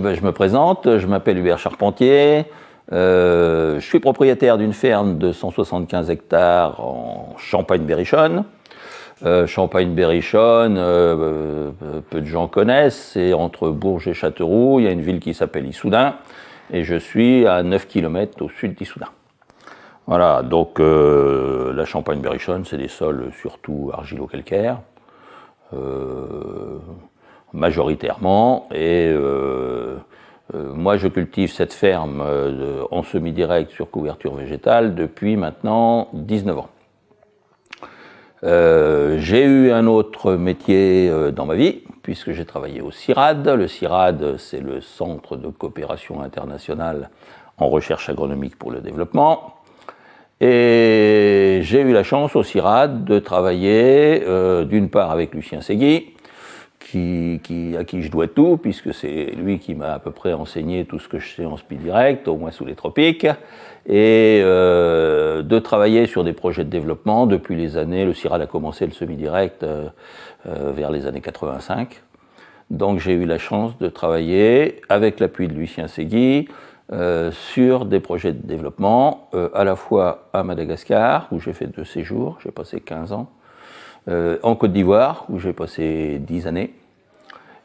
Eh ben, je me présente, je m'appelle Hubert Charpentier. Euh, je suis propriétaire d'une ferme de 175 hectares en Champagne-Berrichonne. Euh, Champagne-Berrichonne, euh, peu de gens connaissent, c'est entre Bourges et Châteauroux, il y a une ville qui s'appelle Issoudun, et je suis à 9 km au sud d'Issoudun. Voilà, donc la Champagne-Berrichonne, c'est des sols surtout argilo-calcaires majoritairement. Et euh, euh, moi, je cultive cette ferme euh, en semi-direct sur couverture végétale depuis maintenant 19 ans. j'ai eu un autre métier dans ma vie, puisque j'ai travaillé au CIRAD. Le CIRAD, c'est le Centre de coopération internationale en recherche agronomique pour le développement. Et j'ai eu la chance au CIRAD de travailler d'une part avec Lucien Segui qui, qui, à qui je dois tout, puisque c'est lui qui m'a à peu près enseigné tout ce que je sais en speed direct, au moins sous les tropiques, et euh, de travailler sur des projets de développement depuis les années. Le CIRAL a commencé le semi-direct euh, euh vers les années 85. Donc j'ai eu la chance de travailler avec l'appui de Lucien Segui euh, sur des projets de développement, euh, à la fois à Madagascar, où j'ai fait deux séjours, j'ai passé 15 ans, euh, en Côte d'Ivoire, où j'ai passé 10 années.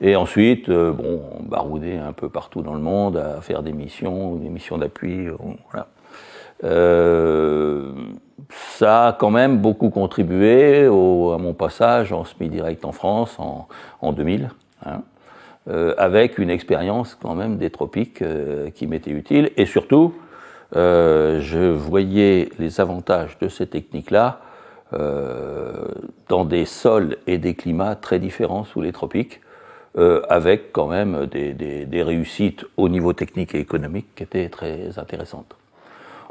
Et ensuite, euh, bon, on un peu partout dans le monde à faire des missions, des missions d'appui. Euh, voilà. ça a quand même beaucoup contribué à mon passage en semi-direct en France en, 2000, hein, avec une expérience quand même des tropiques qui m'était utile. Et surtout, je voyais les avantages de ces techniques-là euh, dans des sols et des climats très différents sous les tropiques, euh, avec quand même des, des, des réussites au niveau technique et économique qui étaient très intéressantes.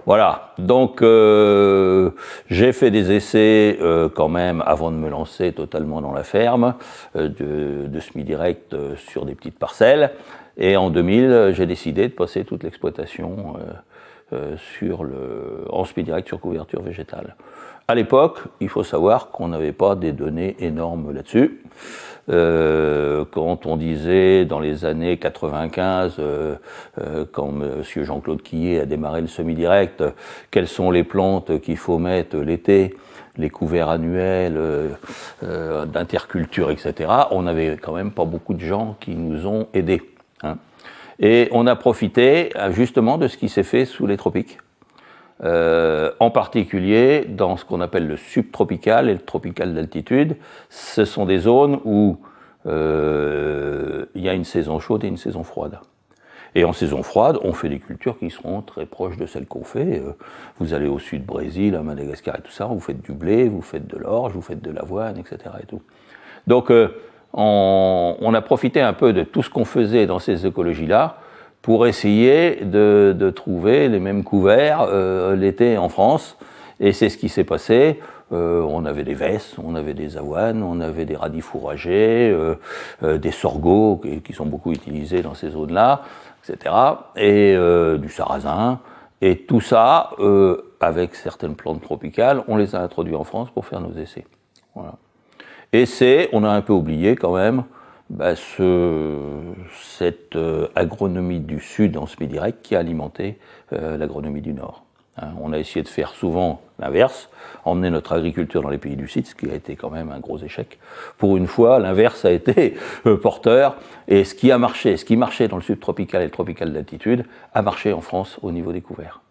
Voilà, donc euh, j'ai fait des essais euh, quand même avant de me lancer totalement dans la ferme euh, de, de semi-direct sur des petites parcelles. Et en 2000, j'ai décidé de passer toute l'exploitation sur le, en semi-direct sur couverture végétale. À l'époque, il faut savoir qu'on n'avait pas des données énormes là-dessus. Euh, quand on disait dans les années 95, euh, euh, quand Monsieur Jean-Claude Quillet a démarré le semi-direct, quelles sont les plantes qu'il faut mettre l'été, les couverts annuels d'interculture, etc. On n'avait quand même pas beaucoup de gens qui nous ont aidés. Hein. Et on a profité justement de ce qui s'est fait sous les tropiques euh, en particulier dans ce qu'on appelle le subtropical et le tropical d'altitude. Ce sont des zones où euh, il y a une saison chaude et une saison froide. Et en saison froide, on fait des cultures qui seront très proches de celles qu'on fait. Euh, vous allez au sud Brésil, à Madagascar et tout ça, vous faites du blé, vous faites de l'orge, vous faites de l'avoine, etc. Et tout. Donc, on, a profité un peu de tout ce qu'on faisait dans ces écologies-là pour essayer de, de trouver les mêmes couverts euh, l'été en France. Et c'est ce qui s'est passé. Euh, on avait des vesses, on avait des avoines, on avait des radis fourragés, euh, euh des sorgots qui, sont beaucoup utilisés dans ces zones-là, etc. Et euh, du sarrasin. Et tout ça, euh, avec certaines plantes tropicales, on les a introduits en France pour faire nos essais. Voilà. Et c'est, on a un peu oublié quand même, bah, cette euh, agronomie du Sud en semi-direct qui a alimenté euh, l'agronomie du Nord. Hein. on a essayé de faire souvent l'inverse, emmener notre agriculture dans les pays du Sud, ce qui a été quand même un gros échec. Pour une fois, l'inverse a été euh, porteur, et ce qui a marché, ce qui marchait dans le Sud tropical et le tropical d'altitude, a marché en France au niveau des couverts.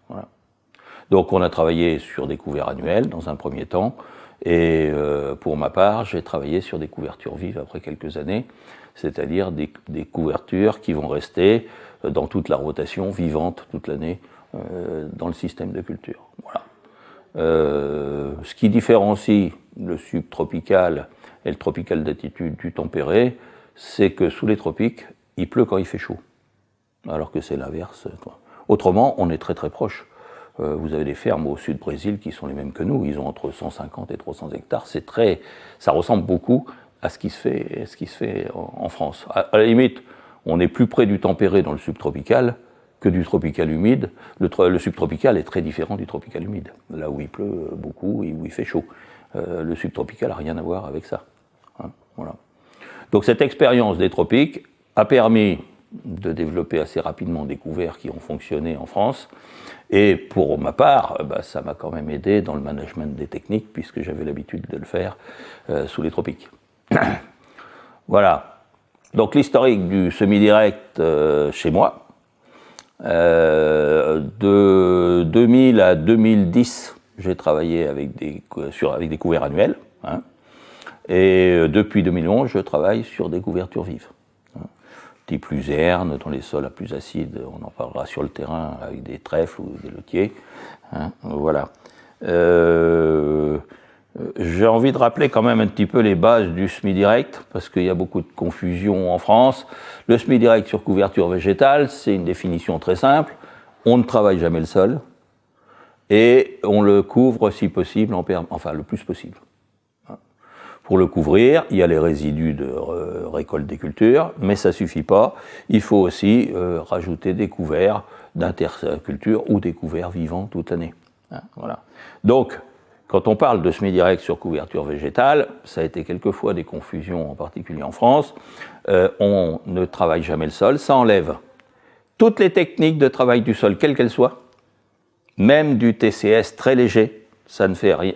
Donc on a travaillé sur des couverts annuels dans un premier temps, et euh, pour ma part, j'ai travaillé sur des couvertures vives après quelques années, c'est-à-dire des, couvertures qui vont rester euh, dans toute la rotation, vivante toute l'année, euh, dans le système de culture. Voilà. ce qui différencie le subtropical et le tropical d'attitude du tempéré, c'est que sous les tropiques, il pleut quand il fait chaud, alors que c'est l'inverse. Autrement, on est très très proche. Euh, vous avez des fermes au sud Brésil qui sont les mêmes que nous. Ils ont entre 150 et 300 hectares. C'est très, ça ressemble beaucoup à ce qui se fait, ce qui se fait en France. À, la limite, on est plus près du tempéré dans le subtropical que du tropical humide. Le, subtropical est très différent du tropical humide, là où il pleut euh, beaucoup et où il fait chaud. Euh, le subtropical n'a rien à voir avec ça. Hein, voilà. Donc cette expérience des tropiques a permis de développer assez rapidement des couverts qui ont fonctionné en France. Et pour ma part, euh, bah, ça m'a quand même aidé dans le management des techniques, puisque j'avais l'habitude de le faire euh, sous les tropiques. voilà. Donc l'historique du semi-direct euh, chez moi. de 2000 à 2010, j'ai travaillé avec des, avec des couverts annuels. Hein. et depuis 2011, je travaille sur des couvertures vives des plus herne dont les sols à plus acides, on en parlera sur le terrain avec des trèfles ou des lotiers. Hein, voilà. Euh, j'ai envie de rappeler quand même un petit peu les bases du semi-direct, parce qu'il y a beaucoup de confusion en France. Le semi-direct sur couverture végétale, c'est une définition très simple. On ne travaille jamais le sol, et on le couvre si possible, en enfin le plus possible. Pour le couvrir, il y a les résidus de récolte des cultures, mais ça suffit pas. Il faut aussi euh, rajouter des couverts d'interculture ou des couverts vivants toute l'année. Hein, voilà. Donc, quand on parle de semi direct sur couverture végétale, ça a été quelquefois des confusions, en particulier en France. Euh, on ne travaille jamais le sol, ça enlève toutes les techniques de travail du sol, quelles qu'elles soient, même du TCS très léger, ça ne, fait rien,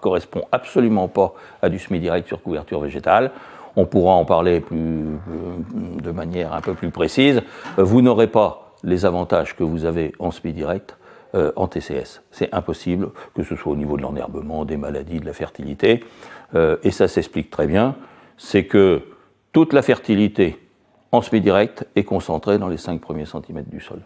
correspond absolument pas à du semi-direct sur couverture végétale. On pourra en parler plus, euh, de manière un peu plus précise. Euh, vous n'aurez pas les avantages que vous avez en semis direct euh, en TCS. C'est impossible, que ce soit au niveau de l'enherbement, des maladies, de la fertilité. et ça s'explique très bien. C'est que toute la fertilité en semis direct est concentrée dans les 5 premiers centimètres du sol.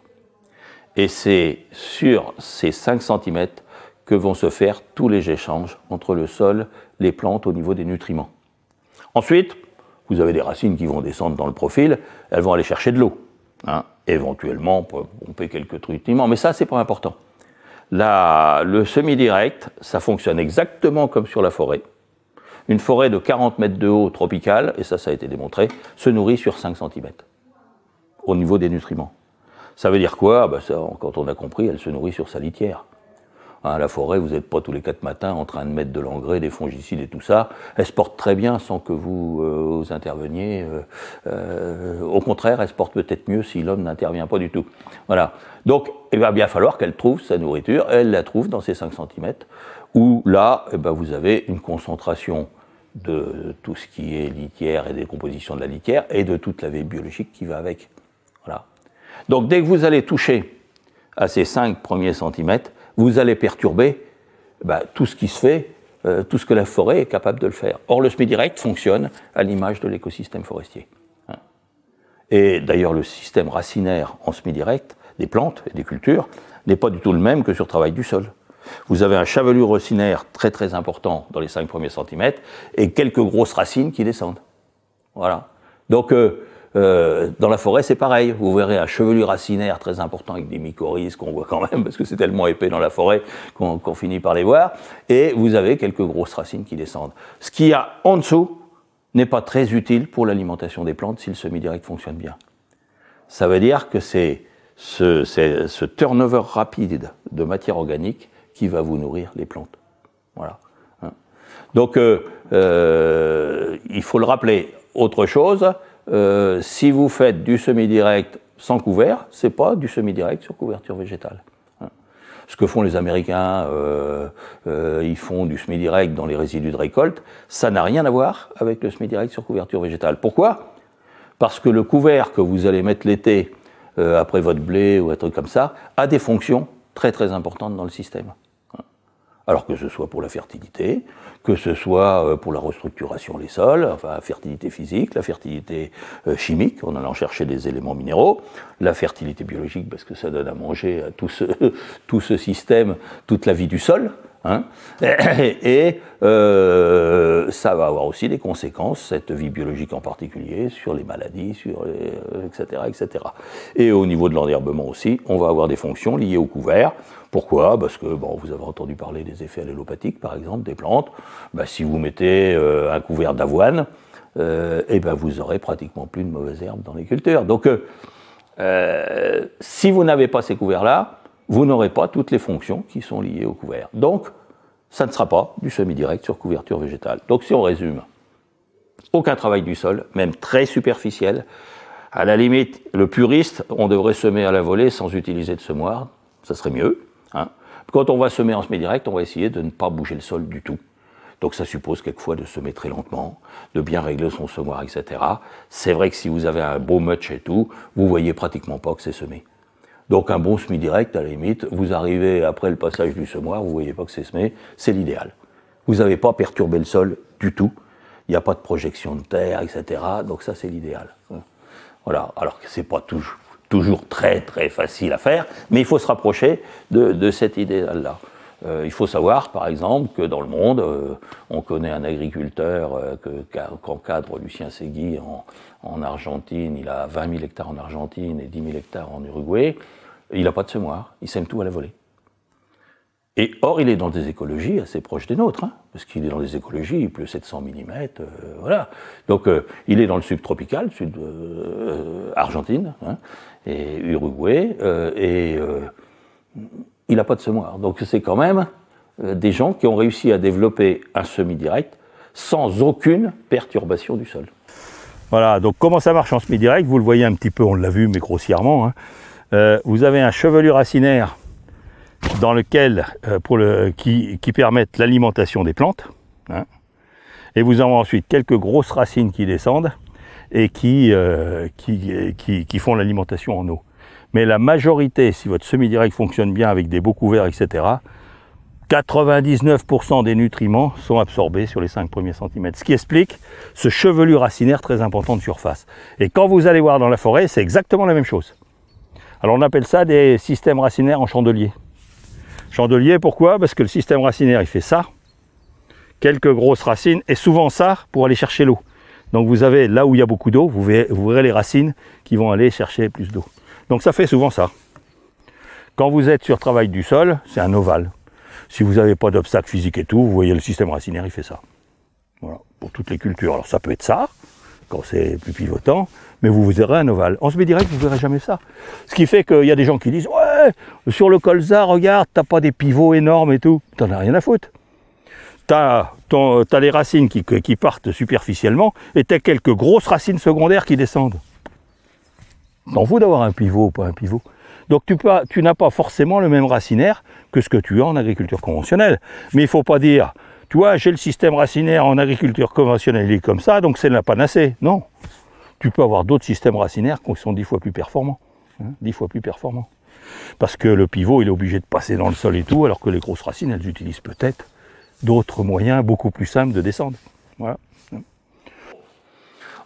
Et c'est sur ces 5 centimètres que vont se faire tous les échanges entre le sol, les plantes au niveau des nutriments. Ensuite, vous avez des racines qui vont descendre dans le profil, elles vont aller chercher de l'eau. Hein, éventuellement, on pomper quelques nutriments, mais ça, c'est pas important. Là, le semi-direct, ça fonctionne exactement comme sur la forêt. Une forêt de 40 mètres de haut tropicale, et ça, ça a été démontré, se nourrit sur 5 cm au niveau des nutriments. Ça veut dire quoi ah ben Quand on a compris, elle se nourrit sur sa litière. Hein, la forêt, vous n'êtes pas tous les quatre matins en train de mettre de l'engrais, des fongicides et tout ça. Elle se porte très bien sans que vous, euh, interveniez. Euh, euh, au contraire, elle se porte peut-être mieux si l'homme n'intervient pas du tout. Voilà. Donc, il va bien falloir qu'elle trouve sa nourriture. Elle la trouve dans ces 5 cm, où là, eh ben, vous avez une concentration de tout ce qui est litière et décomposition de la litière et de toute la vie biologique qui va avec. Voilà. Donc dès que vous allez toucher à ces 5 premiers centimètres, vous allez perturber bah, tout ce qui se fait, euh, tout ce que la forêt est capable de le faire. Or, le semi direct fonctionne à l'image de l'écosystème forestier. Hein. Et d'ailleurs, le système racinaire en semi direct des plantes et des cultures n'est pas du tout le même que sur le travail du sol. Vous avez un chevelu racinaire très très important dans les 5 premiers centimètres et quelques grosses racines qui descendent. Voilà. Donc, euh, euh, dans la forêt, c'est pareil. Vous verrez un chevelu racinaire très important avec des mycorhizes qu'on voit quand même parce que c'est tellement épais dans la forêt qu'on finit par les voir. Et vous avez quelques grosses racines qui descendent. Ce qu'il y a en dessous n'est pas très utile pour l'alimentation des plantes si le semi-direct fonctionne bien. Ça veut dire que c'est ce, turnover rapide de matière organique qui va vous nourrir les plantes. Voilà. Hein. Donc, euh, euh, il faut le rappeler. Autre chose, euh, si vous faites du semi-direct sans couvert, c'est pas du semi-direct sur couverture végétale. Hein. Ce que font les Américains, euh, euh, ils font du semi-direct dans les résidus de récolte, ça n'a rien à voir avec le semi-direct sur couverture végétale. Pourquoi Parce que le couvert que vous allez mettre l'été après votre blé ou un truc comme ça a des fonctions très très importantes dans le système. Alors que ce soit pour la fertilité, que ce soit euh, pour la restructuration des sols, enfin la fertilité physique, la fertilité euh, chimique, en allant chercher des éléments minéraux, la fertilité biologique, parce que ça donne à manger à tout ce système, toute la vie du sol, Hein. et euh, ça va avoir aussi des conséquences, cette vie biologique en particulier, sur les maladies, sur etc., euh, etc. Et au niveau de l'enherbement aussi, on va avoir des fonctions liées au couvert. Pourquoi Parce que bon, vous avez entendu parler des effets allélopathiques, par exemple, des plantes. Bah, si vous mettez euh, un couvert d'avoine, et ben vous aurez pratiquement plus de mauvaises herbes dans les cultures. Donc, si vous n'avez pas ces couverts-là, vous n'aurez pas toutes les fonctions qui sont liées au couvert. Donc, ça ne sera pas du semi-direct sur couverture végétale. Donc, si on résume, aucun travail du sol, même très superficiel. À la limite, le puriste, on devrait semer à la volée sans utiliser de semoir, ça serait mieux. Hein. Quand on va semer en semi-direct, on va essayer de ne pas bouger le sol du tout. Donc ça suppose quelquefois de semer très lentement, de bien régler son semoir, etc. C'est vrai que si vous avez un beau match et tout, vous voyez pratiquement pas que c'est semé. Donc un bon semis direct, à la limite, vous arrivez après le passage du semoir, vous voyez pas que c'est semé, c'est l'idéal. Vous n'avez pas perturbé le sol du tout, il n'y a pas de projection de terre, etc. Donc ça, c'est l'idéal. Voilà, alors que ce n'est pas toujours, très très facile à faire, mais il faut se rapprocher de, de cet idéal-là. Euh, il faut savoir, par exemple, que dans le monde, euh, on connaît un agriculteur euh, qu'encadre Lucien Segui en, Argentine. Il a 20 000 hectares en Argentine et 10 000 hectares en Uruguay il n'a pas de semoir, il sème tout à la volée. Et or, il est dans des écologies assez proches des nôtres, hein, parce qu'il est dans des écologies, plus pleut 700 mm, euh, voilà. Donc, euh, il est dans le subtropical, sud euh, Argentine, hein, et Uruguay, et il n'a pas de semoir. Donc, c'est quand même des gens qui ont réussi à développer un semi-direct sans aucune perturbation du sol. Voilà, donc comment ça marche en semi-direct Vous le voyez un petit peu, on l'a vu, mais grossièrement. Hein. Euh, vous avez un chevelu racinaire dans lequel, euh, qui, qui permettent l'alimentation des plantes. Hein. et vous avez ensuite quelques grosses racines qui descendent et euh, qui, qui, qui, font l'alimentation en eau. Mais la majorité, si votre semi-direct fonctionne bien avec des beaux couverts, etc., 99% des nutriments sont absorbés sur les 5 premiers centimètres. Ce qui explique ce chevelu racinaire très important de surface. Et quand vous allez voir dans la forêt, c'est exactement la même chose. Alors on appelle ça des systèmes racinaires en chandelier. Chandelier, pourquoi Parce que le système racinaire, il fait ça, quelques grosses racines, et souvent ça pour aller chercher l'eau. Donc vous avez là où il y a beaucoup d'eau, vous, verrez les racines qui vont aller chercher plus d'eau. Donc ça fait souvent ça. Quand vous êtes sur travail du sol, c'est un ovale. Si vous n'avez pas d'obstacle physique et tout, vous voyez le système racinaire, il fait ça. Voilà, pour toutes les cultures. Alors ça peut être ça, quand c'est plus pivotant, mais vous vous verrez un ovale. On se met direct, vous ne verrez jamais ça. Ce qui fait qu'il y a des gens qui disent Ouais, sur le colza, regarde, t'as pas des pivots énormes et tout. T'en as rien à foutre. T'as as les racines qui, partent superficiellement et as quelques grosses racines secondaires qui descendent. T'en fous d'avoir un pivot ou pas un pivot. Donc tu, tu n'as pas forcément le même racinaire que ce que tu as en agriculture conventionnelle. Mais il ne faut pas dire, tu vois, j'ai le système racinaire en agriculture conventionnelle, il est comme ça, donc c'est la panacée. Non, tu peux avoir d'autres systèmes racinaires qui sont dix fois plus performants. Hein, dix fois plus performants. Parce que le pivot, il est obligé de passer dans le sol et tout, alors que les grosses racines, elles utilisent peut-être d'autres moyens beaucoup plus simples de descendre.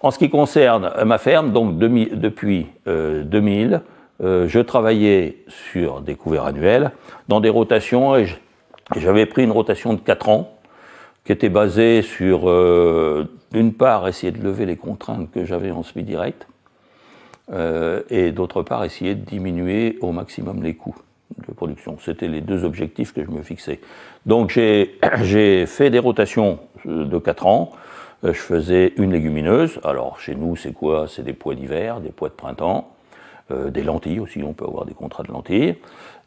En ce qui concerne euh, ma ferme, donc depuis 2000, euh, euh, je travaillais sur des couverts annuels, dans des rotations, et j'avais pris une rotation de 4 ans, qui était basée sur d'une part, essayer de lever les contraintes que j'avais en semi-direct, euh, et d'autre part, essayer de diminuer au maximum les coûts de production. C'était les deux objectifs que je me fixais. Donc j'ai fait des rotations euh, de 4 ans. Euh, je faisais une légumineuse. Alors chez nous, c'est quoi C'est des pois d'hiver, des pois de printemps, des lentilles aussi, on peut avoir des contrats de lentilles.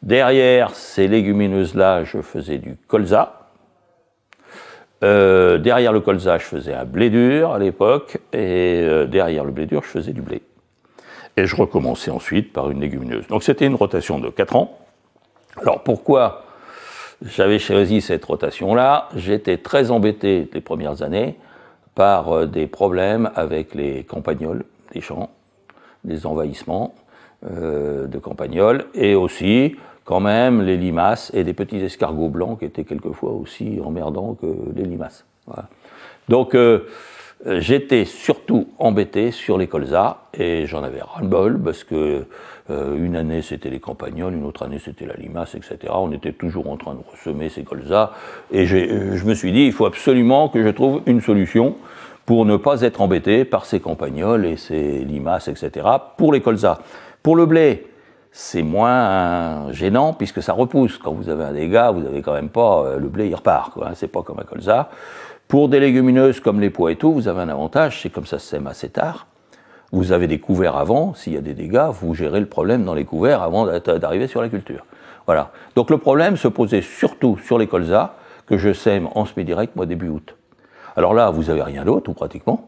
Derrière ces légumineuses-là, je faisais du colza, euh, derrière le colza, je faisais un blé dur à l'époque, et euh, derrière le blé dur, je faisais du blé. Et je recommençais ensuite par une légumineuse. Donc c'était une rotation de 4 ans. Alors pourquoi j'avais choisi cette rotation-là J'étais très embêté les premières années par euh, des problèmes avec les campagnols les champs, des envahissements de campagnols, et aussi quand même les limaces et des petits escargots blancs qui étaient quelquefois aussi emmerdants que les limaces. Donc euh, j'étais surtout embêté sur les colzas et j'en avais ras-le-bol parce que euh, une année c'était les campagnols, une autre année c'était la limace, etc. On était toujours en train de ressemer ces colzas et euh, je me suis dit il faut absolument que je trouve une solution pour ne pas être embêté par ces campagnols et ces limaces, etc. pour les colzas. Pour le blé, c'est moins gênant puisque ça repousse. Quand vous avez un dégât, vous n'avez quand même pas euh, le blé, il repart. Quoi, hein. c'est pas comme un colza. Pour des légumineuses comme les pois et tout, vous avez un avantage, c'est comme ça se sème assez tard. Vous avez des couverts avant, s'il y a des dégâts, vous gérez le problème dans les couverts avant d'arriver sur la culture. Voilà. Donc le problème se posait surtout sur les colzas que je sème en semi-direct, moi début août. Alors là, vous avez rien d'autre, ou pratiquement.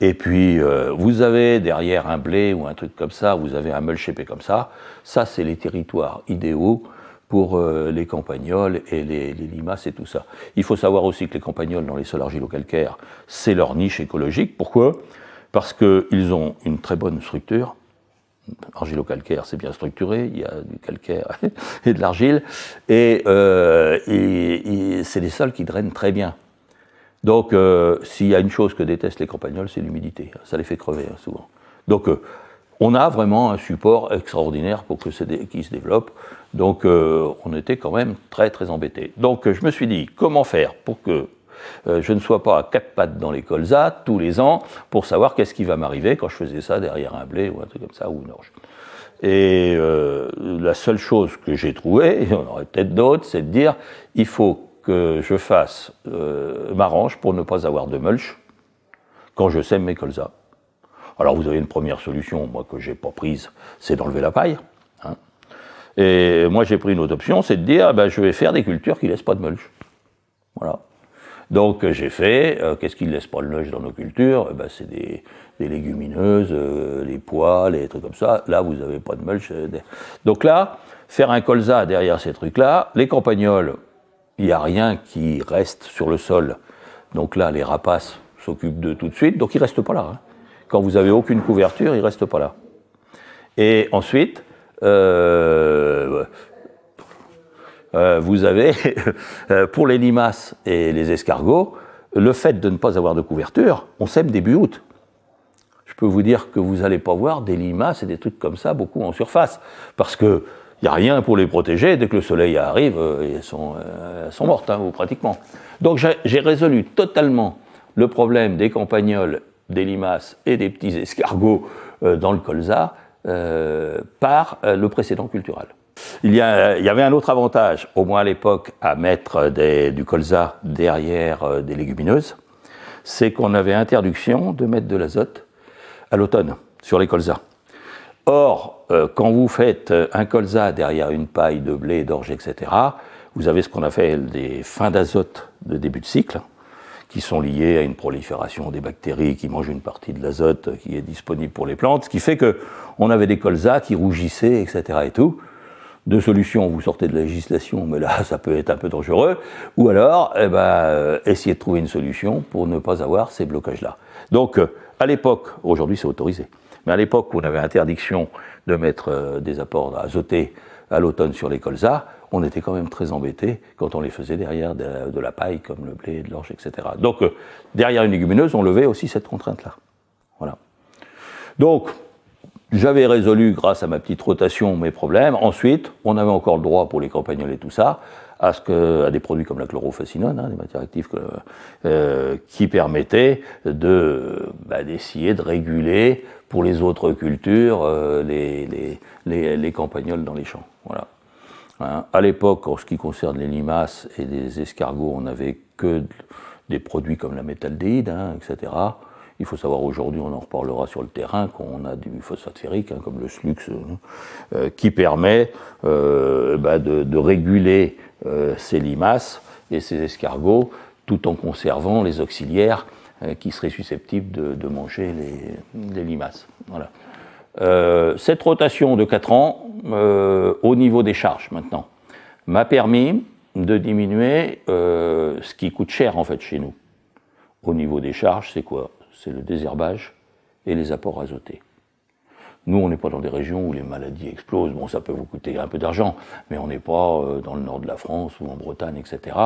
Et puis, euh, vous avez derrière un blé ou un truc comme ça, vous avez un mulchépé comme ça. Ça, c'est les territoires idéaux pour euh, les campagnols et les, limaces et tout ça. Il faut savoir aussi que les campagnols dans les sols argilo-calcaires, c'est leur niche écologique. Pourquoi Parce qu'ils ont une très bonne structure. Argilo-calcaire, c'est bien structuré, il y a du calcaire et de l'argile. Et, euh, et c'est des sols qui drainent très bien. Donc, euh, s'il y a une chose que détestent les campagnols, c'est l'humidité. Ça les fait crever, hein, souvent. Donc, euh, on a vraiment un support extraordinaire pour que qui se développe. Donc, euh, on était quand même très, très embêtés. Donc, je me suis dit, comment faire pour que je ne sois pas à quatre pattes dans les colzas tous les ans pour savoir qu'est-ce qui va m'arriver quand je faisais ça derrière un blé ou un truc comme ça, ou une orge. Et la seule chose que j'ai trouvée, et on aurait peut-être d'autres, c'est de dire, il faut que je fasse, ma euh, m'arrange pour ne pas avoir de mulch quand je sème mes colzas. Alors vous avez une première solution, moi que j'ai pas prise, c'est d'enlever la paille. Hein. Et moi j'ai pris une autre option, c'est de dire, ah ben, je vais faire des cultures qui laissent pas de mulch. Voilà. Donc j'ai fait, euh, qu'est-ce qui ne laisse pas de mulch dans nos cultures eh ben, C'est des, légumineuses, les euh, pois, les trucs comme ça. Là, vous avez pas de mulch. Donc là, faire un colza derrière ces trucs-là, les campagnols, il n'y a rien qui reste sur le sol. Donc là, les rapaces s'occupent d'eux tout de suite, donc ils ne restent pas là. Hein. Quand vous n'avez aucune couverture, ils ne restent pas là. Et ensuite, euh, euh, vous avez, pour les limaces et les escargots, le fait de ne pas avoir de couverture, on sème début août. Je peux vous dire que vous n'allez pas voir des limaces et des trucs comme ça beaucoup en surface. Parce que il n'y a rien pour les protéger. Dès que le soleil arrive, euh, elles sont, euh, sont mortes, hein, ou pratiquement. Donc j'ai résolu totalement le problème des campagnols, des limaces et des petits escargots euh, dans le colza par le précédent cultural. Il y, il y, avait un autre avantage, au moins à l'époque, à mettre du colza derrière des légumineuses, c'est qu'on avait interdiction de mettre de l'azote à l'automne sur les colzas. Or, euh, quand vous faites euh, un colza derrière une paille de blé, d'orge, etc., vous avez ce qu'on appelle des fins d'azote de début de cycle, qui sont liées à une prolifération des bactéries qui mangent une partie de l'azote qui est disponible pour les plantes, ce qui fait que on avait des colzas qui rougissaient, etc. et tout. Deux solutions, vous sortez de la législation, mais là ça peut être un peu dangereux, ou alors eh ben, euh, essayez de trouver une solution pour ne pas avoir ces blocages-là. Donc à l'époque, aujourd'hui c'est autorisé. Mais à l'époque où on avait interdiction de mettre euh, des apports azotés à l'automne sur les colzas, on était quand même très embêtés quand on les faisait derrière de, la paille, comme le blé, de l'orge, etc. Donc, euh, derrière une légumineuse, on levait aussi cette contrainte-là. Voilà. Donc, j'avais résolu, grâce à ma petite rotation, mes problèmes. Ensuite, on avait encore le droit pour les campagnols et tout ça, à, ce que, des produits comme la chlorofacinone, hein, des matières actives euh, qui permettaient de bah, d'essayer de réguler pour les autres cultures, euh, les, les, campagnols dans les champs. Voilà. Hein. À l'époque, en ce qui concerne les limaces et les escargots, on n'avait que des produits comme la métaldéhyde, hein, etc. Il faut savoir aujourd'hui, on en reparlera sur le terrain, qu'on a du phosphate hein, comme le slux, euh, euh, qui permet bah, de, de, réguler ces limaces et ces escargots tout en conservant les auxiliaires euh, qui serait susceptible de, manger les, limaces. Voilà. Euh, cette rotation de 4 ans, euh, au niveau des charges maintenant, m'a permis de diminuer ce qui coûte cher en fait chez nous. Au niveau des charges, c'est quoi C'est le désherbage et les apports azotés. Nous, on n'est pas dans des régions où les maladies explosent. Bon, ça peut vous coûter un peu d'argent, mais on n'est pas euh, dans le nord de la France ou en Bretagne, etc.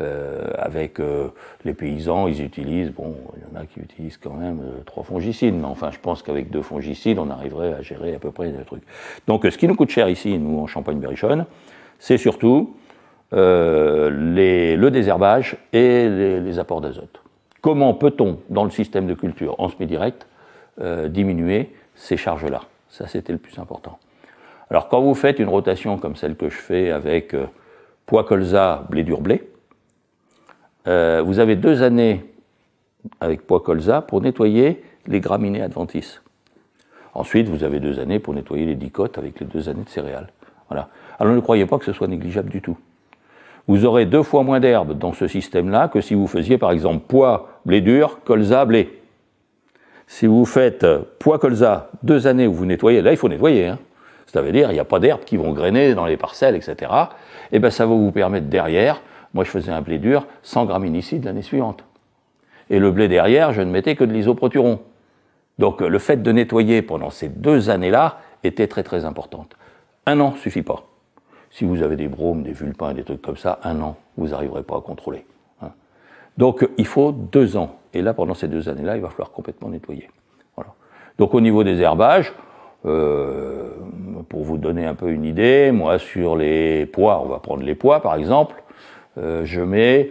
Euh, avec euh, les paysans, ils utilisent, bon, il y en a qui utilisent quand même trois fongicides, mais enfin, je pense qu'avec deux fongicides, on arriverait à gérer à peu près le truc. Donc, ce qui nous coûte cher ici, nous, en Champagne-Berrichonne, c'est surtout le désherbage et les, les apports d'azote. Comment peut-on, dans le système de culture en semi-direct, diminuer ces charges-là. Ça, c'était le plus important. Alors, quand vous faites une rotation comme celle que je fais avec euh, pois colza, blé dur blé, euh, vous avez deux années avec pois colza pour nettoyer les graminées adventices. Ensuite, vous avez deux années pour nettoyer les dicotes avec les deux années de céréales. Voilà. Alors ne croyez pas que ce soit négligeable du tout. Vous aurez deux fois moins d'herbes dans ce système-là que si vous faisiez par exemple pois, blé dur, colza, blé. Si vous faites poids colza, deux années où vous nettoyez, là il faut nettoyer, hein. ça veut dire il n'y a pas d'herbes qui vont grainer dans les parcelles, etc. Et eh bien ça va vous permettre derrière, moi je faisais un blé dur, 100 graminicides l'année suivante. Et le blé derrière, je ne mettais que de l'isoproturon. Donc le fait de nettoyer pendant ces deux années-là était très très importante. Un an suffit pas. Si vous avez des bromes, des vulpins, des trucs comme ça, un an, vous n'arriverez pas à contrôler. Donc euh, il faut deux ans. Et là, pendant ces deux années-là, il va falloir complètement nettoyer. Voilà. Donc au niveau des herbages, euh, pour vous donner un peu une idée, moi sur les pois, on va prendre les pois par exemple, euh, je mets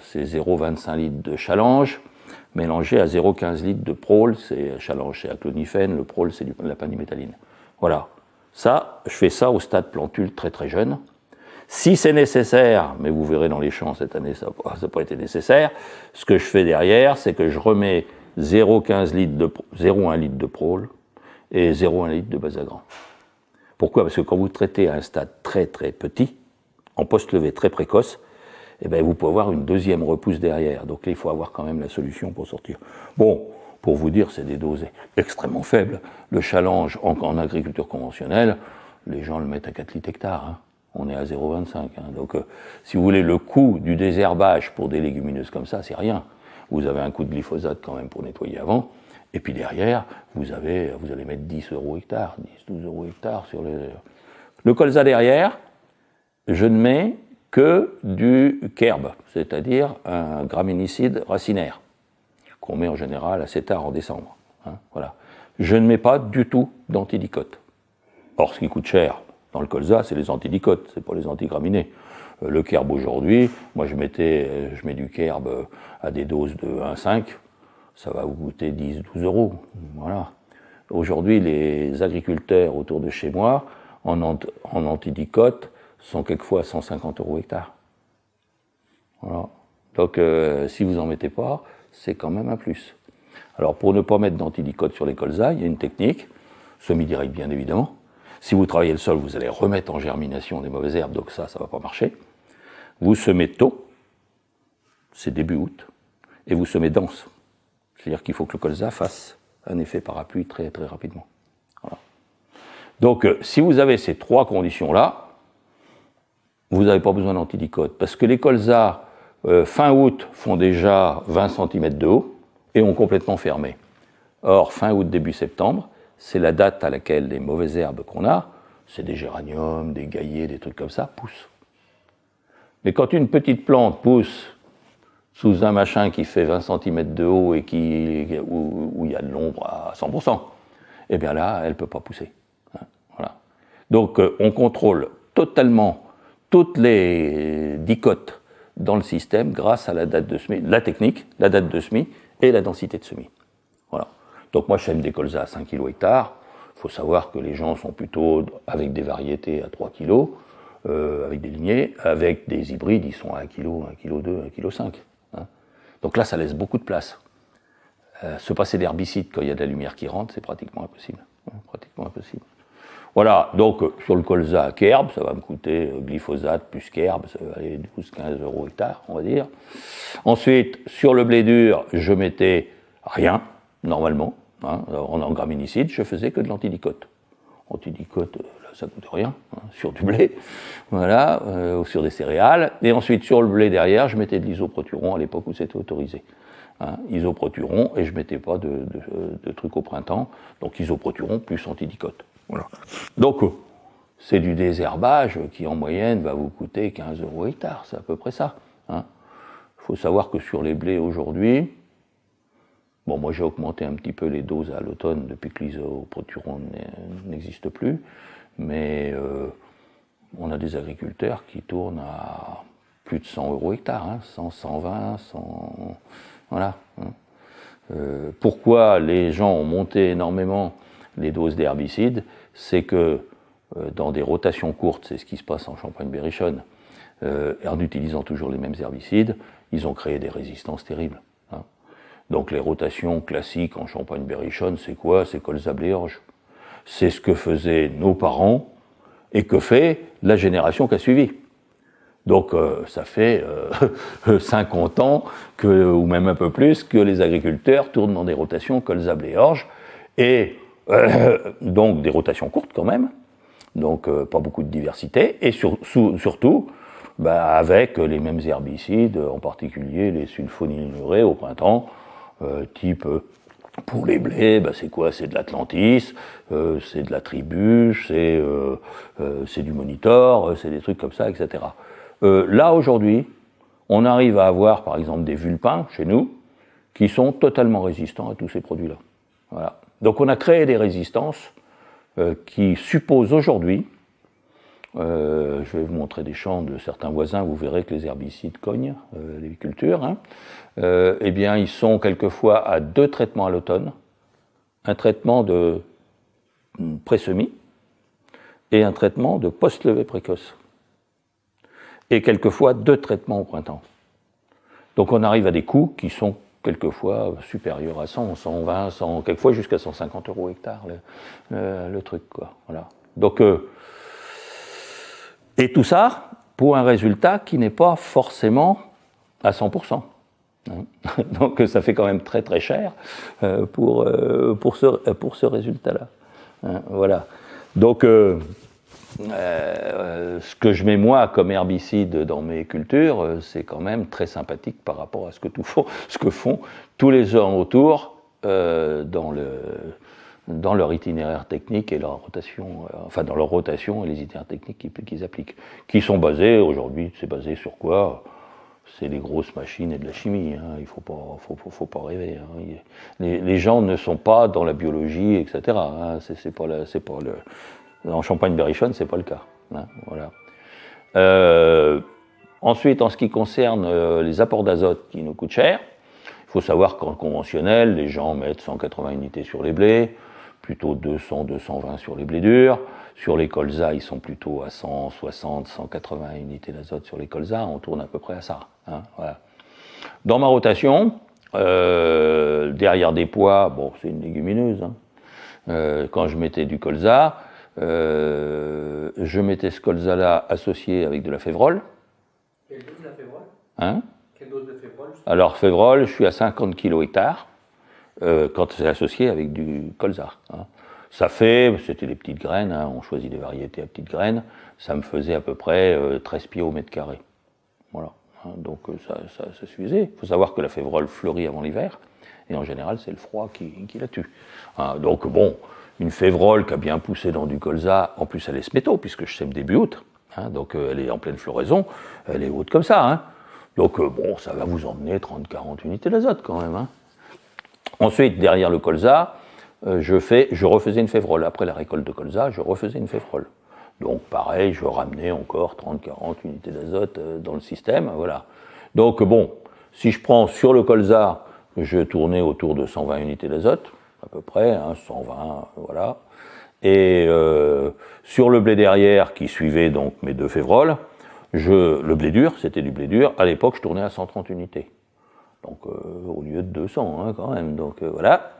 ces 0,25 litres de challenge mélangé à 0,15 litres de prole, c'est challenge c'est clonifène, le prol c'est de la panimétaline. Voilà. Ça, je fais ça au stade plantule très très jeune. Si c'est nécessaire, mais vous verrez dans les champs cette année, ça n'a pas été nécessaire, ce que je fais derrière, c'est que je remets 0,15 litres de, 0,1 litre de prôle et 0,1 litre de basagran. Pourquoi Parce que quand vous traitez à un stade très très petit, en post levé très précoce, et eh bien vous pouvez avoir une deuxième repousse derrière. Donc il faut avoir quand même la solution pour sortir. Bon, pour vous dire, c'est des doses extrêmement faibles. Le challenge en, agriculture conventionnelle, les gens le mettent à 4 litres hectares. Hein on est à 0,25. Hein. Donc, euh, si vous voulez, le coût du désherbage pour des légumineuses comme ça, c'est rien. Vous avez un coup de glyphosate quand même pour nettoyer avant. Et puis derrière, vous, avez, vous allez mettre 10 euros hectare, 10, 12 euros hectare sur le. Le colza derrière, je ne mets que du kerb, c'est-à-dire un graminicide racinaire, qu'on met en général assez tard en décembre. Hein. voilà. Je ne mets pas du tout d'antidicote, Or, ce qui coûte cher, dans le colza, c'est les antilicotes, c'est pas les antigraminés. Euh, le kerb aujourd'hui, moi je mettais, euh, je mets du kerb euh, à des doses de 1,5, ça va vous coûter 10, 12 euros. Voilà. Aujourd'hui, les agriculteurs autour de chez moi, en, en sont quelquefois à 150 euros hectare. Donc, si vous en mettez pas, c'est quand même un plus. Alors, pour ne pas mettre d'antidicote sur les colzas, il y a une technique, semi-direct bien évidemment, si vous travaillez le sol, vous allez remettre en germination des mauvaises herbes, donc ça, ça ne va pas marcher. Vous semez tôt, c'est début août, et vous semez dense. C'est-à-dire qu'il faut que le colza fasse un effet parapluie très très rapidement. Donc euh, si vous avez ces trois conditions-là, vous n'avez pas besoin d'antidicote, parce que les colzas euh, fin août font déjà 20 cm de haut et ont complètement fermé. Or, fin août, début septembre, c'est la date à laquelle les mauvaises herbes qu'on a, c'est des géraniums, des gaillets, des trucs comme ça, poussent. Mais quand une petite plante pousse sous un machin qui fait 20 cm de haut et qui, où, il y a de l'ombre à 100%, eh bien là, elle ne peut pas pousser. Hein, voilà. Donc euh, on contrôle totalement toutes les dicotes dans le système grâce à la date de semis, la technique, la date de semis et la densité de semis. Donc moi, j'aime des colzas à 5 kg hectare. Il faut savoir que les gens sont plutôt avec des variétés à 3 kg, euh, avec des lignées, avec des hybrides, ils sont à 1 kg, 1 kg 2, 1 kg 5. Donc là, ça laisse beaucoup de place. Euh, se passer d'herbicide quand il y a de la lumière qui rentre, c'est pratiquement impossible. Hein, pratiquement impossible. Voilà, donc euh, sur le colza à Kerb, ça va me coûter glyphosate plus Kerb, ça va aller 12-15 euros hectare, on va dire. Ensuite, sur le blé dur, je mettais rien, normalement. Hein, on en, graminicide, je faisais que de l'antidicote. Antidicote, euh, là, ça coûte rien, hein, sur du blé, voilà, euh, sur des céréales. Et ensuite, sur le blé derrière, je mettais de l'isoproturon à l'époque où c'était autorisé. Hein, isoproturon, et je mettais pas de, euh, truc trucs au printemps. Donc, isoproturon plus antidicote. Voilà. Donc, c'est du désherbage qui, en moyenne, va vous coûter 15 euros hectare, c'est à peu près ça. Il hein. faut savoir que sur les blés aujourd'hui, Bon, moi j'ai augmenté un petit peu les doses à l'automne depuis que l'isoproturon n'existe plus, mais euh, on a des agriculteurs qui tournent à plus de 100 euros hectare, 100, 120, 100. Voilà. Hein. Euh, pourquoi les gens ont monté énormément les doses d'herbicides C'est que euh, dans des rotations courtes, c'est ce qui se passe en Champagne-Berrichonne, en utilisant toujours les mêmes herbicides, ils ont créé des résistances terribles. Donc les rotations classiques en Champagne-Berrichonne, c'est quoi C'est colza Orge. C'est ce que faisaient nos parents et que fait la génération qui a suivi. Donc euh, ça fait euh, 50 ans, que, ou même un peu plus, que les agriculteurs tournent dans des rotations colza Orge, et euh, donc des rotations courtes quand même, donc euh, pas beaucoup de diversité, et surtout bah, avec les mêmes herbicides, en particulier les sulfonylurées au printemps, euh, type euh, pour les blés, bah, c'est quoi C'est de l'Atlantis, euh, c'est de la tribu, c'est du monitor, c'est des trucs comme ça, etc. là, aujourd'hui, on arrive à avoir, par exemple, des vulpins chez nous, qui sont totalement résistants à tous ces produits-là. Donc on a créé des résistances qui supposent aujourd'hui euh, je vais vous montrer des champs de certains voisins, vous verrez que les herbicides cognent euh, les cultures. Hein. Euh, eh bien, ils sont quelquefois à deux traitements à l'automne un traitement de pré-semis et un traitement de post-levée précoce. Et quelquefois deux traitements au printemps. Donc on arrive à des coûts qui sont quelquefois supérieurs à 100, 120, 100, quelquefois jusqu'à 150 euros hectare le, le, truc. Quoi. Voilà. Donc euh, et tout ça pour un résultat qui n'est pas forcément à 100%. Hein Donc ça fait quand même très très cher euh, pour, euh, pour ce, pour ce résultat-là. Hein, voilà. Donc euh, ce que je mets moi comme herbicide dans mes cultures, c'est quand même très sympathique par rapport à ce que, tout font, ce que font tous les hommes autour dans le dans leur itinéraire technique et leur rotation, euh, enfin dans leur rotation et les itinéraires techniques qu'ils appliquent, qui sont basés aujourd'hui, c'est basé sur quoi C'est les grosses machines et de la chimie. Hein. il ne faut pas, faut, pas rêver. Hein. les, gens ne sont pas dans la biologie, etc. Hein. c'est pas, le. En Champagne-Berrichonne, c'est pas le cas. voilà. Euh, ensuite, en ce qui concerne euh, les apports d'azote qui nous coûtent cher, il faut savoir qu'en conventionnel, les gens mettent 180 unités sur les blés plutôt 200, 220 sur les blés durs. Sur les colzas, ils sont plutôt à 160, 180 unités d'azote sur les colzas. On tourne à peu près à ça. Hein, Dans ma rotation, euh, derrière des pois, bon, c'est une légumineuse. Hein, euh, quand je mettais du colza, euh, je mettais ce colza-là associé avec de la févrole. Quelle dose févrole hein de févrole Alors, févrole, je suis à 50 kg hectare. Euh, quand c'est associé avec du colza. Hein. Ça fait, c'était des petites graines, hein, on choisit des variétés à petites graines, ça me faisait à peu près 13 euh, pieds au mètre carré. Voilà, hein, donc euh, ça, ça, suffisait. Il faut savoir que la févrole fleurit avant l'hiver, et en général c'est le froid qui, la tue. donc bon, une févrole qui a bien poussé dans du colza, en plus elle est météo puisque je sème début août, donc elle est en pleine floraison, elle est haute comme ça. Donc bon, ça va vous emmener 30-40 unités d'azote quand même. Hein. Ensuite, derrière le colza, euh, je, fais, je refaisais une févrole. Après la récolte de colza, je refaisais une févrole. Donc pareil, je ramenais encore 30-40 unités d'azote euh, dans le système. Voilà. Donc bon, si je prends sur le colza, je tournais autour de 120 unités d'azote, à peu près, 120, hein, voilà. Et euh, sur le blé derrière, qui suivait donc mes deux févroles, je, le blé dur, c'était du blé dur, à l'époque je tournais à 130 unités donc euh, au lieu de 200 hein, quand même. Donc euh, voilà.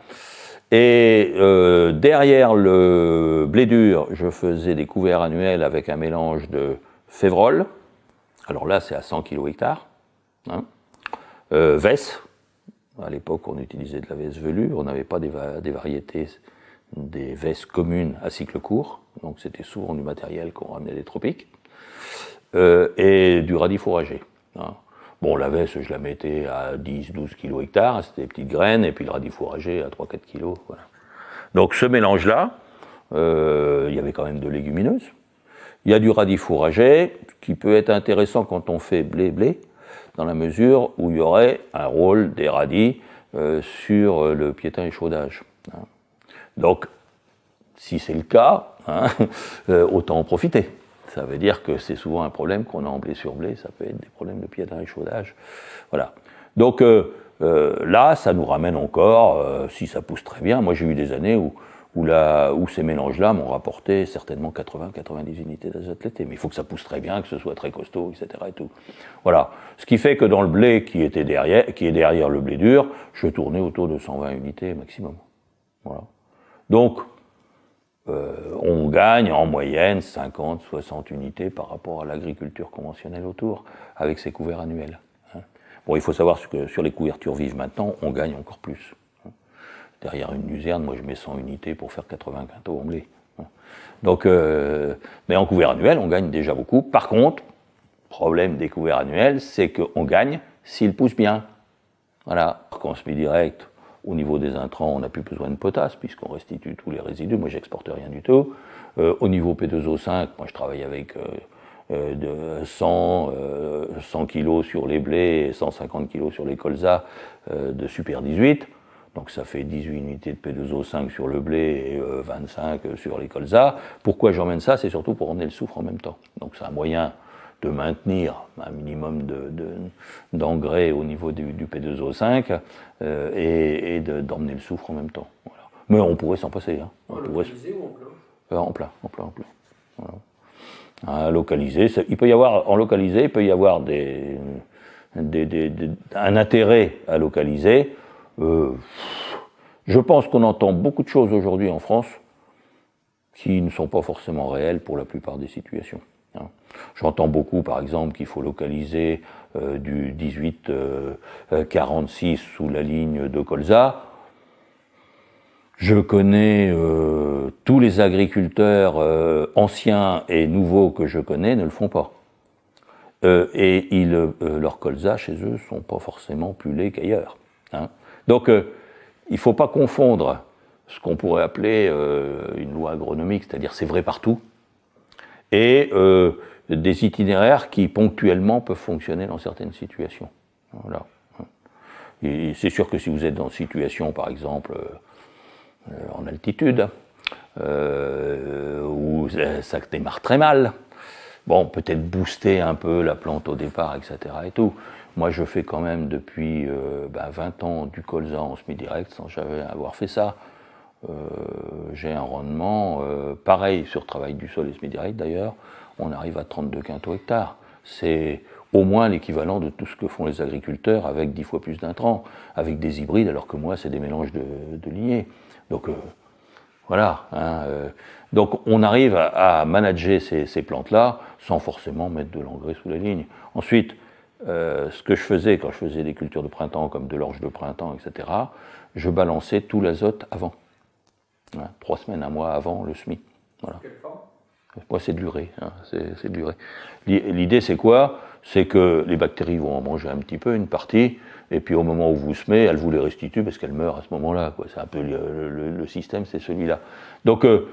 Et euh, derrière le blé dur, je faisais des couverts annuels avec un mélange de févrole, alors là c'est à 100 kg hectare, vesse, à l'époque on utilisait de la vesse velue, on n'avait pas des, variétés, des vesses communes à cycle court, donc c'était souvent du matériel qu'on ramenait des tropiques, et du radis fourragé. Hein. Bon, la veste, je la mettais à 10-12 kg hectare, c'était des petites graines, et puis le radis fourragé à 3-4 kg. Donc ce mélange-là, euh, il y avait quand même de légumineuses. Il y a du radis fourragé, qui peut être intéressant quand on fait blé-blé, dans la mesure où il y aurait un rôle des radis euh, sur le piétin chaudage. Hein. Donc, si c'est le cas, hein, euh, autant en profiter. Ça veut dire que c'est souvent un problème qu'on a en blé sur blé, ça peut être des problèmes de pieds et chaudage. Voilà. Donc euh, euh, là, ça nous ramène encore, euh, si ça pousse très bien, moi j'ai eu des années où, où, où ces mélanges-là m'ont rapporté certainement 80-90 unités d'azote Mais il faut que ça pousse très bien, que ce soit très costaud, etc. Et tout. Voilà. Ce qui fait que dans le blé qui, était derrière, qui est derrière le blé dur, je tournais autour de 120 unités maximum. Voilà. Donc, euh, on gagne en moyenne 50, 60 unités par rapport à l'agriculture conventionnelle autour, avec ses couverts annuels. Hein. Bon, il faut savoir que sur les couvertures vives maintenant, on gagne encore plus. Hein. Derrière une luzerne, moi je mets 100 unités pour faire 80 quintaux en hein. Donc, euh, mais en couvert annuel, on gagne déjà beaucoup. Par contre, problème des couverts annuels, c'est qu'on gagne s'ils poussent bien. Voilà, se met direct, au niveau des intrants, on n'a plus besoin de potasse puisqu'on restitue tous les résidus. Moi, j'exporte rien du tout. Euh, au niveau P2O5, moi, je travaille avec euh, euh, de 100, 100 kg sur les blés et 150 kg sur les colzas de Super 18. Donc ça fait 18 unités de P2O5 sur le blé et 25 sur les colzas. Pourquoi j'emmène ça C'est surtout pour emmener le soufre en même temps. Donc c'est un moyen de maintenir un minimum d'engrais de, au niveau du, P2O5 euh, et, d'emmener le soufre en même temps. Mais on pourrait s'en passer. Hein. On, oh, ou euh, en plein, en plein En plein, en À localiser, il peut y avoir, en localiser, il peut y avoir un intérêt à localiser. Euh, je pense qu'on entend beaucoup de choses aujourd'hui en France qui ne sont pas forcément réelles pour la plupart des situations. J'entends beaucoup, par exemple, qu'il faut localiser euh, du 1846 euh, sous la ligne de colza. Je connais euh, tous les agriculteurs anciens et nouveaux que je connais ne le font pas. et ils, leurs colzas chez eux sont pas forcément plus laids qu'ailleurs. Hein. Donc, il ne faut pas confondre ce qu'on pourrait appeler une loi agronomique, c'est-à-dire c'est vrai partout, et des itinéraires qui ponctuellement peuvent fonctionner dans certaines situations. Et c'est sûr que si vous êtes dans une situation, par exemple, euh, en altitude, euh, où ça démarre très mal, bon, peut-être booster un peu la plante au départ, etc. Et tout. Moi, je fais quand même depuis 20 euh, ben, ans du colza en semi-direct, sans jamais avoir fait ça. Euh, j'ai un rendement euh, pareil sur travail du sol et semi-direct d'ailleurs, on arrive à 32 quintaux hectares. C'est au moins l'équivalent de tout ce que font les agriculteurs avec 10 fois plus d'intrants, avec des hybrides, alors que moi, c'est des mélanges de, de lignées. Donc, euh, voilà. Hein, donc, on arrive à, manager ces, plantes-là sans forcément mettre de l'engrais sous la ligne. Ensuite, ce que je faisais quand je faisais des cultures de printemps, comme de l'orge de printemps, etc., je balançais tout l'azote avant trois semaines, un mois avant le SMI. Voilà. Quelle Moi, c'est de hein, c'est L'idée, c'est quoi C'est que les bactéries vont en manger un petit peu, une partie, et puis au moment où vous semez, elles vous les restituent parce qu'elles meurent à ce moment-là. C'est un peu le, système, c'est celui-là. Donc, euh,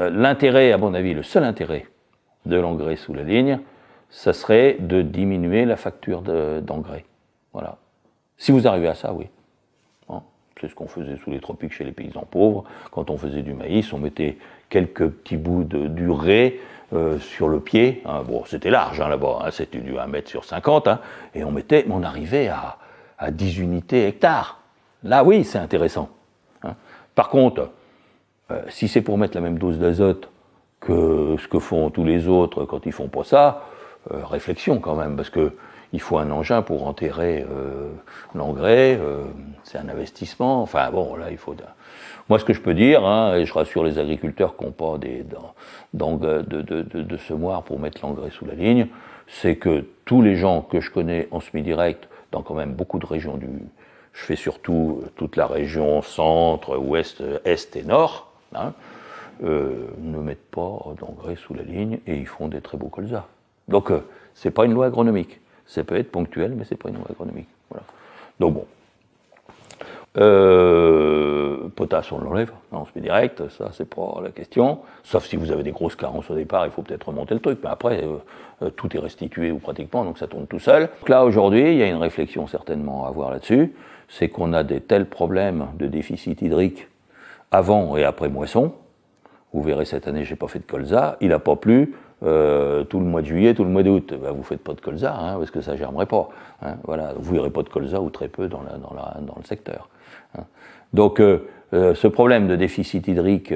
euh, l'intérêt, à mon avis, le seul intérêt de l'engrais sous la ligne, ça serait de diminuer la facture d'engrais. voilà. Si vous arrivez à ça, oui. C'est ce qu'on faisait sous les tropiques chez les paysans pauvres. Quand on faisait du maïs, on mettait quelques petits bouts de durée euh, sur le pied. Hein. Bon, c'était large hein, là-bas, hein. c'était du 1 mètre sur 50. Et on mettait, on arrivait à, à 10 unités hectares. Là, oui, c'est intéressant. Par contre, euh, si c'est pour mettre la même dose d'azote que ce que font tous les autres quand ils font pas ça, euh, réflexion quand même, parce que il faut un engin pour enterrer euh, l'engrais, euh, c'est un investissement. Enfin bon, là, il faut. Moi, ce que je peux dire, hein, et je rassure les agriculteurs qui n'ont pas des, dans, de, de, semoir pour mettre l'engrais sous la ligne, c'est que tous les gens que je connais en semi-direct, dans quand même beaucoup de régions du. Je fais surtout euh, toute la région centre, ouest, est et nord, hein, ne mettent pas d'engrais sous la ligne et ils font des très beaux colzas. Donc, c'est pas une loi agronomique. Ça peut être ponctuel, mais c'est pas une loi économique. Donc bon. Euh, potasse, on l'enlève, on se met direct, ça c'est pas la question. Sauf si vous avez des grosses carences au départ, il faut peut-être remonter le truc, mais après euh, euh, tout est restitué ou pratiquement, donc ça tourne tout seul. Donc là aujourd'hui, il y a une réflexion certainement à avoir là-dessus, c'est qu'on a des tels problèmes de déficit hydrique avant et après moisson. Vous verrez cette année, j'ai pas fait de colza, il a pas plu, euh, tout le mois de juillet, tout le mois d'août, ben, vous ne faites pas de colza, hein, parce que ça ne germerait pas. Hein. voilà. Vous n'aurez pas de colza ou très peu dans, dans, le secteur. Hein. Donc, euh, euh, ce problème de déficit hydrique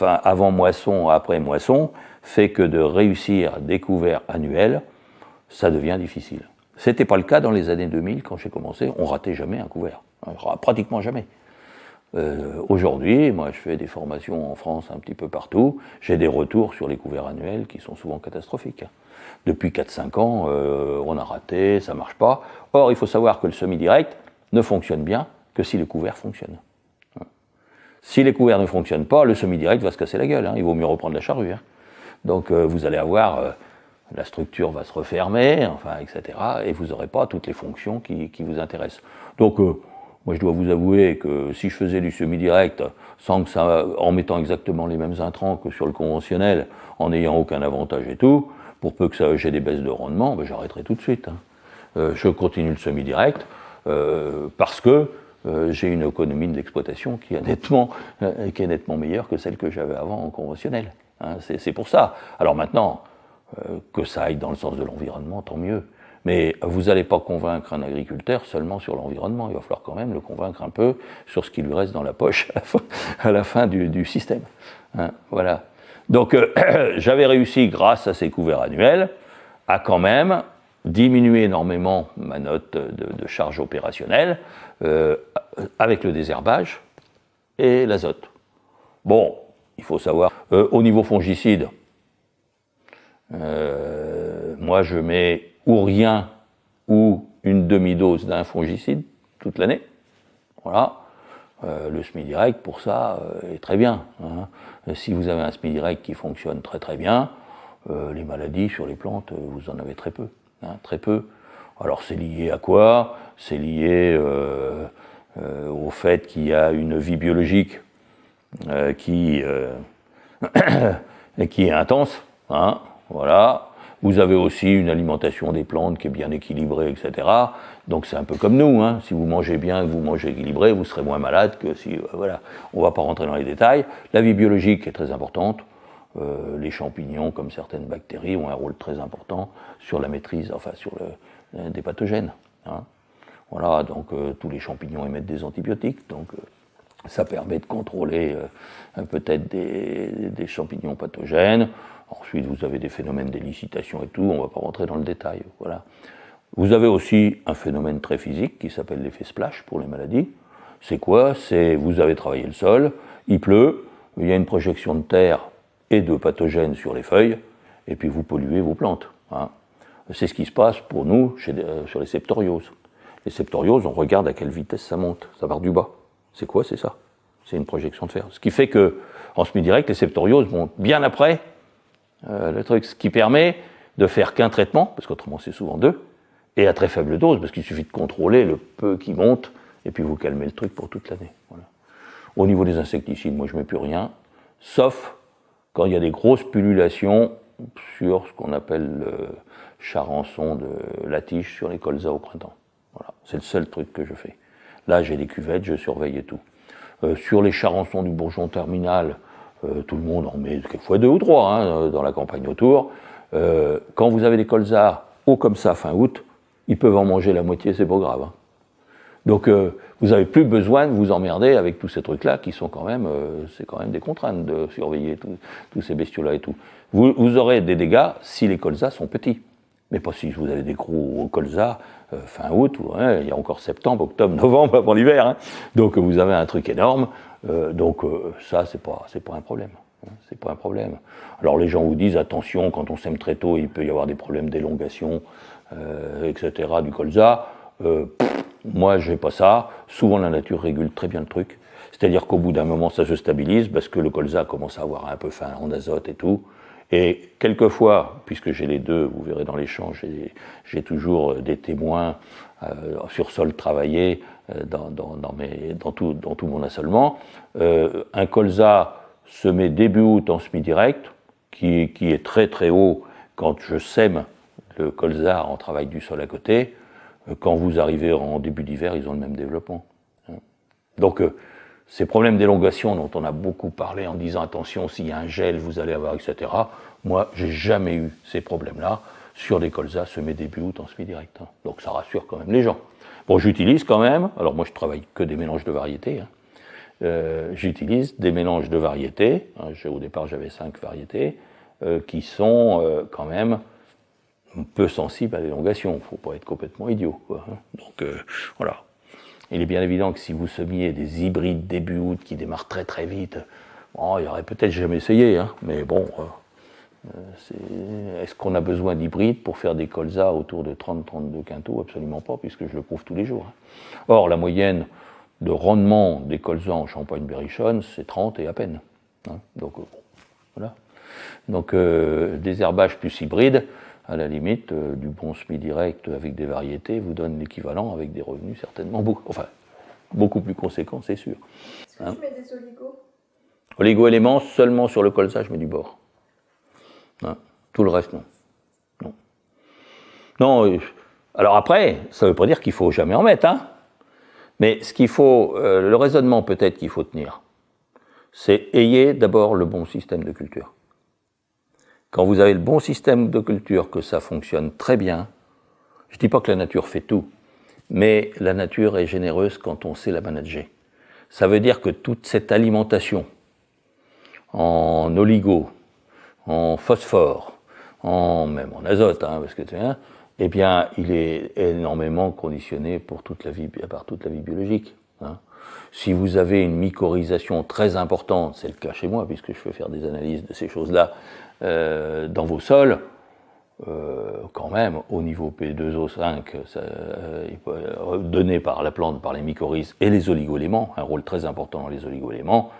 avant moisson, après moisson, fait que de réussir des couverts annuels, ça devient difficile. C'était pas le cas dans les années 2000 quand j'ai commencé. On ratait jamais un couvert, pratiquement jamais. Euh, Aujourd'hui, moi je fais des formations en France un petit peu partout, j'ai des retours sur les couverts annuels qui sont souvent catastrophiques. Depuis 4-5 ans, euh, on a raté, ça marche pas. Or, il faut savoir que le semi-direct ne fonctionne bien que si le couvert fonctionne. Si les couverts ne fonctionnent pas, le semi-direct va se casser la gueule, hein. il vaut mieux reprendre la charrue. Hein. Donc euh, vous allez avoir euh, la structure va se refermer, enfin, etc. Et vous n'aurez pas toutes les fonctions qui, qui vous intéressent. Donc, euh, moi, je dois vous avouer que si je faisais du semi-direct, sans que ça, en mettant exactement les mêmes intrants que sur le conventionnel, en n'ayant aucun avantage et tout, pour peu que ça j'ai des baisses de rendement, ben, j'arrêterai tout de suite. Hein. Euh, je continue le semi-direct euh, parce que euh, j'ai une économie d'exploitation qui, est nettement, qui est nettement meilleure que celle que j'avais avant en conventionnel. Hein. c'est pour ça. Alors maintenant, que ça aille dans le sens de l'environnement, tant mieux. Mais vous n'allez pas convaincre un agriculteur seulement sur l'environnement, il va falloir quand même le convaincre un peu sur ce qui lui reste dans la poche à la fin, du, système. Hein, voilà. Donc euh, j'avais réussi, grâce à ces couverts annuels, à quand même diminuer énormément ma note de, charge opérationnelle euh, avec le désherbage et l'azote. Bon, il faut savoir, euh, au niveau fongicide, moi je mets ou rien, ou une demi-dose d'un fongicide toute l'année. Voilà. Euh, le Smidirect direct, pour ça, euh, est très bien. Hein. Euh, si vous avez un semis direct qui fonctionne très très bien, les maladies sur les plantes, vous en avez très peu. Hein, très peu. Alors c'est lié à quoi C'est lié au fait qu'il y a une vie biologique qui, qui est intense. Hein, voilà. Vous avez aussi une alimentation des plantes qui est bien équilibrée, etc. Donc c'est un peu comme nous. Hein. Si vous mangez bien vous mangez équilibré, vous serez moins malade que si... Euh, voilà, on ne va pas rentrer dans les détails. La vie biologique est très importante. Euh, les champignons, comme certaines bactéries, ont un rôle très important sur la maîtrise, enfin sur le, euh, des pathogènes. Hein. Voilà, donc tous les champignons émettent des antibiotiques, donc ça permet de contrôler peut-être des champignons pathogènes. Ensuite, vous avez des phénomènes d'élicitation et tout, on ne va pas rentrer dans le détail. Voilà. Vous avez aussi un phénomène très physique qui s'appelle l'effet splash pour les maladies. C'est quoi C'est vous avez travaillé le sol, il pleut, il y a une projection de terre et de pathogènes sur les feuilles, et puis vous polluez vos plantes. Hein. C'est ce qui se passe pour nous chez, euh, sur les septorioses. Les septorioses, on regarde à quelle vitesse ça monte, ça part du bas. C'est quoi C'est ça. C'est une projection de fer. Ce qui fait que, en semi-direct, les septorioses vont bien après euh, le truc, ce qui permet de faire qu'un traitement, parce qu'autrement c'est souvent deux, et à très faible dose, parce qu'il suffit de contrôler le peu qui monte, et puis vous calmez le truc pour toute l'année. Au niveau des insecticides, moi je ne mets plus rien, sauf quand il y a des grosses pullulations sur ce qu'on appelle le charançon de la tige sur les colzas au printemps. Voilà, c'est le seul truc que je fais. Là, j'ai des cuvettes, je surveille et tout. Euh, sur les charançons du bourgeon terminal, euh, tout le monde en met quelquefois deux ou trois hein, euh, dans la campagne autour. Euh, quand vous avez des colzas hauts comme ça fin août, ils peuvent en manger la moitié, c'est pas grave. Hein. Donc vous n'avez plus besoin de vous emmerder avec tous ces trucs-là qui sont quand même, c'est quand même des contraintes de surveiller tous ces bestiaux-là et tout. Vous, aurez des dégâts si les colzas sont petits. Mais pas si vous avez des gros colzas fin août, ou, hein, il y a encore septembre, octobre, novembre avant l'hiver. Donc vous avez un truc énorme, euh, donc euh, ça, c'est pas, pas un problème. Hein. c'est pas un problème. Alors les gens vous disent attention, quand on sème très tôt, il peut y avoir des problèmes d'élongation, euh, etc. du colza. moi, je n'ai pas ça. Souvent, la nature régule très bien le truc. C'est-à-dire qu'au bout d'un moment, ça se stabilise parce que le colza commence à avoir un peu faim en azote et tout. Et quelquefois, puisque j'ai les deux, vous verrez dans les champs, j'ai toujours des témoins sur sol travaillé euh, dans, tout, mon assolement. Euh, un colza semé début août en semi-direct, qui, est très très haut quand je sème le colza en travail du sol à côté. Euh, quand vous arrivez en début d'hiver, ils ont le même développement. Donc, ces problèmes d'élongation dont on a beaucoup parlé en disant attention, s'il y a un gel, vous allez avoir, etc. Moi, j'ai jamais eu ces problèmes-là sur les colzas semés début août en semi-direct. Hein. Donc, ça rassure quand même les gens. Bon, j'utilise quand même, alors moi je travaille que des mélanges de variétés, hein. euh, j'utilise des mélanges de variétés, hein, au départ j'avais cinq variétés, euh, qui sont euh, quand même peu sensibles à l'élongation, il ne faut pas être complètement idiot. Hein. Donc voilà. Il est bien évident que si vous semiez des hybrides début août qui démarrent très très vite, oh, il n'y aurait peut-être jamais essayé, mais bon, euh, est-ce qu'on a besoin d'hybrides pour faire des colzas autour de 30-32 quintaux Absolument pas, puisque je le prouve tous les jours. Hein. Or, la moyenne de rendement des colzas en Champagne-Berrichonne, c'est 30 et à peine. Hein. Donc, euh, voilà. Donc, euh, des herbages plus hybrides, à la limite, du bon semi-direct avec des variétés vous donne l'équivalent avec des revenus certainement beaucoup, enfin, beaucoup plus conséquents, c'est sûr. Est-ce que hein. tu mets des oligo Oligo-éléments seulement sur le colza, je mets du bord. Hein. Tout le reste, non. Non. Euh, alors après, ça ne veut pas dire qu'il faut jamais en mettre, hein. Mais ce qu'il faut, euh, le raisonnement peut-être qu'il faut tenir, c'est ayez d'abord le bon système de culture. Quand vous avez le bon système de culture, que ça fonctionne très bien, je ne dis pas que la nature fait tout, mais la nature est généreuse quand on sait la manager. Ça veut dire que toute cette alimentation en oligo, en phosphore, en, même en azote, hein, parce que tu eh bien, il est énormément conditionné pour toute la vie, par toute la vie biologique. Hein. Si vous avez une mycorhisation très importante, c'est le cas chez moi, puisque je fais faire des analyses de ces choses-là euh, dans vos sols, euh, quand même, au niveau P2O5, euh, donné par la plante, par les mycorhizes et les oligoéléments, un rôle très important dans les oligoéléments,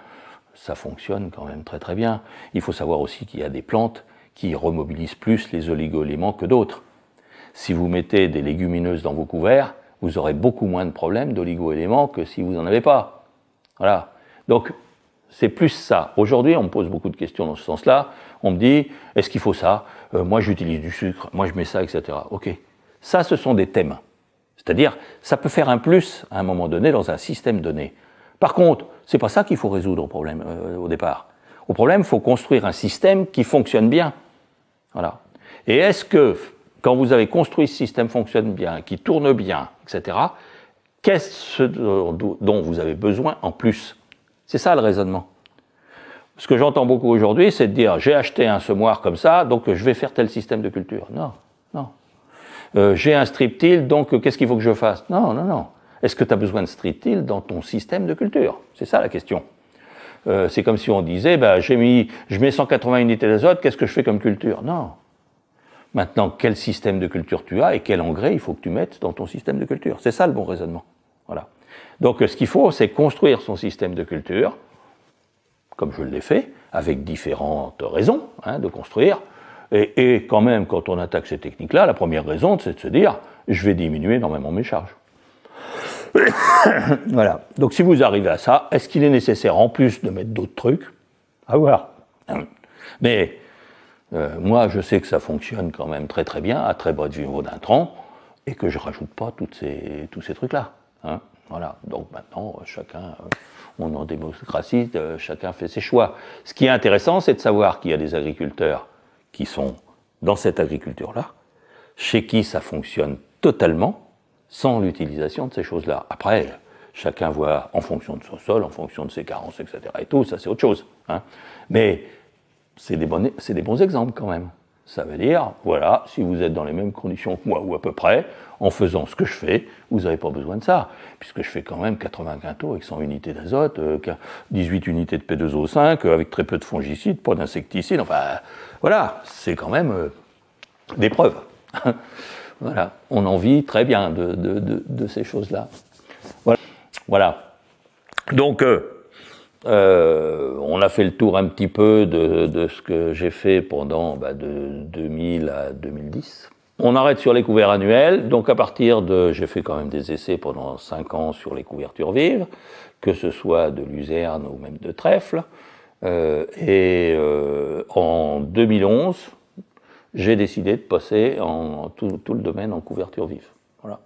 ça fonctionne quand même très très bien. Il faut savoir aussi qu'il y a des plantes qui remobilisent plus les oligoéléments que d'autres. Si vous mettez des légumineuses dans vos couverts, vous aurez beaucoup moins de problèmes d'oligoéléments que si vous n'en avez pas. Voilà. Donc, c'est plus ça. Aujourd'hui, on me pose beaucoup de questions dans ce sens-là. On me dit, est-ce qu'il faut ça euh, Moi, j'utilise du sucre, moi, je mets ça, etc. OK. Ça, ce sont des thèmes. C'est-à-dire, ça peut faire un plus à un moment donné dans un système donné. Par contre, c'est pas ça qu'il faut résoudre au problème euh, au départ. Au problème, il faut construire un système qui fonctionne bien. Voilà. Et est-ce que, quand vous avez construit ce système fonctionne bien, qui tourne bien, etc., qu'est-ce dont vous avez besoin en plus C'est ça le raisonnement. Ce que j'entends beaucoup aujourd'hui, c'est de dire j'ai acheté un semoir comme ça, donc je vais faire tel système de culture. Non, non. Euh, j'ai un strip donc qu'est-ce qu'il faut que je fasse Non, non, non. Est-ce que tu as besoin de street till dans ton système de culture C'est ça la question. Euh, c'est comme si on disait, bah, j'ai mis, je mets 180 unités d'azote, qu'est-ce que je fais comme culture Non. Maintenant, quel système de culture tu as et quel engrais il faut que tu mettes dans ton système de culture C'est ça le bon raisonnement. Voilà. Donc, ce qu'il faut, c'est construire son système de culture, comme je l'ai fait, avec différentes raisons hein, de construire. Et, et quand même, quand on attaque ces techniques-là, la première raison, c'est de se dire, je vais diminuer énormément mes charges. voilà. Donc si vous arrivez à ça, est-ce qu'il est nécessaire en plus de mettre d'autres trucs À voir. Hein. Mais euh, moi, je sais que ça fonctionne quand même très très bien à très bas niveau d'un tronc et que je rajoute pas tous ces trucs-là. Hein. voilà. Donc maintenant, chacun, euh, on est en démocratie, euh, chacun fait ses choix. Ce qui est intéressant, c'est de savoir qu'il y a des agriculteurs qui sont dans cette agriculture-là, chez qui ça fonctionne totalement, sans l'utilisation de ces choses-là. Après, chacun voit en fonction de son sol, en fonction de ses carences, etc. Et tout, ça c'est autre chose. Hein. Mais c'est des, bons, des bons exemples quand même. Ça veut dire, voilà, si vous êtes dans les mêmes conditions que moi ou à peu près, en faisant ce que je fais, vous n'avez pas besoin de ça, puisque je fais quand même 80 quintaux avec 100 unités d'azote, 18 euh, unités de P2O5, euh, avec très peu de fongicides, pas d'insecticides, enfin voilà, c'est quand même des euh, preuves. Hein. Voilà, on en vit très bien de, ces choses-là. Voilà. Donc, euh, euh, on a fait le tour un petit peu de, ce que j'ai fait pendant bah, de 2000 à 2010. On arrête sur les couverts annuels. Donc à partir de, j'ai fait quand même des essais pendant 5 ans sur les couvertures vives, que ce soit de luzerne ou même de trèfle. Euh, et en 2011, j'ai décidé de passer en tout, le domaine en couverture vive. Voilà.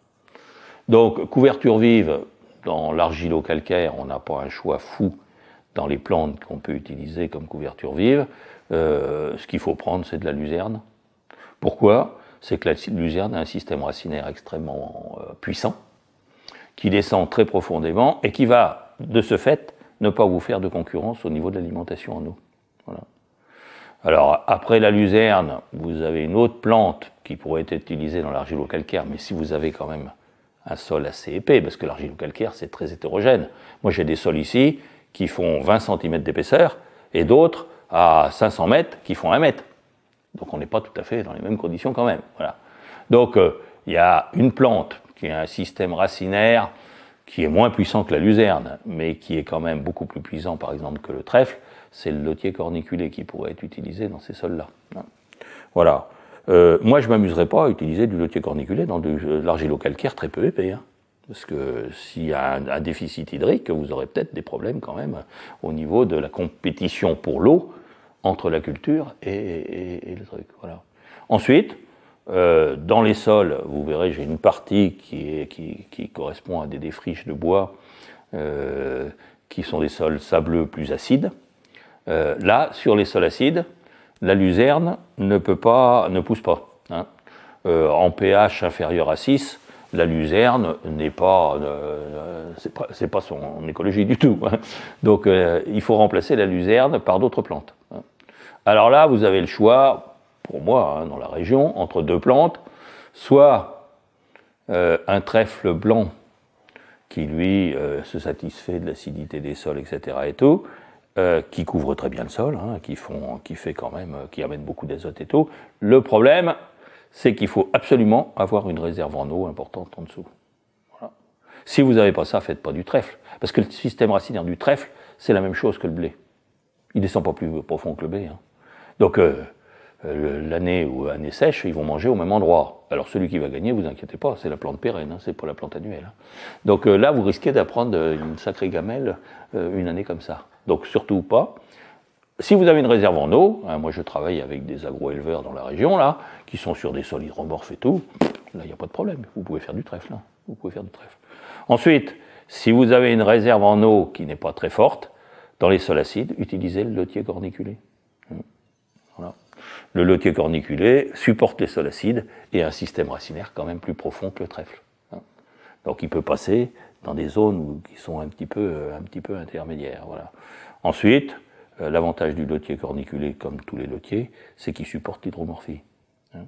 Donc, couverture vive, dans l'argilo-calcaire, on n'a pas un choix fou dans les plantes qu'on peut utiliser comme couverture vive. Euh, ce qu'il faut prendre, c'est de la luzerne. Pourquoi C'est que la luzerne a un système racinaire extrêmement euh, puissant, qui descend très profondément et qui va, de ce fait, ne pas vous faire de concurrence au niveau de l'alimentation en eau. Voilà. Alors, après la luzerne, vous avez une autre plante qui pourrait être utilisée dans au calcaire mais si vous avez quand même un sol assez épais, parce que au calcaire c'est très hétérogène. Moi, j'ai des sols ici qui font 20 cm d'épaisseur, et d'autres à 500 mètres qui font 1 mètre. Donc, on n'est pas tout à fait dans les mêmes conditions quand même. Donc, euh, il y a une plante qui a un système racinaire qui est moins puissant que la luzerne, mais qui est quand même beaucoup plus puissant, par exemple, que le trèfle, c'est le lotier corniculé qui pourrait être utilisé dans ces sols-là. Voilà. Euh, moi, je ne m'amuserais pas à utiliser du lotier corniculé dans de, euh, l'argile l'argilo-calcaire très peu épais. Hein. Parce que s'il y a un, déficit hydrique, vous aurez peut-être des problèmes quand même euh, au niveau de la compétition pour l'eau entre la culture et, le truc. Ensuite, dans les sols, vous verrez, j'ai une partie qui, correspond à des défriches de bois, qui sont des sols sableux plus acides. Euh, là, sur les sols acides, la luzerne ne, peut pas, ne pousse pas. Hein. Euh, en pH inférieur à 6, la luzerne n'est euh, pas, c'est pas, son écologie du tout. Hein. Donc il faut remplacer la luzerne par d'autres plantes. Hein. Alors là, vous avez le choix, pour moi, dans la région, entre deux plantes, soit un trèfle blanc qui lui se satisfait de l'acidité des sols, etc. et tout, euh, qui couvrent très bien le sol, hein, qui, font, qui fait quand même, euh, qui amènent beaucoup d'azote et tout. Le problème, c'est qu'il faut absolument avoir une réserve en eau importante en dessous. Voilà. Si vous n'avez pas ça, faites pas du trèfle, parce que le système racinaire du trèfle, c'est la même chose que le blé. Il descend pas plus profond que le blé. Hein. Donc euh, l'année ou année sèche, ils vont manger au même endroit. Alors celui qui va gagner, vous inquiétez pas, c'est la plante pérenne, hein, c'est pas la plante annuelle. Hein. Donc là, vous risquez d'apprendre une sacrée gamelle une année comme ça donc surtout pas. Si vous avez une réserve en eau, hein, moi je travaille avec des agro-éleveurs dans la région, là, qui sont sur des sols hydromorphes et tout, là, il n'y a pas de problème. Vous pouvez faire du trèfle, hein. Vous pouvez faire du trèfle. Ensuite, si vous avez une réserve en eau qui n'est pas très forte, dans les sols acides, utilisez le lotier corniculé. Mmh. Voilà. Le lotier corniculé supporte les sols acides et un système racinaire quand même plus profond que le trèfle. Hein. Donc il peut passer dans des zones qui sont un petit peu, euh, un petit peu intermédiaires. Voilà. Ensuite, euh, l'avantage du lotier corniculé, comme tous les lotiers, c'est qu'il supporte l'hydromorphie. Hein.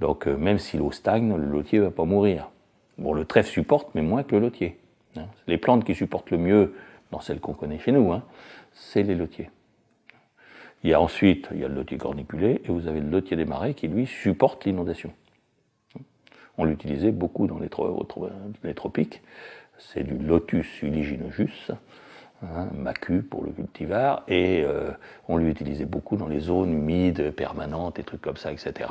Donc, euh, même si l'eau stagne, le lotier ne va pas mourir. Bon, le trèfle supporte, mais moins que le lotier. Hein. Les plantes qui supportent le mieux, dans celles qu'on connaît chez nous, hein, c'est les lotiers. Il y a ensuite, il y a le lotier corniculé, et vous avez le lotier des marais qui, lui, supporte l'inondation. On l'utilisait beaucoup dans les, les tropiques, c'est du lotus uliginosus, hein, macu pour le cultivar, et euh, on l'utilisait beaucoup dans les zones humides permanentes et trucs comme ça, etc.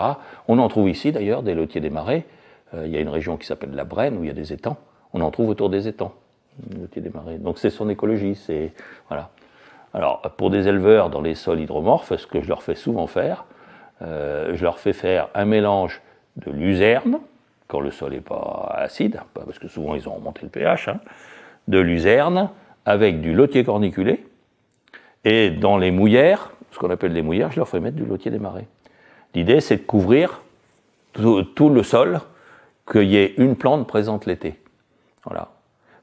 On en trouve ici d'ailleurs des lotiers des marais. Euh, il y a une région qui s'appelle la Brenne où il y a des étangs. On en trouve autour des étangs, lotiers des marais. Donc c'est son écologie, voilà. Alors pour des éleveurs dans les sols hydromorphes, ce que je leur fais souvent faire, euh, je leur fais faire un mélange de luzerne, quand le sol n'est pas acide, hein, parce que souvent ils ont remonté le pH, hein, de luzerne avec du lotier corniculé. Et dans les mouillères, ce qu'on appelle les mouillères, je leur fais mettre du lotier des marais. L'idée, c'est de couvrir tout, le sol, qu'il y ait une plante présente l'été. Voilà.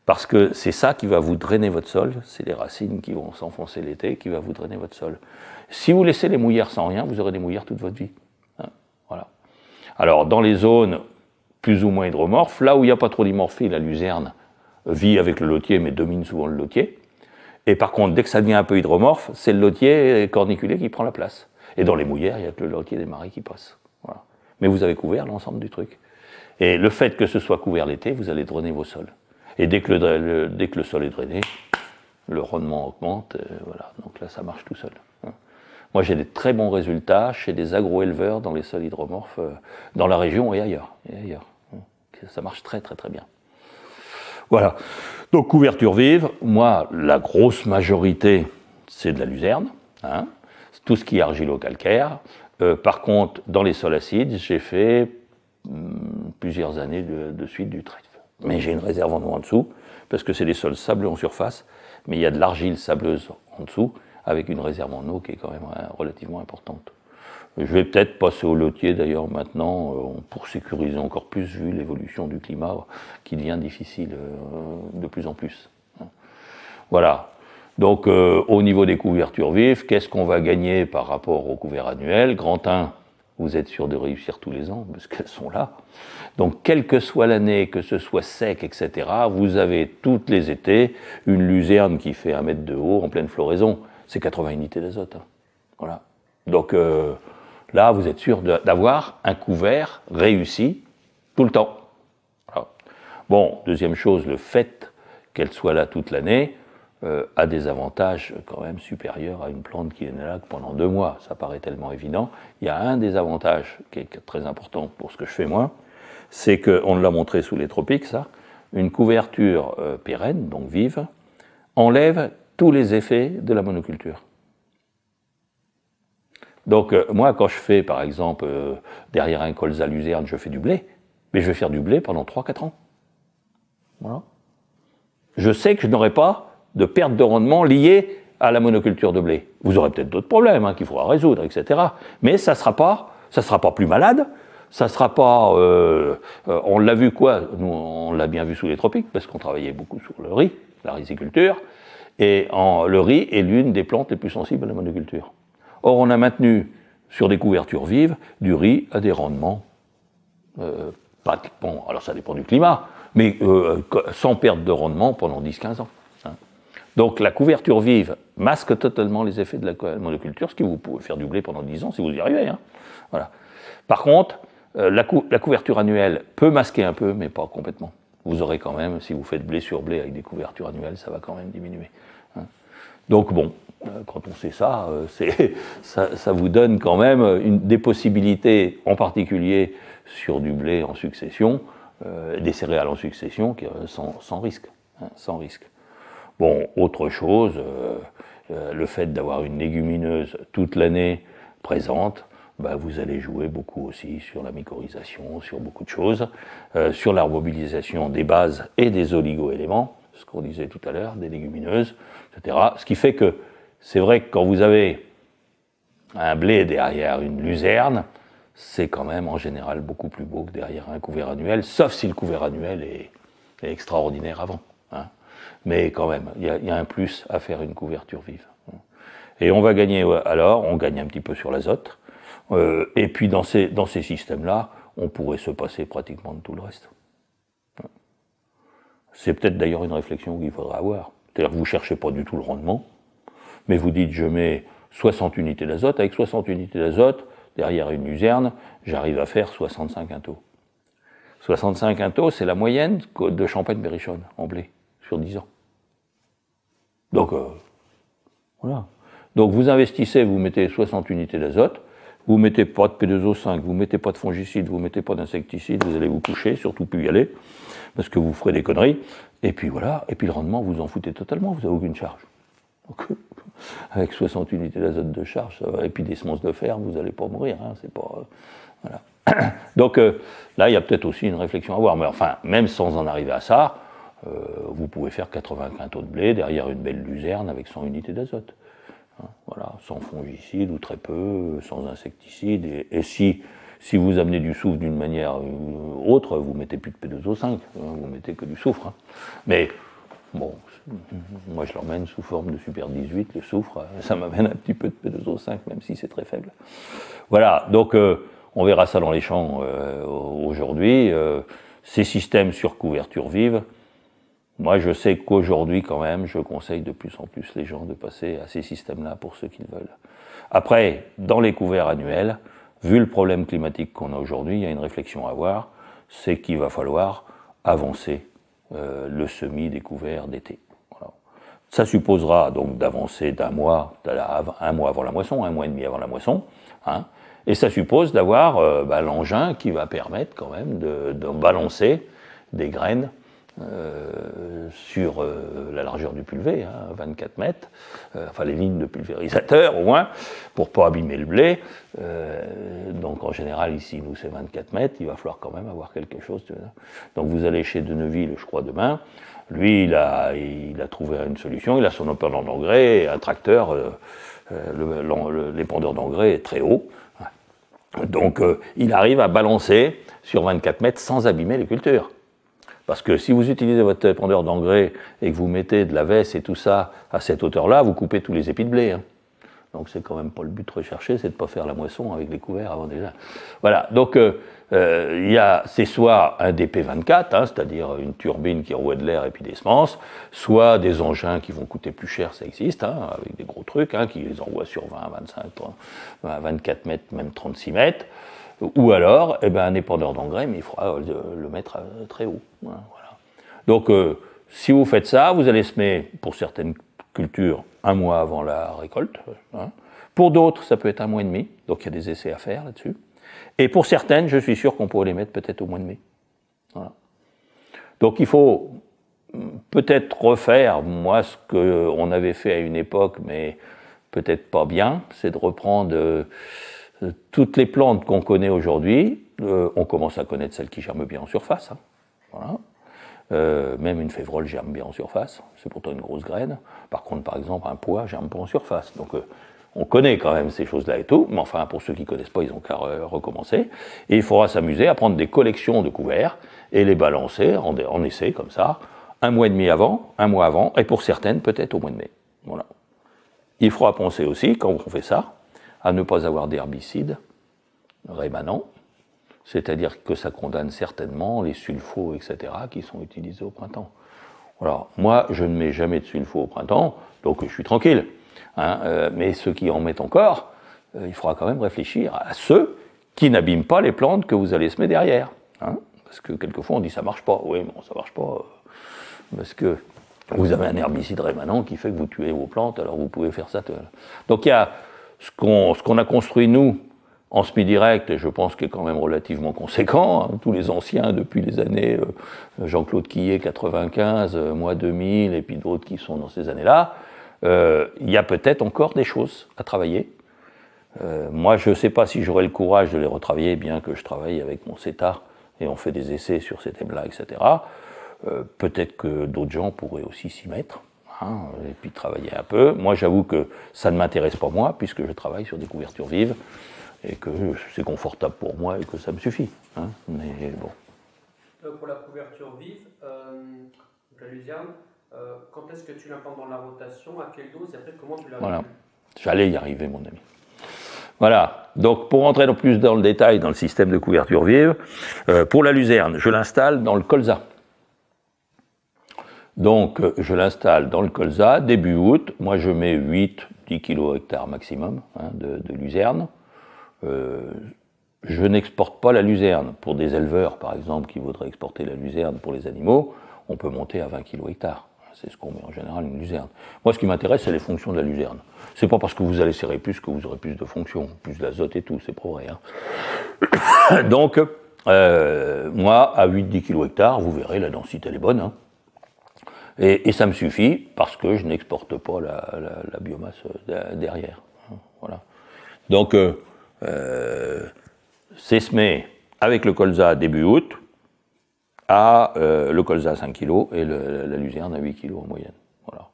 Parce que c'est ça qui va vous drainer votre sol, c'est les racines qui vont s'enfoncer l'été, qui va vous drainer votre sol. Si vous laissez les mouillères sans rien, vous aurez des mouillères toute votre vie. Hein. voilà. Alors, dans les zones plus ou moins hydromorphes, Là où il n'y a pas trop d'hymorphie, la luzerne vit avec le lotier, mais domine souvent le lotier. Et par contre, dès que ça devient un peu hydromorphe, c'est le lotier corniculé qui prend la place. Et dans les mouillères, il n'y a que le lotier des marais qui passe. Mais vous avez couvert l'ensemble du truc. Et le fait que ce soit couvert l'été, vous allez drainer vos sols. Et dès que le, sol est drainé, le rendement augmente. Euh, voilà. Donc là, ça marche tout seul. Hein. Moi, j'ai des très bons résultats chez des agro-éleveurs dans les sols hydromorphes, euh, dans la région et ailleurs. Et ailleurs ça marche très très très bien. Voilà. Donc couverture vive, moi la grosse majorité c'est de la luzerne, hein. tout ce qui est argilo-calcaire. Euh, par contre, dans les sols acides, j'ai fait hmm, plusieurs années de, suite du trèfle. Mais j'ai une réserve en eau en dessous, parce que c'est des sols sableux en surface, mais il y a de l'argile sableuse en dessous, avec une réserve en eau qui est quand même euh, relativement importante. Je vais peut-être passer au lotier d'ailleurs maintenant, euh, pour sécuriser encore plus, vu l'évolution du climat qui devient difficile euh, de plus en plus. Voilà. Donc euh, au niveau des couvertures vives, qu'est-ce qu'on va gagner par rapport au couvert annuel Grand 1, vous êtes sûr de réussir tous les ans, parce qu'elles sont là. Donc quelle que soit l'année, que ce soit sec, etc., vous avez toutes les étés une luzerne qui fait un mètre de haut en pleine floraison. C'est 80 unités d'azote. Hein. Voilà. Donc Là, vous êtes sûr d'avoir un couvert réussi tout le temps. Bon, deuxième chose, le fait qu'elle soit là toute l'année euh, a des avantages quand même supérieurs à une plante qui est là pendant deux mois. Ça paraît tellement évident. Il y a un des avantages qui est très important pour ce que je fais moi, c'est qu'on l'a montré sous les tropiques, ça, une couverture euh, pérenne, donc vive, enlève tous les effets de la monoculture. Donc euh, moi, quand je fais, par exemple, euh, derrière un colza luzerne, je fais du blé, mais je vais faire du blé pendant 3-4 ans. Voilà. Je sais que je n'aurai pas de perte de rendement liée à la monoculture de blé. Vous aurez peut-être d'autres problèmes hein, qu'il faudra résoudre, etc. Mais ça ne sera, pas, ça sera pas plus malade, ça sera pas... Euh, on l'a vu quoi Nous, on l'a bien vu sous les tropiques, parce qu'on travaillait beaucoup sur le riz, la riziculture, et le riz est l'une des plantes les plus sensibles à la monoculture. Or, on a maintenu sur des couvertures vives du riz à des rendements euh, pratiquement, alors ça dépend du climat, mais euh, sans perte de rendement pendant 10-15 ans. Hein. Donc la couverture vive masque totalement les effets de la monoculture, ce qui vous pouvez faire du blé pendant 10 ans si vous y arrivez. Hein. Voilà. Par contre, euh, la, couverture annuelle peut masquer un peu, mais pas complètement. Vous aurez quand même, si vous faites blé sur blé avec des couvertures annuelles, ça va quand même diminuer. Hein. Donc bon, euh, quand on sait euh, ça, ça, vous donne quand même euh, une, des possibilités, en particulier sur du blé en succession, des céréales en succession, sans, sans risque. Hein, sans risque. Bon, autre chose, le fait d'avoir une légumineuse toute l'année présente, bah, vous allez jouer beaucoup aussi sur la mycorhisation, sur beaucoup de choses, sur la mobilisation des bases et des oligoéléments, ce qu'on disait tout à l'heure, des légumineuses, etc. Ce qui fait que c'est vrai que quand vous avez un blé derrière une luzerne, c'est quand même en général beaucoup plus beau que derrière un couvert annuel, sauf si le couvert annuel est, extraordinaire avant. Hein. Mais quand même, il y, a un plus à faire une couverture vive. Et on va gagner, alors, on gagne un petit peu sur l'azote. Euh, et puis dans ces, dans ces systèmes-là, on pourrait se passer pratiquement de tout le reste. C'est peut-être d'ailleurs une réflexion qu'il faudra avoir. C'est-à-dire que vous ne cherchez pas du tout le rendement, mais vous dites je mets 60 unités d'azote, avec 60 unités d'azote, derrière une luzerne, j'arrive à faire 65 quintaux. 65 quintaux, c'est la moyenne de Champagne-Berrichonne en blé, sur 10 ans. Donc, euh, voilà. Donc vous investissez, vous mettez 60 unités d'azote, vous mettez pas de P2O5, vous mettez pas de fongicide, vous mettez pas d'insecticide, vous allez vous coucher, surtout plus y aller, parce que vous ferez des conneries, et puis voilà, et puis le rendement, vous en foutez totalement, vous n'avez aucune charge. avec 60 unités d'azote de charge, et puis des semences de fer, vous n'allez pas mourir. Hein, c'est pas, euh, Donc euh, là, il y a peut-être aussi une réflexion à avoir. Mais enfin, même sans en arriver à ça, euh, vous pouvez faire 80 quintaux de blé derrière une belle luzerne avec 100 unités d'azote. Hein, voilà, sans fongicide ou très peu, sans insecticides. Et, si, si vous amenez du soufre d'une manière ou autre, vous mettez plus de P2O5, vous hein, vous mettez que du soufre. Mais bon, moi, je l'emmène sous forme de Super 18, le soufre, ça m'amène un petit peu de P2O5, même si c'est très faible. Voilà, donc euh, on verra ça dans les champs euh, aujourd'hui. Euh, ces systèmes sur couverture vive, moi, je sais qu'aujourd'hui, quand même, je conseille de plus en plus les gens de passer à ces systèmes-là pour ceux qu'ils veulent. Après, dans les couverts annuels, vu le problème climatique qu'on a aujourd'hui, il y a une réflexion à avoir, c'est qu'il va falloir avancer le semi des couverts d'été. Ça supposera donc d'avancer d'un mois, un mois avant la moisson, un mois et demi avant la moisson, hein, et ça suppose d'avoir euh, bah, l'engin qui va permettre quand même de, balancer des graines euh, sur euh, la largeur du pulvé, 24 hein, mètres, enfin les lignes de pulvérisateur au moins, pour pas abîmer le blé. donc en général, ici, nous, c'est 24 mètres, il va falloir quand même avoir quelque chose. Donc vous allez chez Deneville, je crois, demain, lui, il a, trouvé une solution, il a son opérateur d'engrais, un tracteur, euh, euh, l'épandeur d'engrais est très haut. Donc euh, il arrive à balancer sur 24 mètres sans abîmer les cultures. Parce que si vous utilisez votre épandeur d'engrais et que vous mettez de la veste et tout ça à cette hauteur-là, vous coupez tous les épis de blé. Hein. Donc c'est quand même pas le but recherché, c'est de pas faire la moisson avec les couverts avant déjà. Voilà, donc euh, euh y a, c'est soit un DP24, hein, c'est-à-dire une turbine qui envoie de l'air et puis des semences, soit des engins qui vont coûter plus cher, ça existe, hein, avec des gros trucs, hein, qui les envoient sur 20, 25, 24 mètres, même 36 mètres. Ou alors, eh ben, un épandeur d'engrais, mais il faudra euh, le mettre euh, très haut. Voilà. Donc, si vous faites ça, vous allez semer pour certaines cultures un mois avant la récolte. Hein. Pour d'autres, ça peut être un mois et demi, donc il y a des essais à faire là-dessus. Et pour certaines, je suis sûr qu'on pourrait les mettre peut-être au mois de mai. Voilà. Donc il faut hmm, peut-être refaire, moi, ce qu'on avait fait à une époque, mais peut-être pas bien, c'est de reprendre euh, toutes les plantes qu'on connaît aujourd'hui. Euh, on commence à connaître celles qui germent bien en surface. Hein. Voilà. Euh, même une févrole germe bien en surface, c'est pourtant une grosse graine. Par contre, par exemple, un pois germe pas en surface. Donc, euh, on connaît quand même ces choses-là et tout, mais enfin, pour ceux qui ne connaissent pas, ils ont qu'à recommencer. Et il faudra s'amuser à prendre des collections de couverts et les balancer en, en essai, comme ça, un mois et demi avant, un mois avant, et pour certaines, peut-être au mois de mai. Voilà. Il faudra penser aussi, quand on fait ça, à ne pas avoir d'herbicides rémanents, c'est-à-dire que ça condamne certainement les sulfos, etc., qui sont utilisés au printemps. Alors, moi, je ne mets jamais de sulfos au printemps, donc je suis tranquille. Hein, euh, mais ceux qui en mettent encore, euh, il faudra quand même réfléchir à ceux qui n'abîment pas les plantes que vous allez semer derrière. Hein, parce que quelquefois, on dit ça marche pas. Oui, bon, ça marche pas. Euh, parce que vous avez un herbicide rémanent qui fait que vous tuez vos plantes, alors vous pouvez faire ça. Donc, il y a ce qu'on a construit, nous, en semi-direct, je pense qu'il est quand même relativement conséquent. Hein. tous les anciens, depuis les années euh, Jean-Claude Quillet, 95, mois euh, moi 2000, et puis d'autres qui sont dans ces années-là, euh, il y a peut-être encore des choses à travailler. moi, je ne sais pas si j'aurai le courage de les retravailler, bien que je travaille avec mon CETA et on fait des essais sur ces thèmes-là, etc. peut-être que d'autres gens pourraient aussi s'y mettre. Hein, et puis travailler un peu. Moi, j'avoue que ça ne m'intéresse pas moi, puisque je travaille sur des couvertures vives et que c'est confortable pour moi et que ça me suffit. Hein. Mais bon. Euh, pour la couverture vive, euh, la luzerne, euh, quand est-ce que tu l'implantes dans la rotation, à quelle dose et après comment tu la Voilà, j'allais y arriver mon ami. Voilà, donc pour rentrer plus dans le détail dans le système de couverture vive, pour la luzerne, je l'installe dans le colza. Donc je l'installe dans le colza, début août, moi je mets 8, 10 kg hectare maximum hein, de, luzerne. Euh, je n'exporte pas la luzerne. Pour des éleveurs, par exemple, qui voudraient exporter la luzerne pour les animaux, on peut monter à 20 kg hectare. C'est ce qu'on met en général une luzerne. Moi, ce qui m'intéresse, c'est les fonctions de la luzerne. C'est pas parce que vous allez serrer plus que vous aurez plus de fonctions, plus d'azote et tout, c'est pour hein. rien. Donc, euh, moi, à 8-10 kg hectare, vous verrez, la densité, elle est bonne. Hein. Et, ça me suffit parce que je n'exporte pas la, biomasse euh, derrière. Hein, voilà. Donc, euh, s'est semé avec le colza début août à euh, le colza à 5 kg et la luzerne à 8 kg en moyenne. Voilà.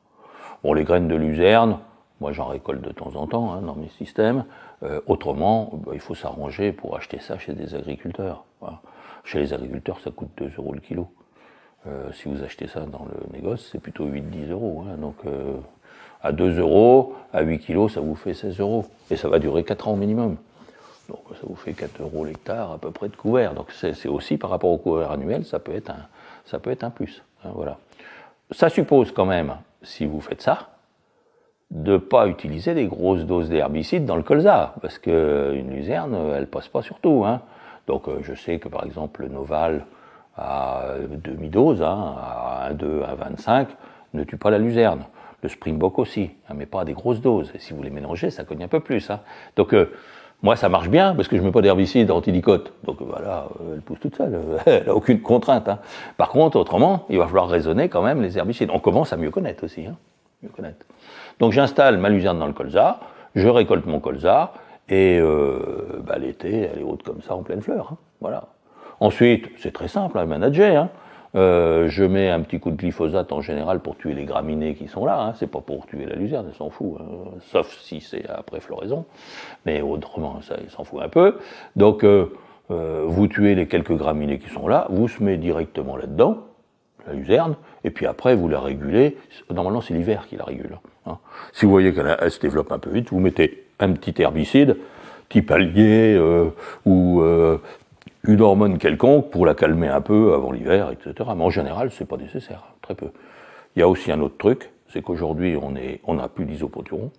Bon, les graines de luzerne, moi j'en récolte de temps en temps hein, dans mes systèmes. Euh, autrement, bah, il faut s'arranger pour acheter ça chez des agriculteurs. Chez les agriculteurs, ça coûte 2 euros le kilo. si vous achetez ça dans le négoce, c'est plutôt 8-10 euros. Hein. Donc à 2 euros, à 8 kg ça vous fait 16 euros. Et ça va durer 4 ans au minimum. Donc bah, ça vous fait 4 euros l'hectare à peu près de couvert. Donc c'est aussi par rapport au couvert annuel, ça peut être un, ça peut être un plus. Hein, voilà. Ça suppose quand même, si vous faites ça, de ne pas utiliser des grosses doses d'herbicides dans le colza, parce qu'une luzerne, elle passe pas sur tout. Hein. Donc euh, je sais que par exemple le Noval à euh, demi-dose, hein, à 1, 2, à 25, ne tue pas la luzerne. Le Springbok aussi, mais pas à des grosses doses. Et si vous les mélangez, ça cogne un peu plus. Donc euh, moi, ça marche bien parce que je ne mets pas d'herbicide antidicote. Donc voilà, euh, elle pousse toute seule. elle n'a aucune contrainte. Hein. Par contre, autrement, il va falloir raisonner quand même les herbicides. On commence à mieux connaître aussi. Hein. connaître. Donc j'installe ma luzerne dans le colza, je récolte mon colza, et euh, bah, l'été, elle est haute comme ça en pleine fleur. Hein. Voilà. Ensuite, c'est très simple à manager. Euh, je mets un petit coup de glyphosate en général pour tuer les graminées qui sont là, hein. c'est pas pour tuer la luzerne, elle s'en fout, hein. sauf si c'est après floraison, mais autrement, ça, s'en fout un peu. Donc, euh, euh, vous tuez les quelques graminées qui sont là, vous semez directement là-dedans, la luzerne, et puis après, vous la régulez. Normalement, c'est l'hiver qui la régule. Hein. Si vous voyez qu'elle se développe un peu vite, vous mettez un petit herbicide, type allier ou une hormone quelconque pour la calmer un peu avant l'hiver, etc. Mais en général, c'est pas nécessaire, hein, très peu. Il y a aussi un autre truc, c'est qu'aujourd'hui, on n'a on plus d'isopoturon.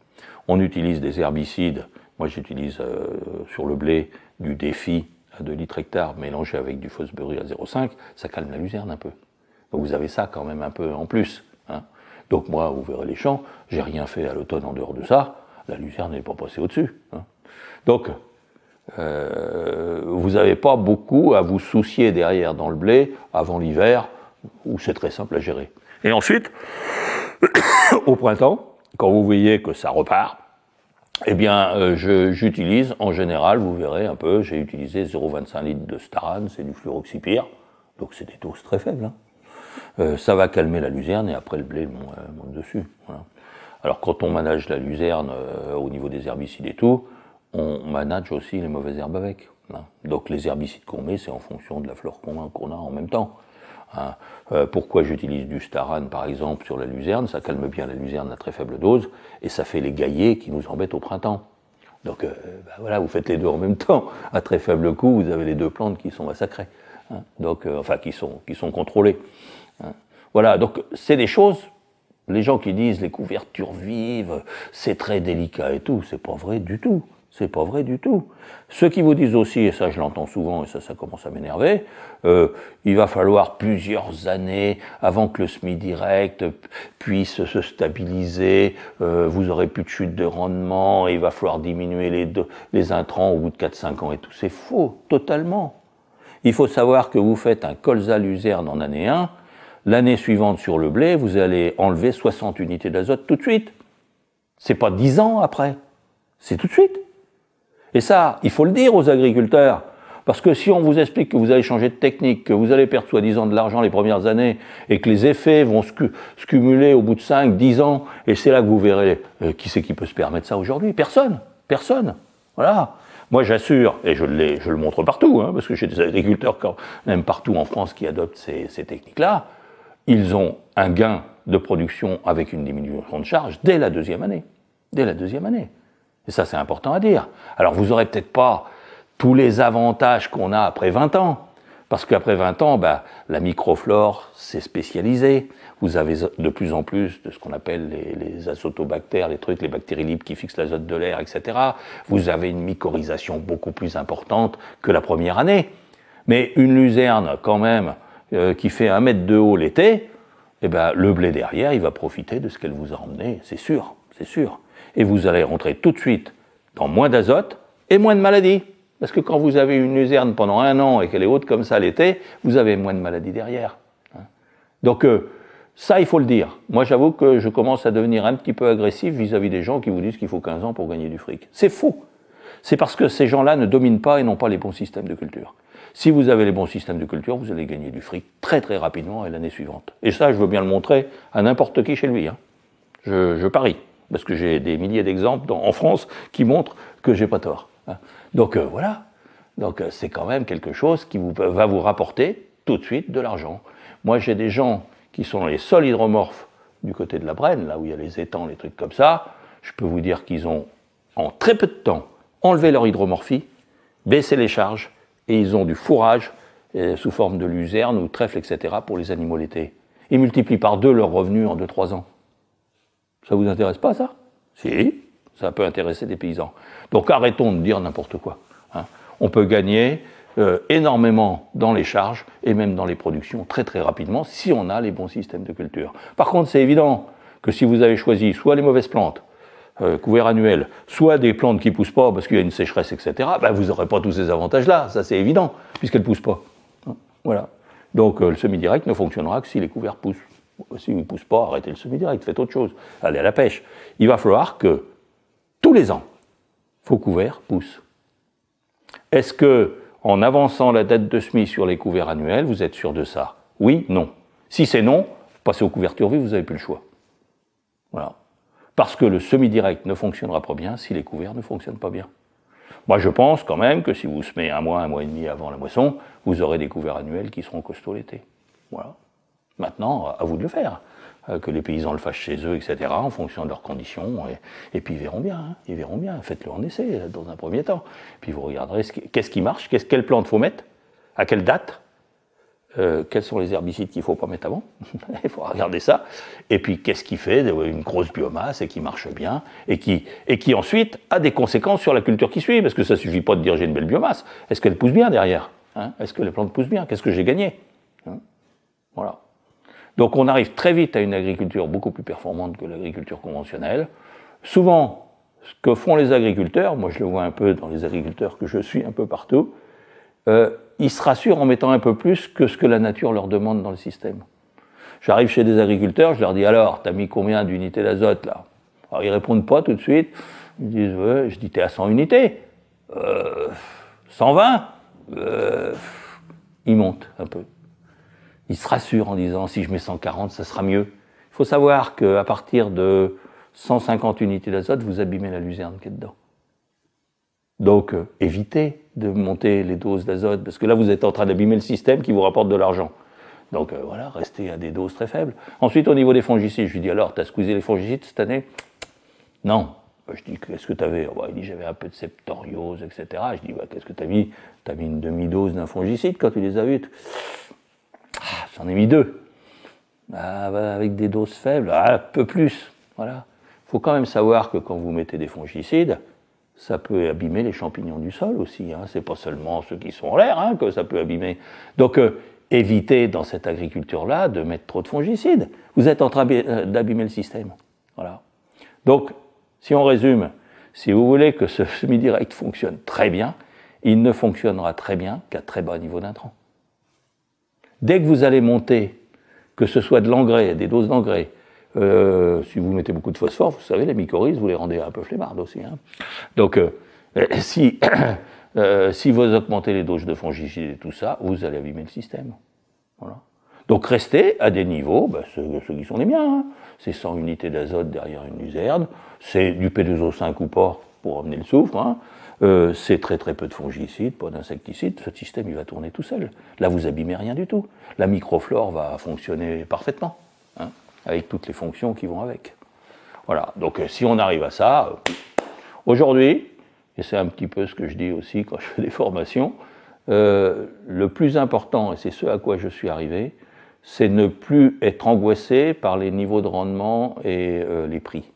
On utilise des herbicides. Moi, j'utilise euh, sur le blé du défi à 2 litres hectare mélangé avec du Fosbury à 0,5. Ça calme la luzerne un peu. Donc vous avez ça quand même un peu en plus. Hein. Donc moi, vous verrez les champs, j'ai rien fait à l'automne en dehors de ça. La luzerne n'est pas passée au-dessus. Hein. Donc, euh, vous n'avez pas beaucoup à vous soucier derrière dans le blé avant l'hiver, où c'est très simple à gérer. Et ensuite, au printemps, quand vous voyez que ça repart, eh bien, euh, j'utilise en général, vous verrez un peu, j'ai utilisé 0,25 litres de Staran, c'est du fluoroxypyr, donc c'est des doses très faibles. Hein. Euh, ça va calmer la luzerne et après le blé monte, dessus. Alors quand on manage la luzerne au niveau des herbicides et tout, on manage aussi les mauvaises herbes avec. Hein. Donc les herbicides qu'on met, c'est en fonction de la flore qu'on a, en même temps. Hein. Euh, pourquoi j'utilise du starane par exemple sur la luzerne Ça calme bien la luzerne à très faible dose et ça fait les gaillets qui nous embêtent au printemps. Donc euh, bah voilà, vous faites les deux en même temps. À très faible coût, vous avez les deux plantes qui sont massacrées. Hein. Donc, euh, enfin, qui sont, qui sont contrôlées. Voilà, donc c'est des choses les gens qui disent les couvertures vives, c'est très délicat et tout, c'est pas vrai du tout. C'est pas vrai du tout. Ceux qui vous disent aussi, et ça je l'entends souvent, et ça ça commence à m'énerver, euh, il va falloir plusieurs années avant que le SMI direct puisse se stabiliser, euh, vous aurez plus de chute de rendement, il va falloir diminuer les, deux, les intrants au bout de 4-5 ans et tout. C'est faux, totalement. Il faut savoir que vous faites un colza luzerne en année 1, l'année suivante sur le blé, vous allez enlever 60 unités d'azote tout de suite. C'est pas 10 ans après, c'est tout de suite. Et ça, il faut le dire aux agriculteurs. Parce que si on vous explique que vous allez changer de technique, que vous allez perdre soi-disant de l'argent les premières années, et que les effets vont se, cumuler au bout de 5, 10 ans, et c'est là que vous verrez euh, qui c'est qui peut se permettre ça aujourd'hui Personne. Personne. Voilà. Moi, j'assure, et je, le montre partout, hein, parce que j'ai des agriculteurs même partout en France qui adoptent ces, ces techniques-là, ils ont un gain de production avec une diminution de charge dès la deuxième année. Dès la deuxième année. Et ça, c'est important à dire. Alors, vous n'aurez peut-être pas tous les avantages qu'on a après 20 ans. Parce qu'après 20 ans, bah, la microflore s'est spécialisée. Vous avez de plus en plus de ce qu'on appelle les, les azotobactères, les trucs, les bactéries libres qui fixent l'azote de l'air, etc. Vous avez une mycorhisation beaucoup plus importante que la première année. Mais une luzerne, quand même, euh, qui fait un mètre de haut l'été, et eh ben, le blé derrière, il va profiter de ce qu'elle vous a emmené, c'est sûr, c'est sûr et vous allez rentrer tout de suite dans moins d'azote et moins de maladies. Parce que quand vous avez une luzerne pendant un an et qu'elle est haute comme ça l'été, vous avez moins de maladies derrière. Hein. Donc euh, ça, il faut le dire. Moi, j'avoue que je commence à devenir un petit peu agressif vis-à-vis des gens qui vous disent qu'il faut 15 ans pour gagner du fric. C'est faux. C'est parce que ces gens-là ne dominent pas et n'ont pas les bons systèmes de culture. Si vous avez les bons systèmes de culture, vous allez gagner du fric très très rapidement et l'année suivante. Et ça, je veux bien le montrer à n'importe qui chez lui. Hein. je parie parce que j'ai des milliers d'exemples en France qui montrent que j'ai pas tort. Hein. Donc euh, voilà. Donc euh, c'est quand même quelque chose qui vous, va vous rapporter tout de suite de l'argent. Moi j'ai des gens qui sont les sols hydromorphes du côté de la Brenne, là où il y a les étangs, les trucs comme ça. Je peux vous dire qu'ils ont en très peu de temps enlevé leur hydromorphie, baissé les charges et ils ont du fourrage euh, sous forme de luzerne ou trèfle, etc. pour les animaux l'été. Ils multiplient par deux leurs revenus en 2-3 ans. Ça vous intéresse pas, ça Si, ça peut intéresser des paysans. Donc arrêtons de dire n'importe quoi. Hein. On peut gagner euh, énormément dans les charges et même dans les productions très très rapidement si on a les bons systèmes de culture. Par contre, c'est évident que si vous avez choisi soit les mauvaises plantes, euh, couverts annuels, soit des plantes qui ne poussent pas parce qu'il y a une sécheresse, etc., ben vous n'aurez pas tous ces avantages-là, ça c'est évident, puisqu'elles ne poussent pas. Hein. Voilà. Donc euh, le semi-direct ne fonctionnera que si les couverts poussent vous ne poussez pas, arrêtez le semi-direct, faites autre chose, allez à la pêche. Il va falloir que tous les ans, vos couverts poussent. Est-ce que en avançant la date de semis sur les couverts annuels, vous êtes sûr de ça Oui, non. Si c'est non, passez aux couvertures vives, vous n'avez plus le choix. Voilà. Parce que le semi-direct ne fonctionnera pas bien si les couverts ne fonctionnent pas bien. Moi, je pense quand même que si vous semez un mois, un mois et demi avant la moisson, vous aurez des couverts annuels qui seront costauds l'été. Voilà. Maintenant, à vous de le faire. Euh, que les paysans le fassent chez eux, etc., en fonction de leurs conditions. Et, puis ils verront bien, hein, ils verront bien. Faites-le en essai euh, dans un premier temps. Puis vous regarderez qu'est-ce qui marche, quest plantes quelle plante faut mettre, à quelle date, euh, quels sont les herbicides qu'il ne faut pas mettre avant. Il faut regarder ça. Et puis, qu'est-ce qui fait une grosse biomasse et qui marche bien et qui, et qui ensuite a des conséquences sur la culture qui suit Parce que ça ne suffit pas de diriger une belle biomasse. Est-ce qu'elle pousse bien derrière hein Est-ce que les plantes poussent bien Qu'est-ce que j'ai gagné hein Voilà. Donc on arrive très vite à une agriculture beaucoup plus performante que l'agriculture conventionnelle. Souvent, ce que font les agriculteurs, moi je le vois un peu dans les agriculteurs que je suis un peu partout, euh, ils se rassurent en mettant un peu plus que ce que la nature leur demande dans le système. J'arrive chez des agriculteurs, je leur dis alors, t'as mis combien d'unités d'azote là Alors ils répondent pas tout de suite. Ils disent, je dis t'es à 100 unités, euh, 120, euh, ils montent un peu il se rassure en disant si je mets 140, ça sera mieux. Il faut savoir qu'à partir de 150 unités d'azote, vous abîmez la luzerne qui est dedans. Donc euh, évitez de monter les doses d'azote, parce que là vous êtes en train d'abîmer le système qui vous rapporte de l'argent. Donc euh, voilà, restez à des doses très faibles. Ensuite, au niveau des fongicides, je lui dis alors, t'as squeezé les fongicides cette année Non. Bah, je dis, qu'est-ce que t'avais oh, avais bah, Il dit, j'avais un peu de septoriose, etc. Je dis, bah, qu'est-ce que t'as mis T'as mis une demi-dose d'un fongicide quand tu les as eus ah, J'en ai mis deux. Ah, bah, avec des doses faibles, ah, un peu plus. Voilà. Il faut quand même savoir que quand vous mettez des fongicides, ça peut abîmer les champignons du sol aussi. Hein. C'est pas seulement ceux qui sont en l'air hein, que ça peut abîmer. Donc euh, évitez dans cette agriculture-là de mettre trop de fongicides. Vous êtes en train euh, d'abîmer le système. Voilà. Donc, si on résume, si vous voulez que ce semi-direct fonctionne très bien, il ne fonctionnera très bien qu'à très bas niveau d'intrants. Dès que vous allez monter, que ce soit de l'engrais, des doses d'engrais, euh, si vous mettez beaucoup de phosphore, vous savez, les mycorhizes, vous les rendez un peu flemmardes aussi. Hein. Donc, euh, euh, si, vous augmentez les doses de fongicides et tout ça, vous allez abîmer le système. Donc, restez à des niveaux, ben, ceux, qui sont les miens. Hein. C'est 100 unités d'azote derrière une luzerne, c'est du P2O5 ou pas pour amener le soufre, hein. Euh, c'est très très peu de fongicides, pas d'insecticides, ce système il va tourner tout seul. Là vous abîmez rien du tout. La microflore va fonctionner parfaitement, hein, avec toutes les fonctions qui vont avec. Voilà, donc euh, si on arrive à ça, euh, aujourd'hui, et c'est un petit peu ce que je dis aussi quand je fais des formations, le plus important, et c'est ce à quoi je suis arrivé, c'est ne plus être angoissé par les niveaux de rendement et les prix.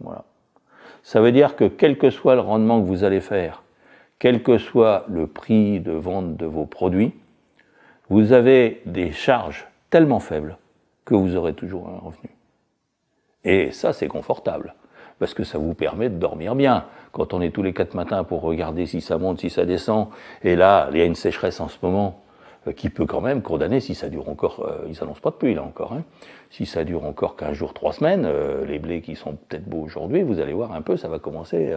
Voilà. Ça veut dire que quel que soit le rendement que vous allez faire, quel que soit le prix de vente de vos produits, vous avez des charges tellement faibles que vous aurez toujours un revenu. Et ça, c'est confortable, parce que ça vous permet de dormir bien. Quand on est tous les quatre matins pour regarder si ça monte, si ça descend, et là, il y a une sécheresse en ce moment, euh, qui peut quand même condamner si ça dure encore, il euh, ils annoncent pas de pluie là encore, hein. si ça dure encore 15 jours, 3 semaines, euh, les blés qui sont peut-être beaux aujourd'hui, vous allez voir un peu, ça va commencer,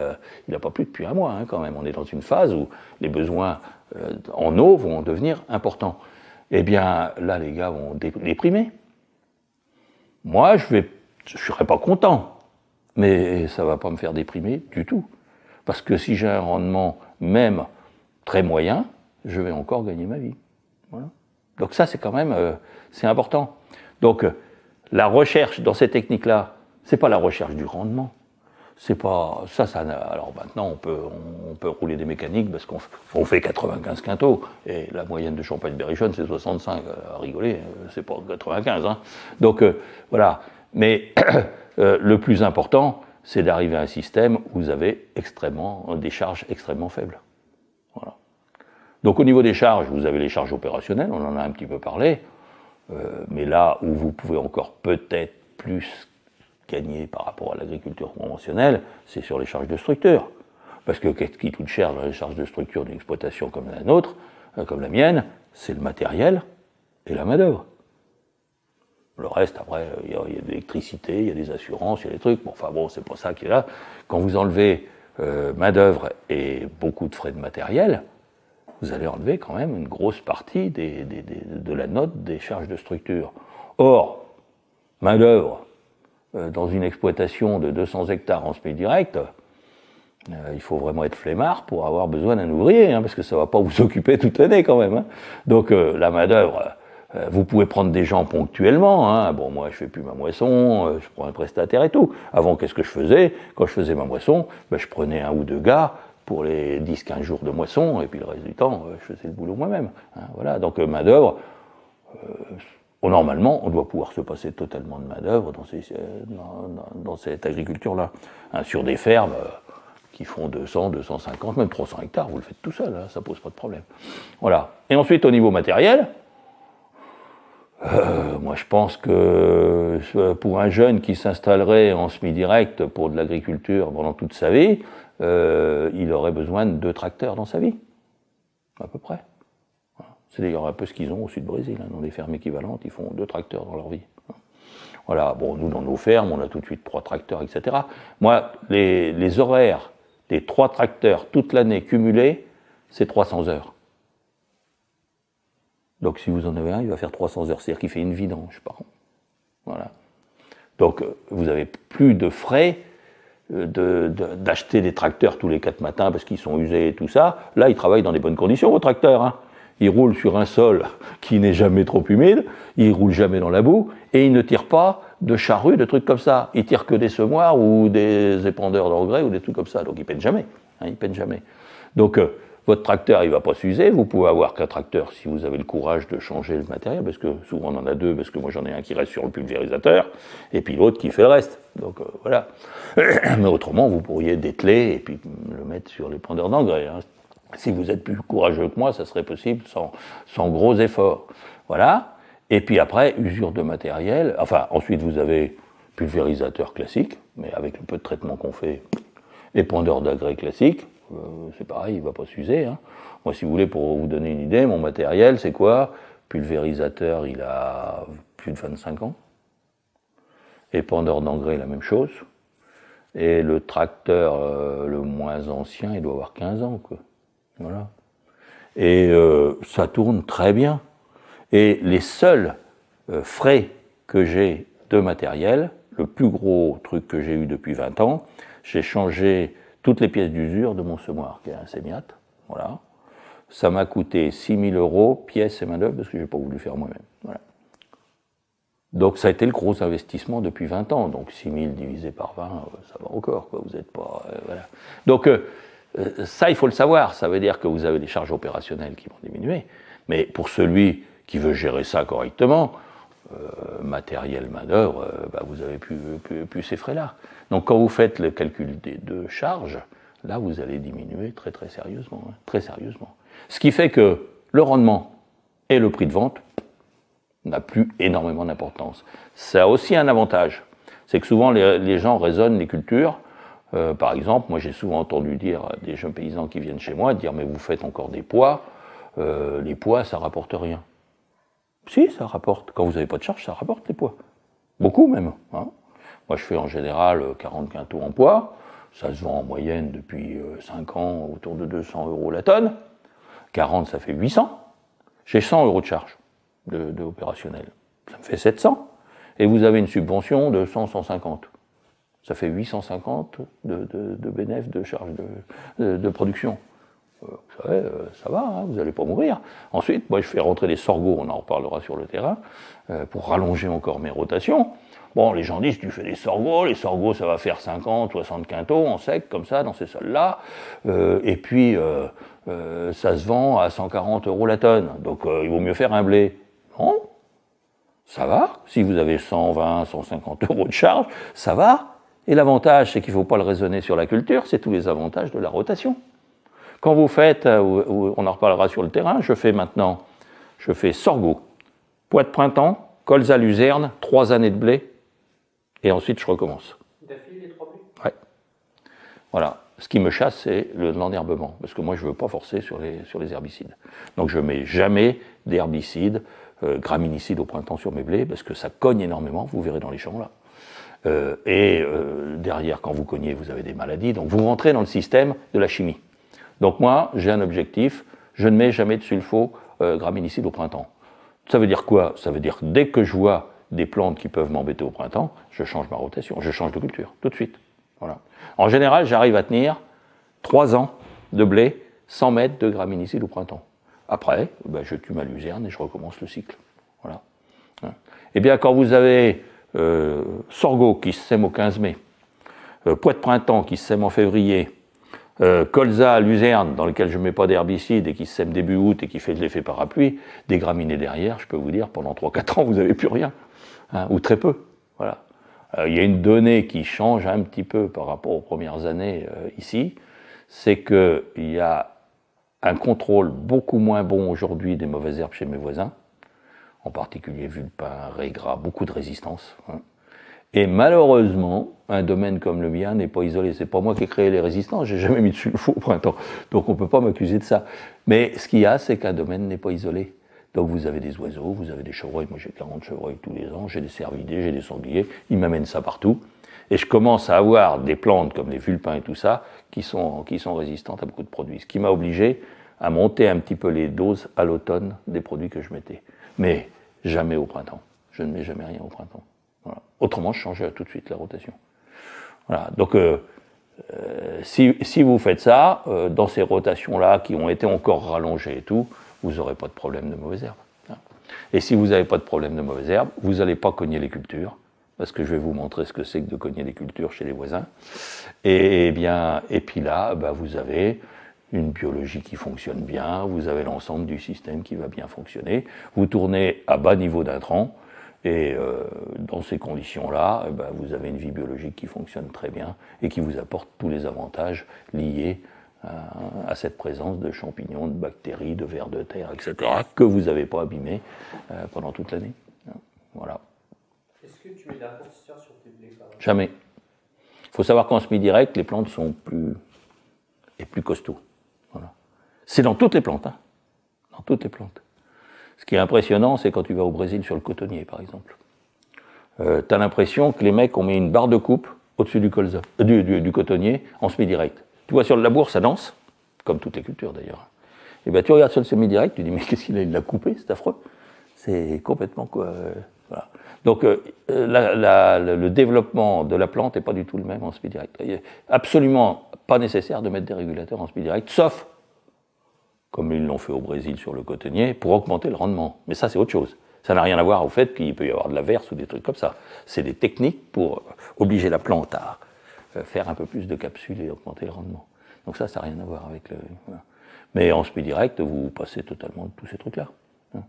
il n'a pas plu depuis un mois hein, quand même, on est dans une phase où les besoins en eau vont devenir importants. Eh bien là les gars vont déprimer. Moi je vais, je serai pas content, mais ça va pas me faire déprimer du tout. Parce que si j'ai un rendement même très moyen, je vais encore gagner ma vie. Donc ça, c'est quand même euh, c'est important. Donc euh, la recherche dans ces techniques-là, c'est pas la recherche du rendement. C'est pas ça, ça. Alors maintenant, on peut, on, peut rouler des mécaniques parce qu'on fait 95 quintaux et la moyenne de champagne berrichonne c'est 65. Euh, à rigoler, c'est pas 95. Hein. Donc voilà. Mais le plus important, c'est d'arriver à un système où vous avez extrêmement des charges extrêmement faibles. Donc au niveau des charges, vous avez les charges opérationnelles, on en a un petit peu parlé, euh, mais là où vous pouvez encore peut-être plus gagner par rapport à l'agriculture conventionnelle, c'est sur les charges de structure. Parce que qu'est-ce qui coûte cher dans les charges de structure d'une exploitation comme la nôtre, euh, comme la mienne, c'est le matériel et la main-d'œuvre. Le reste, après, euh, il y, a de l'électricité, il y a des assurances, il y a des trucs. Bon, enfin bon, c'est pour ça qu'il est là. Quand vous enlevez main-d'œuvre et beaucoup de frais de matériel, vous allez enlever quand même une grosse partie de la note des charges de structure. Or, main-d'œuvre, euh, dans une exploitation de 200 hectares en semis direct, euh, il faut vraiment être flemmard pour avoir besoin d'un ouvrier, hein, parce que ça ne va pas vous occuper toute l'année quand même. Hein. Donc euh, la main-d'œuvre, vous pouvez prendre des gens ponctuellement. Hein. Ah bon, moi, je fais plus ma moisson, je prends un prestataire et tout. Avant, qu'est-ce que je faisais Quand je faisais ma moisson, ben, je prenais un ou deux gars pour les 10-15 jours de moisson, et puis le reste du temps, euh, je faisais le boulot moi-même. Hein, voilà, donc euh, main-d'œuvre, euh, normalement, on doit pouvoir se passer totalement de main-d'œuvre dans, cette agriculture-là. Hein, sur des fermes qui font 200, 250, même 300 hectares, vous le faites tout seul, hein, ça pose pas de problème. Voilà. Et ensuite, au niveau matériel, moi, je pense que pour un jeune qui s'installerait en semi-direct pour de l'agriculture pendant toute sa vie, euh, il aurait besoin de deux tracteurs dans sa vie, à peu près. C'est d'ailleurs un peu ce qu'ils ont au sud Brésil. Hein. dans des fermes équivalentes, ils font deux tracteurs dans leur vie. Voilà, bon, nous, dans nos fermes, on a tout de suite trois tracteurs, etc. Moi, les, horaires des trois tracteurs toute l'année cumulés, c'est 300 heures. Donc, si vous en avez un, il va faire 300 heures. C'est-à-dire qu'il fait une vidange par an. Voilà. Donc, euh, vous avez plus de frais euh, d'acheter de, des tracteurs tous les quatre matins parce qu'ils sont usés et tout ça. Là, ils travaillent dans des bonnes conditions, vos tracteurs. Hein. Ils roulent sur un sol qui n'est jamais trop humide, ils roulent jamais dans la boue, et ils ne tirent pas de charrues, de trucs comme ça. Ils tirent que des semoirs ou des épandeurs de regret ou des trucs comme ça. Donc ils peinent jamais. Hein, ils peinent jamais. Donc euh, votre tracteur, il ne va pas s'user. Vous pouvez avoir qu'un tracteur si vous avez le courage de changer le matériel, parce que souvent on en a deux, parce que moi j'en ai un qui reste sur le pulvérisateur, et puis l'autre qui fait le reste. Donc euh, voilà. Mais autrement, vous pourriez dételer et puis le mettre sur les pendeurs d'engrais. Hein. Si vous êtes plus courageux que moi, ça serait possible sans, gros efforts. Voilà. Et puis après, usure de matériel. Enfin, ensuite, vous avez pulvérisateur classique, mais avec le peu de traitement qu'on fait, et pondeur d'engrais classique. Euh, c'est pareil, il va pas s'user. Hein. Moi, si vous voulez, pour vous donner une idée, mon matériel, c'est quoi Pulvérisateur, il a plus de 25 ans. Et Épandeur d'engrais, la même chose. Et le tracteur euh, le moins ancien, il doit avoir 15 ans. Quoi. Voilà. Et euh, ça tourne très bien. Et les seuls frais que j'ai de matériel, le plus gros truc que j'ai eu depuis 20 ans, j'ai changé toutes les pièces d'usure de mon semoir, qui est un sémiate. Voilà. Ça m'a coûté 6 000 euros, pièces et main-d'œuvre, parce que je n'ai pas voulu faire moi-même. Voilà. Donc ça a été le gros investissement depuis 20 ans. Donc 6 000 divisé par 20, euh, ça va encore. Quoi. Vous êtes pas. Euh, voilà. Donc euh, ça, il faut le savoir. Ça veut dire que vous avez des charges opérationnelles qui vont diminuer. Mais pour celui qui veut gérer ça correctement, matériel, main-d'œuvre, bah, vous avez plus ces frais-là. Donc quand vous faites le calcul des deux charges, là vous allez diminuer très très sérieusement, hein, très sérieusement. Ce qui fait que le rendement et le prix de vente n'a plus énormément d'importance. Ça a aussi un avantage, c'est que souvent les, gens raisonnent les cultures. Euh, par exemple, moi j'ai souvent entendu dire des jeunes paysans qui viennent chez moi, dire mais vous faites encore des pois, euh, les pois ça rapporte rien. Si, ça rapporte. Quand vous n'avez pas de charge, ça rapporte les pois. Beaucoup même. Hein. Moi, je fais en général 40 euh, quintaux en poids. Ça se vend en moyenne depuis 5 euh, ans autour de 200 euros la tonne. 40, ça fait 800. J'ai 100 euros de charge de, opérationnel. Ça me fait 700. Et vous avez une subvention de 100, 150. Ça fait 850 de, de, de de charge de, production. Euh, vous savez, ça va, hein, vous n'allez pas mourir. Ensuite, moi, je fais rentrer des sorgots, on en reparlera sur le terrain, pour rallonger encore mes rotations. Bon, les gens disent, tu fais des sorgho, les sorgho, ça va faire 50, 60 quintaux en sec, comme ça, dans ces sols-là. Euh, et puis, euh, euh, ça se vend à 140 euros la tonne. Donc, il vaut mieux faire un blé. Non Ça va. Si vous avez 120, 150 euros de charge, ça va. Et l'avantage, c'est qu'il ne faut pas le raisonner sur la culture, c'est tous les avantages de la rotation. Quand vous faites, on en reparlera sur le terrain, je fais maintenant, je fais sorgho, poids de printemps, colza luzerne, trois années de blé, et ensuite je recommence. les trois Ouais. Voilà. Ce qui me chasse, c'est l'enherbement, parce que moi je ne veux pas forcer sur les, sur les herbicides. Donc je ne mets jamais d'herbicides, euh, graminicides au printemps sur mes blés, parce que ça cogne énormément, vous verrez dans les champs là. Euh, et euh, derrière, quand vous cognez, vous avez des maladies. Donc vous rentrez dans le système de la chimie. Donc moi, j'ai un objectif, je ne mets jamais de sulfo euh, graminicide au printemps. Ça veut dire quoi Ça veut dire dès que je vois des plantes qui peuvent m'embêter au printemps, je change ma rotation, je change de culture, tout de suite. Voilà. En général, j'arrive à tenir 3 ans de blé, 100 mètres de graminicide au printemps. Après, ben, je tue ma luzerne et je recommence le cycle. Voilà. Hein. Eh bien, quand vous avez euh, sorgho qui se sème au 15 mai, euh, de printemps qui sème en février, euh, colza, luzerne, dans lequel je ne mets pas d'herbicide et qui sème début août et qui fait de l'effet parapluie, des graminées derrière, je peux vous dire, pendant 3-4 ans, vous n'avez plus rien. Hein, ou très peu. Voilà. Euh, il y a une donnée qui change un petit peu par rapport aux premières années euh, ici, c'est qu'il y a un contrôle beaucoup moins bon aujourd'hui des mauvaises herbes chez mes voisins, en particulier vulpin, raies gras, beaucoup de résistance. Hein. Et malheureusement, un domaine comme le mien n'est pas isolé. C'est pas moi qui ai créé les résistances, j'ai jamais mis dessus le au printemps, donc on peut pas m'accuser de ça. Mais ce qu'il y a, c'est qu'un domaine n'est pas isolé. Donc vous avez des oiseaux, vous avez des chevreuils, moi j'ai 40 chevreuils tous les ans, j'ai des cervidés, j'ai des sangliers, ils m'amènent ça partout. Et je commence à avoir des plantes comme les vulpins et tout ça qui sont, qui sont résistantes à beaucoup de produits. Ce qui m'a obligé à monter un petit peu les doses à l'automne des produits que je mettais. Mais jamais au printemps. Je ne mets jamais rien au printemps. Autrement, je changeais tout de suite la rotation. Voilà. Donc, euh, euh, si, si, vous faites ça, euh, dans ces rotations-là qui ont été encore rallongées et tout, vous n'aurez pas de problème de mauvaises herbes. Hein. Et si vous n'avez pas de problème de mauvaises herbes, vous n'allez pas cogner les cultures, parce que je vais vous montrer ce que c'est que de cogner les cultures chez les voisins. Et, eh bien, et puis là, bah, vous avez une biologie qui fonctionne bien, vous avez l'ensemble du système qui va bien fonctionner, vous tournez à bas niveau d'intrants, et euh, dans ces conditions-là, bah, vous avez une vie biologique qui fonctionne très bien et qui vous apporte tous les avantages liés à, cette présence de champignons, de bactéries, de vers de terre, etc., que vous n'avez pas abîmé euh, pendant toute l'année. Voilà. Est-ce que tu mets sur tes blés Jamais. Il faut savoir qu'en semi-direct, les plantes sont plus et plus costauds. C'est dans toutes les plantes. Hein. Dans toutes les plantes. Ce qui est impressionnant, c'est quand tu vas au Brésil sur le cotonnier, par exemple. Euh, tu as l'impression que les mecs ont mis une barre de coupe au-dessus du colza, euh, du, cotonnier en semi-direct. Tu vois, sur le labour, ça danse, comme toutes les cultures d'ailleurs. Et eh bien, tu regardes sur le semi-direct, tu dis, mais qu'est-ce qu'il a Il l'a coupé, c'est affreux. C'est complètement quoi. Euh, Donc, euh, la, la, le développement de la plante n'est pas du tout le même en semi-direct. Il Absolument pas nécessaire de mettre des régulateurs en semi-direct, sauf, comme ils l'ont fait au Brésil sur le cotonnier, pour augmenter le rendement. Mais ça, c'est autre chose. Ça n'a rien à voir au fait qu'il peut y avoir de la verse ou des trucs comme ça. C'est des techniques pour obliger la plante à, euh, faire un peu plus de capsules et augmenter le rendement. Donc ça, ça n'a rien à voir avec le. Mais en speed direct, vous passez totalement de tous ces trucs-là. Hein.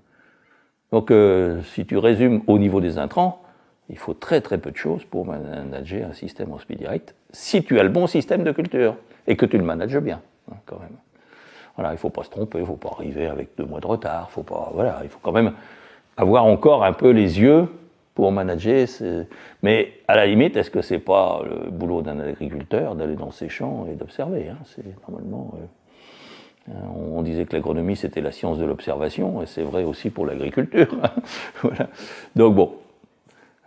Donc euh, si tu résumes au niveau des intrants, il faut très très peu de choses pour manager un système en speed direct, si tu as le bon système de culture et que tu le manages bien, hein, quand même. Voilà, il faut pas se tromper, il ne faut pas arriver avec deux mois de retard, faut pas, voilà, il faut quand même avoir encore un peu les yeux pour manager. Mais à la limite, est-ce que c'est pas le boulot d'un agriculteur d'aller dans ses champs et d'observer hein? C'est normalement. Euh, euh, on disait que l'agronomie c'était la science de l'observation et c'est vrai aussi pour l'agriculture. Donc bon,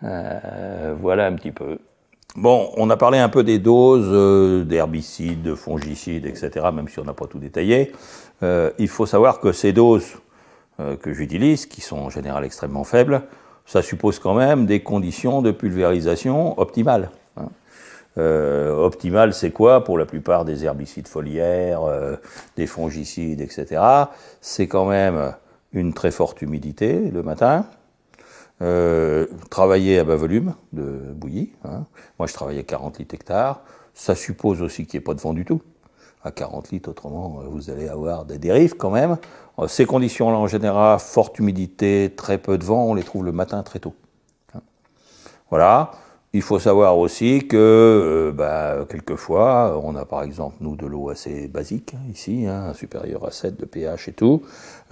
euh, voilà un petit peu. Bon, on a parlé un peu des doses d'herbicides, de fongicides, etc., même si on n'a pas tout détaillé. il faut savoir que ces doses que j'utilise, qui sont en général extrêmement faibles, ça suppose quand même des conditions de pulvérisation optimales. Hein. Euh, optimales, c'est quoi pour la plupart des herbicides foliaires, euh, des fongicides, etc. C'est quand même une très forte humidité le matin. Euh, travailler à bas volume de bouillie. Hein. Moi, je travaillais à 40 litres hectare. Ça suppose aussi qu'il n'y ait pas de vent du tout. À 40 litres, autrement, vous allez avoir des dérives quand même. Euh, ces conditions-là, en général, forte humidité, très peu de vent, on les trouve le matin très tôt. Hein. Voilà. Il faut savoir aussi que, euh, bah, quelquefois, on a par exemple, nous, de l'eau assez basique, hein, ici, hein, supérieure à 7 de pH et tout.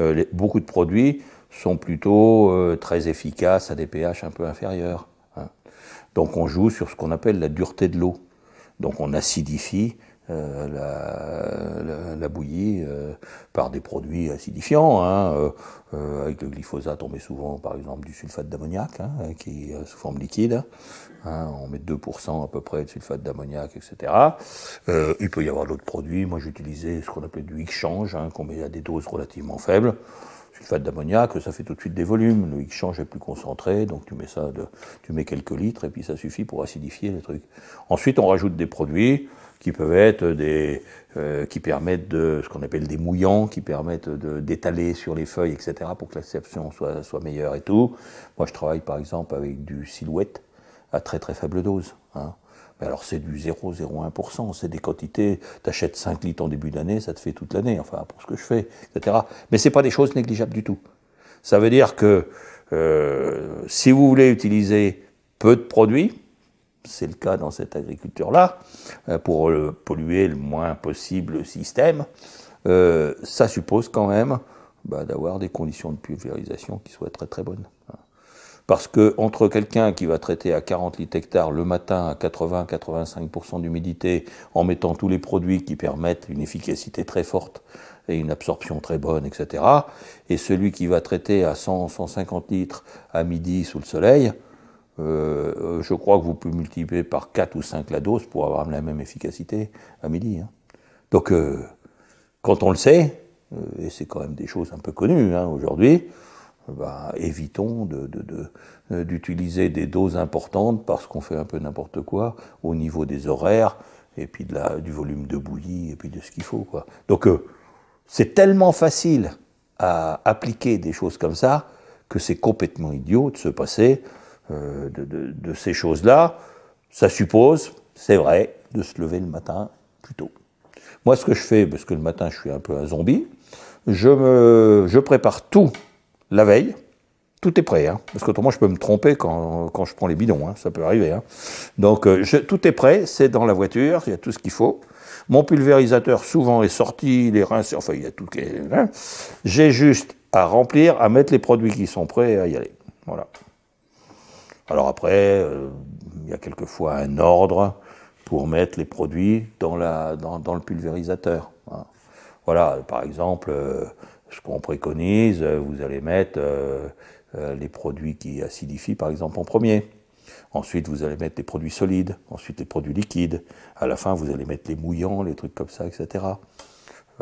Euh, beaucoup de produits sont plutôt très efficaces à des pH un peu inférieurs. Hein. Donc on joue sur ce qu'on appelle la dureté de l'eau. Donc on acidifie euh, la, bouillie euh, par des produits acidifiants, hein, euh, avec le glyphosate, on met souvent par exemple du sulfate d'ammoniac, hein, qui est sous forme liquide, hein, on met 2% à peu près de sulfate d'ammoniac, etc. il peut y avoir d'autres produits, moi j'utilisais ce qu'on appelait du X-change, qu'on met à des doses relativement faibles sulfate d'ammoniac, ça fait tout de suite des volumes. Le X-change est plus concentré, donc tu mets ça, tu mets quelques litres et puis ça suffit pour acidifier les trucs. Ensuite, on rajoute des produits qui peuvent être des, euh, qui permettent de, ce qu'on appelle des mouillants, qui permettent d'étaler sur les feuilles, etc., pour que l'acception soit, soit meilleure et tout. Moi, je travaille par exemple avec du silhouette à très très faible dose. Hein. Mais alors c'est du 0,01%, c'est des quantités, t'achètes 5 litres en début d'année, ça te fait toute l'année, enfin pour ce que je fais, etc. Mais c'est pas des choses négligeables du tout. Ça veut dire que euh, si vous voulez utiliser peu de produits, c'est le cas dans cette agriculture-là, euh, pour polluer le moins possible le système, euh, ça suppose quand même bah, d'avoir des conditions de pulvérisation qui soient très très bonnes. Parce que entre quelqu'un qui va traiter à 40 litres hectare le matin à 80-85% d'humidité en mettant tous les produits qui permettent une efficacité très forte et une absorption très bonne, etc., et celui qui va traiter à 100-150 litres à midi sous le soleil, euh, euh, je crois que vous pouvez multiplier par 4 ou 5 la dose pour avoir la même efficacité à midi. Hein. Donc, euh, quand on le sait, et c'est quand même des choses un peu connues hein, aujourd'hui, bah, évitons d'utiliser des doses importantes parce qu'on fait un peu n'importe quoi au niveau des horaires et puis de la, du volume de bouillie et puis de ce qu'il faut. Donc c'est tellement facile à appliquer des choses comme ça que c'est complètement idiot de se passer euh, de, ces choses-là, ça suppose, c'est vrai, de se lever le matin plus tôt. Moi, ce que je fais, parce que le matin, je suis un peu un zombie, je, me, je prépare tout la veille. Tout est prêt, hein, parce qu'autrement je peux me tromper quand, je prends les bidons, hein, ça peut arriver. Hein. Donc euh, tout est prêt, c'est dans la voiture, il y a tout ce qu'il faut. Mon pulvérisateur souvent est sorti, les rincé, enfin il y a tout. Hein. J'ai juste à remplir, à mettre les produits qui sont prêts et à y aller. Voilà. Alors après, euh, il y a quelquefois un ordre pour mettre les produits dans, le pulvérisateur. Hein. Voilà, par exemple, ce euh, qu'on préconise, euh, vous allez mettre les produits qui acidifient, par exemple, en premier. Ensuite, vous allez mettre les produits solides, ensuite les produits liquides. À la fin, vous allez mettre les mouillants, les trucs comme ça, etc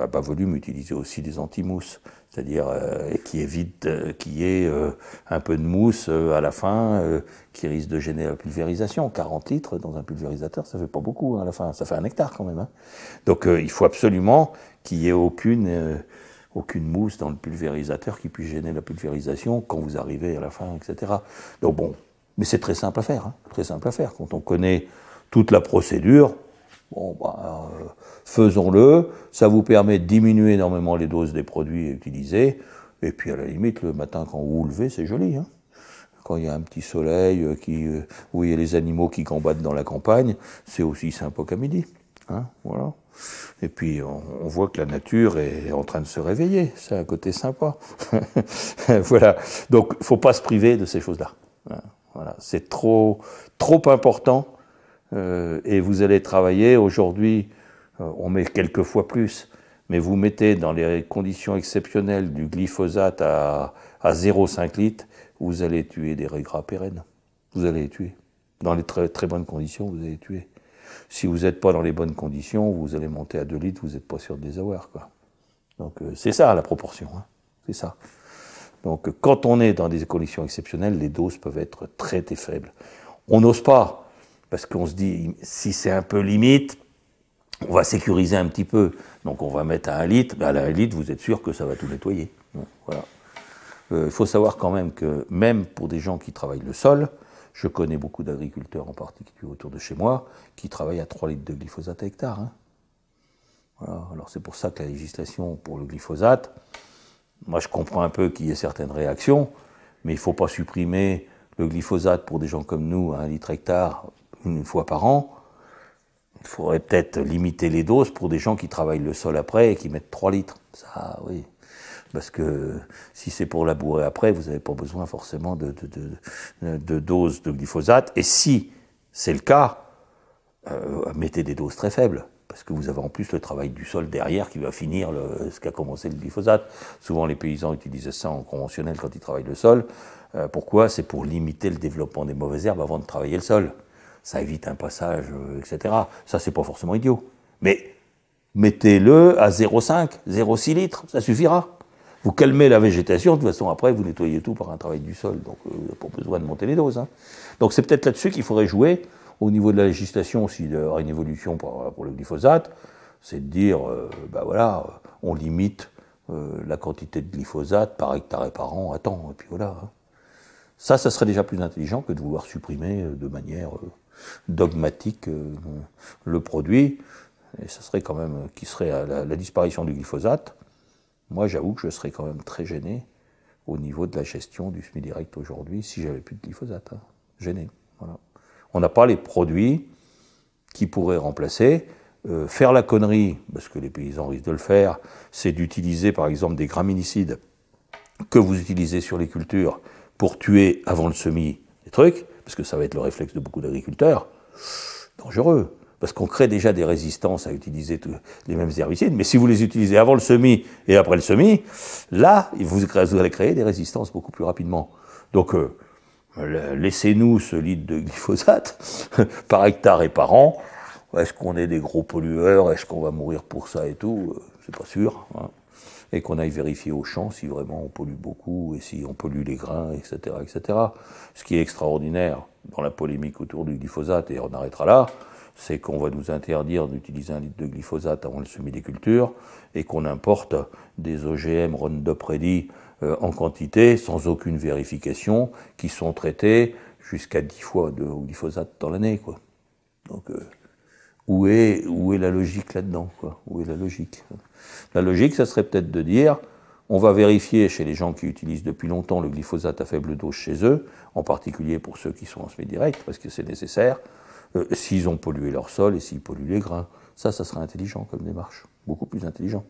à bas volume, utiliser aussi des anti-mousses, c'est-à-dire euh, qui évite euh, qu'il y ait euh, un peu de mousse euh, à la fin euh, qui risque de gêner la pulvérisation. 40 litres dans un pulvérisateur, ça fait pas beaucoup hein, à la fin, ça fait un hectare quand même. Hein. Donc il faut absolument qu'il y ait aucune aucune mousse dans le pulvérisateur qui puisse gêner la pulvérisation quand vous arrivez à la fin, etc. Donc bon, mais c'est très simple à faire, hein, très simple à faire. Quand on connaît toute la procédure, bon bah faisons-le. Ça vous permet de diminuer énormément les doses des produits utilisés. Et puis à la limite, le matin quand vous vous levez, c'est joli. Hein quand il y a un petit soleil, euh, qui, euh, où il y les animaux qui combattent dans la campagne, c'est aussi sympa qu'à midi. Hein voilà. Et puis on, voit que la nature est en train de se réveiller, c'est un côté sympa. voilà. Donc faut pas se priver de ces choses-là. Hein. Voilà. C'est trop, trop important. Euh, et vous allez travailler aujourd'hui euh, on met quelques fois plus, mais vous mettez dans les conditions exceptionnelles du glyphosate à, à 0,5 litres, vous allez tuer des régras pérennes. Vous allez les tuer. Dans les très, très bonnes conditions, vous allez les tuer. Si vous n'êtes pas dans les bonnes conditions, vous allez monter à 2 litres, vous n'êtes pas sûr de les avoir. Quoi. Donc euh, c'est ça la proportion, hein. c'est ça. Donc quand on est dans des conditions exceptionnelles, les doses peuvent être très, très faibles. On n'ose pas, parce qu'on se dit, si c'est un peu limite, on va sécuriser un petit peu, donc on va mettre à 1 litre, à la 1 litre, vous êtes sûr que ça va tout nettoyer. Euh, il faut savoir quand même que même pour des gens qui travaillent le sol, je connais beaucoup d'agriculteurs en particulier autour de chez moi qui travaillent à 3 litres de glyphosate à hectare. Hein. Alors c'est pour ça que la législation pour le glyphosate, moi je comprends un peu qu'il y ait certaines réactions, mais il ne faut pas supprimer le glyphosate pour des gens comme nous à 1 litre hectare une fois par an il faudrait peut-être limiter les doses pour des gens qui travaillent le sol après et qui mettent 3 litres. Ça, oui. Parce que si c'est pour labourer après, vous n'avez pas besoin forcément de, doses de glyphosate. Et si c'est le cas, euh, mettez des doses très faibles parce que vous avez en plus le travail du sol derrière qui va finir ce qu'a commencé le glyphosate. Souvent, les paysans utilisent ça en conventionnel quand ils travaillent le sol. Euh, pourquoi C'est pour limiter le développement des mauvaises herbes avant de travailler le sol ça évite un passage, euh, etc. Ça, c'est pas forcément idiot. Mais mettez-le à 0,5, 0,6 litres, ça suffira. Vous calmez la végétation, de toute façon, après, vous nettoyez tout par un travail du sol, donc euh, vous n'avez pas besoin de monter les doses. Hein. Donc c'est peut-être là-dessus qu'il faudrait jouer, au niveau de la législation, s'il y aura une évolution pour, le glyphosate, c'est de dire, ben voilà, on limite la quantité de glyphosate par hectare et par an Attends, et puis voilà. Hein. Ça, ça serait déjà plus intelligent que de vouloir supprimer de manière dogmatique euh, le produit, et ce serait quand même euh, qui serait la, disparition du glyphosate, moi j'avoue que je serais quand même très gêné au niveau de la gestion du semi-direct aujourd'hui si j'avais plus de glyphosate. Hein. Gêné. On n'a pas les produits qui pourraient remplacer. Euh, faire la connerie, parce que les paysans risquent de le faire, c'est d'utiliser par exemple des graminicides que vous utilisez sur les cultures pour tuer avant le semis des trucs parce que ça va être le réflexe de beaucoup d'agriculteurs, dangereux. Parce qu'on crée déjà des résistances à utiliser les mêmes herbicides, mais si vous les utilisez avant le semis et après le semis, là, vous, allez créer des résistances beaucoup plus rapidement. Donc, euh, laissez-nous ce litre de glyphosate par hectare et par an. Est-ce qu'on est des gros pollueurs Est-ce qu'on va mourir pour ça et tout euh, C'est pas sûr. Hein et qu'on aille vérifier au champ si vraiment on pollue beaucoup et si on pollue les grains, etc., etc. Ce qui est extraordinaire dans la polémique autour du glyphosate, et on arrêtera là, c'est qu'on va nous interdire d'utiliser un litre de glyphosate avant le semis des cultures et qu'on importe des OGM Roundup Ready euh, en quantité sans aucune vérification qui sont traités jusqu'à 10 fois de glyphosate dans l'année. quoi. Donc euh, où est, où est la logique là-dedans quoi Où est la logique La logique, ça serait peut-être de dire, on va vérifier chez les gens qui utilisent depuis longtemps le glyphosate à faible dose chez eux, en particulier pour ceux qui sont en semis direct parce que c'est nécessaire, euh, s'ils ont pollué leur sol et s'ils polluent les grains. Ça, ça serait intelligent comme démarche, beaucoup plus intelligent.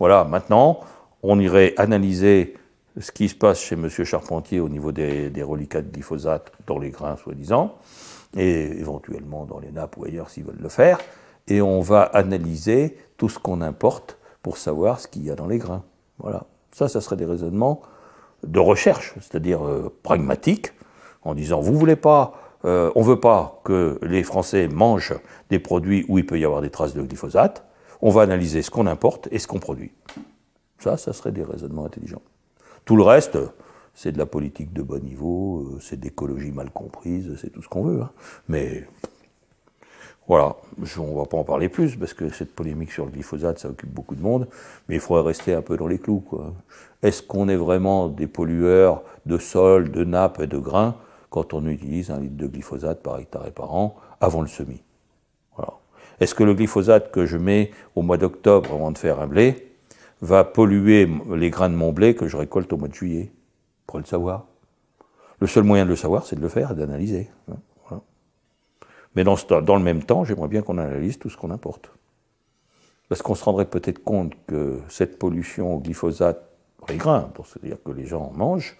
Voilà, maintenant, on irait analyser ce qui se passe chez M. Charpentier au niveau des, des reliquats de glyphosate dans les grains, soi-disant et éventuellement dans les nappes ou ailleurs s'ils veulent le faire, et on va analyser tout ce qu'on importe pour savoir ce qu'il y a dans les grains. Voilà. Ça, ça serait des raisonnements de recherche, c'est-à-dire euh, pragmatiques, en disant vous voulez pas, euh, on veut pas que les Français mangent des produits où il peut y avoir des traces de glyphosate. On va analyser ce qu'on importe et ce qu'on produit. Ça, ça serait des raisonnements intelligents. Tout le reste, c'est de la politique de bon niveau, euh, c'est d'écologie mal comprise, c'est tout ce qu'on veut. Hein. Mais voilà, je, on ne va pas en parler plus parce que cette polémique sur le glyphosate, ça occupe beaucoup de monde, mais il faudrait rester un peu dans les clous. Est-ce qu'on est vraiment des pollueurs de sol, de nappes et de grains quand on utilise un litre de glyphosate par hectare et par an avant le semis Est-ce que le glyphosate que je mets au mois d'octobre avant de faire un blé va polluer les grains de mon blé que je récolte au mois de juillet le savoir. Le seul moyen de le savoir, c'est de le faire et d'analyser. Mais dans, le même temps, j'aimerais bien qu'on analyse tout ce qu'on importe. Parce qu'on se rendrait peut-être compte que cette pollution au glyphosate grains, pour se dire que les gens en mangent,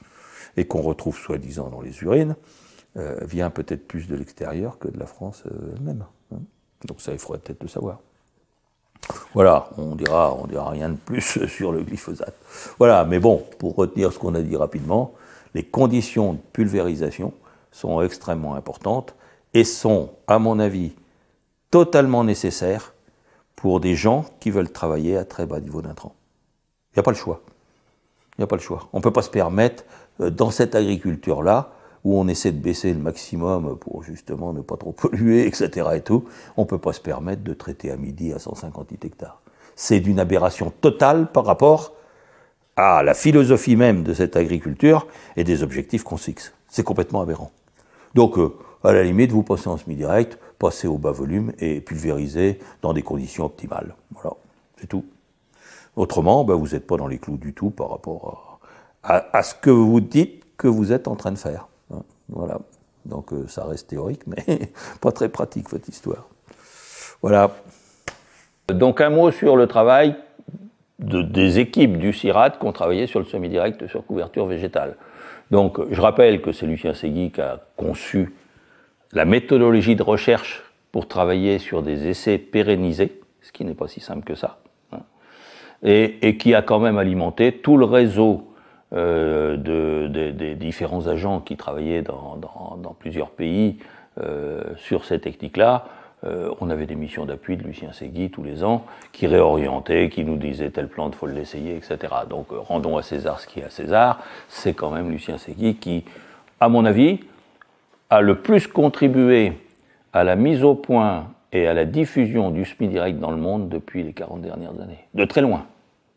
et qu'on retrouve soi-disant dans les urines, euh, vient peut-être plus de l'extérieur que de la France euh, elle-même. Hein. Donc ça, il faudrait peut-être le savoir. Voilà, on dira, on dira rien de plus sur le glyphosate. Voilà, mais bon, pour retenir ce qu'on a dit rapidement, les conditions de pulvérisation sont extrêmement importantes et sont, à mon avis, totalement nécessaires pour des gens qui veulent travailler à très bas niveau d'intrants. Il n'y a pas le choix. Il n'y a pas le choix. On ne peut pas se permettre, euh, dans cette agriculture-là, où on essaie de baisser le maximum pour justement ne pas trop polluer, etc. et tout, on ne peut pas se permettre de traiter à midi à 150 hectares. C'est d'une aberration totale par rapport à la philosophie même de cette agriculture et des objectifs qu'on fixe. C'est complètement aberrant. Donc, euh, à la limite, vous passez en semi-direct, passez au bas volume et pulvérisez dans des conditions optimales. Voilà, c'est tout. Autrement, ben, vous n'êtes pas dans les clous du tout par rapport à ce que vous dites que vous êtes en train de faire. Voilà. Donc euh, ça reste théorique, mais pas très pratique votre histoire. Voilà. Donc un mot sur le travail des équipes du CIRAD qui ont travaillé sur le semi-direct sur couverture végétale. Donc je rappelle que c'est Lucien Segui qui a conçu la méthodologie de recherche pour travailler sur des essais pérennisés, ce qui n'est pas si simple que ça, hein, et qui a quand même alimenté tout le réseau euh, des différents agents qui travaillaient dans, plusieurs pays euh, sur ces techniques-là. Euh, on avait des missions d'appui de Lucien Segui tous les ans, qui réorientaient qui nous disaient tel plan, il faut l'essayer, etc. Donc rendons à César ce qui est à César. C'est quand même Lucien Segui qui, à mon avis, a le plus contribué à la mise au point et à la diffusion du SMI direct dans le monde depuis les 40 dernières années. De très loin,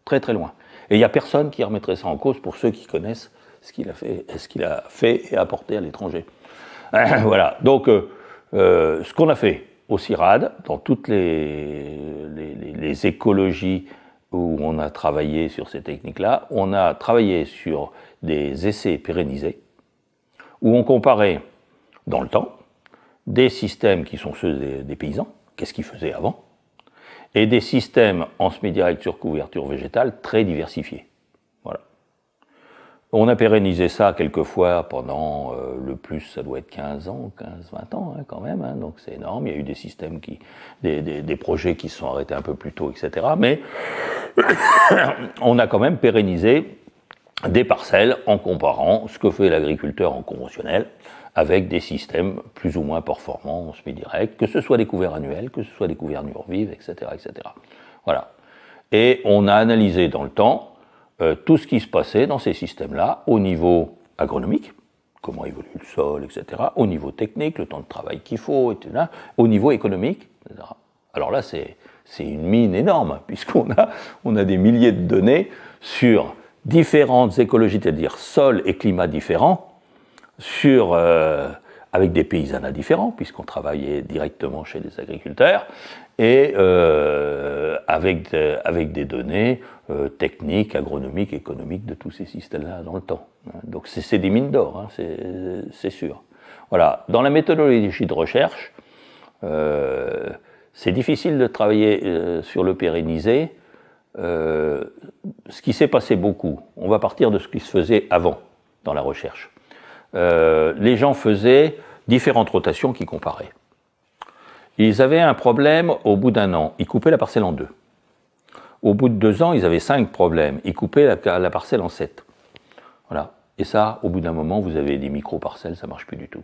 très très loin. Et il n'y a personne qui remettrait ça en cause pour ceux qui connaissent ce qu'il a fait, ce qu'il a fait et apporté à l'étranger. voilà. Donc, euh, euh, ce qu'on a fait au CIRAD, dans toutes les, écologies où on a travaillé sur ces techniques-là, on a travaillé sur des essais pérennisés où on comparait dans le temps des systèmes qui sont ceux des paysans, qu'est-ce qu'ils faisaient avant, et des systèmes en semi-direct sur couverture végétale très diversifiés. Voilà. On a pérennisé ça quelquefois pendant euh, le plus, ça doit être 15 ans, 15, 20 ans hein, quand même, hein, donc c'est énorme. Il y a eu des systèmes qui, des, des projets qui se sont arrêtés un peu plus tôt, etc. Mais on a quand même pérennisé des parcelles en comparant ce que fait l'agriculteur en conventionnel avec des systèmes plus ou moins performants en semi-direct, que ce soit des couverts annuels, que ce soit des couvernures vives, etc. etc. Voilà. Et on a analysé dans le temps euh, tout ce qui se passait dans ces systèmes-là au niveau agronomique, comment évolue le sol, etc., au niveau technique, le temps de travail qu'il faut, etc., au niveau économique, Alors là, c'est une mine énorme, puisqu'on a, on a des milliers de données sur différentes écologies, c'est-à-dire sol et climat différents, sur, euh, avec des paysannats différents, puisqu'on travaillait directement chez des agriculteurs, et euh, avec, avec des données euh, techniques, agronomiques, économiques de tous ces systèmes-là dans le temps. Donc c'est des mines d'or, hein, c'est sûr. Voilà. Dans la méthodologie de recherche, c'est difficile de travailler sur le pérennisé. ce qui s'est passé beaucoup, on va partir de ce qui se faisait avant dans la recherche. Euh, les gens faisaient différentes rotations qui comparaient. Ils avaient un problème au bout d'un an, ils coupaient la parcelle en deux. Au bout de deux ans, ils avaient cinq problèmes, ils coupaient la, parcelle en sept. Voilà. Et ça, au bout d'un moment, vous avez des micro-parcelles, ça ne marche plus du tout.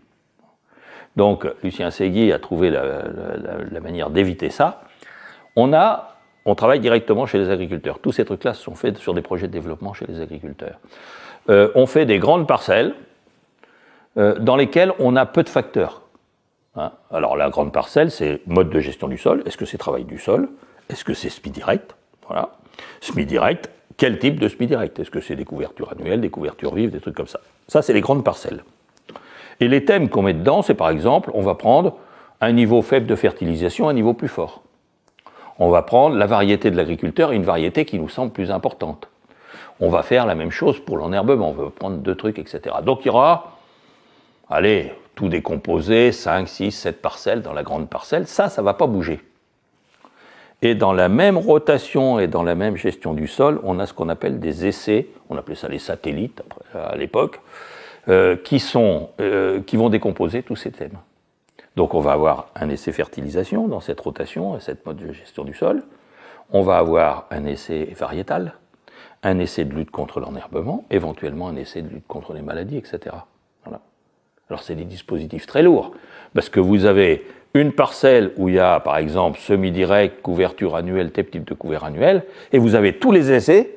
Donc, Lucien Segui a trouvé la, manière d'éviter ça. On a on travaille directement chez les agriculteurs. Tous ces trucs-là sont faits sur des projets de développement chez les agriculteurs. Euh, on fait des grandes parcelles, euh, dans lesquels on a peu de facteurs. Hein. Alors la grande parcelle, c'est mode de gestion du sol. Est-ce que c'est travail du sol Est-ce que c'est SMI direct Voilà. SMI direct, quel type de SMI direct Est-ce que c'est des couvertures annuelles, des couvertures vives, des trucs comme ça Ça, c'est les grandes parcelles. Et les thèmes qu'on met dedans, c'est par exemple, on va prendre un niveau faible de fertilisation, un niveau plus fort. On va prendre la variété de l'agriculteur une variété qui nous semble plus importante. On va faire la même chose pour l'enherbement, on va prendre deux trucs, etc. Donc il y aura allez, tout décomposé, 5, 6, 7 parcelles dans la grande parcelle, ça, ça ne va pas bouger. Et dans la même rotation et dans la même gestion du sol, on a ce qu'on appelle des essais, on appelait ça les satellites à l'époque, euh, qui, sont, euh, qui vont décomposer tous ces thèmes. Donc on va avoir un essai fertilisation dans cette rotation, et cette mode de gestion du sol. On va avoir un essai variétal, un essai de lutte contre l'enherbement, éventuellement un essai de lutte contre les maladies, etc. Alors c'est des dispositifs très lourds, parce que vous avez une parcelle où il y a par exemple semi-direct, couverture annuelle, type de couvert annuel, et vous avez tous les essais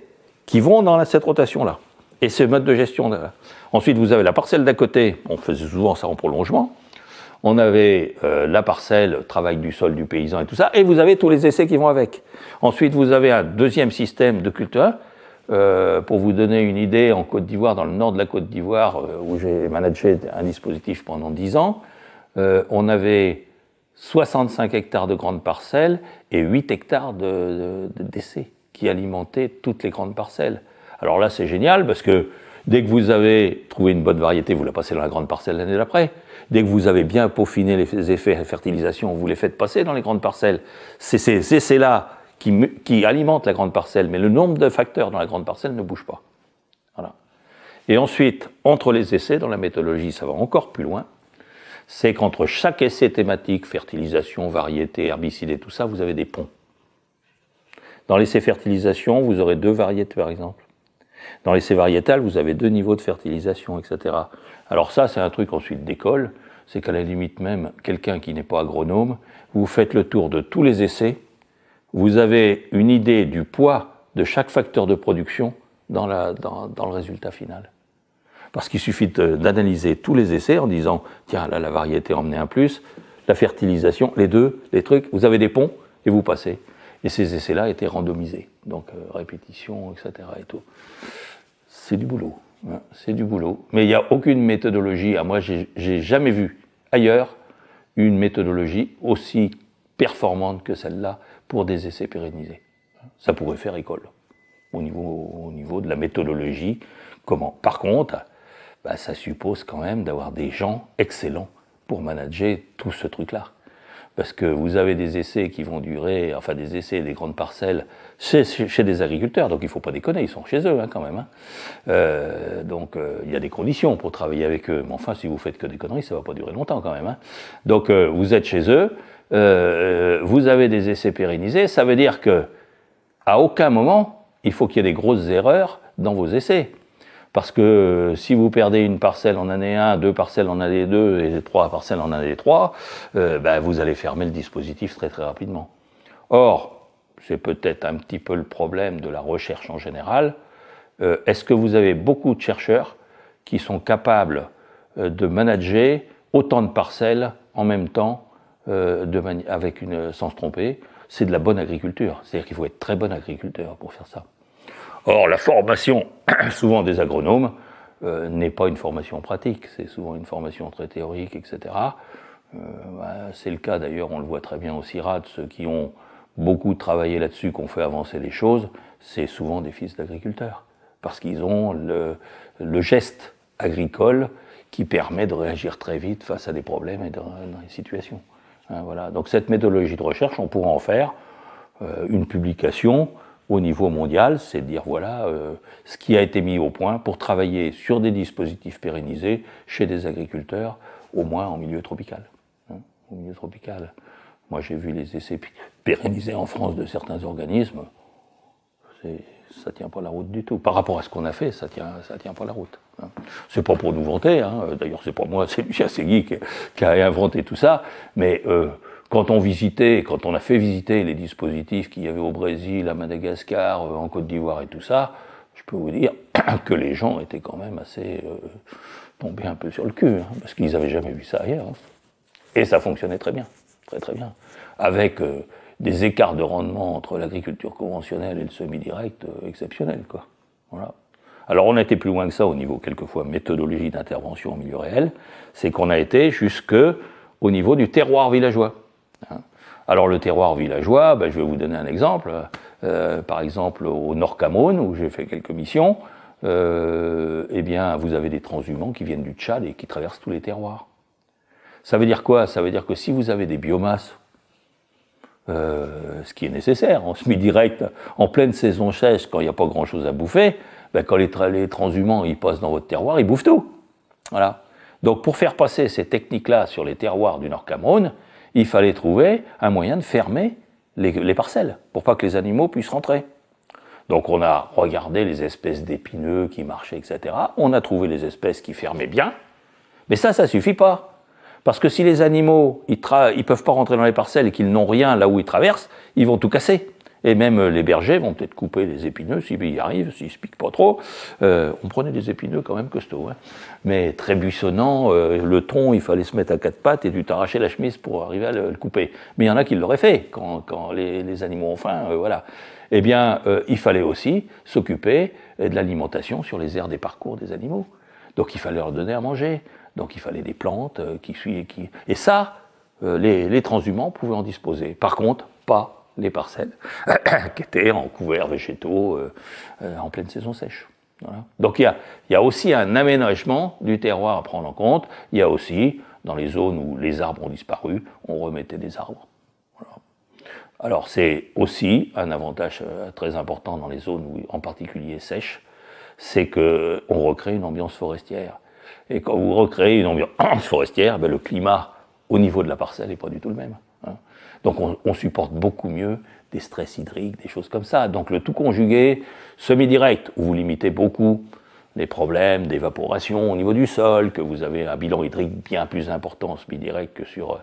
qui vont dans cette rotation-là. Et ce mode de gestion. Euh, ensuite, vous avez la parcelle d'à côté, on faisait souvent ça en prolongement, on avait euh, la parcelle, euh, travail du sol du paysan et tout ça, et vous avez tous les essais qui vont avec. Ensuite, vous avez un deuxième système de culture euh, pour vous donner une idée, en Côte d'Ivoire, dans le nord de la Côte d'Ivoire, euh, où j'ai managé un dispositif pendant 10 ans, euh, on avait 65 hectares de grandes parcelles et 8 hectares de, décès qui alimentaient toutes les grandes parcelles. Alors là, c'est génial parce que dès que vous avez trouvé une bonne variété, vous la passez dans la grande parcelle l'année d'après. Dès que vous avez bien peaufiné les effets de fertilisation, vous les faites passer dans les grandes parcelles. C'est c'est là qui, alimente la grande parcelle, mais le nombre de facteurs dans la grande parcelle ne bouge pas. Et ensuite, entre les essais, dans la méthodologie, ça va encore plus loin, c'est qu'entre chaque essai thématique, fertilisation, variété, herbicide et tout ça, vous avez des ponts. Dans l'essai fertilisation, vous aurez deux variétés, par exemple. Dans l'essai variétal, vous avez deux niveaux de fertilisation, etc. Alors ça, c'est un truc ensuite d'école, c'est qu'à la limite même, quelqu'un qui n'est pas agronome, vous faites le tour de tous les essais, vous avez une idée du poids de chaque facteur de production dans, le résultat final. Parce qu'il suffit d'analyser tous les essais en disant, tiens, là, la variété emmenait un plus, la fertilisation, les deux, les trucs, vous avez des ponts et vous passez. Et ces essais-là étaient randomisés, donc euh, répétition, etc. Et tout. C'est du boulot, hein, c'est du boulot. Mais il n'y a aucune méthodologie, à moi j'ai jamais vu ailleurs une méthodologie aussi performante que celle-là pour des essais pérennisés. Ça pourrait faire école au niveau, au niveau de la méthodologie. Comment Par contre, bah, ça suppose quand même d'avoir des gens excellents pour manager tout ce truc-là. Parce que vous avez des essais qui vont durer, enfin des essais, des grandes parcelles chez, chez, des agriculteurs, donc il ne faut pas déconner, ils sont chez eux hein, quand même. Hein. Euh, donc euh, il y a des conditions pour travailler avec eux, mais enfin si vous faites que des conneries, ça ne va pas durer longtemps quand même. Hein. Donc euh, vous êtes chez eux, euh, vous avez des essais pérennisés, ça veut dire que à aucun moment il faut qu'il y ait des grosses erreurs dans vos essais. Parce que euh, si vous perdez une parcelle en année 1, deux parcelles en année 2 et trois parcelles en année 3, euh, ben, vous allez fermer le dispositif très très rapidement. Or, c'est peut-être un petit peu le problème de la recherche en général, est-ce que vous avez beaucoup de chercheurs qui sont capables de manager autant de parcelles en même temps euh, de avec une, euh, sans se tromper, c'est de la bonne agriculture. C'est-à-dire qu'il faut être très bon agriculteur pour faire ça. Or, la formation, souvent des agronomes, euh, n'est pas une formation pratique, c'est souvent une formation très théorique, etc. Bah, c'est le cas d'ailleurs, on le voit très bien au CIRAD, ceux qui ont beaucoup travaillé là-dessus, qui ont fait avancer les choses, c'est souvent des fils d'agriculteurs, parce qu'ils ont le, geste agricole qui permet de réagir très vite face à des problèmes et dans, dans des situations. Hein, voilà. Donc cette méthodologie de recherche, on pourra en faire euh, une publication au niveau mondial, c'est dire voilà euh, ce qui a été mis au point pour travailler sur des dispositifs pérennisés chez des agriculteurs, au moins en milieu tropical. Hein, milieu tropical. Moi j'ai vu les essais pérennisés en France de certains organismes ça ne tient pas la route du tout. Par rapport à ce qu'on a fait, ça ne tient, ça tient pas la route. Hein. Ce n'est pas pour nous vanter, hein. d'ailleurs c'est pas moi, c'est Lucien Segui qui, qui, a inventé tout ça, mais euh, quand on visitait, quand on a fait visiter les dispositifs qu'il y avait au Brésil, à Madagascar, euh, en Côte d'Ivoire et tout ça, je peux vous dire que les gens étaient quand même assez euh, tombés un peu sur le cul, hein, parce qu'ils n'avaient jamais vu ça ailleurs. Hein. Et ça fonctionnait très bien, très très bien. Avec des écarts de rendement entre l'agriculture conventionnelle et le semi-direct exceptionnel. Euh, exceptionnels. Quoi. Voilà. Alors on a été plus loin que ça au niveau quelquefois méthodologie d'intervention en milieu réel, c'est qu'on a été jusque au niveau du terroir villageois. Hein. Alors le terroir villageois, ben, je vais vous donner un exemple. Euh, par exemple au Nord Cameroun où j'ai fait quelques missions, euh, eh bien vous avez des transhumants qui viennent du Tchad et qui traversent tous les terroirs. Ça veut dire quoi Ça veut dire que si vous avez des biomasses euh, ce qui est nécessaire. En semi-direct, en pleine saison sèche, quand il n'y a pas grand-chose à bouffer, ben, quand les, transhumants ils passent dans votre terroir, ils bouffent tout. Voilà. Donc pour faire passer ces techniques-là sur les terroirs du Nord Cameroun, il fallait trouver un moyen de fermer les, parcelles pour pas que les animaux puissent rentrer. Donc on a regardé les espèces d'épineux qui marchaient, etc. On a trouvé les espèces qui fermaient bien, mais ça, ça suffit pas. Parce que si les animaux, ils ne peuvent pas rentrer dans les parcelles et qu'ils n'ont rien là où ils traversent, ils vont tout casser. Et même euh, les bergers vont peut-être couper les épineux s'ils y arrivent, s'ils se piquent pas trop. Euh, on prenait des épineux quand même costauds, hein. mais très buissonnant, euh, le tronc, il fallait se mettre à quatre pattes et du t'arracher la chemise pour arriver à le, couper. Mais il y en a qui l'auraient fait quand, quand les, animaux ont faim, voilà. Eh bien, il fallait aussi s'occuper de l'alimentation sur les aires des parcours des animaux. Donc il fallait leur donner à manger. Donc il fallait des plantes euh, qui suivaient. Qui... Et ça, euh, les, les, transhumants pouvaient en disposer. Par contre, pas les parcelles qui étaient en couverts végétaux euh, en pleine saison sèche. Donc il y, a, aussi un aménagement du terroir à prendre en compte. Il y a aussi, dans les zones où les arbres ont disparu, on remettait des arbres. Alors c'est aussi un avantage très important dans les zones où, en particulier sèches, c'est qu'on recrée une ambiance forestière. Et quand vous recréez une ambiance forestière, ben le climat au niveau de la parcelle n'est pas du tout le même. Hein. Donc on, supporte beaucoup mieux des stress hydriques, des choses comme ça. Donc le tout conjugué, semi-direct, où vous limitez beaucoup les problèmes d'évaporation au niveau du sol, que vous avez un bilan hydrique bien plus important semi-direct que sur, euh,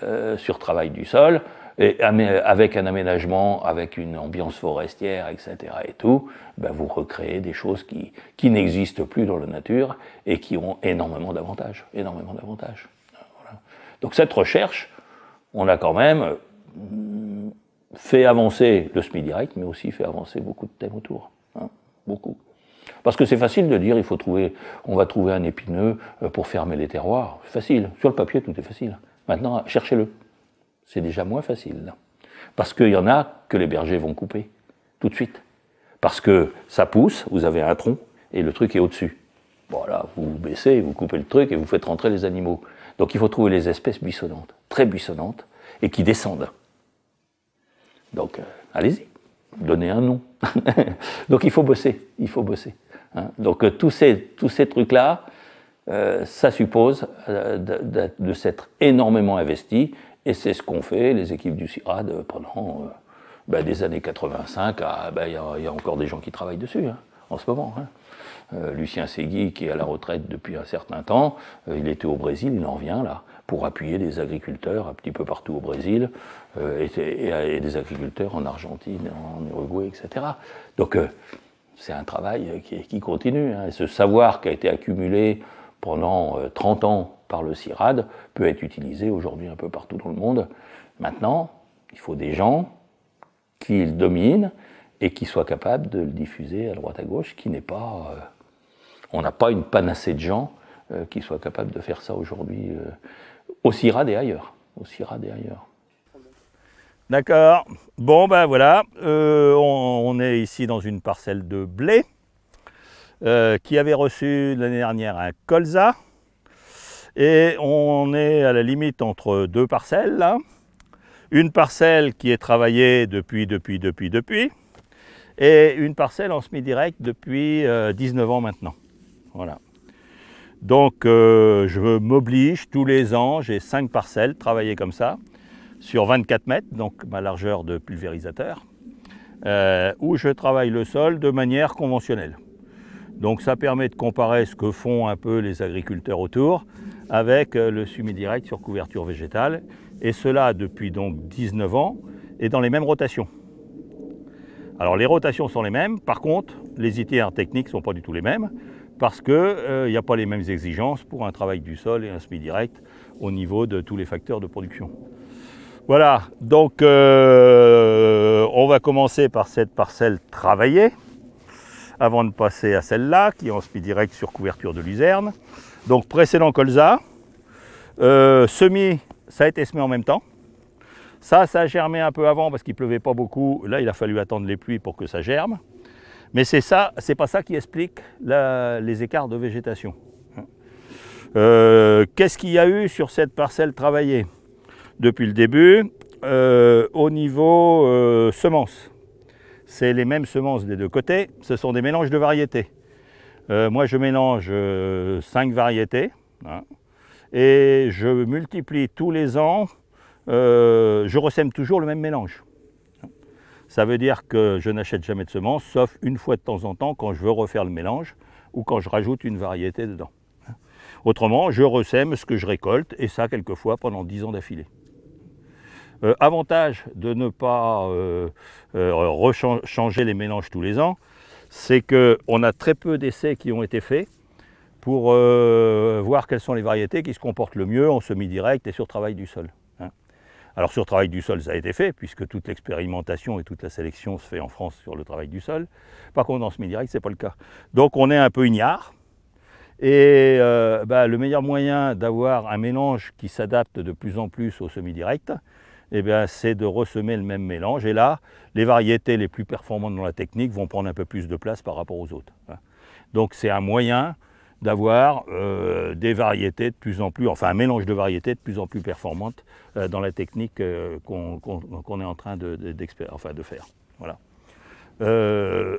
euh, sur travail du sol et avec un aménagement, avec une ambiance forestière, etc. et tout, bah, vous recréez des choses qui, qui n'existent plus dans la nature et qui ont énormément d'avantages, énormément d'avantages. Donc cette recherche, on a quand même mm, fait avancer le SMI direct, mais aussi fait avancer beaucoup de thèmes autour, hein, beaucoup. Parce que c'est facile de dire, il faut trouver, on va trouver un épineux euh, pour fermer les terroirs. C'est facile. Sur le papier, tout est facile. Maintenant, cherchez-le c'est déjà moins facile. Parce qu'il y en a que les bergers vont couper tout de suite. Parce que ça pousse, vous avez un tronc et le truc est au-dessus. Voilà, vous, vous baissez, vous coupez le truc et vous faites rentrer les animaux. Donc il faut trouver les espèces buissonnantes, très buissonnantes, et qui descendent. Donc euh, allez-y, donnez un nom. Donc il faut bosser, il faut bosser. Hein. Donc euh, tous ces, ces trucs-là, euh, ça suppose de, de s'être énormément investi et c'est ce qu'ont fait les équipes du CIRAD pendant euh, ben, des années 85. Ben, il y, a encore des gens qui travaillent dessus hein, en ce moment. Hein. Euh, Lucien Segui, qui est à la retraite depuis un certain temps, euh, il était au Brésil, il en revient là, pour appuyer des agriculteurs un petit peu partout au Brésil, et, des agriculteurs en Argentine, en Uruguay, etc. Donc c'est un travail qui, continue. Hein. ce savoir qui a été accumulé pendant 30 euh, ans par le CIRAD peut être utilisé aujourd'hui un peu partout dans le monde. Maintenant, il faut des gens qui le dominent et qui soient capables de le diffuser à droite à gauche, qui n'est pas... Euh, on n'a pas une panacée de gens euh, qui soient capables de faire ça aujourd'hui au CIRAD et ailleurs. Au CIRAD et ailleurs. D'accord. Bon, ben voilà. on est ici dans une parcelle de blé. Euh, qui avait reçu l'année dernière un colza. Et on est à la limite entre deux parcelles. Une parcelle qui est travaillée depuis, depuis, depuis, depuis. Et une parcelle en semi-direct depuis 19 euh, ans maintenant. Voilà. Donc euh, je m'oblige tous les ans, j'ai 5 parcelles travaillées comme ça, sur 24 mètres, donc ma largeur de pulvérisateur, où je travaille le sol de manière conventionnelle. Donc ça permet de comparer ce que font un peu les agriculteurs autour avec euh, le semi-direct sur couverture végétale, et cela depuis donc 19 ans, et dans les mêmes rotations. Alors les rotations sont les mêmes, par contre les itinéraires techniques ne sont pas du tout les mêmes, parce qu'il n'y euh, a pas les mêmes exigences pour un travail du sol et un semi-direct au niveau de tous les facteurs de production. Voilà, donc euh, on va commencer par cette parcelle travaillée avant de passer à celle-là, qui est en spie direct sur couverture de luzerne. Donc précédent colza, euh, semis, ça a été semé en même temps. Ça, ça a germé un peu avant parce qu'il ne pleuvait pas beaucoup. Là, il a fallu attendre les pluies pour que ça germe. Mais ce n'est pas ça qui explique les écarts de végétation. Euh, qu'est-ce qu'il y a eu sur cette parcelle travaillée depuis le début euh, au niveau euh, semences c'est les mêmes semences des deux côtés, ce sont des mélanges de variétés. Euh, moi, je mélange euh, cinq variétés hein, et je multiplie tous les ans, euh, je ressème toujours le même mélange. Ça veut dire que je n'achète jamais de semences, sauf une fois de temps en temps quand je veux refaire le mélange ou quand je rajoute une variété dedans. Autrement, je ressème ce que je récolte, et ça quelquefois pendant 10 ans d'affilée. Euh, avantage de ne pas euh, euh, changer les mélanges tous les ans, c'est qu'on a très peu d'essais qui ont été faits pour voir quelles sont les variétés qui se comportent le mieux en semi-direct et sur travail du sol. Hein. Alors sur travail du sol, ça a été fait, puisque toute l'expérimentation et toute la sélection se fait en France sur le travail du sol. Par contre, en semi-direct, ce n'est pas le cas. Donc on est un peu ignare. Et bah, le meilleur moyen d'avoir un mélange qui s'adapte de plus en plus au semi-direct, eh bien, c'est de ressemer le même mélange. Et là, les variétés les plus performantes dans la technique vont prendre un peu plus de place par rapport aux autres. Hein. Donc c'est un moyen d'avoir euh, des variétés de plus en plus, enfin un mélange de variétés de plus en plus performantes euh, dans la technique euh, qu'on est en train de, de faire. Voilà.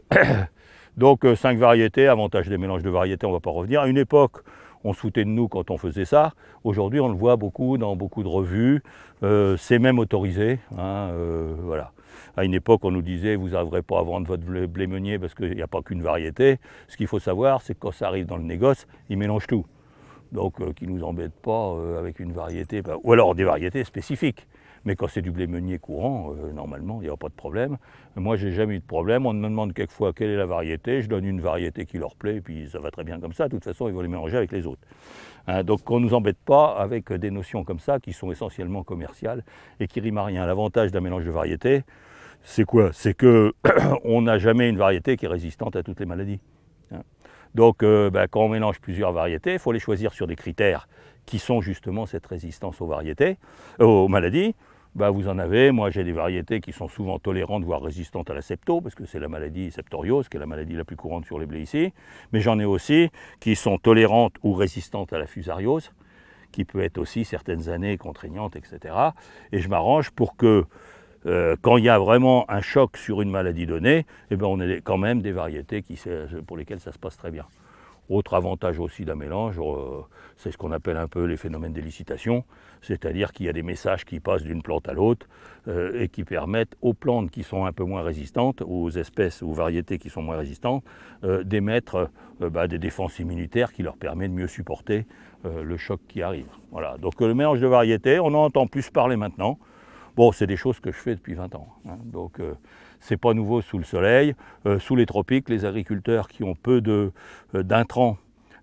donc cinq variétés, avantage des mélanges de variétés, on ne va pas revenir. À une époque, on se de nous quand on faisait ça. Aujourd'hui, on le voit beaucoup dans beaucoup de revues. Euh, c'est même autorisé. Hein, euh, voilà. À une époque, on nous disait vous n'arriverez pas à vendre votre blé meunier parce qu'il n'y a pas qu'une variété. Ce qu'il faut savoir, c'est que quand ça arrive dans le négoce, ils mélangent tout. Donc, qu'ils euh, qui ne nous embêtent pas avec une variété, ben, ou alors des variétés spécifiques. Mais quand c'est du blé meunier courant, euh, normalement, il n'y aura pas de problème. Moi, j'ai jamais eu de problème. On me demande quelquefois quelle est la variété. Je donne une variété qui leur plaît, et puis ça va très bien comme ça. De toute façon, ils vont les mélanger avec les autres. Hein, donc, on ne nous embête pas avec des notions comme ça qui sont essentiellement commerciales et qui riment à rien. L'avantage d'un mélange de variétés, c'est quoi C'est qu'on n'a jamais une variété qui est résistante à toutes les maladies. Hein. donc, euh, ben, quand on mélange plusieurs variétés, il faut les choisir sur des critères qui sont justement cette résistance aux variétés, euh, aux maladies. Bah, vous en avez. Moi, j'ai des variétés qui sont souvent tolérantes, voire résistantes à la septo, parce que c'est la maladie septoriose, qui est la maladie la plus courante sur les blés ici. Mais j'en ai aussi qui sont tolérantes ou résistantes à la fusariose, qui peut être aussi certaines années contraignantes, etc. Et je m'arrange pour que euh, quand il y a vraiment un choc sur une maladie donnée, eh ben on ait quand même des variétés qui, pour lesquelles ça se passe très bien. Autre avantage aussi d'un mélange, euh, c'est ce qu'on appelle un peu les phénomènes d'élicitation, c'est-à-dire qu'il y a des messages qui passent d'une plante à l'autre euh, et qui permettent aux plantes qui sont un peu moins résistantes, aux espèces ou variétés qui sont moins résistantes, euh, d'émettre euh, bah, des défenses immunitaires qui leur permettent de mieux supporter le choc qui arrive. Voilà, donc le mélange de variétés, on en entend plus parler maintenant. Bon, c'est des choses que je fais depuis 20 ans, hein. Donc, donc n'est pas nouveau sous le soleil. sous les tropiques, les agriculteurs qui ont peu d'intrants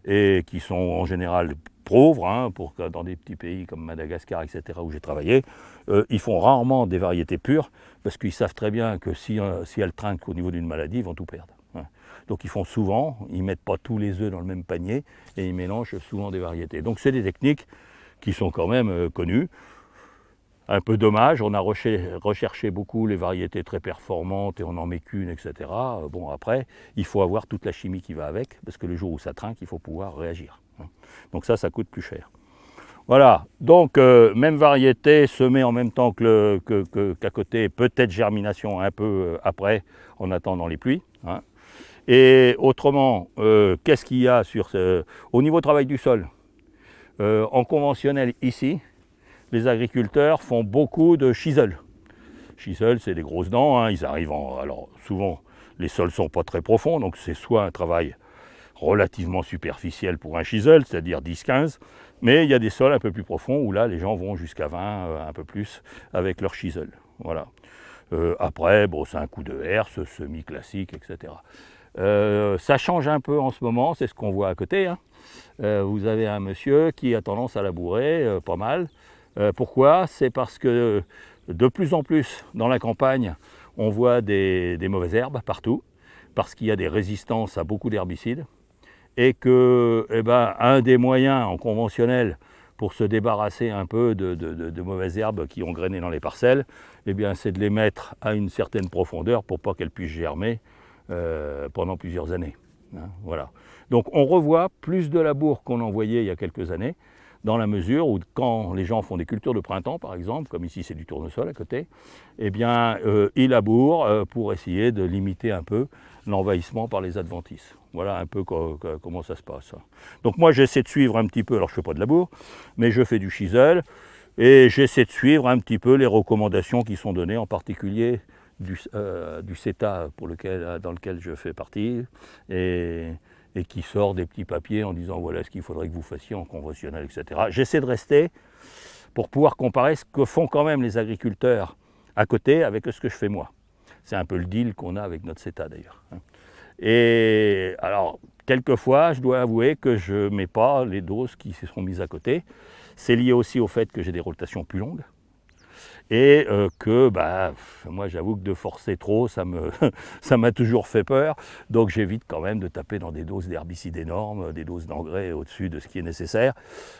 et qui sont en général pauvres, hein, dans des petits pays comme Madagascar, etc., où j'ai travaillé, euh, ils font rarement des variétés pures, parce qu'ils savent très bien que si, euh, elles trinquent au niveau d'une maladie, ils vont tout perdre. Hein. Donc ils font souvent, ils ne mettent pas tous les œufs dans le même panier, et ils mélangent souvent des variétés. Donc c'est des techniques qui sont quand même euh, connues un peu dommage. On a recherché beaucoup les variétés très performantes et on en met qu'une, etc. Euh, bon, après, il faut avoir toute la chimie qui va avec, parce que le jour où ça trinque, il faut pouvoir réagir. Hein. Donc ça, ça coûte plus cher. Voilà, donc euh, même variété, semée en même temps qu'à que, que, côté, peut-être germination un peu euh, après, en attendant les pluies. Hein. Et autrement, qu'est-ce qu'il y a sur ce... au niveau travail du sol En conventionnel ici, les agriculteurs font beaucoup de chisels. Chisel, c'est des grosses dents, hein. ils arrivent Alors souvent, les sols sont pas très profonds, donc c'est soit un travail relativement superficiel pour un chisel, c'est-à-dire 10-15, mais il y a des sols un peu plus profonds où là, les gens vont jusqu'à 20, euh, un peu plus, avec leur chisel. Voilà. Euh, après, bon, c'est un coup de herse, semi-classique, etc. Euh, ça change un peu en ce moment, c'est ce qu'on voit à côté. Hein. vous avez un monsieur qui a tendance à labourer pas mal, euh, pourquoi C'est parce que euh, de plus en plus dans la campagne, on voit des, mauvaises herbes partout, parce qu'il y a des résistances à beaucoup d'herbicides, et que eh ben, un des moyens en conventionnel pour se débarrasser un peu de, mauvaises herbes qui ont grainé dans les parcelles, eh c'est de les mettre à une certaine profondeur pour pas qu'elles puissent germer euh, pendant plusieurs années. Hein, voilà. Donc on revoit plus de labour qu'on en voyait il y a quelques années, dans la mesure où quand les gens font des cultures de printemps, par exemple, comme ici c'est du tournesol à côté, eh bien, euh, ils labourent euh, pour essayer de limiter un peu l'envahissement par les adventices. Voilà un peu comment ça se passe. Donc moi j'essaie de suivre un petit peu, alors je ne fais pas de labour, mais je fais du chisel, et j'essaie de suivre un petit peu les recommandations qui sont données, en particulier du, euh, du CETA pour lequel, dans lequel je fais partie, et et qui sort des petits papiers en disant voilà ce qu'il faudrait que vous fassiez en conventionnel, etc. J'essaie de rester pour pouvoir comparer ce que font quand même les agriculteurs à côté avec ce que je fais moi. C'est un peu le deal qu'on a avec notre CETA d'ailleurs. Hein. Et alors, quelquefois, je dois avouer que je ne mets pas les doses qui se seront mises à côté. C'est lié aussi au fait que j'ai des rotations plus longues et euh, que bah, moi j'avoue que de forcer trop, ça me ça toujours fait peur. Donc j'évite quand même de taper dans des doses d'herbicides énormes, des doses d'engrais au-dessus de ce qui est nécessaire.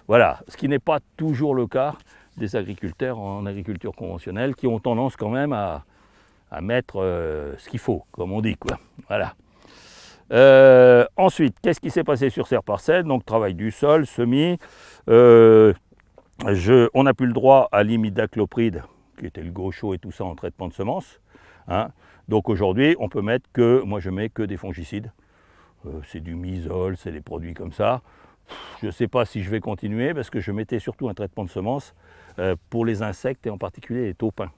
Voilà, ce qui n'est pas toujours le cas des agriculteurs en agriculture conventionnelle qui ont tendance quand même à, mettre euh, ce qu'il faut, comme on dit. Quoi. Voilà. Euh, ensuite, qu'est-ce qui s'est passé sur ces parcelles Donc travail du sol, semis, on n'a plus le droit à l'imidaclopride, qui était le gaucho et tout ça en traitement de semences. Hein. Donc aujourd'hui, on peut mettre que, moi je mets que des fongicides. Euh, c'est du misol, c'est des produits comme ça. Je ne sais pas si je vais continuer parce que je mettais surtout un traitement de semences euh, pour les insectes et en particulier les taupins.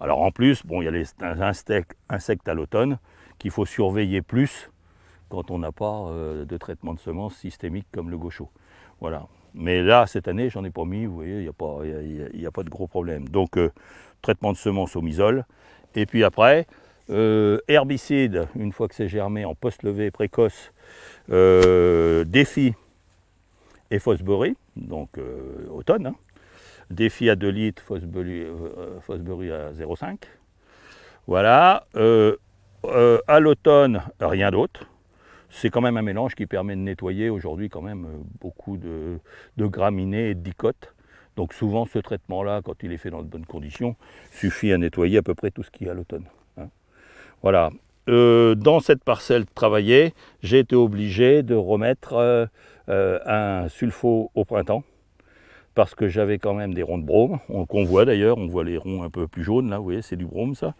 Alors en plus, bon, il y a les insectes, à l'automne qu'il faut surveiller plus quand on n'a pas euh, de traitement de semences systémique comme le gaucho. Voilà, mais là, cette année, j'en ai pas mis, vous voyez, il n'y a, pas, de gros problème. Donc, euh, traitement de semences au misole. Et puis après, euh, herbicide, une fois que c'est germé en post-levée précoce, euh, défi et Fosbury, donc automne. Hein. Défi à 2 litres, fausse à 0,5. Voilà. à l'automne, rien d'autre c'est quand même un mélange qui permet de nettoyer aujourd'hui quand même euh, beaucoup de, graminées et de dicotes. Donc souvent ce traitement-là, quand il est fait dans de bonnes conditions, suffit à nettoyer à peu près tout ce qu'il y a à l'automne. Hein. Voilà. Euh, dans cette parcelle travaillée, j'ai été obligé de remettre euh, un sulfo au printemps parce que j'avais quand même des ronds de brome, qu'on voit d'ailleurs, on voit les ronds un peu plus jaunes, là, vous voyez, c'est du brome ça.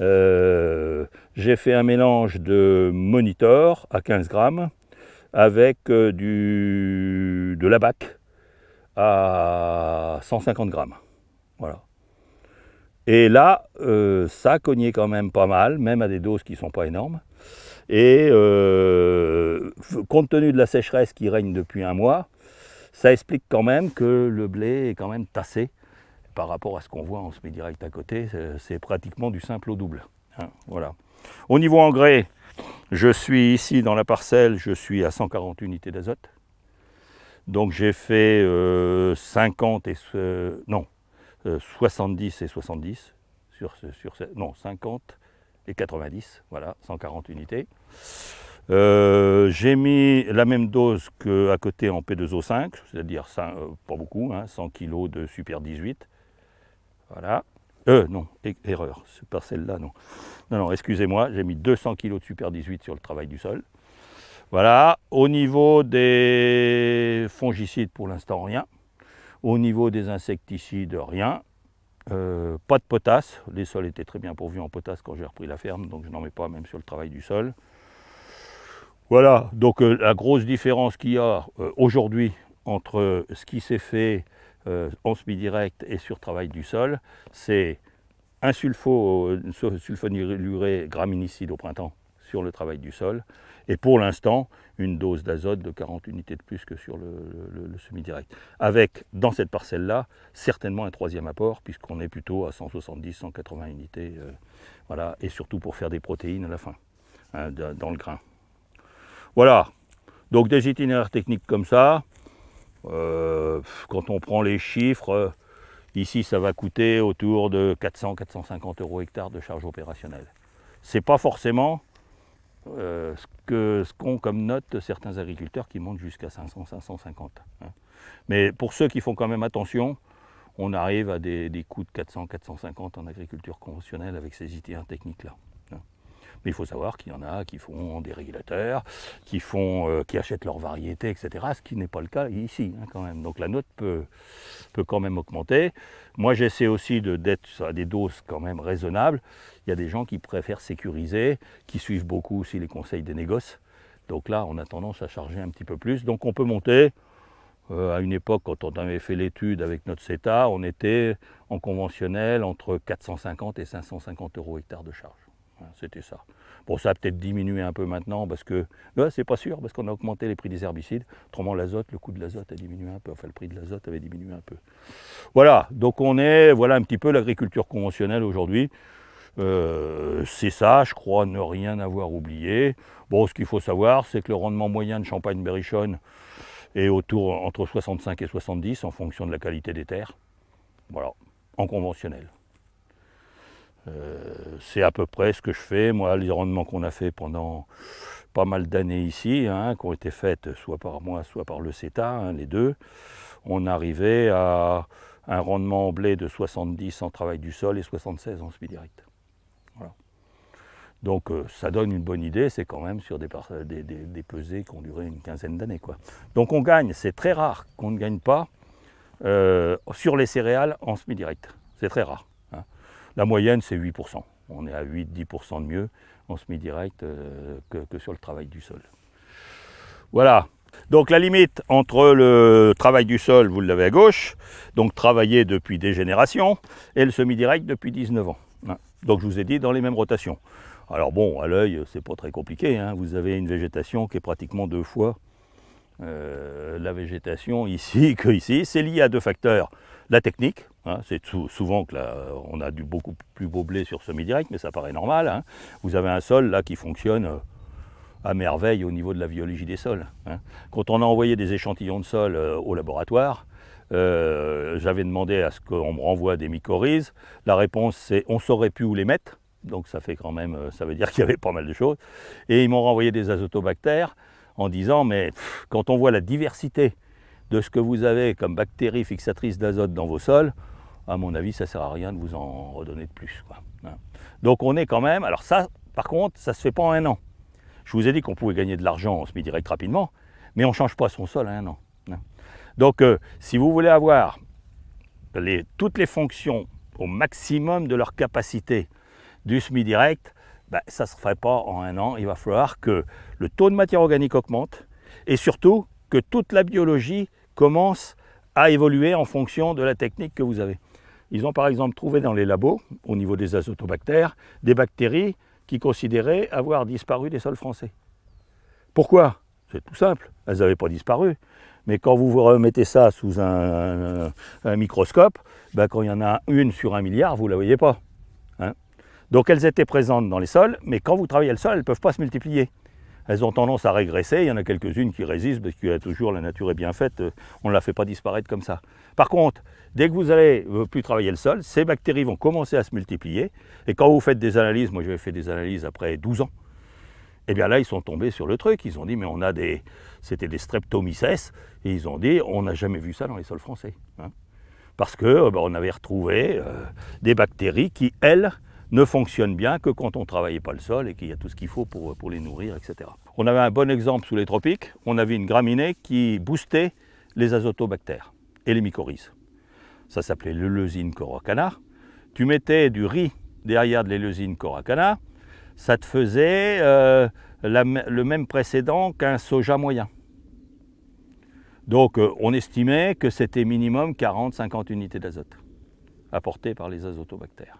Euh, j'ai fait un mélange de Monitor à 15 grammes avec euh, du, de l'abac à 150 grammes. Voilà. Et là, euh, ça cognait quand même pas mal, même à des doses qui ne sont pas énormes. Et compte tenu de la sécheresse qui règne depuis un mois, ça explique quand même que le blé est quand même tassé par rapport à ce qu'on voit on se met direct à côté, c'est pratiquement du simple au double. Hein, voilà. Au niveau engrais, je suis ici dans la parcelle, je suis à 140 unités d'azote. Donc j'ai fait 50 euh, et euh, non, 70 euh, et 70 sur ce, sur non 50 et 90, voilà 140 unités. j'ai mis la même dose qu'à côté en P2O5, c'est-à-dire pas beaucoup, 100 hein, kg de Super 18. Voilà. Euh, non, er-, erreur, c'est pas celle-là, non. Non, non, excusez-moi, j'ai mis 200 kg de Super 18 sur le travail du sol. Voilà, au niveau des fongicides, pour l'instant, rien. Au niveau des insecticides, rien. Euh, pas de potasse, les sols étaient très bien pourvus en potasse quand j'ai repris la ferme, donc je n'en mets pas même sur le travail du sol. Voilà, donc euh, la grosse différence qu'il y a euh, aujourd'hui entre ce qui s'est fait euh, en semi-direct et sur travail du sol, c'est un sulfo, euh, graminicide au printemps sur le travail du sol, et pour l'instant, une dose d'azote de 40 unités de plus que sur le, semis semi-direct. Avec, dans cette parcelle-là, certainement un troisième apport, puisqu'on est plutôt à 170-180 unités, euh, voilà, et surtout pour faire des protéines à la fin, hein, dans le grain. Voilà, donc des itinéraires techniques comme ça, euh, quand on prend les chiffres, euh, ici ça va coûter autour de 400-450 euros hectare de charge opérationnelle. C'est pas forcément euh, ce qu'ont comme note certains agriculteurs qui montent jusqu'à 500-550. Hein. Mais pour ceux qui font quand même attention, on arrive à des, coûts de 400-450 en agriculture conventionnelle avec ces IT1 techniques-là. Mais il faut savoir qu'il y en a qui font des régulateurs, qui, font, euh, qui achètent leurs variétés, etc. Ce qui n'est pas le cas ici, hein, quand même. Donc la note peut, peut quand même augmenter. Moi, j'essaie aussi d'être à des doses quand même raisonnables. Il y a des gens qui préfèrent sécuriser, qui suivent beaucoup aussi les conseils des négoces. Donc là, on a tendance à charger un petit peu plus. Donc on peut monter. Euh, à une époque, quand on avait fait l'étude avec notre CETA, on était en conventionnel entre 450 et 550 euros hectare de charge. Hein, c'était ça. Bon, ça a peut-être diminué un peu maintenant parce que c'est pas sûr parce qu'on a augmenté les prix des herbicides. Autrement, l'azote, le coût de l'azote a diminué un peu. Enfin, le prix de l'azote avait diminué un peu. Voilà. Donc on est, voilà un petit peu l'agriculture conventionnelle aujourd'hui. Euh, c'est ça, je crois ne rien avoir oublié. Bon, ce qu'il faut savoir, c'est que le rendement moyen de champagne berrichonne est autour entre 65 et 70 en fonction de la qualité des terres. Voilà, en conventionnel. Euh, c'est à peu près ce que je fais. Moi, les rendements qu'on a fait pendant pas mal d'années ici, hein, qui ont été faites soit par moi, soit par le CETA, hein, les deux, on arrivait à un rendement en blé de 70 en travail du sol et 76 en semi direct. Donc euh, ça donne une bonne idée, c'est quand même sur des, des, pesées qui ont duré une quinzaine d'années. Donc on gagne, c'est très rare qu'on ne gagne pas euh, sur les céréales en semi direct. C'est très rare. La moyenne, c'est 8%. On est à 8-10% de mieux en semi-direct euh, que, sur le travail du sol. Voilà. Donc la limite entre le travail du sol, vous l'avez à gauche, donc travaillé depuis des générations, et le semi-direct depuis 19 ans. Hein. Donc je vous ai dit dans les mêmes rotations. Alors bon, à l'œil, c'est pas très compliqué. Hein. Vous avez une végétation qui est pratiquement deux fois euh, la végétation ici que ici. C'est lié à deux facteurs. La technique, Hein, c'est souvent que euh, on a du beaucoup plus beau blé sur semi-direct, mais ça paraît normal. Hein. Vous avez un sol là qui fonctionne euh, à merveille au niveau de la biologie des sols. Hein. Quand on a envoyé des échantillons de sol euh, au laboratoire, j'avais demandé à ce qu'on me renvoie des mycorhizes. La réponse c'est on saurait plus où les mettre. Donc ça fait quand même, ça veut dire qu'il y avait pas mal de choses. Et ils m'ont renvoyé des azotobactères en disant mais quand on voit la diversité de ce que vous avez comme bactéries fixatrices d'azote dans vos sols, à mon avis, ça ne sert à rien de vous en redonner de plus. Hein. Donc on est quand même, alors ça, par contre, ça ne se fait pas en un an. Je vous ai dit qu'on pouvait gagner de l'argent en semi-direct rapidement, mais on ne change pas son sol en un an. Hein. Donc euh, si vous voulez avoir les, toutes les fonctions au maximum de leur capacité du semi-direct, ben, ça ne se ferait pas en un an. Il va falloir que le taux de matière organique augmente et surtout que toute la biologie commence à évoluer en fonction de la technique que vous avez. Ils ont par exemple trouvé dans les labos, au niveau des azotobactères, des bactéries qui considéraient avoir disparu des sols français. Pourquoi C'est tout simple, elles n'avaient pas disparu. Mais quand vous vous remettez ça sous un, microscope, ben, quand il y en a une sur un milliard, vous ne la voyez pas. Hein. Donc elles étaient présentes dans les sols, mais quand vous travaillez le sol, elles ne peuvent pas se multiplier elles ont tendance à régresser. Il y en a quelques-unes qui résistent parce que euh, toujours la nature est bien faite, euh, on ne la fait pas disparaître comme ça. Par contre, dès que vous allez euh, plus travailler le sol, ces bactéries vont commencer à se multiplier. Et quand vous faites des analyses, moi j'avais fait des analyses après 12 ans, et eh bien là ils sont tombés sur le truc. Ils ont dit mais on a des, c'était des streptomyces et ils ont dit on n'a jamais vu ça dans les sols français, hein. parce que bah, on avait retrouvé des bactéries qui elles ne fonctionnent bien que quand on ne travaillait pas le sol et qu'il y a tout ce qu'il faut pour, pour les nourrir, etc. On avait un bon exemple sous les tropiques, on avait une graminée qui boostait les azotobactères et les mycorhizes. Ça s'appelait l'eleusine coracana. Tu mettais du riz derrière de l'eleusine coracana, ça te faisait euh, le même précédent qu'un soja moyen. Donc euh, on estimait que c'était minimum 40-50 unités d'azote apportées par les azotobactères.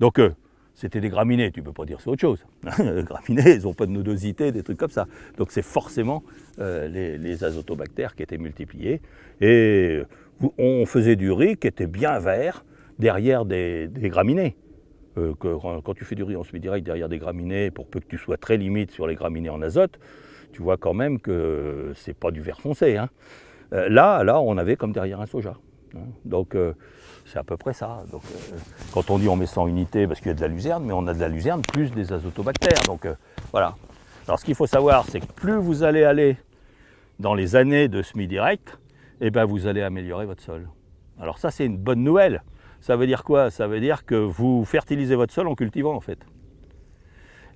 Donc, euh, c'était des graminées, tu ne peux pas dire c'est autre chose. graminées, elles n'ont pas de nodosité, des trucs comme ça. Donc, c'est forcément euh, les, les, azotobactères qui étaient multipliés. Et euh, on faisait du riz qui était bien vert derrière des, graminées. que, quand tu fais du riz, on se met direct derrière des graminées, pour peu que tu sois très limite sur les graminées en azote, tu vois quand même que c'est pas du vert foncé. Hein. là, là, on avait comme derrière un soja. Hein. Donc, c'est à peu près ça. Donc, euh, quand on dit on met 100 unités parce qu'il y a de la luzerne, mais on a de la luzerne plus des azotobactères. Donc euh, voilà. Alors ce qu'il faut savoir, c'est que plus vous allez aller dans les années de semi-direct, et eh ben, vous allez améliorer votre sol. Alors ça, c'est une bonne nouvelle. Ça veut dire quoi Ça veut dire que vous fertilisez votre sol en cultivant en fait.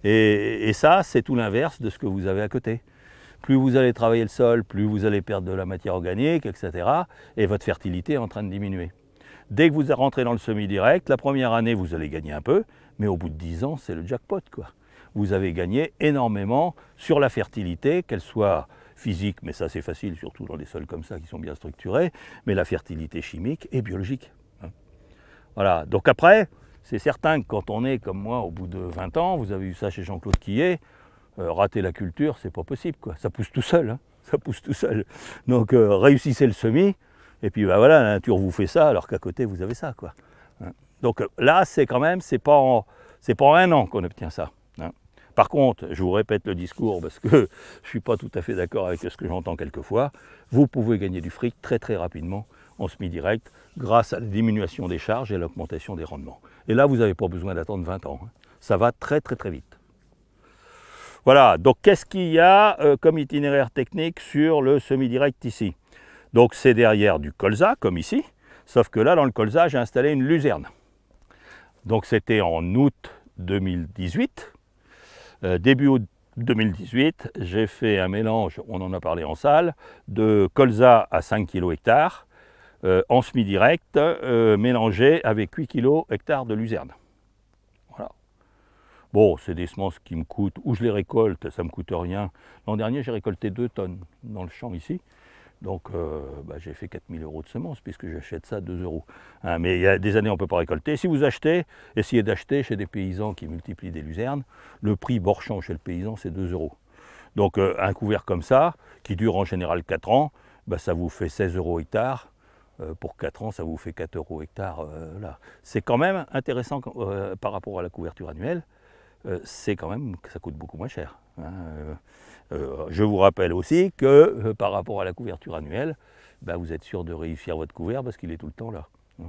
et ça, c'est tout l'inverse de ce que vous avez à côté. Plus vous allez travailler le sol, plus vous allez perdre de la matière organique, etc. Et votre fertilité est en train de diminuer. Dès que vous rentrez dans le semi-direct, la première année, vous allez gagner un peu, mais au bout de 10 ans, c'est le jackpot. Quoi. Vous avez gagné énormément sur la fertilité, qu'elle soit physique, mais ça c'est facile, surtout dans des sols comme ça qui sont bien structurés, mais la fertilité chimique et biologique. Hein. Voilà, donc après, c'est certain que quand on est comme moi au bout de 20 ans, vous avez vu ça chez Jean-Claude Quillet, euh, rater la culture, c'est pas possible, quoi. ça pousse tout seul, hein. ça pousse tout seul. Donc euh, réussissez le semis, et puis bah voilà, la nature vous fait ça, alors qu'à côté vous avez ça. Quoi. Hein. Donc euh, là, c'est quand même, c'est pas, en, pas un an qu'on obtient ça. Hein. Par contre, je vous répète le discours parce que je ne suis pas tout à fait d'accord avec ce que j'entends quelquefois, vous pouvez gagner du fric très très rapidement en semi-direct grâce à la diminution des charges et l'augmentation des rendements. Et là, vous n'avez pas besoin d'attendre 20 ans. Hein. Ça va très très très vite. Voilà, donc qu'est-ce qu'il y a euh, comme itinéraire technique sur le semi-direct ici donc c'est derrière du colza, comme ici, sauf que là, dans le colza, j'ai installé une luzerne. Donc c'était en août 2018. Euh, début août 2018, j'ai fait un mélange, on en a parlé en salle, de colza à 5 kg hectare, euh, en semi-direct, euh, mélangé avec 8 kg hectare de luzerne. Voilà. Bon, c'est des semences qui me coûtent, ou je les récolte, ça ne me coûte rien. L'an dernier, j'ai récolté 2 tonnes dans le champ ici. Donc euh, bah, j'ai fait 4000 euros de semences puisque j'achète ça à 2 euros. Hein, mais il y a des années on ne peut pas récolter. Si vous achetez, essayez d'acheter chez des paysans qui multiplient des luzernes. Le prix borchant chez le paysan c'est 2 euros. Donc euh, un couvert comme ça, qui dure en général 4 bah, euh, ans, ça vous fait 16 euros hectare. pour 4 ans, ça vous fait 4 euros hectare. là. C'est quand même intéressant par rapport à la couverture annuelle. c'est quand même que ça coûte beaucoup moins cher. Hein, euh, je vous rappelle aussi que euh, par rapport à la couverture annuelle, bah, vous êtes sûr de réussir votre couvert parce qu'il est tout le temps là. Hein,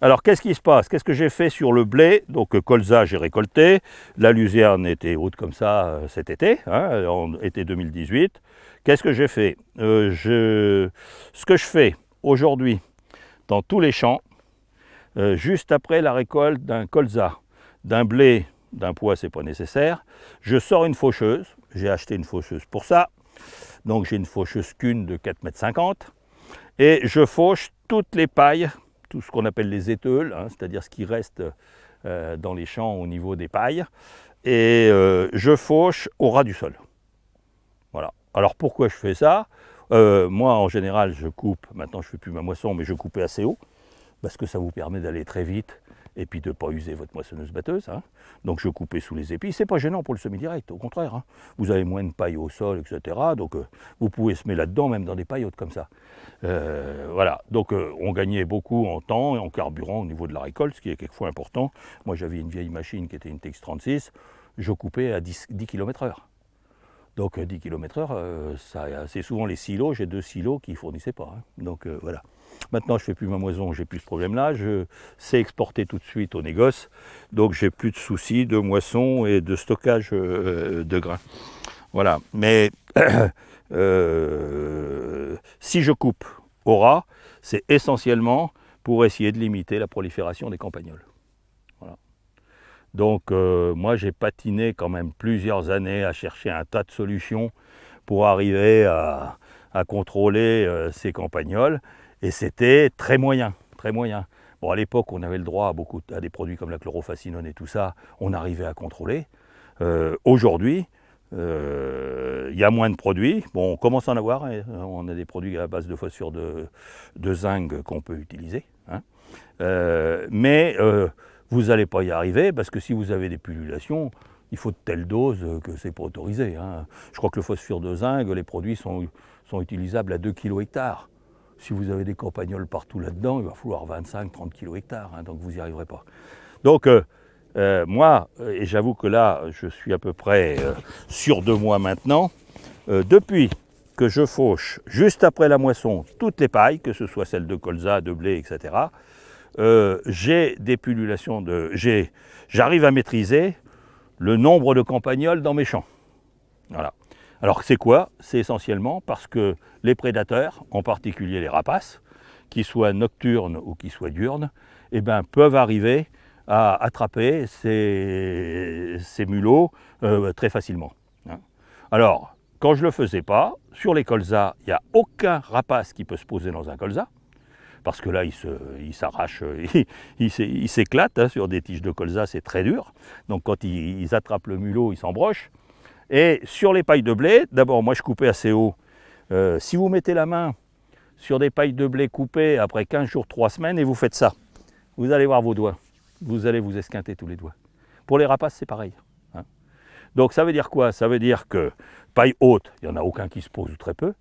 Alors qu'est-ce qui se passe Qu'est-ce que j'ai fait sur le blé Donc euh, colza j'ai récolté, la luzerne était haute comme ça cet été, hein, en été 2018. Qu'est-ce que j'ai fait Ce que je fais aujourd'hui dans tous les champs, juste après la récolte d'un colza, d'un blé, d'un poids c'est pas nécessaire, je sors une faucheuse, j'ai acheté une faucheuse pour ça. Donc j'ai une faucheuse qu'une de 4,50 m. Et je fauche toutes les pailles, tout ce qu'on appelle les éteules, hein, c'est-à-dire ce qui reste euh, dans les champs au niveau des pailles. Et euh, je fauche au ras du sol. Voilà. Alors pourquoi je fais ça euh, Moi en général je coupe, maintenant je ne fais plus ma moisson, mais je coupe assez haut, parce que ça vous permet d'aller très vite et puis de ne pas user votre moissonneuse-batteuse. Hein. Donc je coupais sous les épis. C'est pas gênant pour le semi-direct, au contraire. Hein. Vous avez moins de paille au sol, etc. Donc euh, vous pouvez semer là-dedans, même dans des paillotes comme ça. Euh, voilà. Donc euh, on gagnait beaucoup en temps et en carburant au niveau de la récolte, ce qui est quelquefois important. Moi j'avais une vieille machine qui était une Tex 36. Je coupais à 10, km/h. Donc 10 km/h, c'est souvent les silos. J'ai deux silos qui ne fournissaient pas. Hein. Donc voilà. Maintenant, je ne fais plus ma moison, j'ai plus ce problème-là. Je sais exporter tout de suite au négoce, donc j'ai plus de soucis de moisson et de stockage euh, euh, de grains. Voilà. Mais euh, si je coupe au rat, c'est essentiellement pour essayer de limiter la prolifération des campagnols. Donc moi j'ai patiné quand même plusieurs années à chercher un tas de solutions pour arriver à, contrôler ces campagnols et c'était très moyen, très moyen. Bon, à l'époque, on avait le droit à, beaucoup, à des produits comme la chlorofacinone et tout ça, on arrivait à contrôler. Euh, aujourd'hui, euh, il y a moins de produits. Bon, on commence à en avoir. Hein. On a des produits à base de phosphure de, de zinc qu'on peut utiliser. Hein. Euh, mais vous n'allez pas y arriver parce que si vous avez des pullulations, il faut de telles doses que c'est pas autorisé. Hein. Je crois que le phosphure de zinc, les produits sont, sont utilisables à 2 kg hectare. Si vous avez des campagnols partout là-dedans, il va falloir 25-30 kg hectares, hein, donc vous n'y arriverez pas. Donc, euh, euh, moi, euh, et j'avoue que là, je suis à peu près sur sûr de moi maintenant, depuis que je fauche juste après la moisson toutes les pailles, que ce soit celles de colza, de blé, etc., j'ai des pullulations de. J'arrive à maîtriser le nombre de campagnols dans mes champs. Voilà. Alors c'est quoi C'est essentiellement parce que les prédateurs, en particulier les rapaces, qu'ils soient nocturnes ou qu'ils soient diurnes, eh ben, peuvent arriver à attraper ces, mulots euh, très facilement. Hein. Alors, quand je ne le faisais pas, sur les colzas, il n'y a aucun rapace qui peut se poser dans un colza, parce que là, il s'arrache, euh, il, s'éclate hein, sur des tiges de colza, c'est très dur. Donc quand ils, ils attrapent le mulot, ils s'embrochent. Et sur les pailles de blé, d'abord, moi je coupais assez haut. Euh, si vous mettez la main sur des pailles de blé coupées après 15 jours, 3 semaines, et vous faites ça, vous allez voir vos doigts. Vous allez vous esquinter tous les doigts. Pour les rapaces, c'est pareil. Hein. Donc ça veut dire quoi Ça veut dire que paille haute, il n'y en a aucun qui se pose ou très peu.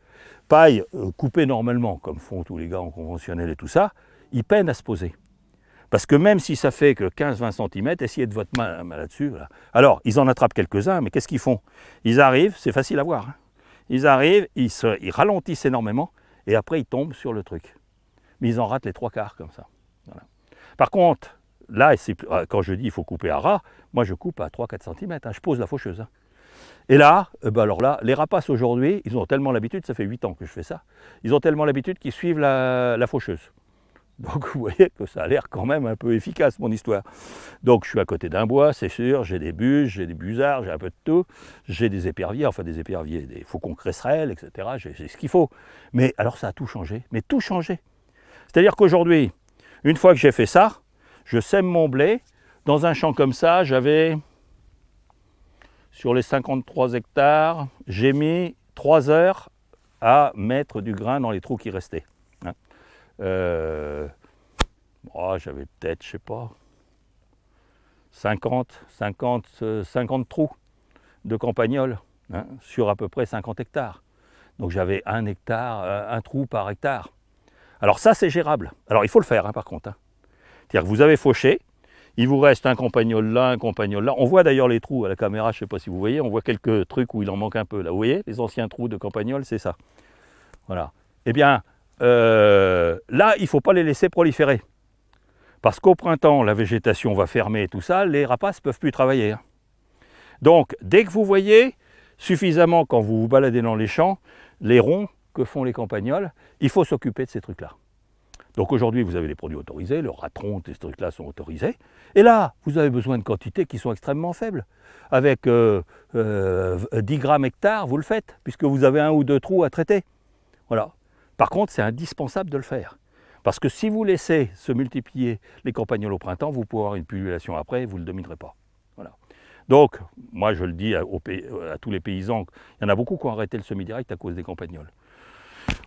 Paille euh, coupée normalement, comme font tous les gars en conventionnel et tout ça, ils peinent à se poser. Parce que même si ça fait que 15-20 cm, essayez de votre main là-dessus. Alors, ils en attrapent quelques-uns, mais qu'est-ce qu'ils font Ils arrivent, c'est facile à voir. Hein. Ils arrivent, ils, ralentissent énormément, et après ils tombent sur le truc. Mais ils en ratent les trois quarts comme ça. Par contre, là, euh, quand je dis il faut couper à ras, moi je coupe à 3-4 cm, hein. je pose la faucheuse. Hein. Et là, euh, bah, alors là, les rapaces aujourd'hui, ils ont tellement l'habitude, ça fait 8 ans que je fais ça, ils ont tellement l'habitude qu'ils suivent la faucheuse. Donc vous voyez que ça a l'air quand même un peu efficace mon histoire. Donc je suis à côté d'un bois, c'est sûr, j'ai des bûches, j'ai des busards, j'ai un peu de tout, j'ai des éperviers, enfin des éperviers, des faucons cresserelles, etc. J'ai ce qu'il faut. Mais alors ça a tout changé, mais tout changé. C'est-à-dire qu'aujourd'hui, une fois que j'ai fait ça, je sème mon blé. Dans un champ comme ça, j'avais, sur les 53 hectares, j'ai mis 3 heures à mettre du grain dans les trous qui restaient. Euh, ah, J'avais peut-être, je sais pas, 50, 50, 50 trous de campagnol hein, sur à peu près 50 hectares. Donc j'avais un hectare, euh, un trou par hectare. Alors ça, c'est gérable. Alors il faut le faire, hein, par contre. Hein. C'est-à-dire que vous avez fauché, il vous reste un campagnol là, un campagnol là. On voit d'ailleurs les trous à la caméra, je ne sais pas si vous voyez, on voit quelques trucs où il en manque un peu. Là, vous voyez, les anciens trous de campagnol, c'est ça. Voilà. Eh bien, euh, là, il ne faut pas les laisser proliférer. Parce qu'au printemps, la végétation va fermer et tout ça, les rapaces ne peuvent plus travailler. Hein. Donc, dès que vous voyez suffisamment, quand vous vous baladez dans les champs, les ronds que font les campagnols, il faut s'occuper de ces trucs-là. Donc aujourd'hui, vous avez les produits autorisés, le ratron, ces trucs-là sont autorisés. Et là, vous avez besoin de quantités qui sont extrêmement faibles. Avec 10 euh, euh, grammes hectare, vous le faites, puisque vous avez un ou deux trous à traiter. Voilà. Par contre, c'est indispensable de le faire. Parce que si vous laissez se multiplier les campagnols au printemps, vous pourrez avoir une pullulation après vous ne le dominerez pas. Voilà. Donc, moi je le dis euh, à, tous les paysans, il y en a beaucoup qui ont arrêté le semi-direct à cause des campagnols.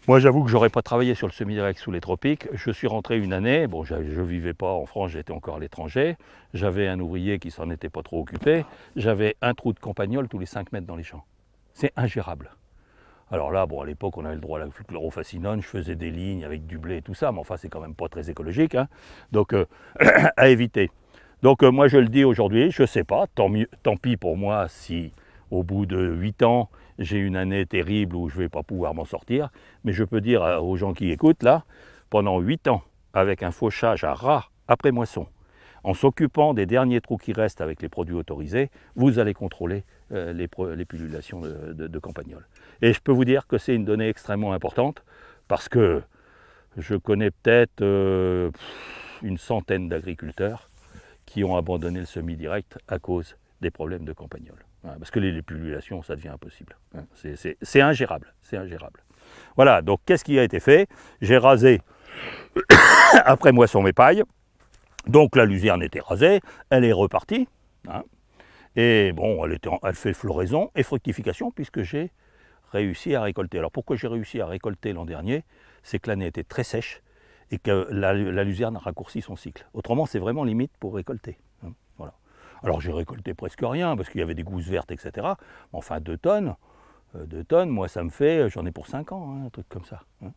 Moi, j'avoue que j'aurais pas travaillé sur le semi-direct sous les tropiques. Je suis rentré une année. Bon, je ne vivais pas en France, j'étais encore à l'étranger. J'avais un ouvrier qui s'en était pas trop occupé. J'avais un trou de campagnol tous les 5 mètres dans les champs. C'est ingérable. Alors là, bon, à l'époque, on avait le droit à la fluclorofacinone, je faisais des lignes avec du blé et tout ça, mais enfin, c'est quand même pas très écologique, hein. donc euh, à éviter. Donc euh, moi, je le dis aujourd'hui, je ne sais pas, tant, mieux, tant pis pour moi si au bout de 8 ans, j'ai une année terrible où je ne vais pas pouvoir m'en sortir, mais je peux dire euh, aux gens qui écoutent, là, pendant 8 ans, avec un fauchage à ras après moisson, en s'occupant des derniers trous qui restent avec les produits autorisés, vous allez contrôler les, les, pullulations de, de, et je peux vous dire que c'est une donnée extrêmement importante parce que je connais peut-être euh, une centaine d'agriculteurs qui ont abandonné le semi-direct à cause des problèmes de campagnols, hein, Parce que les pullulations, ça devient impossible. Hein, c'est ingérable, c'est ingérable. Voilà, donc qu'est-ce qui a été fait J'ai rasé, après moisson mes pailles, donc la luzerne était rasée, elle est repartie, hein. et bon, elle, était elle fait floraison et fructification, puisque j'ai réussi à récolter. Alors pourquoi j'ai réussi à récolter l'an dernier C'est que l'année était très sèche et que la, luzerne a raccourci son cycle. Autrement, c'est vraiment limite pour récolter. Hein. Voilà. Alors j'ai récolté presque rien parce qu'il y avait des gousses vertes, etc. Enfin, 2 tonnes, 2 euh, tonnes, moi ça me fait, euh, j'en ai pour 5 ans, hein, un truc comme ça. Hein.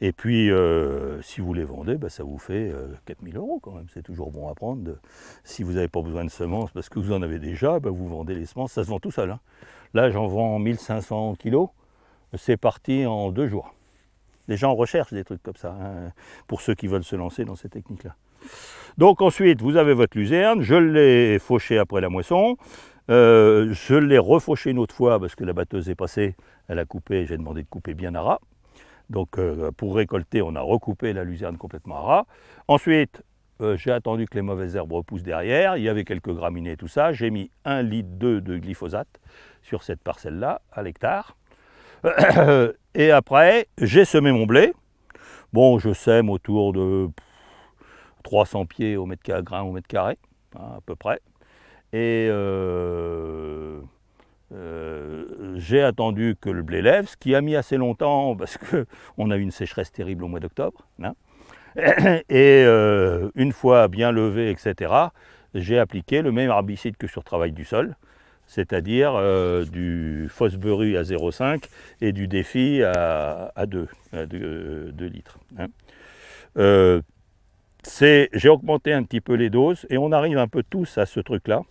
Et puis, euh, si vous les vendez, bah, ça vous fait 4000 euros quand même. C'est toujours bon à prendre. Si vous n'avez pas besoin de semences parce que vous en avez déjà, bah, vous vendez les semences, ça se vend tout seul. Là, j'en vends 1500 kilos. C'est parti en deux jours. Les gens recherchent des trucs comme ça, hein, pour ceux qui veulent se lancer dans ces techniques-là. Donc ensuite, vous avez votre luzerne. Je l'ai fauché après la moisson. Euh, je l'ai refauché une autre fois parce que la batteuse est passée. Elle a coupé, j'ai demandé de couper bien à ras. Donc euh, pour récolter, on a recoupé la luzerne complètement à ras. Ensuite, euh, j'ai attendu que les mauvaises herbes repoussent derrière, il y avait quelques graminées et tout ça, j'ai mis 1 litre de glyphosate, sur cette parcelle-là, à l'hectare. Et après, j'ai semé mon blé. Bon, je sème autour de 300 pieds au mètre carré, grain au mètre carré, hein, à peu près. Et euh, euh, j'ai attendu que le blé lève, ce qui a mis assez longtemps parce qu'on a eu une sécheresse terrible au mois d'octobre. Hein. Et euh, une fois bien levé, etc., j'ai appliqué le même herbicide que sur travail du sol, c'est-à-dire euh, du Fosbury à 0,5 et du défi à, 2, euh, litres. Hein. Euh, j'ai augmenté un petit peu les doses et on arrive un peu tous à ce truc-là.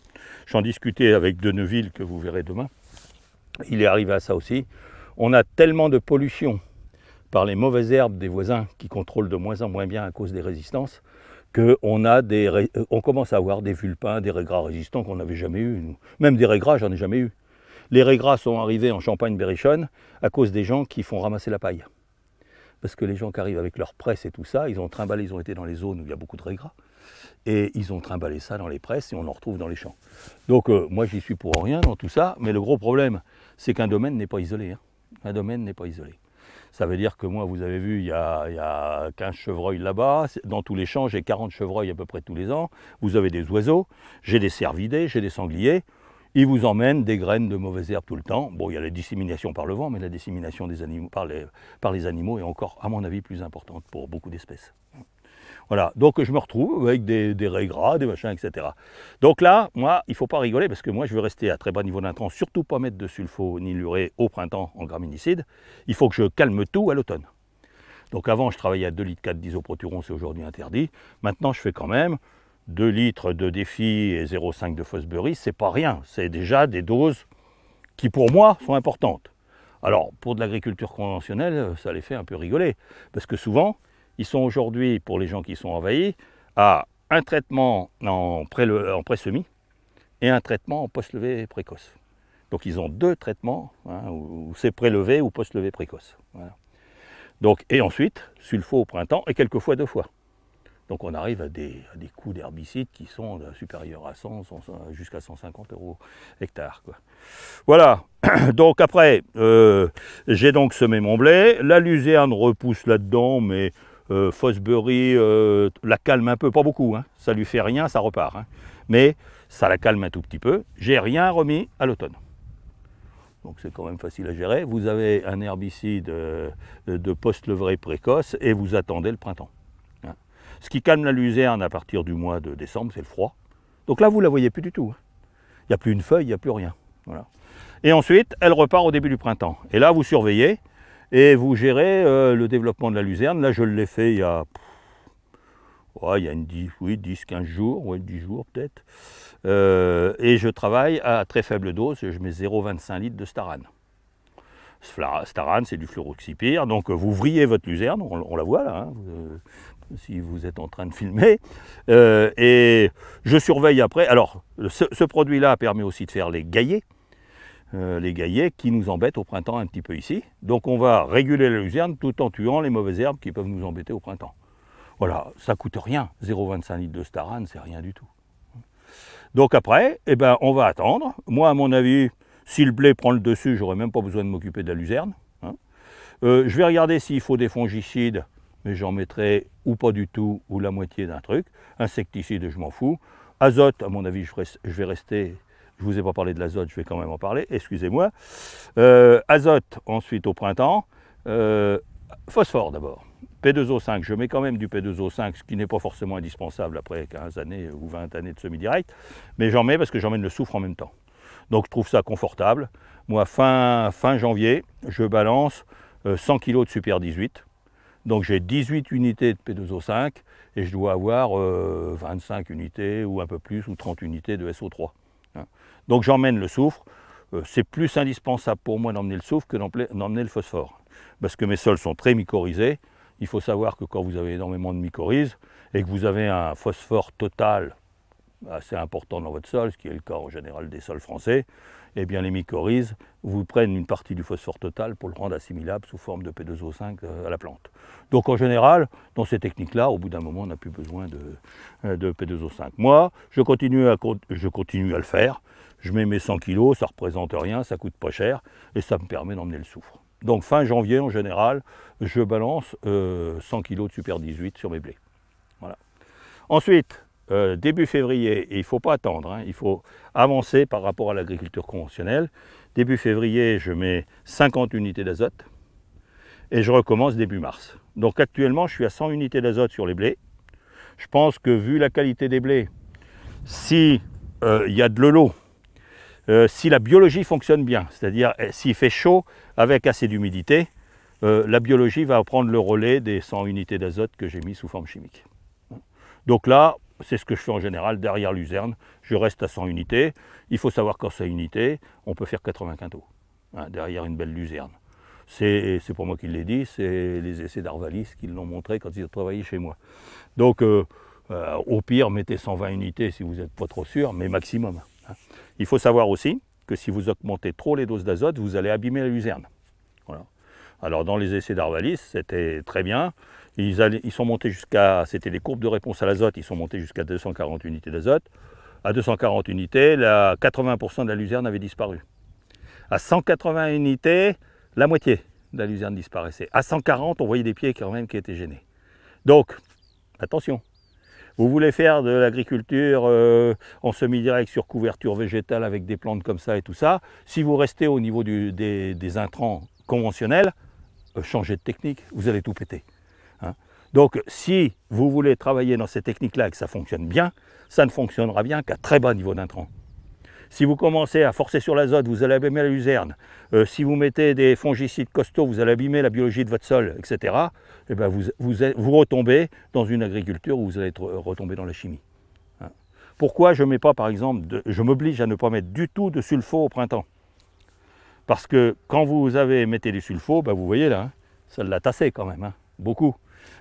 J'en discutais avec De Neuville que vous verrez demain. Il est arrivé à ça aussi. On a tellement de pollution par les mauvaises herbes des voisins qui contrôlent de moins en moins bien à cause des résistances qu'on euh, on commence à avoir des vulpins, des régras résistants qu'on n'avait jamais eu. Même des régras, j'en ai jamais eu. Les régras sont arrivés en Champagne-Berrichonne à cause des gens qui font ramasser la paille. Parce que les gens qui arrivent avec leur presse et tout ça, ils ont trimballé, ils ont été dans les zones où il y a beaucoup de régras, et ils ont trimballé ça dans les presses et on en retrouve dans les champs. Donc euh, moi j'y suis pour rien dans tout ça, mais le gros problème, c'est qu'un domaine n'est pas isolé. Hein. Un domaine n'est pas isolé. Ça veut dire que moi, vous avez vu, il y a, 15 chevreuils là-bas. Dans tous les champs, j'ai 40 chevreuils à peu près tous les ans. Vous avez des oiseaux, j'ai des cervidés, j'ai des sangliers. Ils vous emmènent des graines de mauvaises herbes tout le temps. Bon, il y a la dissémination par le vent, mais la dissémination des animaux, par, par les animaux est encore, à mon avis, plus importante pour beaucoup d'espèces. Voilà, donc je me retrouve avec des, des raies gras, des machins, etc. Donc là, moi, il ne faut pas rigoler parce que moi, je veux rester à très bas niveau d'intrants, surtout pas mettre de sulfoniluré au printemps en graminicide. Il faut que je calme tout à l'automne. Donc avant, je travaillais à 2 litres 4 d'isoproturon, c'est aujourd'hui interdit. Maintenant, je fais quand même 2 litres de défi et 0,5 de Fosbury, c'est pas rien. C'est déjà des doses qui, pour moi, sont importantes. Alors, pour de l'agriculture conventionnelle, ça les fait un peu rigoler. Parce que souvent, ils sont aujourd'hui, pour les gens qui sont envahis, à un traitement en pré-semis et un traitement en post-levée précoce. Donc ils ont deux traitements, hein, où c'est prélevé ou post-levé précoce. Donc, et ensuite, sulfo au printemps et quelquefois deux fois. Donc on arrive à des, coûts d'herbicides qui sont euh, supérieurs à 100, jusqu'à 150 euros hectare. Voilà, donc après, euh, j'ai donc semé mon blé. La luzerne repousse là-dedans, mais euh, Fosbury euh, la calme un peu, pas beaucoup, hein. ça lui fait rien, ça repart. Hein. Mais ça la calme un tout petit peu, j'ai rien remis à l'automne. Donc c'est quand même facile à gérer. Vous avez un herbicide euh, de post-levrée précoce et vous attendez le printemps. Hein. Ce qui calme la luzerne à partir du mois de décembre, c'est le froid. Donc là, vous ne la voyez plus du tout. Il n'y a plus une feuille, il n'y a plus rien. Et ensuite, elle repart au début du printemps. Et là, vous surveillez, et vous gérez euh, le développement de la luzerne. Là, je l'ai fait il y a, il y une 10, oui, 10, 15 jours, 10 jours peut-être. Euh, et je travaille à très faible dose, je mets 0,25 litres de starane. Staran c'est du fluoroxypyr, donc vous vriez votre luzerne, on, la voit là, hein, euh, si vous êtes en train de filmer. et je surveille après. Alors, ce, produit-là permet aussi de faire les gaillets. Euh, les gaillets qui nous embêtent au printemps un petit peu ici. Donc on va réguler la luzerne tout en tuant les mauvaises herbes qui peuvent nous embêter au printemps. Voilà, ça coûte rien, 0,25 litres de starane, c'est rien du tout. Donc après, eh ben, on va attendre. Moi, à mon avis, si le blé prend le dessus, j'aurai même pas besoin de m'occuper de la luzerne. Hein. Euh, je vais regarder s'il faut des fongicides, mais j'en mettrai ou pas du tout, ou la moitié d'un truc. Insecticide, je m'en fous. Azote, à mon avis, je, vais rester je ne vous ai pas parlé de l'azote, je vais quand même en parler, excusez-moi. Euh, azote, ensuite au printemps. Euh, phosphore d'abord. P2O5, je mets quand même du P2O5, ce qui n'est pas forcément indispensable après 15 années ou 20 années de semi-direct, mais j'en mets parce que j'emmène le soufre en même temps. Donc je trouve ça confortable. Moi, fin, fin janvier, je balance 100 euh, kg de Super 18. Donc j'ai 18 unités de P2O5 et je dois avoir 25 unités ou un peu plus ou 30 unités de SO3. Donc j'emmène le soufre. Euh, c'est plus indispensable pour moi d'emmener le soufre que d'emmener le phosphore. Parce que mes sols sont très mycorhizés. Il faut savoir que quand vous avez énormément de mycorhizes et que vous avez un phosphore total assez important dans votre sol, ce qui est le cas en général des sols français, eh bien les mycorhizes vous prennent une partie du phosphore total pour le rendre assimilable sous forme de P2O5 euh, à la plante. Donc en général, dans ces techniques-là, au bout d'un moment, on n'a plus besoin de, euh, P2O5. Moi, je continue à le faire. Je mets mes 100 kg, ça représente rien, ça coûte pas cher et ça me permet d'emmener le soufre. Donc fin janvier en général, je balance 100 euh, kg de Super 18 sur mes blés. Voilà. Ensuite, euh, début février, et il ne faut pas attendre, hein, il faut avancer par rapport à l'agriculture conventionnelle. Début février, je mets 50 unités d'azote et je recommence début mars. Donc actuellement, je suis à 100 unités d'azote sur les blés. Je pense que vu la qualité des blés, si euh, il y a de l'eau, euh, si la biologie fonctionne bien, c'est-à-dire eh, s'il fait chaud avec assez d'humidité, euh, la biologie va prendre le relais des 100 unités d'azote que j'ai mis sous forme chimique. Donc là, c'est ce que je fais en général derrière luzerne. Je reste à 100 unités. Il faut savoir qu'en 100 unités, on peut faire 80 quintaux hein, derrière une belle luzerne. C'est pour moi qui l'ai dit, c'est les essais d'Arvalis qui l'ont montré quand ils ont travaillé chez moi. Donc euh, au pire, mettez 120 unités si vous n'êtes pas trop sûr, mais maximum. Hein. Il faut savoir aussi que si vous augmentez trop les doses d'azote, vous allez abîmer la luzerne. Alors dans les essais d'Arvalis, c'était très bien. Ils, sont montés jusqu'à, c'était les courbes de réponse à l'azote, ils sont montés jusqu'à 240 unités d'azote. À 240 unités, la 80% de la luzerne avait disparu. À 180 unités, la moitié de la luzerne disparaissait. À 140, on voyait des pieds quand même qui étaient gênés. Donc, attention, vous voulez faire de l'agriculture euh, en semi-direct sur couverture végétale avec des plantes comme ça et tout ça, si vous restez au niveau des, intrants conventionnels, euh, changez de technique, vous allez tout péter. Hein. Donc si vous voulez travailler dans ces techniques-là et que ça fonctionne bien, ça ne fonctionnera bien qu'à très bas niveau d'intrants. Si vous commencez à forcer sur l'azote, vous allez abîmer la luzerne. Euh, si vous mettez des fongicides costauds, vous allez abîmer la biologie de votre sol, etc. Et eh ben vous, vous, retombez dans une agriculture où vous allez être retombé dans la chimie. Hein. Pourquoi je mets pas, par exemple, je m'oblige à ne pas mettre du tout de sulfo au printemps Parce que quand vous avez mettez du sulfo, ben vous voyez là, hein, ça l'a tassé quand même, hein, beaucoup.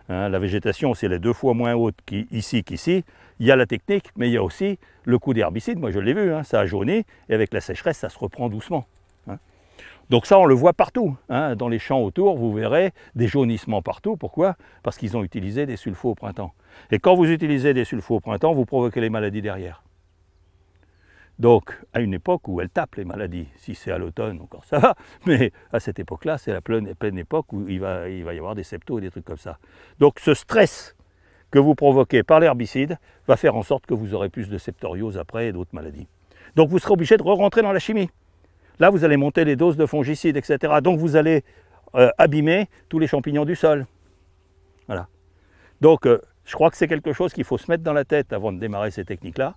la végétation, c'est les deux fois moins haute ici qu'ici il y a la technique, mais il y a aussi le coup d'herbicide. Moi, je l'ai vu, hein, ça a jauni, et avec la sécheresse, ça se reprend doucement. Hein. Donc ça, on le voit partout. Hein. Dans les champs autour, vous verrez des jaunissements partout. Pourquoi Parce qu'ils ont utilisé des sulfos au printemps. Et quand vous utilisez des sulfos au printemps, vous provoquez les maladies derrière. Donc, à une époque où elles tapent les maladies, si c'est à l'automne, encore ça va, mais à cette époque-là, c'est la pleine, pleine, époque où il va, il va y avoir des septos et des trucs comme ça. Donc, ce stress que vous provoquez par l'herbicide va faire en sorte que vous aurez plus de septoriose après et d'autres maladies. Donc vous serez obligé de re-rentrer dans la chimie. Là, vous allez monter les doses de fongicides, etc. Donc vous allez euh, abîmer tous les champignons du sol. Voilà. Donc euh, je crois que c'est quelque chose qu'il faut se mettre dans la tête avant de démarrer ces techniques-là.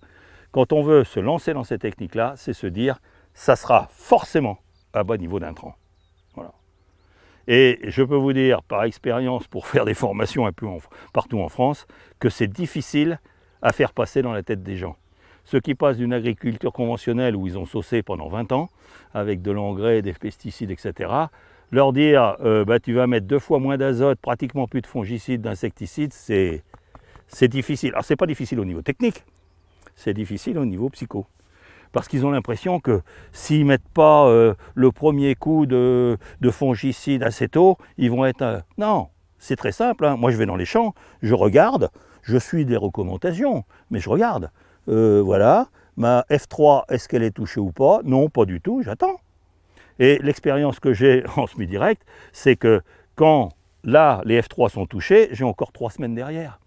Quand on veut se lancer dans ces techniques-là, c'est se dire, ça sera forcément à bas niveau d'intrants. Et je peux vous dire par expérience, pour faire des formations un peu partout en France, que c'est difficile à faire passer dans la tête des gens. Ceux qui passent d'une agriculture conventionnelle où ils ont saucé pendant 20 ans, avec de l'engrais, des pesticides, etc., leur dire euh, bah, tu vas mettre deux fois moins d'azote, pratiquement plus de fongicides, d'insecticides, c'est difficile. Alors c'est pas difficile au niveau technique, c'est difficile au niveau psycho parce qu'ils ont l'impression que s'ils ne mettent pas euh, le premier coup de, fongicide assez tôt, ils vont être... Euh, non, c'est très simple. Hein. Moi, je vais dans les champs, je regarde, je suis des recommandations, mais je regarde. Euh, voilà, ma F3, est-ce qu'elle est touchée ou pas Non, pas du tout, j'attends. Et l'expérience que j'ai en semi-direct, c'est que quand là, les F3 sont touchés, j'ai encore trois semaines derrière.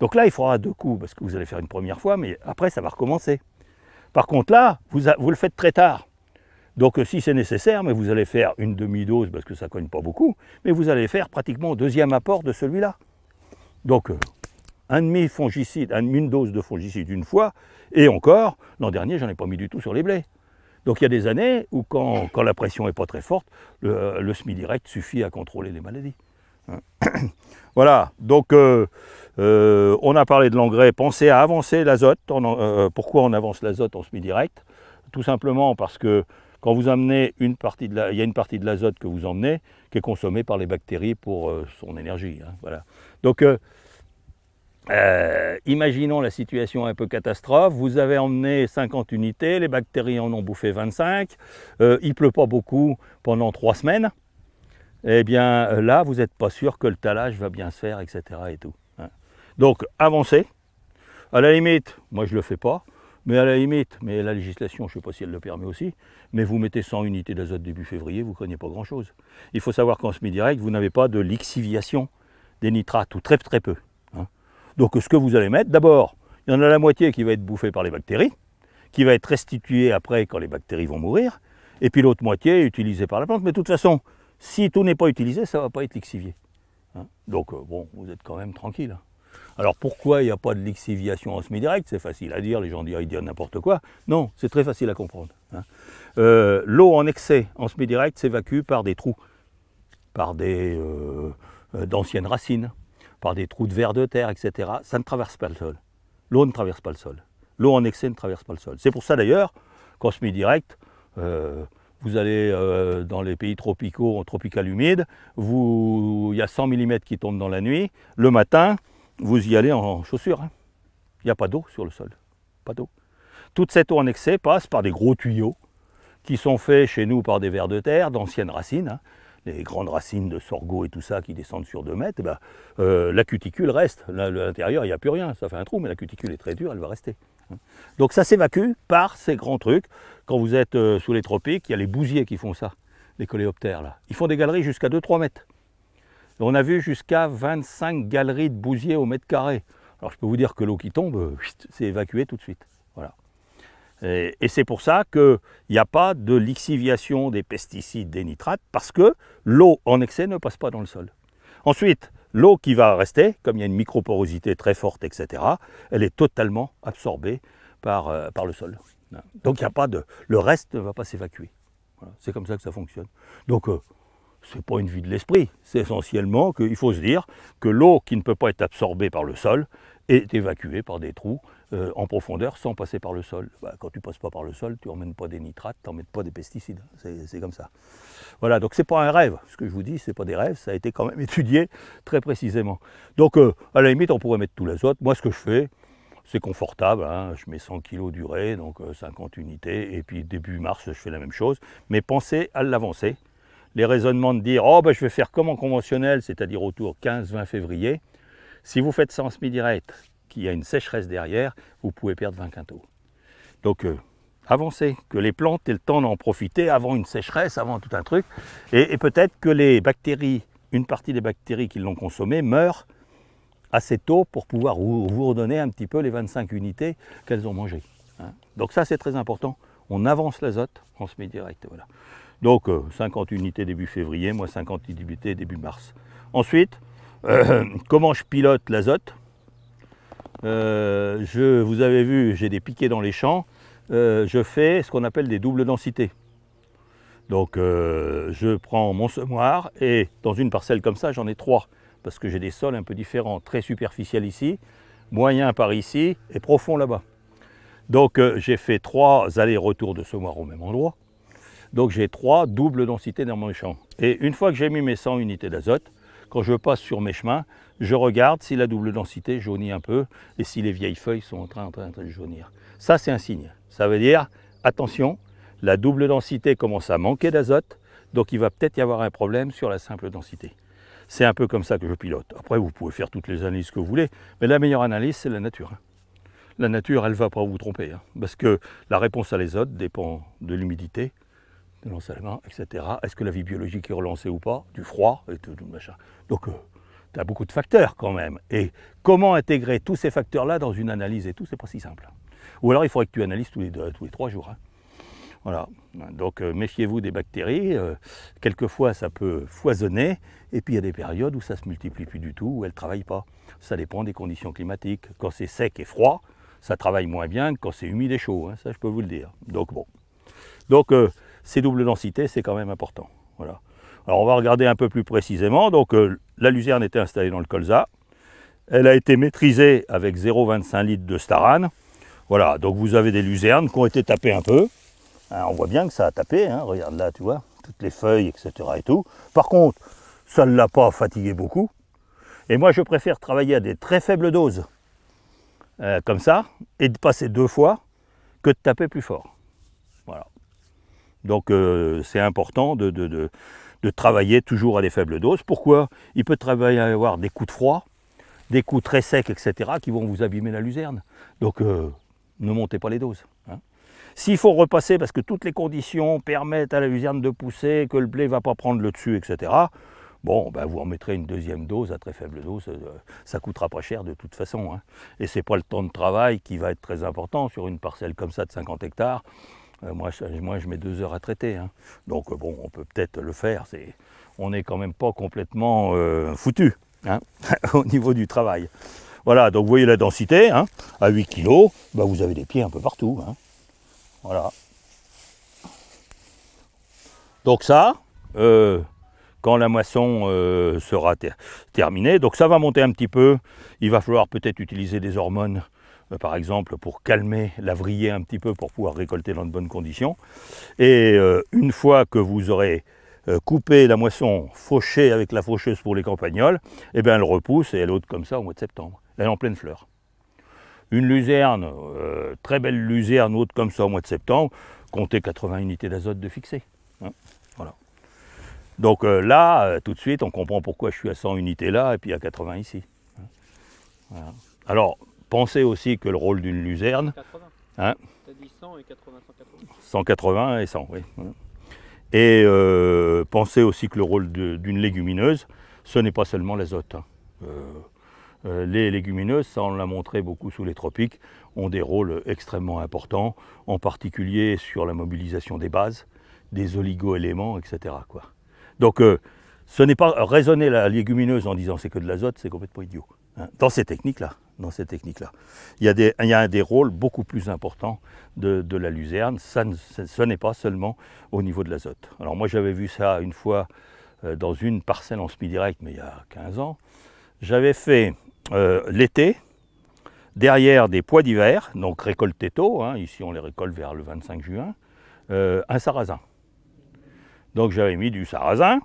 Donc là, il faudra deux coups, parce que vous allez faire une première fois, mais après, ça va recommencer. Par contre là, vous, vous le faites très tard. Donc euh, si c'est nécessaire, mais vous allez faire une demi-dose parce que ça cogne pas beaucoup, mais vous allez faire pratiquement deuxième apport de celui-là. Donc euh, un demi fongicide, une dose de fongicide une fois, et encore, l'an dernier, j'en ai pas mis du tout sur les blés. Donc il y a des années où quand, la pression n'est pas très forte, le, le direct suffit à contrôler les maladies. voilà, donc euh, euh, on a parlé de l'engrais, pensez à avancer l'azote. Euh, pourquoi on avance l'azote en semi-direct Tout simplement parce que quand vous amenez une partie de la, il y a une partie de l'azote que vous emmenez qui est consommée par les bactéries pour son énergie. Hein, voilà. Donc imaginons la situation un peu catastrophe, vous avez emmené 50 unités, les bactéries en ont bouffé 25, il il pleut pas beaucoup pendant 3 semaines, eh bien euh, là, vous n'êtes pas sûr que le talage va bien se faire, etc. Et tout. Hein. Donc avancez. À la limite, moi je ne le fais pas, mais à la limite, mais la législation, je ne sais pas si elle le permet aussi, mais vous mettez 100 unités d'azote début février, vous ne connaissez pas grand-chose. Il faut savoir qu'en semi-direct, vous n'avez pas de lixiviation des nitrates, ou très très peu. Hein. Donc ce que vous allez mettre, d'abord, il y en a la moitié qui va être bouffée par les bactéries, qui va être restituée après quand les bactéries vont mourir, et puis l'autre moitié utilisée par la plante. Mais de toute façon, si tout n'est pas utilisé, ça ne va pas être lixivié. Hein. Donc, euh, bon, vous êtes quand même tranquille. Alors pourquoi il n'y a pas de lixiviation en semi-direct C'est facile à dire, les gens disent, n'importe quoi. Non, c'est très facile à comprendre. Hein. Euh, l'eau en excès en semi-direct s'évacue par des trous, par des euh, d'anciennes racines, par des trous de verre de terre, etc. Ça ne traverse pas le sol. L'eau ne traverse pas le sol. L'eau en excès ne traverse pas le sol. C'est pour ça d'ailleurs qu'en semi-direct, vous allez euh, dans les pays tropicaux, en tropical humide, vous, il y a 100 mm qui tombent dans la nuit. Le matin, vous y allez en chaussures. Hein. Il n'y a pas d'eau sur le sol. Pas d'eau. Toute cette eau en excès passe par des gros tuyaux qui sont faits chez nous par des vers de terre, d'anciennes racines. Hein. Les grandes racines de sorgho et tout ça qui descendent sur 2 mètres, eh ben, euh, la cuticule reste. L'intérieur, il n'y a plus rien. Ça fait un trou, mais la cuticule est très dure, elle va rester. Donc ça s'évacue par ces grands trucs. Quand vous êtes euh, sous les tropiques, il y a les bousiers qui font ça, les coléoptères. Là. Ils font des galeries jusqu'à 2-3 mètres. on a vu jusqu'à 25 galeries de bousiers au mètre carré. Alors je peux vous dire que l'eau qui tombe, euh, c'est évacué tout de suite. Voilà. Et, et c'est pour ça qu'il n'y a pas de lixiviation des pesticides, des nitrates, parce que l'eau en excès ne passe pas dans le sol. Ensuite, L'eau qui va rester, comme il y a une microporosité très forte, etc., elle est totalement absorbée par, euh, par le sol. Donc il y a pas de, le reste ne va pas s'évacuer. c'est comme ça que ça fonctionne. Donc euh, ce n'est pas une vie de l'esprit, c'est essentiellement qu'il faut se dire que l'eau qui ne peut pas être absorbée par le sol est évacuée par des trous euh, en profondeur sans passer par le sol. Bah, quand tu ne passes pas par le sol, tu n'emmènes pas des nitrates, tu n'emmènes pas des pesticides. C'est comme ça. Voilà, donc ce n'est pas un rêve. Ce que je vous dis, ce n'est pas des rêves, ça a été quand même étudié très précisément. Donc euh, à la limite, on pourrait mettre tout l'azote. Moi, ce que je fais, c'est confortable, hein. je mets 100 kg d'urée, donc 50 euh, unités, et puis début mars, je fais la même chose, mais pensez à l'avancer. Les raisonnements de dire, oh ben, je vais faire comme en conventionnel, c'est-à-dire autour 15-20 février, si vous faites ça en semi-direct, il y a une sécheresse derrière, vous pouvez perdre 20 quintaux. Donc euh, avancez, que les plantes aient le temps d'en profiter avant une sécheresse, avant tout un truc. Et, peut-être que les bactéries, une partie des bactéries qui l'ont consommé, meurent assez tôt pour pouvoir vous redonner un petit peu les 25 unités qu'elles ont mangées. Hein. Donc ça c'est très important, on avance l'azote on se met direct. Voilà. Donc 50 euh, unités début février, moi 50 unités début mars. Ensuite, euh, comment je pilote l'azote euh, je, vous avez vu, j'ai des piquets dans les champs. Euh, je fais ce qu'on appelle des doubles densités. Donc euh, je prends mon semoir et dans une parcelle comme ça, j'en ai trois parce que j'ai des sols un peu différents, très superficiels ici, moyen par ici et profond là-bas. Donc j'ai fait trois allers-retours de semoir au même endroit. Donc j'ai trois doubles densités dans mon champ. Et une fois que j'ai mis mes 100 unités d'azote, quand je passe sur mes chemins, je regarde si la double densité jaunit un peu et si les vieilles feuilles sont en train, de jaunir. Ça, c'est un signe. Ça veut dire, attention, la double densité commence à manquer d'azote, donc il va peut-être y avoir un problème sur la simple densité. C'est un peu comme ça que je pilote. Après, vous pouvez faire toutes les analyses que vous voulez, mais la meilleure analyse, c'est la nature. Hein. La nature, elle ne va pas vous tromper, hein, parce que la réponse à l'azote dépend de l'humidité, de l'ensoleillement, etc. Est-ce que la vie biologique est relancée ou pas Du froid et tout, le machin. Donc, euh, tu as beaucoup de facteurs quand même. Et comment intégrer tous ces facteurs-là dans une analyse et tout, c'est pas si simple. Ou alors il faudrait que tu analyses tous les, tous les trois jours. Hein. Voilà. Donc euh, méfiez-vous des bactéries. Euh, quelquefois, ça peut foisonner. Et puis il y a des périodes où ça se multiplie plus du tout, où elles ne travaillent pas. Ça dépend des conditions climatiques. Quand c'est sec et froid, ça travaille moins bien que quand c'est humide et chaud. Hein. ça, je peux vous le dire. Donc bon. Donc euh, ces doubles densités, c'est quand même important. Voilà. Alors on va regarder un peu plus précisément. Donc euh, la luzerne était installée dans le colza. Elle a été maîtrisée avec 0,25 litres de starane. Voilà, donc vous avez des luzernes qui ont été tapées un peu. Hein, on voit bien que ça a tapé, hein. regarde là, tu vois, toutes les feuilles, etc. et tout. Par contre, ça ne l'a pas fatigué beaucoup. Et moi, je préfère travailler à des très faibles doses, euh, comme ça, et de passer deux fois, que de taper plus fort. Voilà. Donc, euh, c'est important de de travailler toujours à des faibles doses. Pourquoi Il peut travailler à avoir des coups de froid, des coups très secs, etc., qui vont vous abîmer la luzerne. Donc euh, ne montez pas les doses. Hein. S'il faut repasser parce que toutes les conditions permettent à la luzerne de pousser, que le blé ne va pas prendre le dessus, etc., bon, ben vous remettrez une deuxième dose à très faible dose, euh, ça coûtera pas cher de toute façon. Hein. Et ce n'est pas le temps de travail qui va être très important sur une parcelle comme ça de 50 hectares. Euh, moi, je mets deux heures à traiter. Hein. Donc, euh, bon, on peut peut-être le faire. on n'est quand même pas complètement euh, foutu hein, au niveau du travail. Voilà, donc vous voyez la densité. Hein, à 8 kg, bah, vous avez des pieds un peu partout. Voilà. Donc ça, quand la moisson sera terminée, donc ça va monter un petit peu. Il va falloir peut-être utiliser des hormones euh, par exemple pour calmer la vriller un petit peu pour pouvoir récolter dans de bonnes conditions. Et euh, une fois que vous aurez euh, coupé la moisson, fauchée avec la faucheuse pour les campagnols, et eh bien elle repousse et elle ôte comme ça au mois de septembre. Elle est en pleine fleur. Une luzerne, très belle luzerne, haute comme ça au mois de septembre, comptez 80 unités d'azote de fixé. Hein. voilà. Donc là, tout de suite, on comprend pourquoi je suis à 100 unités là et puis à 80 ici. Hein. Alors, Pensez aussi que le rôle d'une luzerne... 180 Hein, 180. 180 et 100, oui. Et euh, pensez aussi que le rôle d'une légumineuse, ce n'est pas seulement l'azote. Hein. Euh, euh, les légumineuses, ça on l'a montré beaucoup sous les tropiques, ont des rôles extrêmement importants, en particulier sur la mobilisation des bases, des oligo-éléments, etc. Donc, ce n'est pas raisonner la légumineuse en disant c'est que de l'azote, c'est complètement idiot dans ces techniques-là. Dans ces techniques-là. Il, y a des, des rôles beaucoup plus importants de, la luzerne. ce n'est pas seulement au niveau de l'azote. Alors moi j'avais vu ça une fois euh, dans une parcelle en semi-direct, mais il y a 15 ans. J'avais fait euh, l'été, derrière des pois d'hiver, donc récoltés tôt, hein, ici on les récolte vers le 25 juin, euh, un sarrasin. Donc j'avais mis du sarrasin,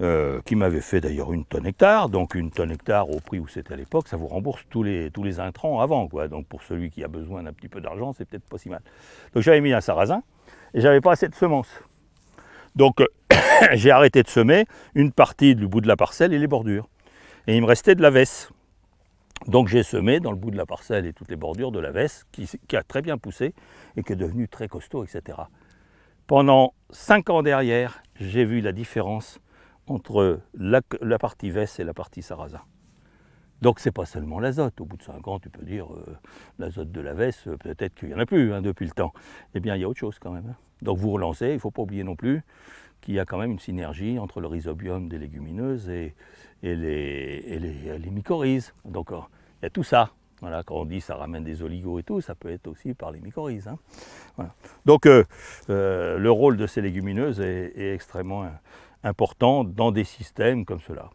euh, qui m'avait fait d'ailleurs une tonne hectare. Donc une tonne hectare au prix où c'était à l'époque, ça vous rembourse tous les, tous les intrants avant. Quoi. Donc pour celui qui a besoin d'un petit peu d'argent, c'est peut-être pas si mal. Donc j'avais mis un sarrasin et j'avais pas assez de semences. Donc j'ai arrêté de semer une partie du bout de la parcelle et les bordures. Et il me restait de la veste. Donc j'ai semé dans le bout de la parcelle et toutes les bordures de la veste qui, a très bien poussé et qui est devenu très costaud, etc. Pendant cinq ans derrière, j'ai vu la différence entre la, partie veste et la partie sarrasin. Donc c'est pas seulement l'azote. Au bout de 5 ans, tu peux dire euh, l'azote de la veste, euh, peut-être qu'il n'y en a plus hein, depuis le temps. Eh bien, il y a autre chose quand même. Hein. Donc vous relancez, il ne faut pas oublier non plus qu'il y a quand même une synergie entre le rhizobium des légumineuses et, les, mycorhizes. Donc euh, il y a tout ça. Voilà, quand on dit ça ramène des oligos et tout, ça peut être aussi par les mycorhizes. Hein. Donc le rôle de ces légumineuses est, est extrêmement important dans des systèmes comme cela.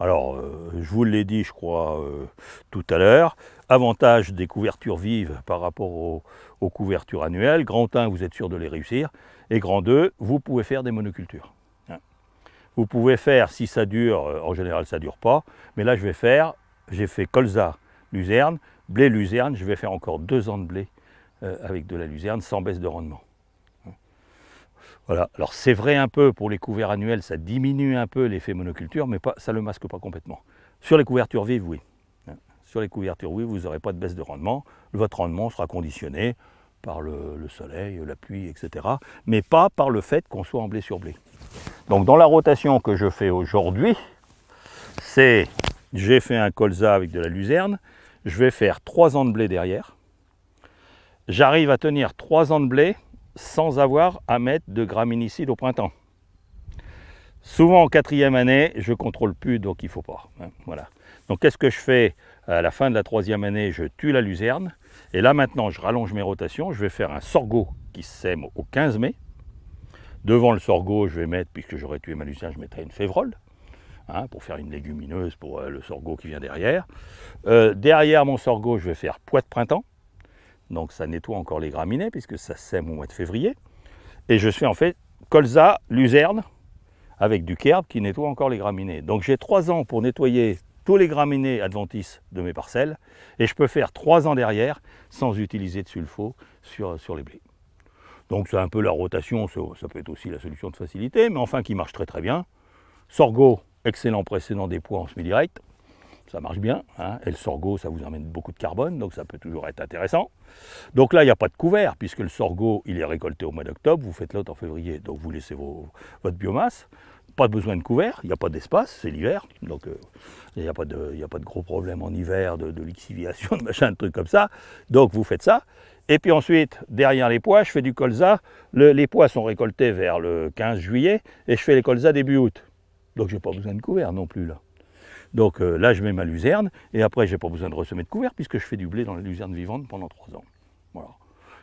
Alors, euh, je vous l'ai dit, je crois, euh, tout à l'heure, avantage des couvertures vives par rapport aux, couvertures annuelles. Grand 1, vous êtes sûr de les réussir. Et grand 2, vous pouvez faire des monocultures. Hein. Vous pouvez faire, si ça dure, euh, en général ça ne dure pas, mais là je vais faire, j'ai fait colza, luzerne, blé, luzerne, je vais faire encore deux ans de blé avec de la luzerne sans baisse de rendement. Alors c'est vrai un peu pour les couverts annuels, ça diminue un peu l'effet monoculture, mais ça ne le masque pas complètement. Sur les couvertures vives, oui. Hein. Sur les couvertures oui, vous n'aurez pas de baisse de rendement. Votre rendement sera conditionné par le, le soleil, la pluie, etc. Mais pas par le fait qu'on soit en blé sur blé. Donc dans la rotation que je fais aujourd'hui, c'est j'ai fait un colza avec de la luzerne, je vais faire 3 ans de blé derrière. J'arrive à tenir 3 ans de blé sans avoir à mettre de graminicide au printemps. Souvent en quatrième année, je contrôle plus, donc il ne faut pas. Hein, voilà. Donc qu'est-ce que je fais à la fin de la troisième année Je tue la luzerne. Et là maintenant, je rallonge mes rotations. Je vais faire un sorgho qui sème au 15 mai. Devant le sorgho, je vais mettre, puisque j'aurais tué ma luzerne, je mettrai une févrole. Hein, pour faire une légumineuse pour euh, le sorgho qui vient derrière. Euh, derrière mon sorgho, je vais faire poids de printemps donc ça nettoie encore les graminées puisque ça sème au mois de février. Et je fais en fait colza, luzerne, avec du kerb qui nettoie encore les graminées. Donc j'ai trois ans pour nettoyer tous les graminées adventices de mes parcelles et je peux faire trois ans derrière sans utiliser de sulfo sur, sur les blés. Donc c'est un peu la rotation, ça, peut être aussi la solution de facilité, mais enfin qui marche très très bien. Sorgho, excellent précédent des poids en semi-direct ça marche bien. Hein. Et le sorgho, ça vous emmène beaucoup de carbone, donc ça peut toujours être intéressant. Donc là, il n'y a pas de couvert, puisque le sorgho, il est récolté au mois d'octobre, vous faites l'autre en février, donc vous laissez votre biomasse. Pas besoin de couvert, il n'y a pas d'espace, c'est l'hiver, donc euh, il n'y a, a, pas de gros problème en hiver de, de lixiviation, de machin, de trucs comme ça. Donc vous faites ça. Et puis ensuite, derrière les pois, je fais du colza. les pois sont récoltés vers le 15 juillet, et je fais les colzas début août. Donc j'ai pas besoin de couvert non plus là. Donc euh, là, je mets ma luzerne, et après, je n'ai pas besoin de ressemer de couvert, puisque je fais du blé dans la luzerne vivante pendant 3 ans. Voilà.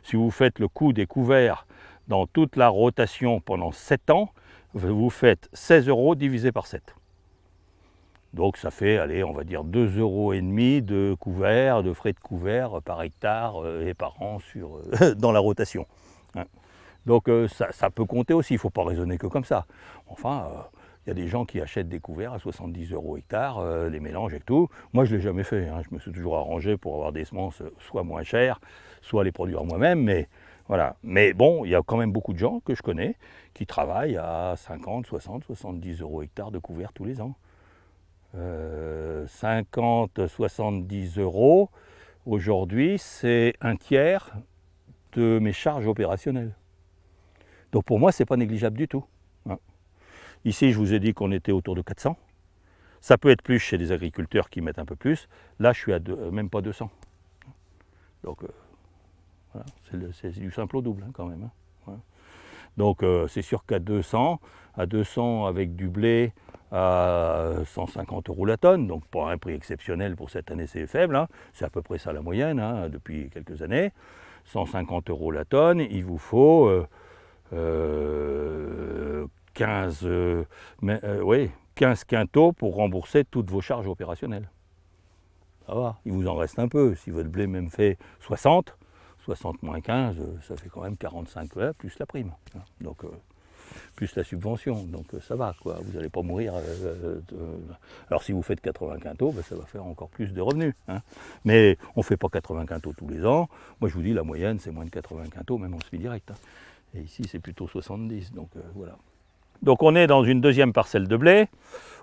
Si vous faites le coût des couverts dans toute la rotation pendant 7 ans, vous faites 16 euros divisé par 7. Donc ça fait, allez, on va dire 2,5 euros de couvert, de frais de couvert par hectare euh, et par an sur, euh, dans la rotation. Hein. Donc ça, peut compter aussi, il ne faut pas raisonner que comme ça. Enfin, il y a des gens qui achètent des couverts à 70 euros hectare, euh, les mélanges et tout. Moi, je ne l'ai jamais fait. Hein. Je me suis toujours arrangé pour avoir des semences euh, soit moins chères, soit les produire moi-même. Mais voilà. Mais bon, il y a quand même beaucoup de gens que je connais qui travaillent à 50, 60, 70 euros hectare de couverts tous les ans. 50, euh, 70 euros, aujourd'hui, c'est un tiers de mes charges opérationnelles. Donc pour moi, ce n'est pas négligeable du tout. Hein. Ici, je vous ai dit qu'on était autour de 400. Ça peut être plus chez des agriculteurs qui mettent un peu plus. Là, je suis à euh, même pas 200. Donc, euh, c'est du simple au double hein, quand même. Hein. Donc, euh, c'est sûr qu'à 200, à 200 avec du blé à 150 euros la tonne, donc pas un prix exceptionnel pour cette année, c'est faible. Hein. C'est à peu près ça la moyenne depuis quelques années. 150 euros la tonne, il vous faut euh, 15, euh, euh, oui, 15 quintaux pour rembourser toutes vos charges opérationnelles. Ça va, il vous en reste un peu. Si votre blé même fait 60, 60 moins 15, euh, ça fait quand même 45 plus la prime. donc, plus la subvention. Donc ça va, quoi. Vous n'allez pas mourir. alors si vous faites 80 quintaux, ben, ça va faire encore plus de revenus. Hein. Mais on ne fait pas 80 quintaux tous les ans. Moi je vous dis, la moyenne c'est moins de 80 quintaux, même en semi direct. Hein. Et ici c'est plutôt 70. Donc voilà. Donc on est dans une deuxième parcelle de blé.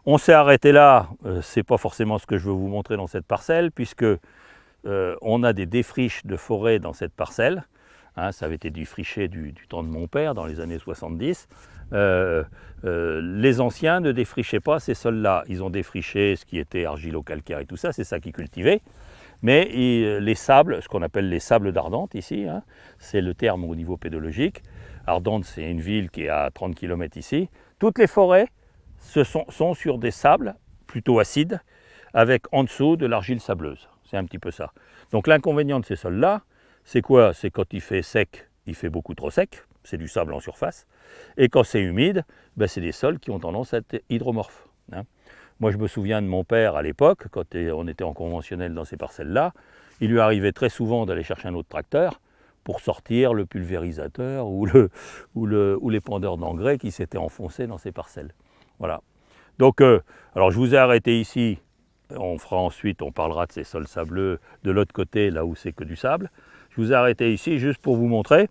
On s'est arrêté là, euh, c'est pas forcément ce que je veux vous montrer dans cette parcelle, puisque euh, on a des défriches de forêt dans cette parcelle. Hein, ça avait été défriché du, temps de mon père, dans les années 70. Euh, les anciens ne défrichaient pas ces sols-là. Ils ont défriché ce qui était argilo-calcaire et tout ça, c'est ça qu'ils cultivaient. Mais les sables, ce qu'on appelle les sables d'Ardente ici, hein, c'est le terme au niveau pédologique, Ardente, c'est une ville qui est à 30 km ici. Toutes les forêts sont, sur des sables plutôt acides, avec en dessous de l'argile sableuse. C'est un petit peu ça. Donc l'inconvénient de ces sols-là, c'est quoi C'est quand il fait sec, il fait beaucoup trop sec, c'est du sable en surface. Et quand c'est humide, ben, c'est des sols qui ont tendance à être hydromorphes. Hein. Moi, je me souviens de mon père à l'époque, quand euh, on était en conventionnel dans ces parcelles-là, il lui arrivait très souvent d'aller chercher un autre tracteur pour sortir le pulvérisateur ou, le, ou, l'épandeur d'engrais qui s'était enfoncé dans ces parcelles. Voilà. Donc, euh, alors je vous ai arrêté ici. On fera ensuite, on parlera de ces sols sableux de l'autre côté, là où c'est que du sable. Je vous ai arrêté ici juste pour vous montrer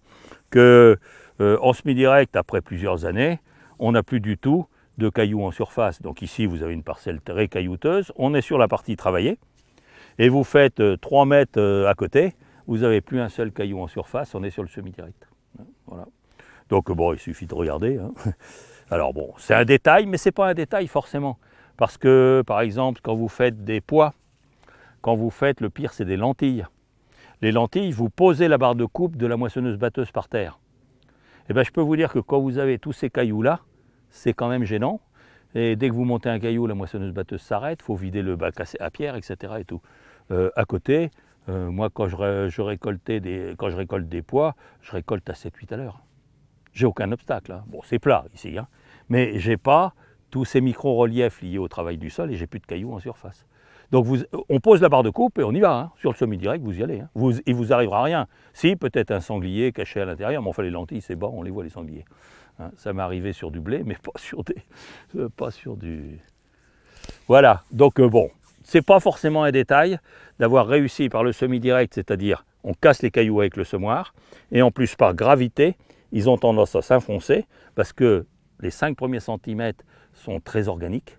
que euh, en semi-direct, après plusieurs années, on n'a plus du tout de cailloux en surface. Donc ici, vous avez une parcelle très caillouteuse. On est sur la partie travaillée. Et vous faites 3 euh, mètres à côté, vous n'avez plus un seul caillou en surface, on est sur le semi-direct. Hein, Donc bon, il suffit de regarder. Hein. Alors bon, c'est un détail, mais ce n'est pas un détail forcément. Parce que, par exemple, quand vous faites des poids, quand vous faites, le pire, c'est des lentilles. Les lentilles, vous posez la barre de coupe de la moissonneuse-batteuse par terre. Et eh bien, je peux vous dire que quand vous avez tous ces cailloux-là, c'est quand même gênant. Et dès que vous montez un caillou, la moissonneuse-batteuse s'arrête, il faut vider le bac à pierre, etc. Et tout. Euh, à côté, euh, moi, quand je, récolte des pois, je récolte à 7-8 à l'heure. J'ai aucun obstacle. Hein. Bon, c'est plat ici, hein. mais j'ai pas tous ces micro-reliefs liés au travail du sol et j'ai plus de cailloux en surface. Donc on pose la barre de coupe et on y va. Hein. Sur le semi direct, vous y allez. Hein. il ne vous arrivera rien. Si, peut-être un sanglier caché à l'intérieur, mais enfin les lentilles, c'est bon, on les voit les sangliers. ça m'est arrivé sur du blé, mais pas sur, euh, pas sur du... Voilà, donc euh, bon, n'est pas forcément un détail d'avoir réussi par le semi-direct, c'est-à-dire on casse les cailloux avec le semoir, et en plus par gravité, ils ont tendance à s'enfoncer parce que les 5 premiers centimètres sont très organiques.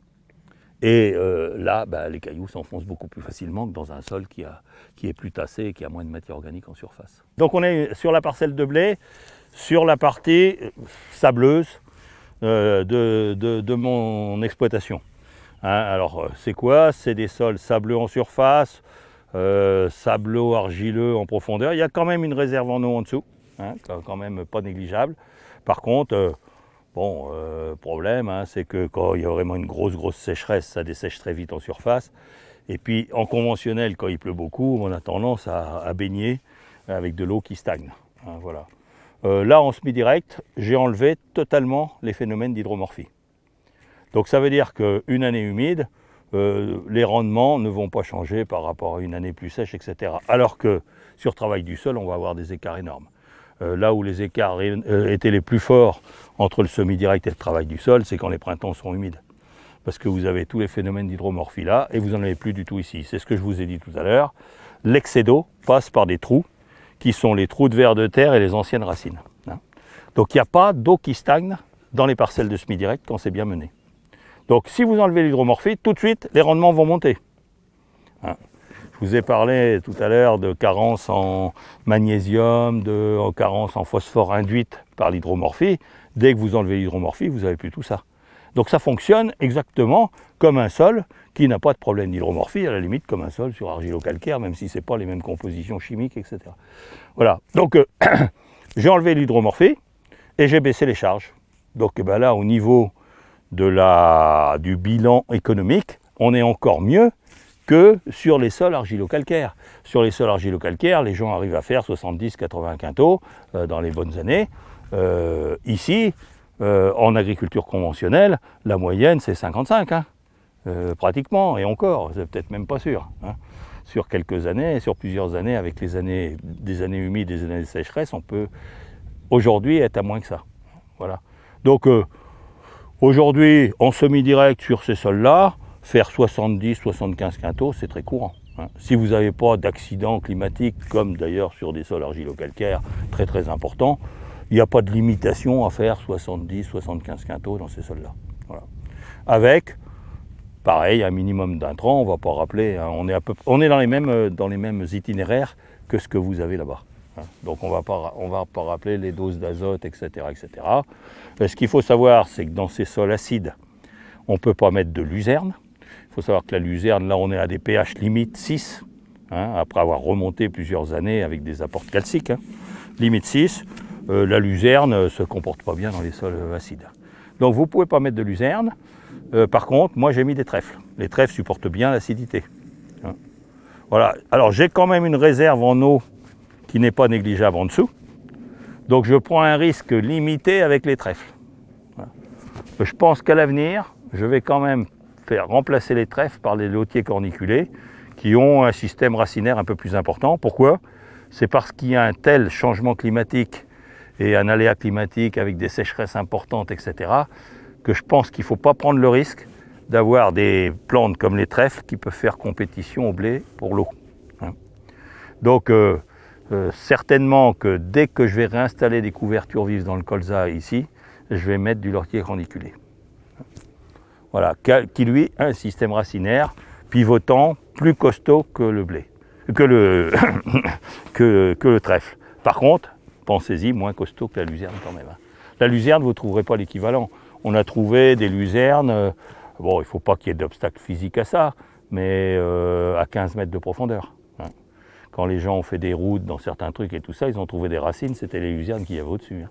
Et euh, là, bah, les cailloux s'enfoncent beaucoup plus facilement que dans un sol qui, est plus tassé et qui a moins de matière organique en surface. Donc on est sur la parcelle de blé, sur la partie euh, sableuse euh, de mon exploitation. Hein, alors euh, c'est quoi C'est des sols sableux en surface, euh, sableux, argileux en profondeur. Il y a quand même une réserve en eau en dessous, hein, quand même pas négligeable. Par contre, euh, bon, euh, problème, hein, c'est que quand il y a vraiment une grosse, grosse sécheresse, ça dessèche très vite en surface. Et puis en conventionnel, quand il pleut beaucoup, on a tendance à, baigner avec de l'eau qui stagne. voilà. là, en semi-direct, j'ai enlevé totalement les phénomènes d'hydromorphie. Donc ça veut dire qu'une année humide, euh, les rendements ne vont pas changer par rapport à une année plus sèche, etc. Alors que sur travail du sol, on va avoir des écarts énormes. Euh, là où les écarts euh, étaient les plus forts entre le semi-direct et le travail du sol, c'est quand les printemps sont humides. Parce que vous avez tous les phénomènes d'hydromorphie là, et vous n'en avez plus du tout ici. C'est ce que je vous ai dit tout à l'heure. L'excès d'eau passe par des trous, qui sont les trous de verre de terre et les anciennes racines. Hein. Donc il n'y a pas d'eau qui stagne dans les parcelles de semi-direct quand c'est bien mené. Donc si vous enlevez l'hydromorphie, tout de suite, les rendements vont monter. Hein. Je vous ai parlé tout à l'heure de carence en magnésium, de carence en phosphore induite par l'hydromorphie. Dès que vous enlevez l'hydromorphie, vous n'avez plus tout ça. Donc ça fonctionne exactement comme un sol qui n'a pas de problème d'hydromorphie, à la limite comme un sol sur argilo-calcaire, même si ce n'est pas les mêmes compositions chimiques, etc. Voilà, donc euh, j'ai enlevé l'hydromorphie et j'ai baissé les charges. Donc eh ben là, au niveau de la, du bilan économique, on est encore mieux que sur les sols argilo-calcaires. Sur les sols argilo-calcaires, les gens arrivent à faire 70-80 quintaux euh, dans les bonnes années. Euh, ici, euh, en agriculture conventionnelle, la moyenne c'est 55, hein. pratiquement, et encore, c'est peut-être même pas sûr. Hein. Sur quelques années, sur plusieurs années, avec les années, des années humides, des années de sécheresse, on peut aujourd'hui être à moins que ça. Voilà. Donc, Aujourd'hui, en semi-direct sur ces sols-là, faire 70-75 quintaux, c'est très courant. Hein. Si vous n'avez pas d'accident climatique, comme d'ailleurs sur des sols argilo-calcaires très très importants, il n'y a pas de limitation à faire 70-75 quintaux dans ces sols-là. Avec, pareil, un minimum d'intrants, on ne va pas rappeler, hein. on, est euh, dans les mêmes itinéraires que ce que vous avez là-bas. Hein. Donc on va pas, on va pas rappeler les doses d'azote, etc., etc. Euh, ce qu'il faut savoir, c'est que dans ces sols acides, on ne peut pas mettre de luzerne. Il faut savoir que la luzerne, là, on est à des pH limite 6, hein, après avoir remonté plusieurs années avec des apports calciques. Hein. Limite 6, euh, la luzerne ne euh, se comporte pas bien dans les sols acides. Donc vous ne pouvez pas mettre de luzerne. par contre, moi j'ai mis des trèfles. Les trèfles supportent bien l'acidité. Voilà. Alors j'ai quand même une réserve en eau qui n'est pas négligeable en dessous. Donc je prends un risque limité avec les trèfles. Je pense qu'à l'avenir, je vais quand même faire remplacer les trèfles par les lotiers corniculés qui ont un système racinaire un peu plus important. Pourquoi C'est parce qu'il y a un tel changement climatique et un aléa climatique avec des sécheresses importantes, etc., que je pense qu'il ne faut pas prendre le risque d'avoir des plantes comme les trèfles qui peuvent faire compétition au blé pour l'eau. Hein. Donc, euh, euh, certainement que dès que je vais réinstaller des couvertures vives dans le colza ici, je vais mettre du lortier grandiculé. Voilà, qui lui a un système racinaire pivotant plus costaud que le blé, que le, que, le trèfle. Par contre, pensez-y, moins costaud que la luzerne quand même. Hein. La luzerne, vous ne trouverez pas l'équivalent. On a trouvé des luzernes, euh, bon, il ne faut pas qu'il y ait d'obstacle physique à ça, mais euh, à 15 mètres de profondeur. Quand les gens ont fait des routes dans certains trucs et tout ça, ils ont trouvé des racines, c'était les luzernes qu'il y avait au-dessus. Hein.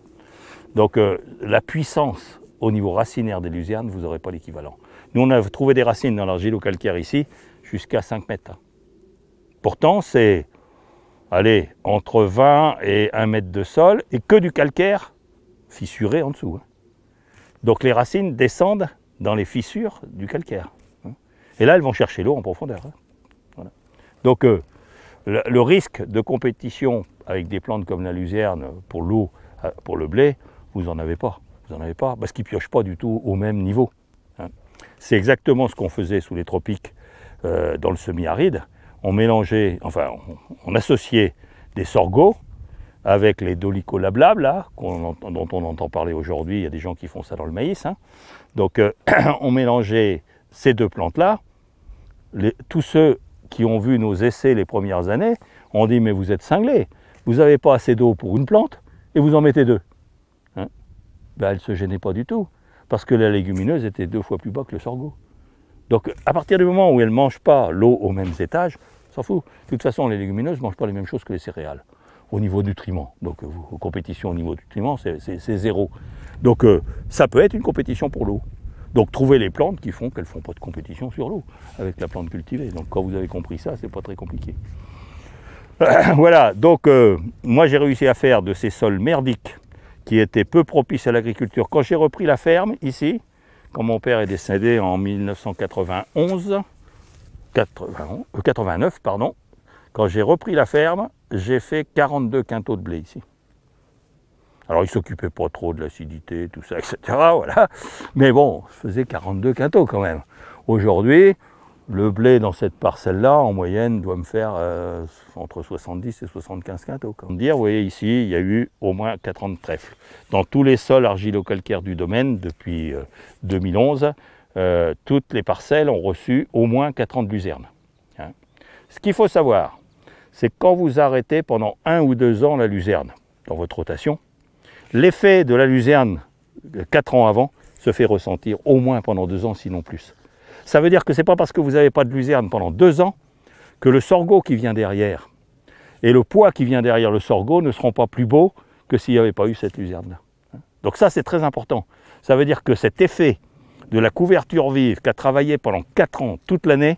Donc euh, la puissance au niveau racinaire des luzernes, vous n'aurez pas l'équivalent. Nous, on a trouvé des racines dans l'argile au calcaire ici, jusqu'à 5 mètres. Hein. Pourtant, c'est, allez, entre 20 et 1 mètre de sol, et que du calcaire fissuré en dessous. Hein. Donc les racines descendent dans les fissures du calcaire. Et là, elles vont chercher l'eau en profondeur. Donc, euh, le, risque de compétition avec des plantes comme la luzerne pour l'eau, euh, pour le blé, vous n'en avez pas. Vous n'en avez pas parce qu'ils ne piochent pas du tout au même niveau. Hein. C'est exactement ce qu'on faisait sous les tropiques euh, dans le semi-aride. On mélangeait, enfin, on, associait des sorghos avec les dolicolablables, là, dont on entend parler aujourd'hui. Il y a des gens qui font ça dans le maïs. Hein. Donc, euh, on mélangeait ces deux plantes-là. Tous ceux qui ont vu nos essais les premières années ont dit mais vous êtes cinglés, vous n'avez pas assez d'eau pour une plante et vous en mettez deux. Hein ben, elle ne se gênait pas du tout, parce que la légumineuse était deux fois plus bas que le sorgho. Donc à partir du moment où elle ne mange pas l'eau aux mêmes étages, s'en fout. De toute façon, les légumineuses ne mangent pas les mêmes choses que les céréales au niveau nutriments. Donc euh, vos compétitions au niveau nutriment c'est zéro. Donc euh, ça peut être une compétition pour l'eau. Donc trouver les plantes qui font qu'elles ne font pas de compétition sur l'eau avec la plante cultivée. Donc quand vous avez compris ça, c'est pas très compliqué. voilà, donc euh, moi j'ai réussi à faire de ces sols merdiques qui étaient peu propices à l'agriculture. Quand j'ai repris la ferme ici, quand mon père est décédé en 1991, 89, euh, pardon, quand j'ai repris la ferme, j'ai fait 42 quintaux de blé ici. Alors, il ne s'occupait pas trop de l'acidité, tout ça, etc. Voilà. Mais bon, je faisais 42 quintaux quand même. Aujourd'hui, le blé dans cette parcelle-là, en moyenne, doit me faire euh, entre 70 et 75 quintaux. Comme dire, vous voyez ici, il y a eu au moins 40 trèfles. Dans tous les sols argilo-calcaires du domaine, depuis 2011, euh, euh, toutes les parcelles ont reçu au moins 40 luzernes. Hein. Ce qu'il faut savoir, c'est quand vous arrêtez pendant un ou deux ans la luzerne dans votre rotation, l'effet de la luzerne, 4 euh, ans avant, se fait ressentir au moins pendant 2 ans, sinon plus. Ça veut dire que ce n'est pas parce que vous n'avez pas de luzerne pendant 2 ans que le sorgho qui vient derrière et le poids qui vient derrière le sorgho ne seront pas plus beaux que s'il n'y avait pas eu cette luzerne Donc ça, c'est très important. Ça veut dire que cet effet de la couverture vive qu'a travaillé pendant 4 ans, toute l'année,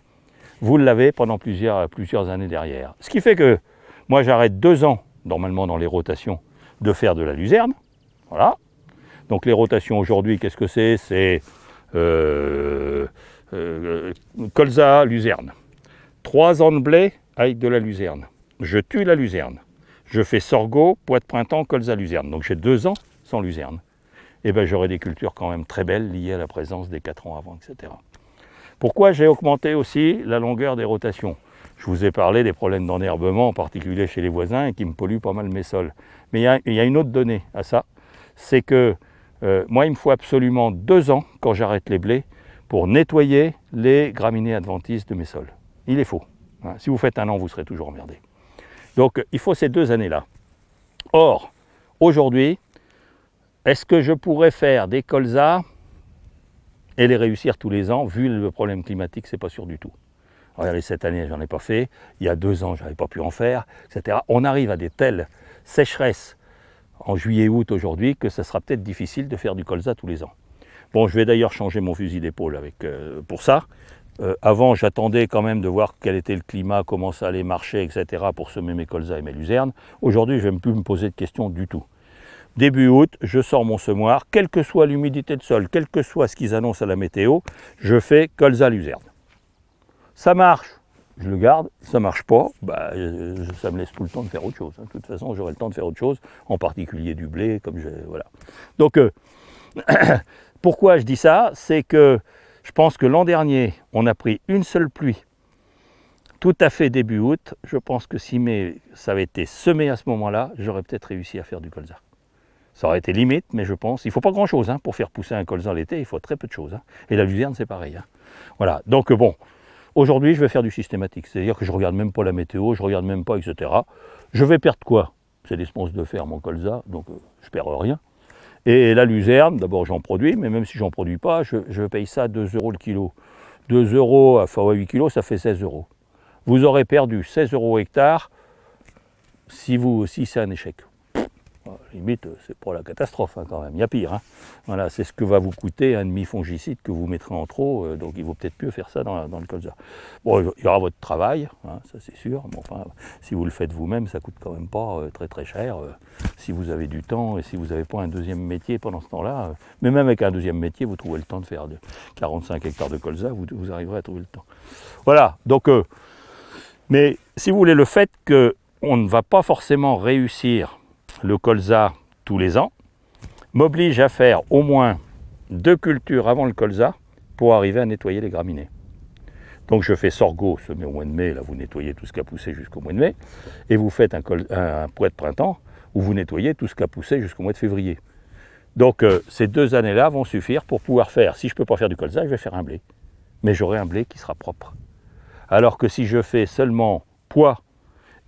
vous l'avez pendant plusieurs, plusieurs années derrière. Ce qui fait que moi, j'arrête deux ans, normalement dans les rotations, de faire de la luzerne. Voilà. Donc les rotations aujourd'hui, qu'est-ce que c'est C'est euh, euh, colza, luzerne. Trois ans de blé avec de la luzerne. Je tue la luzerne. Je fais sorgho, poids de printemps, colza, luzerne. Donc j'ai deux ans sans luzerne. Et eh bien j'aurai des cultures quand même très belles liées à la présence des quatre ans avant, etc. Pourquoi j'ai augmenté aussi la longueur des rotations Je vous ai parlé des problèmes d'enherbement, en particulier chez les voisins, et qui me polluent pas mal mes sols. Mais il y a une autre donnée à ça, c'est que euh, moi, il me faut absolument deux ans quand j'arrête les blés pour nettoyer les graminées adventices de mes sols. Il est faux. Hein, si vous faites un an, vous serez toujours emmerdé. Donc, il faut ces deux années-là. Or, aujourd'hui, est-ce que je pourrais faire des colzas et les réussir tous les ans, vu le problème climatique, c'est pas sûr du tout. Regardez, cette année, j'en ai pas fait. Il y a deux ans, j'avais pas pu en faire, etc. On arrive à des telles sécheresses en juillet-août aujourd'hui que ça sera peut-être difficile de faire du colza tous les ans. Bon, je vais d'ailleurs changer mon fusil d'épaule avec, euh, pour ça. Euh, avant, j'attendais quand même de voir quel était le climat, comment ça allait marcher, etc. pour semer mes colza et mes luzernes. Aujourd'hui, je ne vais plus me poser de questions du tout. Début août, je sors mon semoir, quelle que soit l'humidité de sol, quel que soit ce qu'ils annoncent à la météo, je fais colza-luzerne. Ça marche je le garde, ça marche pas, bah, ça me laisse tout le temps de faire autre chose. Hein. De toute façon, j'aurai le temps de faire autre chose, en particulier du blé, comme je, voilà. Donc, euh, pourquoi je dis ça C'est que je pense que l'an dernier, on a pris une seule pluie, tout à fait début août. Je pense que si ça avait été semé à ce moment-là, j'aurais peut-être réussi à faire du colza. Ça aurait été limite, mais je pense, il ne faut pas grand-chose hein. pour faire pousser un colza l'été, il faut très peu de choses. Hein. Et la luzerne, c'est pareil. Voilà, donc euh, bon, Aujourd'hui, je vais faire du systématique, c'est-à-dire que je ne regarde même pas la météo, je ne regarde même pas, etc. Je vais perdre quoi C'est l'espace de fer, mon colza, donc euh, je ne perds rien. Et la luzerne, d'abord j'en produis, mais même si j'en produis pas, je, paye ça 2 euros le kilo. 2 euros à 8 kilos, ça fait 16 euros. Vous aurez perdu 16 euros hectare si, vous, si c'est un échec limite, c'est pas la catastrophe hein, quand même, il y a pire. Hein. Voilà, c'est ce que va vous coûter un demi-fongicide que vous mettrez en trop, euh, donc il vaut peut-être mieux faire ça dans, le colza. Bon, il y aura votre travail, hein, ça c'est sûr, mais enfin, si vous le faites vous-même, ça coûte quand même pas euh, très très cher, euh, si vous avez du temps et si vous n'avez pas un deuxième métier pendant ce temps-là. mais même avec un deuxième métier, vous trouvez le temps de faire 45 hectares de colza, vous, vous arriverez à trouver le temps. Voilà, donc, mais si vous voulez, le fait qu'on ne va pas forcément réussir le colza tous les ans, m'oblige à faire au moins deux cultures avant le colza pour arriver à nettoyer les graminées. Donc je fais sorgho semé au mois de mai, là vous nettoyez tout ce qui a poussé jusqu'au mois de mai, et vous faites un, poids de printemps où vous nettoyez tout ce qui a poussé jusqu'au mois de février. Donc euh, ces deux années-là vont suffire pour pouvoir faire, si je ne peux pas faire du colza, je vais faire un blé. Mais j'aurai un blé qui sera propre. Alors que si je fais seulement poids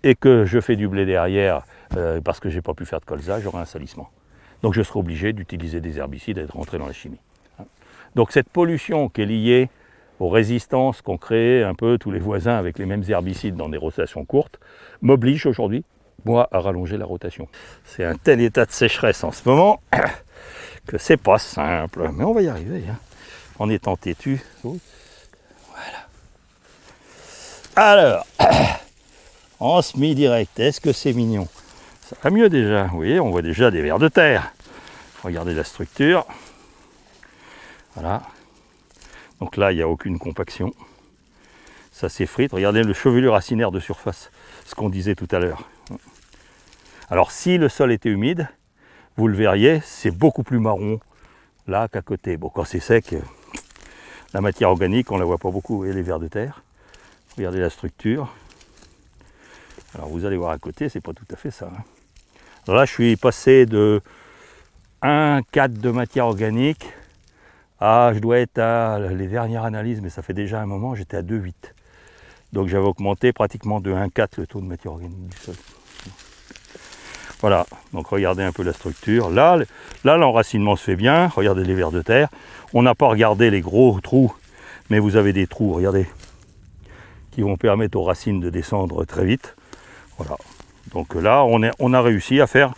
et que je fais du blé derrière euh, parce que je n'ai pas pu faire de colza, j'aurai un salissement. Donc je serai obligé d'utiliser des herbicides et de rentrer dans la chimie. Donc cette pollution qui est liée aux résistances qu'ont créées un peu tous les voisins avec les mêmes herbicides dans des rotations courtes, m'oblige aujourd'hui, moi, à rallonger la rotation. C'est un tel état de sécheresse en ce moment que c'est pas simple, mais on va y arriver. Hein. En étant têtu. Voilà. Alors, en semi-direct, est-ce que c'est mignon ça va mieux déjà. Vous voyez, on voit déjà des vers de terre. Regardez la structure. Voilà. Donc là, il n'y a aucune compaction. Ça s'effrite. Regardez le chevelu racinaire de surface, ce qu'on disait tout à l'heure. Alors si le sol était humide, vous le verriez, c'est beaucoup plus marron là qu'à côté. Bon, quand c'est sec, euh, la matière organique, on ne la voit pas beaucoup, et les vers de terre. Regardez la structure. Alors vous allez voir à côté, c'est pas tout à fait ça. Hein là, je suis passé de 1,4 de matière organique à, je dois être à les dernières analyses, mais ça fait déjà un moment, j'étais à 2,8. Donc j'avais augmenté pratiquement de 1,4 le taux de matière organique du sol. Voilà, donc regardez un peu la structure. Là, là l'enracinement se fait bien, regardez les vers de terre. On n'a pas regardé les gros trous, mais vous avez des trous, regardez, qui vont permettre aux racines de descendre très vite. Voilà, donc là, on, est, on a réussi à faire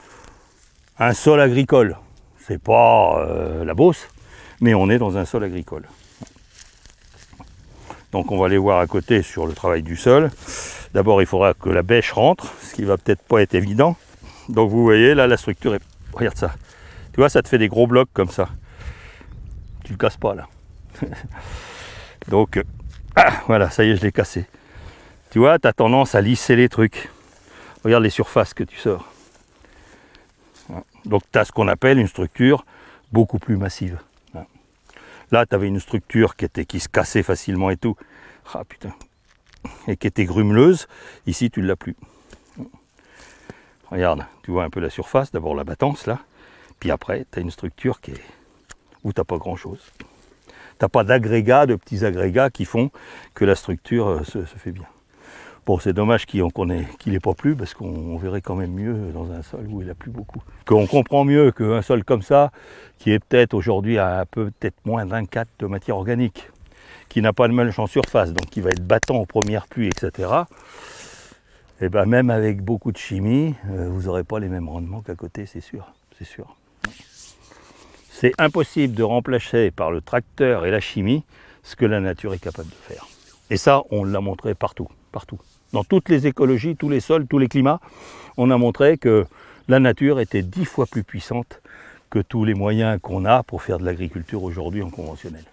un sol agricole. C'est pas euh, la bosse mais on est dans un sol agricole. Donc on va aller voir à côté sur le travail du sol. D'abord, il faudra que la bêche rentre, ce qui va peut-être pas être évident. Donc vous voyez, là, la structure est... Regarde ça. Tu vois, ça te fait des gros blocs comme ça. Tu le casses pas, là. Donc, euh, ah, voilà, ça y est, je l'ai cassé. Tu vois, tu as tendance à lisser les trucs. Regarde les surfaces que tu sors. Donc tu as ce qu'on appelle une structure beaucoup plus massive. Là, tu avais une structure qui, était, qui se cassait facilement et tout. Ah putain. Et qui était grumeleuse. Ici, tu ne l'as plus. Regarde, tu vois un peu la surface. D'abord la battance là. Puis après, tu as une structure qui où tu n'as pas grand-chose. Tu n'as pas d'agrégats, de petits agrégats qui font que la structure euh, se fait bien. Bon, c'est dommage qu'il n'ait pas plu, parce qu'on verrait quand même mieux dans un sol où il a plus beaucoup. Qu'on comprend mieux qu'un sol comme ça, qui est peut-être aujourd'hui à peut-être moins d'un quart de matière organique, qui n'a pas de mulch en surface, donc qui va être battant aux premières pluies, etc. Et eh bien même avec beaucoup de chimie, euh, vous n'aurez pas les mêmes rendements qu'à côté, c'est sûr, c'est sûr. C'est impossible de remplacer par le tracteur et la chimie ce que la nature est capable de faire. Et ça, on l'a montré partout, partout. Dans toutes les écologies, tous les sols, tous les climats, on a montré que la nature était dix fois plus puissante que tous les moyens qu'on a pour faire de l'agriculture aujourd'hui en conventionnel.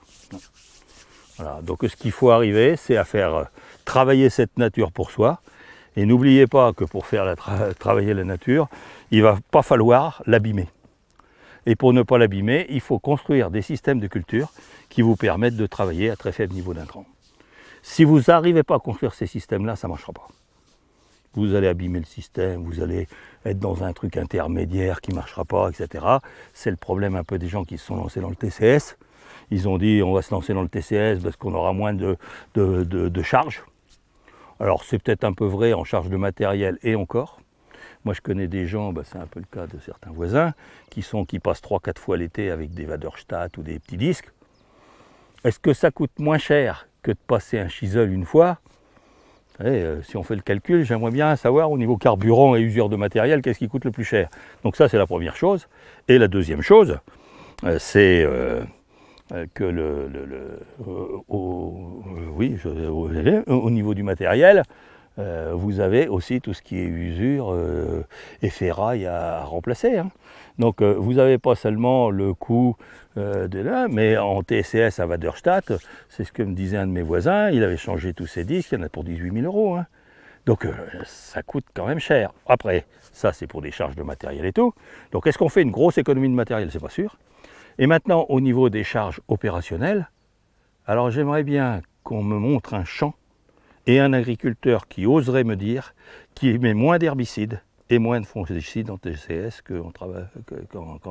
donc ce qu'il faut arriver, c'est à faire euh, travailler cette nature pour soi. Et n'oubliez pas que pour faire travailler la nature, il ne va pas falloir l'abîmer. Et pour ne pas l'abîmer, il faut construire des systèmes de culture qui vous permettent de travailler à très faible niveau d'intrants. Si vous n'arrivez pas à construire ces systèmes-là, ça ne marchera pas. Vous allez abîmer le système, vous allez être dans un truc intermédiaire qui ne marchera pas, etc. C'est le problème un peu des gens qui se sont lancés dans le TCS. Ils ont dit on va se lancer dans le TCS parce qu'on aura moins de, de, charges. Alors c'est peut-être un peu vrai en charge de matériel et encore. Moi, je connais des gens, bah, c'est un peu le cas de certains voisins, qui, sont, qui passent 3-4 fois l'été avec des Waderstadt ou des petits disques. Est-ce que ça coûte moins cher que de passer un chisel une fois euh, Si on fait le calcul, j'aimerais bien savoir au niveau carburant et usure de matériel, qu'est-ce qui coûte le plus cher Donc ça, c'est la première chose. Et la deuxième chose, c'est que au, niveau du matériel, euh, vous avez aussi tout ce qui est usure euh, et ferraille à remplacer. Hein. Donc euh, vous n'avez pas seulement le coût euh, de là, mais en TCS à Waderstadt, c'est ce que me disait un de mes voisins, il avait changé tous ses disques, il y en a pour 18 000 euros. Hein. Donc euh, ça coûte quand même cher. Après, ça c'est pour des charges de matériel et tout. Donc est-ce qu'on fait une grosse économie de matériel C'est pas sûr. Et maintenant, au niveau des charges opérationnelles, alors j'aimerais bien qu'on me montre un champ et un agriculteur qui oserait me dire qu'il met moins d'herbicides et moins de ici en TCS qu'en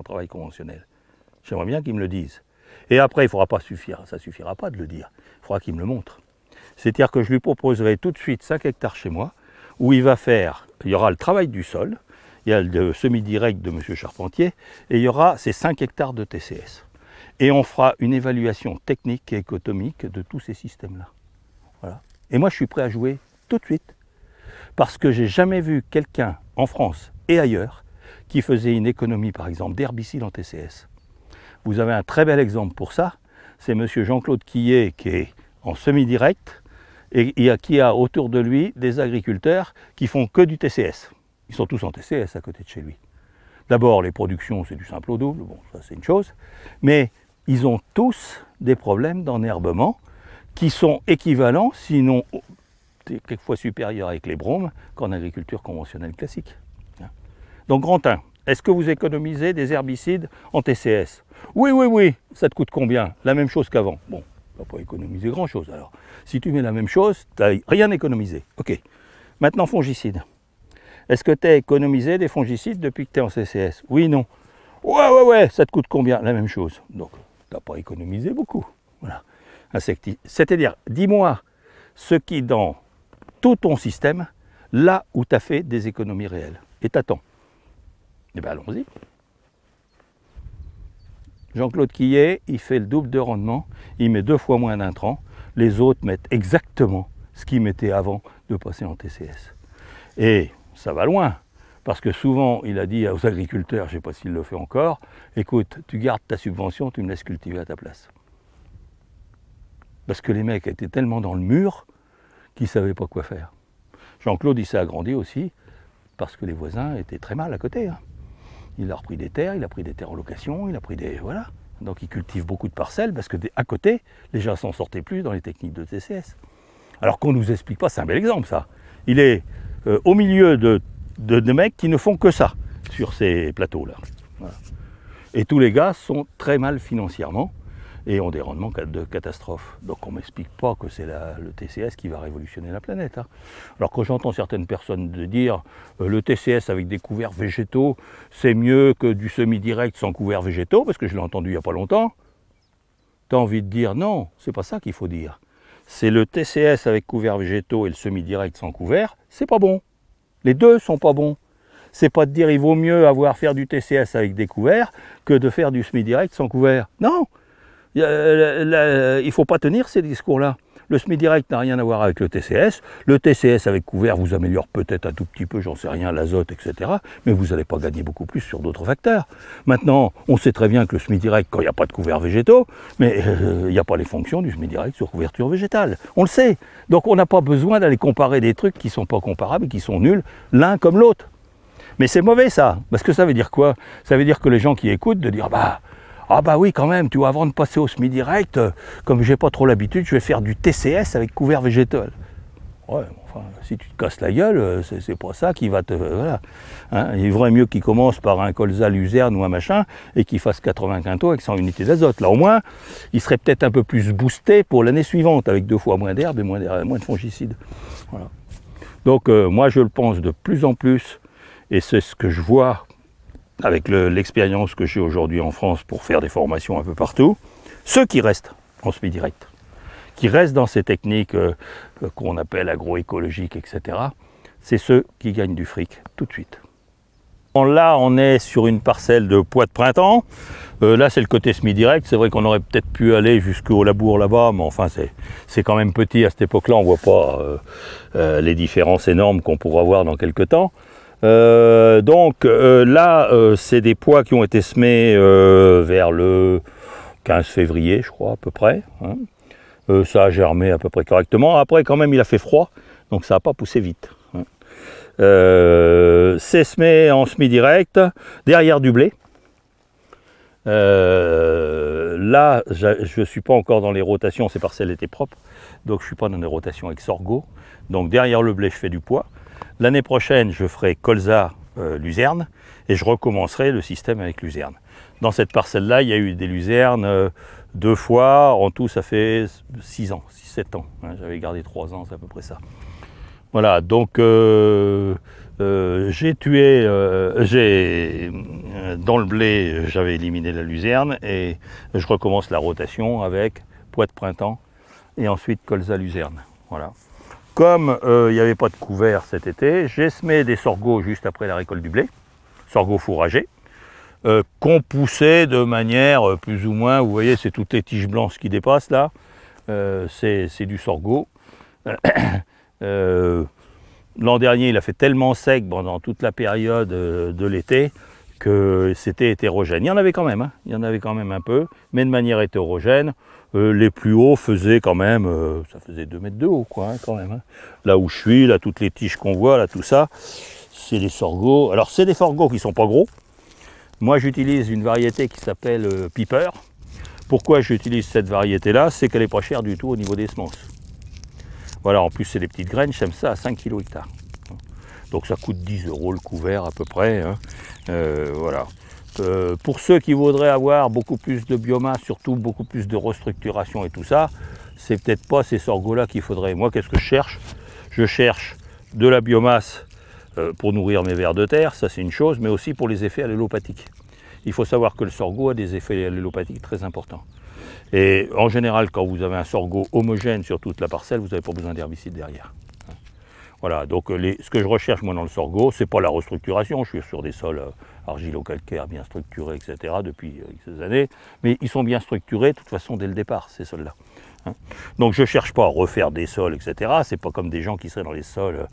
travail, conventionnel. J'aimerais bien qu'ils me le disent. Et après, il faudra pas suffire, ça suffira pas de le dire. Il faudra qu'il me le montre. C'est-à-dire que je lui proposerai tout de suite 5 hectares chez moi, où il va faire, il y aura le travail du sol, il y a le semi-direct de M. Charpentier, et il y aura ces 5 hectares de TCS. Et on fera une évaluation technique et économique de tous ces systèmes-là. Voilà. Et moi, je suis prêt à jouer tout de suite parce que j'ai jamais vu quelqu'un en France et ailleurs qui faisait une économie, par exemple, d'herbicide en TCS. Vous avez un très bel exemple pour ça, c'est M. Jean-Claude Quillet qui est en semi-direct et qui a autour de lui des agriculteurs qui font que du TCS. Ils sont tous en TCS à côté de chez lui. D'abord, les productions, c'est du simple au double, bon, ça c'est une chose, mais ils ont tous des problèmes d'enherbement qui sont équivalents, sinon quelquefois supérieur avec les bromes qu'en agriculture conventionnelle classique. Donc 1. est-ce que vous économisez des herbicides en TCS Oui, oui, oui, ça te coûte combien La même chose qu'avant. Bon, tu n'as pas économisé grand-chose alors. Si tu mets la même chose, tu n'as rien économisé. Ok. Maintenant, fongicides. Est-ce que tu as économisé des fongicides depuis que tu es en CCS Oui, non. Ouais, ouais, ouais, ça te coûte combien La même chose. Donc, tu n'as pas économisé beaucoup. Voilà. C'est-à-dire, dis-moi, ce qui dans tout ton système là où tu as fait des économies réelles. Et t'attends. Eh bien, allons-y. Jean-Claude Quillet, il fait le double de rendement, il met deux fois moins d'intrants. Les autres mettent exactement ce qu'ils mettaient avant de passer en TCS. Et ça va loin, parce que souvent, il a dit aux agriculteurs, je ne sais pas s'il le fait encore, écoute, tu gardes ta subvention, tu me laisses cultiver à ta place. Parce que les mecs étaient tellement dans le mur qui ne savaient pas quoi faire. Jean-Claude, il s'est agrandi aussi parce que les voisins étaient très mal à côté. Hein. Il a repris des terres, il a pris des terres en location, il a pris des. Voilà. Donc il cultive beaucoup de parcelles parce que à côté, les gens s'en sortaient plus dans les techniques de TCS. Alors qu'on ne nous explique pas, c'est un bel exemple ça. Il est euh, au milieu de, de, mecs qui ne font que ça sur ces plateaux-là. Et tous les gars sont très mal financièrement et ont des rendements de catastrophe. Donc on ne m'explique pas que c'est le TCS qui va révolutionner la planète. Hein. Alors quand j'entends certaines personnes dire euh, le TCS avec des couverts végétaux, c'est mieux que du semi-direct sans couverts végétaux, parce que je l'ai entendu il n'y a pas longtemps, tu as envie de dire non, c'est pas ça qu'il faut dire. C'est le TCS avec couverts végétaux et le semi-direct sans couvert, c'est pas bon. Les deux sont pas bons c'est pas de dire il vaut mieux avoir faire du TCS avec des couverts que de faire du semi-direct sans couvert. Non, il ne euh, euh, faut pas tenir ces discours-là. Le semi direct n'a rien à voir avec le TCS. Le TCS avec couvert vous améliore peut-être un tout petit peu, j'en sais rien, l'azote, etc. Mais vous n'allez pas gagner beaucoup plus sur d'autres facteurs. Maintenant, on sait très bien que le semi direct, quand il n'y a pas de couvert végétaux, mais euh, il n'y a pas les fonctions du semi direct sur couverture végétale. On le sait. Donc on n'a pas besoin d'aller comparer des trucs qui ne sont pas comparables et qui sont nuls, l'un comme l'autre. Mais c'est mauvais ça, parce que ça veut dire quoi Ça veut dire que les gens qui écoutent, de dire, bah, ah bah oui quand même, tu vois, avant de passer au semi-direct, euh, comme j'ai pas trop l'habitude, je vais faire du TCS avec couvert végétal. Ouais, enfin, si tu te casses la gueule, euh, c'est pas ça qui va te... Euh, voilà. Hein. il vaudrait mieux qu'il commence par un colza luzerne ou un machin, et qu'il fasse 80 quintaux avec 100 unités d'azote. Là au moins, il serait peut-être un peu plus boosté pour l'année suivante, avec deux fois moins d'herbe et moins, moins de fongicides. Voilà. Donc moi je le pense de plus en plus, et c'est ce que je vois avec l'expérience que j'ai aujourd'hui en France pour faire des formations un peu partout, ceux qui restent en semi-direct, qui restent dans ces techniques euh, qu'on appelle agroécologiques, etc., c'est ceux qui gagnent du fric tout de suite. Là, on est sur une parcelle de poids de printemps. Euh, là, c'est le côté semi-direct. C'est vrai qu'on aurait peut-être pu aller jusqu'au labour là-bas, mais enfin, c'est quand même petit à cette époque-là. On ne voit pas euh, les différences énormes qu'on pourra voir dans quelques temps. Euh, donc euh, là, euh, c'est des pois qui ont été semés vers le 15 février, je crois, à peu près. Hein. ça a germé à peu près correctement. Après, quand même, il a fait froid, donc ça n'a pas poussé vite. Hein. c'est semé en semi-direct, derrière du blé. là, je ne suis pas encore dans les rotations, ces parcelles étaient propres, donc je ne suis pas dans des rotations avec sorgho. Donc derrière le blé, je fais du pois. L'année prochaine, je ferai colza-luzerne euh, et je recommencerai le système avec luzerne. Dans cette parcelle-là, il y a eu des luzernes euh, deux fois. En tout, ça fait 6 ans, 6-7 ans. Hein, j'avais gardé 3 ans, c'est à peu près ça. Voilà, donc euh, j'ai tué, dans le blé, j'avais éliminé la luzerne et je recommence la rotation avec poids de printemps et ensuite colza-luzerne. Voilà. Comme euh, il n'y avait pas de couvert cet été, j'ai semé des sorgho juste après la récolte du blé, sorgho fourragé, euh, qu'on poussait de manière euh, plus ou moins, vous voyez, c'est toutes les tiges blanches qui dépassent là, c'est du sorgho. L'an dernier, il a fait tellement sec pendant toute la période de l'été que c'était hétérogène. Il y en avait quand même, hein. il y en avait quand même un peu, mais de manière hétérogène. Euh, les plus hauts faisaient quand même, euh, ça faisait 2 mètres de haut, quoi, hein, quand même. Hein. Là où je suis, là, toutes les tiges qu'on voit, là, tout ça, c'est des sorgho. Alors, c'est des sorgho qui sont pas gros. Moi, j'utilise une variété qui s'appelle euh, Piper. Pourquoi j'utilise cette variété-là C'est qu'elle est pas chère du tout au niveau des semences. Voilà, en plus, c'est des petites graines, j'aime ça à 5 kg hectare. Donc, ça coûte 10 euros le couvert à peu près. Hein. voilà. Euh, pour ceux qui voudraient avoir beaucoup plus de biomasse, surtout beaucoup plus de restructuration et tout ça, c'est peut-être pas ces sorgho-là qu'il faudrait. Moi, qu'est-ce que je cherche Je cherche de la biomasse euh, pour nourrir mes vers de terre, ça c'est une chose, mais aussi pour les effets allélopathiques. Il faut savoir que le sorgho a des effets allélopathiques très importants. Et en général, quand vous avez un sorgho homogène sur toute la parcelle, vous n'avez pas besoin d'herbicide derrière. Hein. Voilà, donc ce que je recherche moi dans le sorgho, c'est pas la restructuration, je suis sur des sols euh, argilo-calcaire bien structuré, etc., depuis ces euh, années. Mais ils sont bien structurés, de toute façon, dès le départ, ces sols-là. Hein. Donc je ne cherche pas à refaire des sols, etc. C'est pas comme des gens qui seraient dans les sols euh,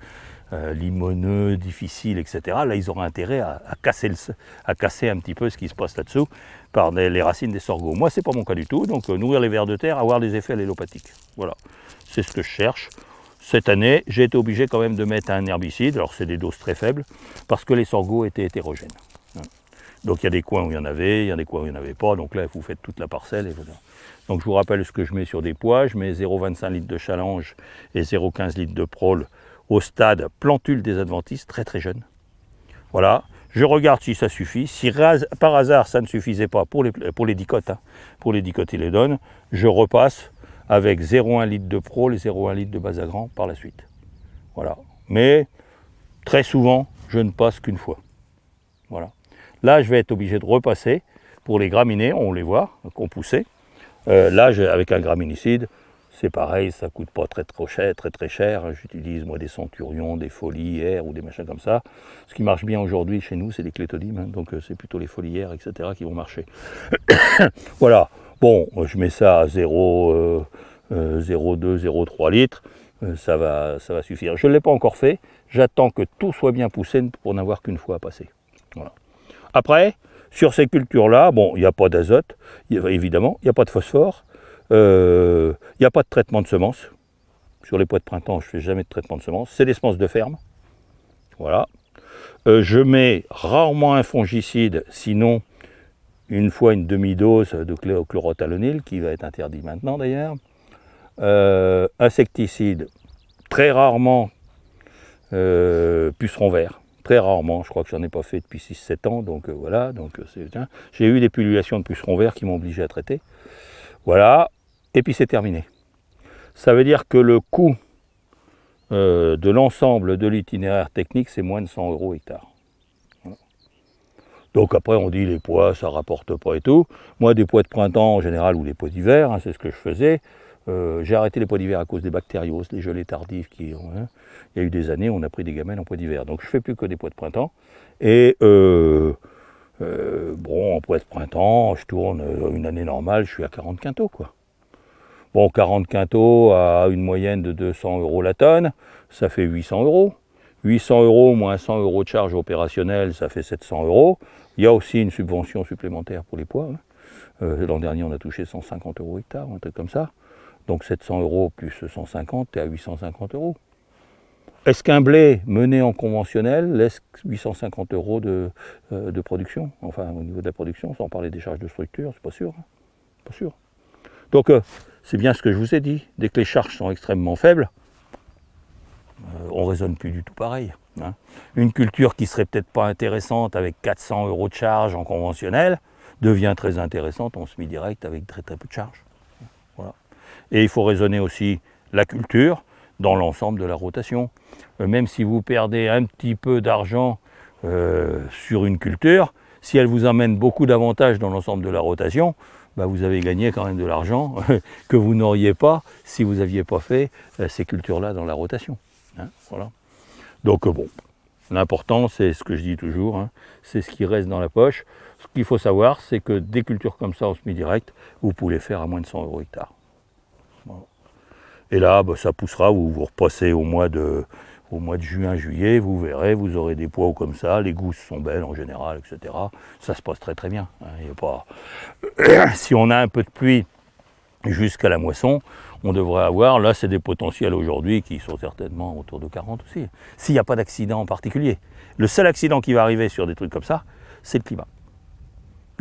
euh, limoneux, difficiles, etc. Là, ils auraient intérêt à, casser à casser un petit peu ce qui se passe là-dessous par les racines des sorgho. Moi, c'est pas mon cas du tout. Donc nourrir les vers de terre, avoir des effets allélopathiques. Voilà, c'est ce que je cherche cette année, j'ai été obligé quand même de mettre un herbicide, alors c'est des doses très faibles, parce que les sorgho étaient hétérogènes. Donc il y a des coins où il y en avait, il y a des coins où il n'y en avait pas. Donc là, vous faites toute la parcelle. Et voilà. Donc je vous rappelle ce que je mets sur des pois. Je mets 0,25 litres de challenge et 0,15 litres de prol au stade plantule des adventices, très très jeune. Voilà. Je regarde si ça suffit. Si par hasard ça ne suffisait pas pour les, pour dicotes, hein, pour les dicotes les donne, je repasse avec 0,1 litre de prole et 0,1 litre de basagran par la suite. Voilà. Mais très souvent, je ne passe qu'une fois. Voilà. Là, je vais être obligé de repasser pour les graminées, on les voit, qu'on poussait. Euh, là, avec un graminicide, c'est pareil, ça coûte pas très trop cher, très très cher. J'utilise moi des centurions, des folières ou des machins comme ça. Ce qui marche bien aujourd'hui chez nous, c'est des clétodimes, hein, donc euh, c'est plutôt les folières etc. qui vont marcher. voilà. Bon, euh, je mets ça à 0, 0,2, 0,3 litres. Euh, ça, va, ça va suffire. Je ne l'ai pas encore fait. J'attends que tout soit bien poussé pour n'avoir qu'une fois à passer. Voilà. Après, sur ces cultures-là, bon, il n'y a pas d'azote, évidemment, il n'y a pas de phosphore, euh, il n'y a pas de traitement de semences. Sur les pois de printemps, je ne fais jamais de traitement de semences. C'est des semences de ferme. Voilà. Euh, je mets rarement un fongicide, sinon une fois une demi-dose de chlorothalonil, qui va être interdit maintenant d'ailleurs. Euh, insecticide, très rarement puceron vert. Très rarement, je crois que j'en ai pas fait depuis 6-7 ans, donc euh, voilà. Donc euh, J'ai eu des pullulations de pucerons verts qui m'ont obligé à traiter. Voilà, et puis c'est terminé. Ça veut dire que le coût euh, de l'ensemble de l'itinéraire technique, c'est moins de 100 euros hectare. Donc après, on dit les pois, ça rapporte pas et tout. Moi, des pois de printemps en général ou des pois d'hiver, hein, c'est ce que je faisais. Euh, j'ai arrêté les poids d'hiver à cause des bactérioses, des gelées tardives. Qui, hein. Il y a eu des années, on a pris des gamelles en poids d'hiver. Donc je ne fais plus que des poids de printemps. Et euh, euh, bon, en poids de printemps, je tourne une année normale, je suis à 40 quintaux. Quoi. Bon, 40 quintaux à une moyenne de 200 euros la tonne, ça fait 800 euros. 800 euros moins 100 euros de charge opérationnelle, ça fait 700 euros. Il y a aussi une subvention supplémentaire pour les poids. Hein. L'an dernier, on a touché 150 euros hectare, un truc comme ça. Donc 700 euros plus 150, tu à 850 euros. Est-ce qu'un blé mené en conventionnel laisse 850 euros de, euh, production Enfin, au niveau de la production, sans parler des charges de structure, c'est pas sûr. Hein. pas sûr. Donc, euh, c'est bien ce que je vous ai dit. Dès que les charges sont extrêmement faibles, euh, on ne raisonne plus du tout pareil. Hein. Une culture qui serait peut-être pas intéressante avec 400 euros de charges en conventionnel devient très intéressante en semi-direct avec très très peu de charges. Et il faut raisonner aussi la culture dans l'ensemble de la rotation. Euh, même si vous perdez un petit peu d'argent euh, sur une culture, si elle vous amène beaucoup d'avantages dans l'ensemble de la rotation, bah, vous avez gagné quand même de l'argent que vous n'auriez pas si vous n'aviez pas fait euh, ces cultures-là dans la rotation. Hein, Donc bon, l'important c'est ce que je dis toujours, hein, c'est ce qui reste dans la poche. Ce qu'il faut savoir, c'est que des cultures comme ça en semi-direct, vous pouvez les faire à moins de 100 euros hectare. Et là, bah, ça poussera, vous vous repassez au mois de, de juin, juillet, vous verrez, vous aurez des poids comme ça, les gousses sont belles en général, etc. Ça se passe très très bien. Hein, si on a un peu de pluie jusqu'à la moisson, on devrait avoir, là c'est des potentiels aujourd'hui qui sont certainement autour de 40 aussi, s'il n'y a pas d'accident en particulier. Le seul accident qui va arriver sur des trucs comme ça, c'est le climat.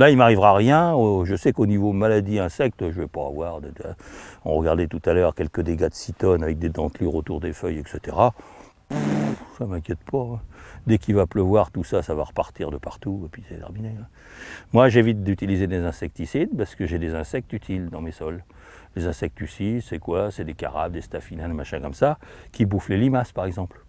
Là, il m'arrivera rien. Oh, je sais qu'au niveau maladie insecte, je ne vais pas avoir. De... On regardait tout à l'heure quelques dégâts de sitone avec des dentelures autour des feuilles, etc. Ça m'inquiète pas. Hein. Dès qu'il va pleuvoir, tout ça, ça va repartir de partout, et puis c'est terminé. Hein. Moi, j'évite d'utiliser des insecticides parce que j'ai des insectes utiles dans mes sols. Les insecticides, c'est quoi C'est des carabes, des staphyliens, des machins comme ça, qui bouffent les limaces, par exemple.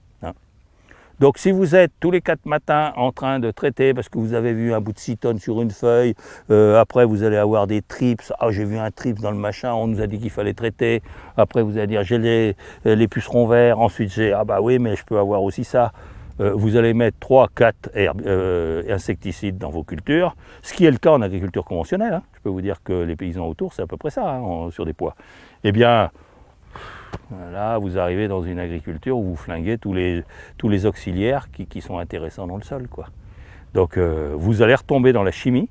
Donc si vous êtes tous les quatre matins en train de traiter parce que vous avez vu un bout de 6 sur une feuille, euh, après vous allez avoir des trips, ah j'ai vu un trip dans le machin, on nous a dit qu'il fallait traiter, après vous allez dire j'ai les, euh, les pucerons verts, ensuite j'ai ah bah oui mais je peux avoir aussi ça. Euh, vous allez mettre 3, 4 herbes, insecticides dans vos cultures, ce qui est le cas en agriculture conventionnelle. Hein. Je peux vous dire que les paysans autour, c'est à peu près ça, hein, sur des pois. Eh bien, Là, vous arrivez dans une agriculture où vous flinguez tous les, tous les auxiliaires qui, sont intéressants dans le sol. Quoi. Donc euh, vous allez retomber dans la chimie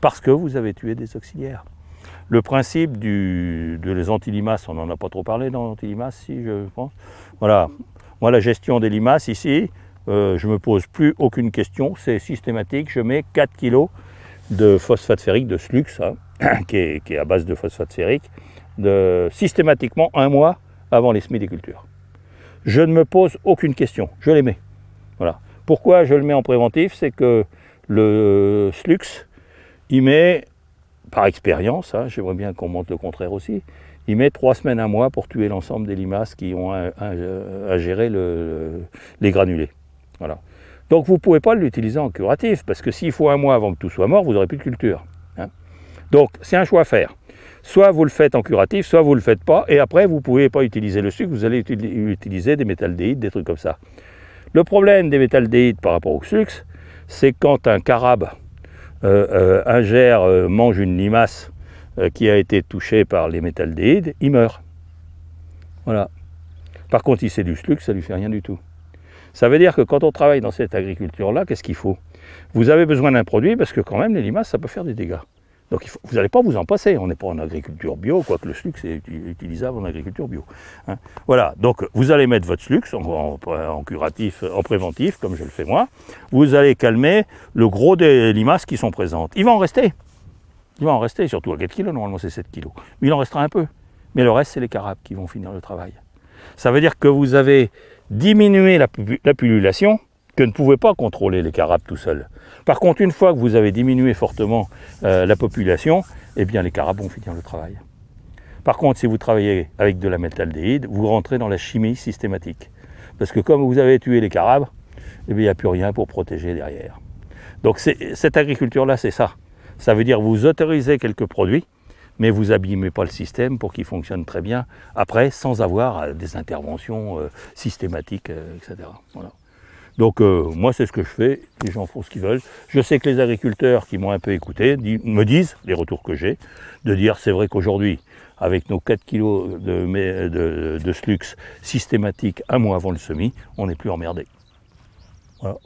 parce que vous avez tué des auxiliaires. Le principe de les antilimaces, on n'en a pas trop parlé dans anti-limaces, si je pense. Voilà, moi la gestion des limaces ici, euh, je ne me pose plus aucune question, c'est systématique, je mets 4 kg de phosphate ferrique, de slux, hein, qui, est, qui, est, à base de phosphate ferrique, de, systématiquement un mois avant les semis des cultures. Je ne me pose aucune question, je les mets. Voilà. Pourquoi je le mets en préventif C'est que le Slux, il met, par expérience, hein, j'aimerais bien qu'on monte le contraire aussi, il met trois semaines, à mois pour tuer l'ensemble des limaces qui ont ingéré euh, le, les granulés. Voilà. Donc vous ne pouvez pas l'utiliser en curatif, parce que s'il faut un mois avant que tout soit mort, vous n'aurez plus de culture. Hein. Donc c'est un choix à faire. Soit vous le faites en curatif, soit vous ne le faites pas, et après vous ne pouvez pas utiliser le sucre, vous allez utiliser des métaldéhydes, des trucs comme ça. Le problème des métaldéhydes par rapport au sucre, c'est quand un carabe euh, euh, ingère, euh, mange une limace qui a été touchée par les métaldéhydes, il meurt. Voilà. Par contre, il c'est du ça ne lui fait rien du tout. Ça veut dire que quand on travaille dans cette agriculture-là, qu'est-ce qu'il faut Vous avez besoin d'un produit parce que quand même, les limaces, ça peut faire des dégâts. Donc vous n'allez pas vous en passer. On n'est pas en agriculture bio, quoique le SLUX est utilisable en agriculture bio. Hein. Voilà, donc vous allez mettre votre SLUX en, curatif, en préventif, comme je le fais moi. Vous allez calmer le gros des limaces qui sont présentes. Il va en rester. Il va en rester, surtout à 4 kg, normalement c'est 7 kg. Mais il en restera un peu. Mais le reste, c'est les carabes qui vont finir le travail. Ça veut dire que vous avez diminué la, la pullulation que ne pouvez pas contrôler les carabes tout seuls. Par contre, une fois que vous avez diminué fortement euh, la population, eh bien les carabes vont finir le travail. Par contre, si vous travaillez avec de la métaldéhyde, vous rentrez dans la chimie systématique. Parce que comme vous avez tué les carabes, eh bien, il n'y a plus rien pour protéger derrière. Donc cette agriculture-là, c'est ça. Ça veut dire vous autorisez quelques produits, mais vous abîmez pas le système pour qu'il fonctionne très bien après, sans avoir euh, des interventions euh, systématiques, etc. Voilà. Donc euh, moi c'est ce que je fais, les gens font ce qu'ils veulent. Je sais que les agriculteurs qui m'ont un peu écouté me disent, les retours que j'ai, de dire c'est vrai qu'aujourd'hui, avec nos 4 kg de, de, slux systématique un mois avant le semis, on n'est plus emmerdé. Voilà.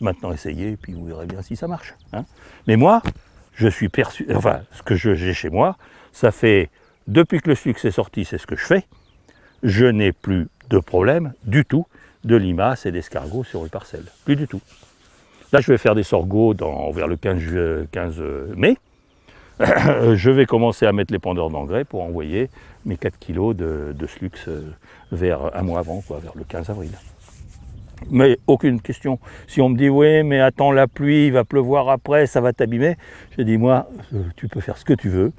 Maintenant essayez, puis vous verrez bien si ça marche. Hein. Mais moi, je suis perçu, enfin ce que j'ai chez moi, ça fait, depuis que le slux est sorti, c'est ce que je fais, je n'ai plus de problème du tout de limaces et d'escargots sur une parcelle. Plus du tout. Là, je vais faire des sorgots dans, vers le 15, mai. je vais commencer à mettre les pendeurs d'engrais pour envoyer mes 4 kg de, de slux euh, vers un mois avant, quoi, vers le 15 avril. Mais aucune question. Si on me dit oui, mais attends la pluie, il va pleuvoir après, ça va t'abîmer. Je dis moi, euh, tu peux faire ce que tu veux.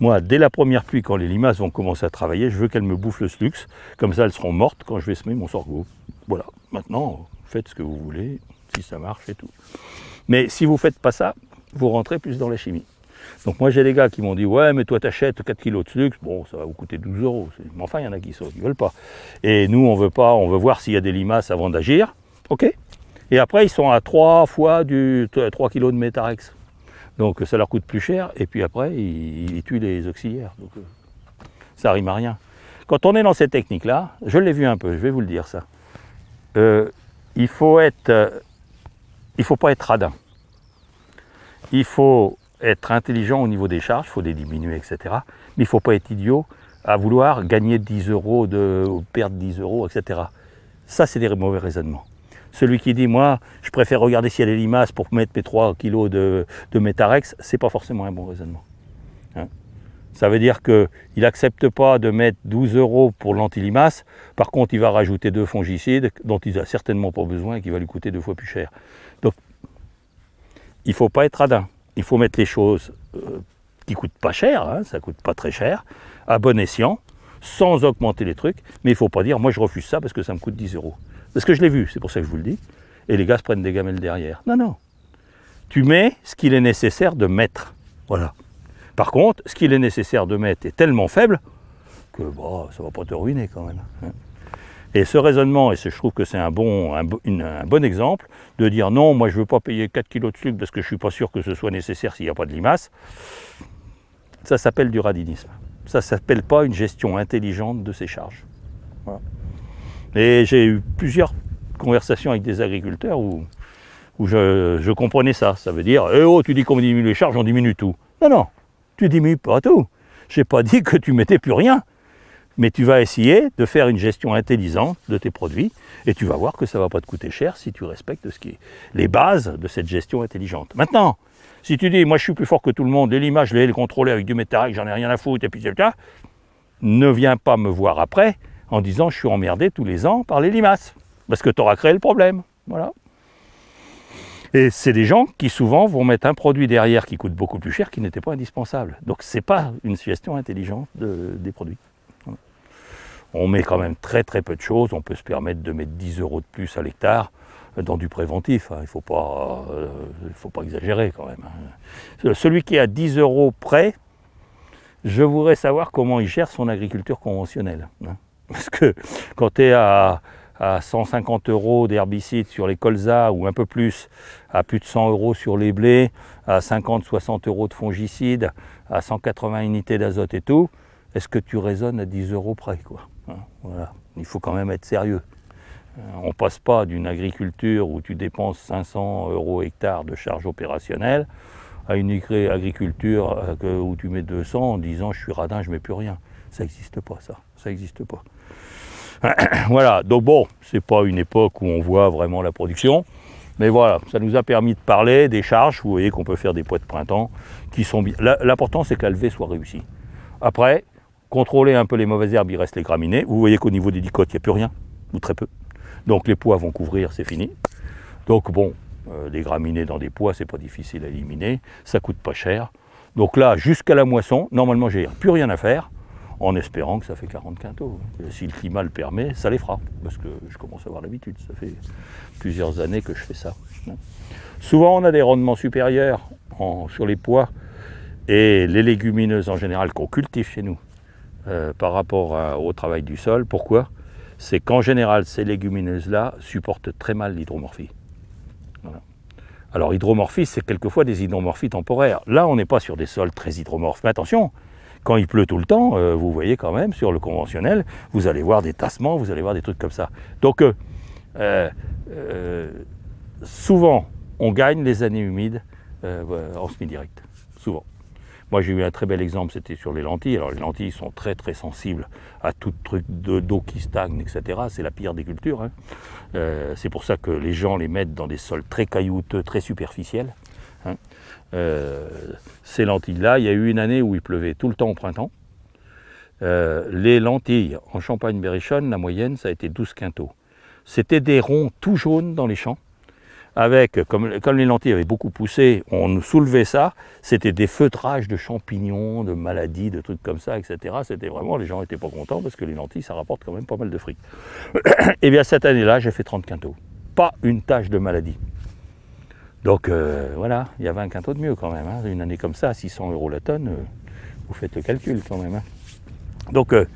Moi, dès la première pluie, quand les limaces vont commencer à travailler, je veux qu'elles me bouffent le slux. Comme ça, elles seront mortes quand je vais semer mon sorgho. Voilà. Maintenant, faites ce que vous voulez, si ça marche et tout. Mais si vous faites pas ça, vous rentrez plus dans la chimie. Donc moi j'ai des gars qui m'ont dit ouais mais toi t'achètes 4 kg de luxe bon ça va vous coûter 12 euros. Mais enfin il y en a qui sautent, ils veulent pas. Et nous on veut pas, on veut voir s'il y a des limaces avant d'agir, ok Et après ils sont à 3 fois du 3 kg de métarex. Donc ça leur coûte plus cher et puis après ils, tuent les auxiliaires. Donc euh, ça rime à rien. Quand on est dans cette technique là, je l'ai vu un peu, je vais vous le dire ça. Euh, il faut être, euh, il faut pas être radin. Il faut être intelligent au niveau des charges, il faut les diminuer, etc. Mais il ne faut pas être idiot à vouloir gagner 10 euros de, ou perdre 10 euros, etc. Ça, c'est des mauvais raisonnements. Celui qui dit, moi, je préfère regarder s'il y a des limaces pour mettre mes 3 kilos de, de ce c'est pas forcément un bon raisonnement. Hein. ça veut dire qu'il n'accepte pas de mettre 12 euros pour l'antilimace, par contre il va rajouter deux fongicides dont il n'a certainement pas besoin et qui va lui coûter deux fois plus cher. Donc il ne faut pas être radin il faut mettre les choses euh, qui coûtent pas cher, hein, ça coûte pas très cher, à bon escient, sans augmenter les trucs, mais il ne faut pas dire, moi je refuse ça parce que ça me coûte 10 euros. Parce que je l'ai vu, c'est pour ça que je vous le dis, et les gars se prennent des gamelles derrière. Non, non. Tu mets ce qu'il est nécessaire de mettre. Voilà. Par contre, ce qu'il est nécessaire de mettre est tellement faible que bah, ça ne va pas te ruiner quand même. Hein. Et ce raisonnement, et je trouve que c'est un bon, un, bon exemple, de dire non, moi je ne veux pas payer 4 kg de sucre parce que je ne suis pas sûr que ce soit nécessaire s'il n'y a pas de limaces, ça s'appelle du radinisme. Ça ne s'appelle pas une gestion intelligente de ses charges. Et j'ai eu plusieurs conversations avec des agriculteurs où, où je, comprenais ça. Ça veut dire, eh oh, tu dis qu'on diminue les charges, on diminue tout. Non, non, tu diminues pas tout. J'ai pas dit que tu mettais plus rien mais tu vas essayer de faire une gestion intelligente de tes produits et tu vas voir que ça ne va pas te coûter cher si tu respectes ce qui est les bases de cette gestion intelligente. Maintenant, si tu dis, moi je suis plus fort que tout le monde, et l'image, je vais le contrôler avec du métal, j'en ai rien à foutre, et puis c'est cas, ne viens pas me voir après en disant, je suis emmerdé tous les ans par les limaces, parce que tu auras créé le problème. Voilà. Et c'est des gens qui souvent vont mettre un produit derrière qui coûte beaucoup plus cher, qui n'était pas indispensable. Donc ce n'est pas une gestion intelligente des produits on met quand même très très peu de choses, on peut se permettre de mettre 10 euros de plus à l'hectare euh, dans du préventif, hein. il ne euh, faut, pas, exagérer quand même. Hein. Celui qui est à 10 euros près, je voudrais savoir comment il gère son agriculture conventionnelle. Hein. Parce que quand tu es à, 150 euros d'herbicides sur les colzas ou un peu plus, à plus de 100 euros sur les blés, à 50-60 euros de fongicides, à 180 unités d'azote et tout, est-ce que tu raisonnes à 10 euros près quoi Hein, voilà. Il faut quand même être sérieux. Euh, on ne passe pas d'une agriculture où tu dépenses 500 euros hectare de charges opérationnelles à une agriculture euh, où tu mets 200 en disant je suis radin, je ne mets plus rien. Ça n'existe pas, ça. Ça n'existe pas. voilà, donc bon, c'est pas une époque où on voit vraiment la production. Mais voilà, ça nous a permis de parler des charges. Vous voyez qu'on peut faire des poids de printemps qui sont bien. L'important, c'est que la soit réussie. Après, contrôler un peu les mauvaises herbes, il reste les graminées. Vous voyez qu'au niveau des dicotes, il n'y a plus rien, ou très peu. Donc les pois vont couvrir, c'est fini. Donc bon, euh, les graminées dans des pois, c'est pas difficile à éliminer, ça coûte pas cher. Donc là, jusqu'à la moisson, normalement, j'ai plus rien à faire, en espérant que ça fait 40 quintaux. Euh, si le climat le permet, ça les fera, parce que je commence à avoir l'habitude, ça fait plusieurs années que je fais ça. Souvent, on a des rendements supérieurs sur les pois, et les légumineuses en général qu'on cultive chez nous, euh, par rapport au travail du sol. Pourquoi C'est qu'en général, ces légumineuses-là supportent très mal l'hydromorphie. Alors hydromorphie, c'est quelquefois des hydromorphies temporaires. Là, on n'est pas sur des sols très hydromorphes. Mais attention, quand il pleut tout le temps, euh, vous voyez quand même sur le conventionnel, vous allez voir des tassements, vous allez voir des trucs comme ça. Donc, euh, souvent, on gagne les années humides en semi-direct. Souvent. Moi, j'ai eu un très bel exemple, c'était sur les lentilles. Alors, les lentilles sont très, très sensibles à tout truc d'eau qui stagne, etc. C'est la pire des cultures. Hein. Euh, c'est pour ça que les gens les mettent dans des sols très caillouteux, très superficiels. Hein. Euh, ces lentilles-là, il y a eu une année où il pleuvait tout le temps au printemps. Euh, les lentilles en Champagne-Berrichonne, la moyenne, ça a été 12 quintaux. C'était des ronds tout jaunes dans les champs avec, comme, les lentilles avaient beaucoup poussé, on soulevait ça, c'était des feutrages de champignons, de maladies, de trucs comme ça, etc. C'était vraiment, les gens n'étaient pas contents parce que les lentilles, ça rapporte quand même pas mal de fric. Et eh bien cette année-là, j'ai fait 30 quintaux. Pas une tâche de maladie. Donc euh, voilà, il y avait un quintaux de mieux quand même. Hein. Une année comme ça, 600 euros la tonne, euh, vous faites le calcul quand même. Hein. Donc euh,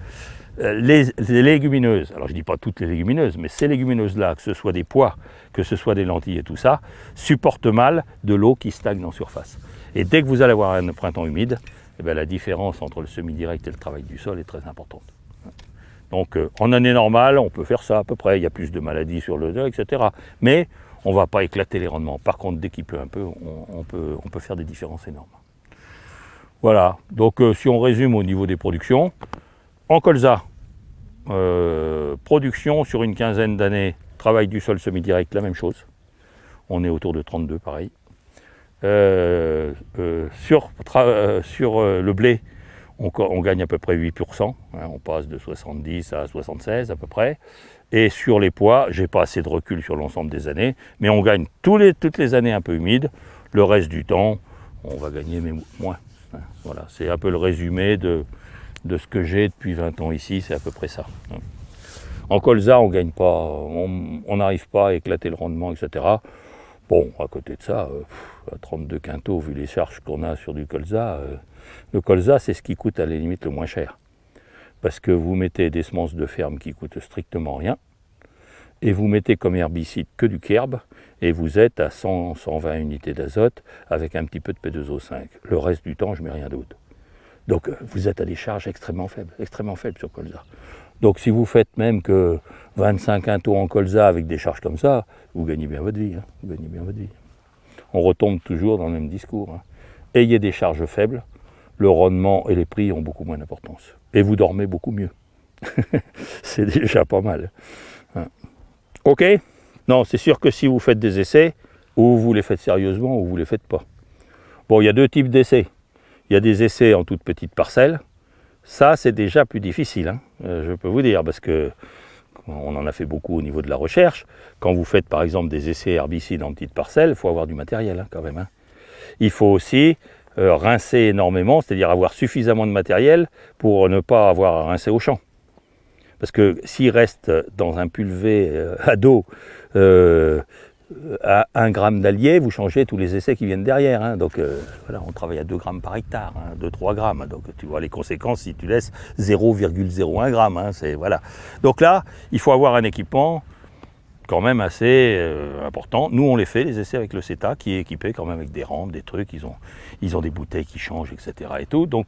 les, les, légumineuses, alors je ne dis pas toutes les légumineuses, mais ces légumineuses-là, que ce soit des pois, que ce soit des lentilles et tout ça, supportent mal de l'eau qui stagne en surface. Et dès que vous allez avoir un printemps humide, eh bien, la différence entre le semi-direct et le travail du sol est très importante. Donc euh, en année normale, on peut faire ça à peu près, il y a plus de maladies sur le dos, etc. Mais on ne va pas éclater les rendements. Par contre, dès qu'il pleut un peu on, peut, faire des différences énormes. Voilà, donc euh, si on résume au niveau des productions, en colza, euh, production sur une quinzaine d'années Travail du sol semi-direct, la même chose. On est autour de 32, pareil. Euh, euh, sur, euh, le blé, on, on, gagne à peu près 8%. Hein, on passe de 70 à 76 à peu près. Et sur les pois, j'ai pas assez de recul sur l'ensemble des années, mais on gagne tous les, toutes les années un peu humides. Le reste du temps, on va gagner mais moins. Hein. voilà, c'est un peu le résumé de, ce que j'ai depuis 20 ans ici, c'est à peu près ça. Hein. En colza, on gagne pas, on n'arrive pas à éclater le rendement, etc. Bon, à côté de ça, euh, à 32 quintaux, vu les charges qu'on a sur du colza, euh, le colza, c'est ce qui coûte à la limite le moins cher. Parce que vous mettez des semences de ferme qui coûtent strictement rien, et vous mettez comme herbicide que du kerb, et vous êtes à 100, 120 unités d'azote avec un petit peu de P2O5. Le reste du temps, je mets rien d'autre. Donc euh, vous êtes à des charges extrêmement faibles, extrêmement faibles sur colza. Donc si vous faites même que 25 tours en colza avec des charges comme ça, vous gagnez bien votre vie. Hein. Vous gagnez bien votre vie. On retombe toujours dans le même discours. Hein. Ayez des charges faibles, le rendement et les prix ont beaucoup moins d'importance. Et vous dormez beaucoup mieux. c'est déjà pas mal. Hein. Ok Non, c'est sûr que si vous faites des essais, ou vous les faites sérieusement, ou vous les faites pas. Bon, il y a deux types d'essais. Il y a des essais en toute petite parcelle, ça, c'est déjà plus difficile, hein, euh, je peux vous dire, parce que on en a fait beaucoup au niveau de la recherche. Quand vous faites par exemple des essais herbicides en petites parcelles, il faut avoir du matériel hein, quand même. Hein. Il faut aussi euh, rincer énormément, c'est-à-dire avoir suffisamment de matériel pour ne pas avoir à rincer au champ. Parce que s'il reste dans un pulvé euh, à dos à 1 gramme d'allier, vous changez tous les essais qui viennent derrière. Hein. Donc euh, voilà, on travaille à 2 grammes par hectare, 2-3 hein, grammes. Donc tu vois les conséquences si tu laisses 0,01 gramme. Hein, voilà. Donc là, il faut avoir un équipement quand même assez euh, important. Nous, on les fait, les essais avec le CETA, qui est équipé quand même avec des rampes, des trucs. Ils ont, des bouteilles qui changent, etc. Et tout. Donc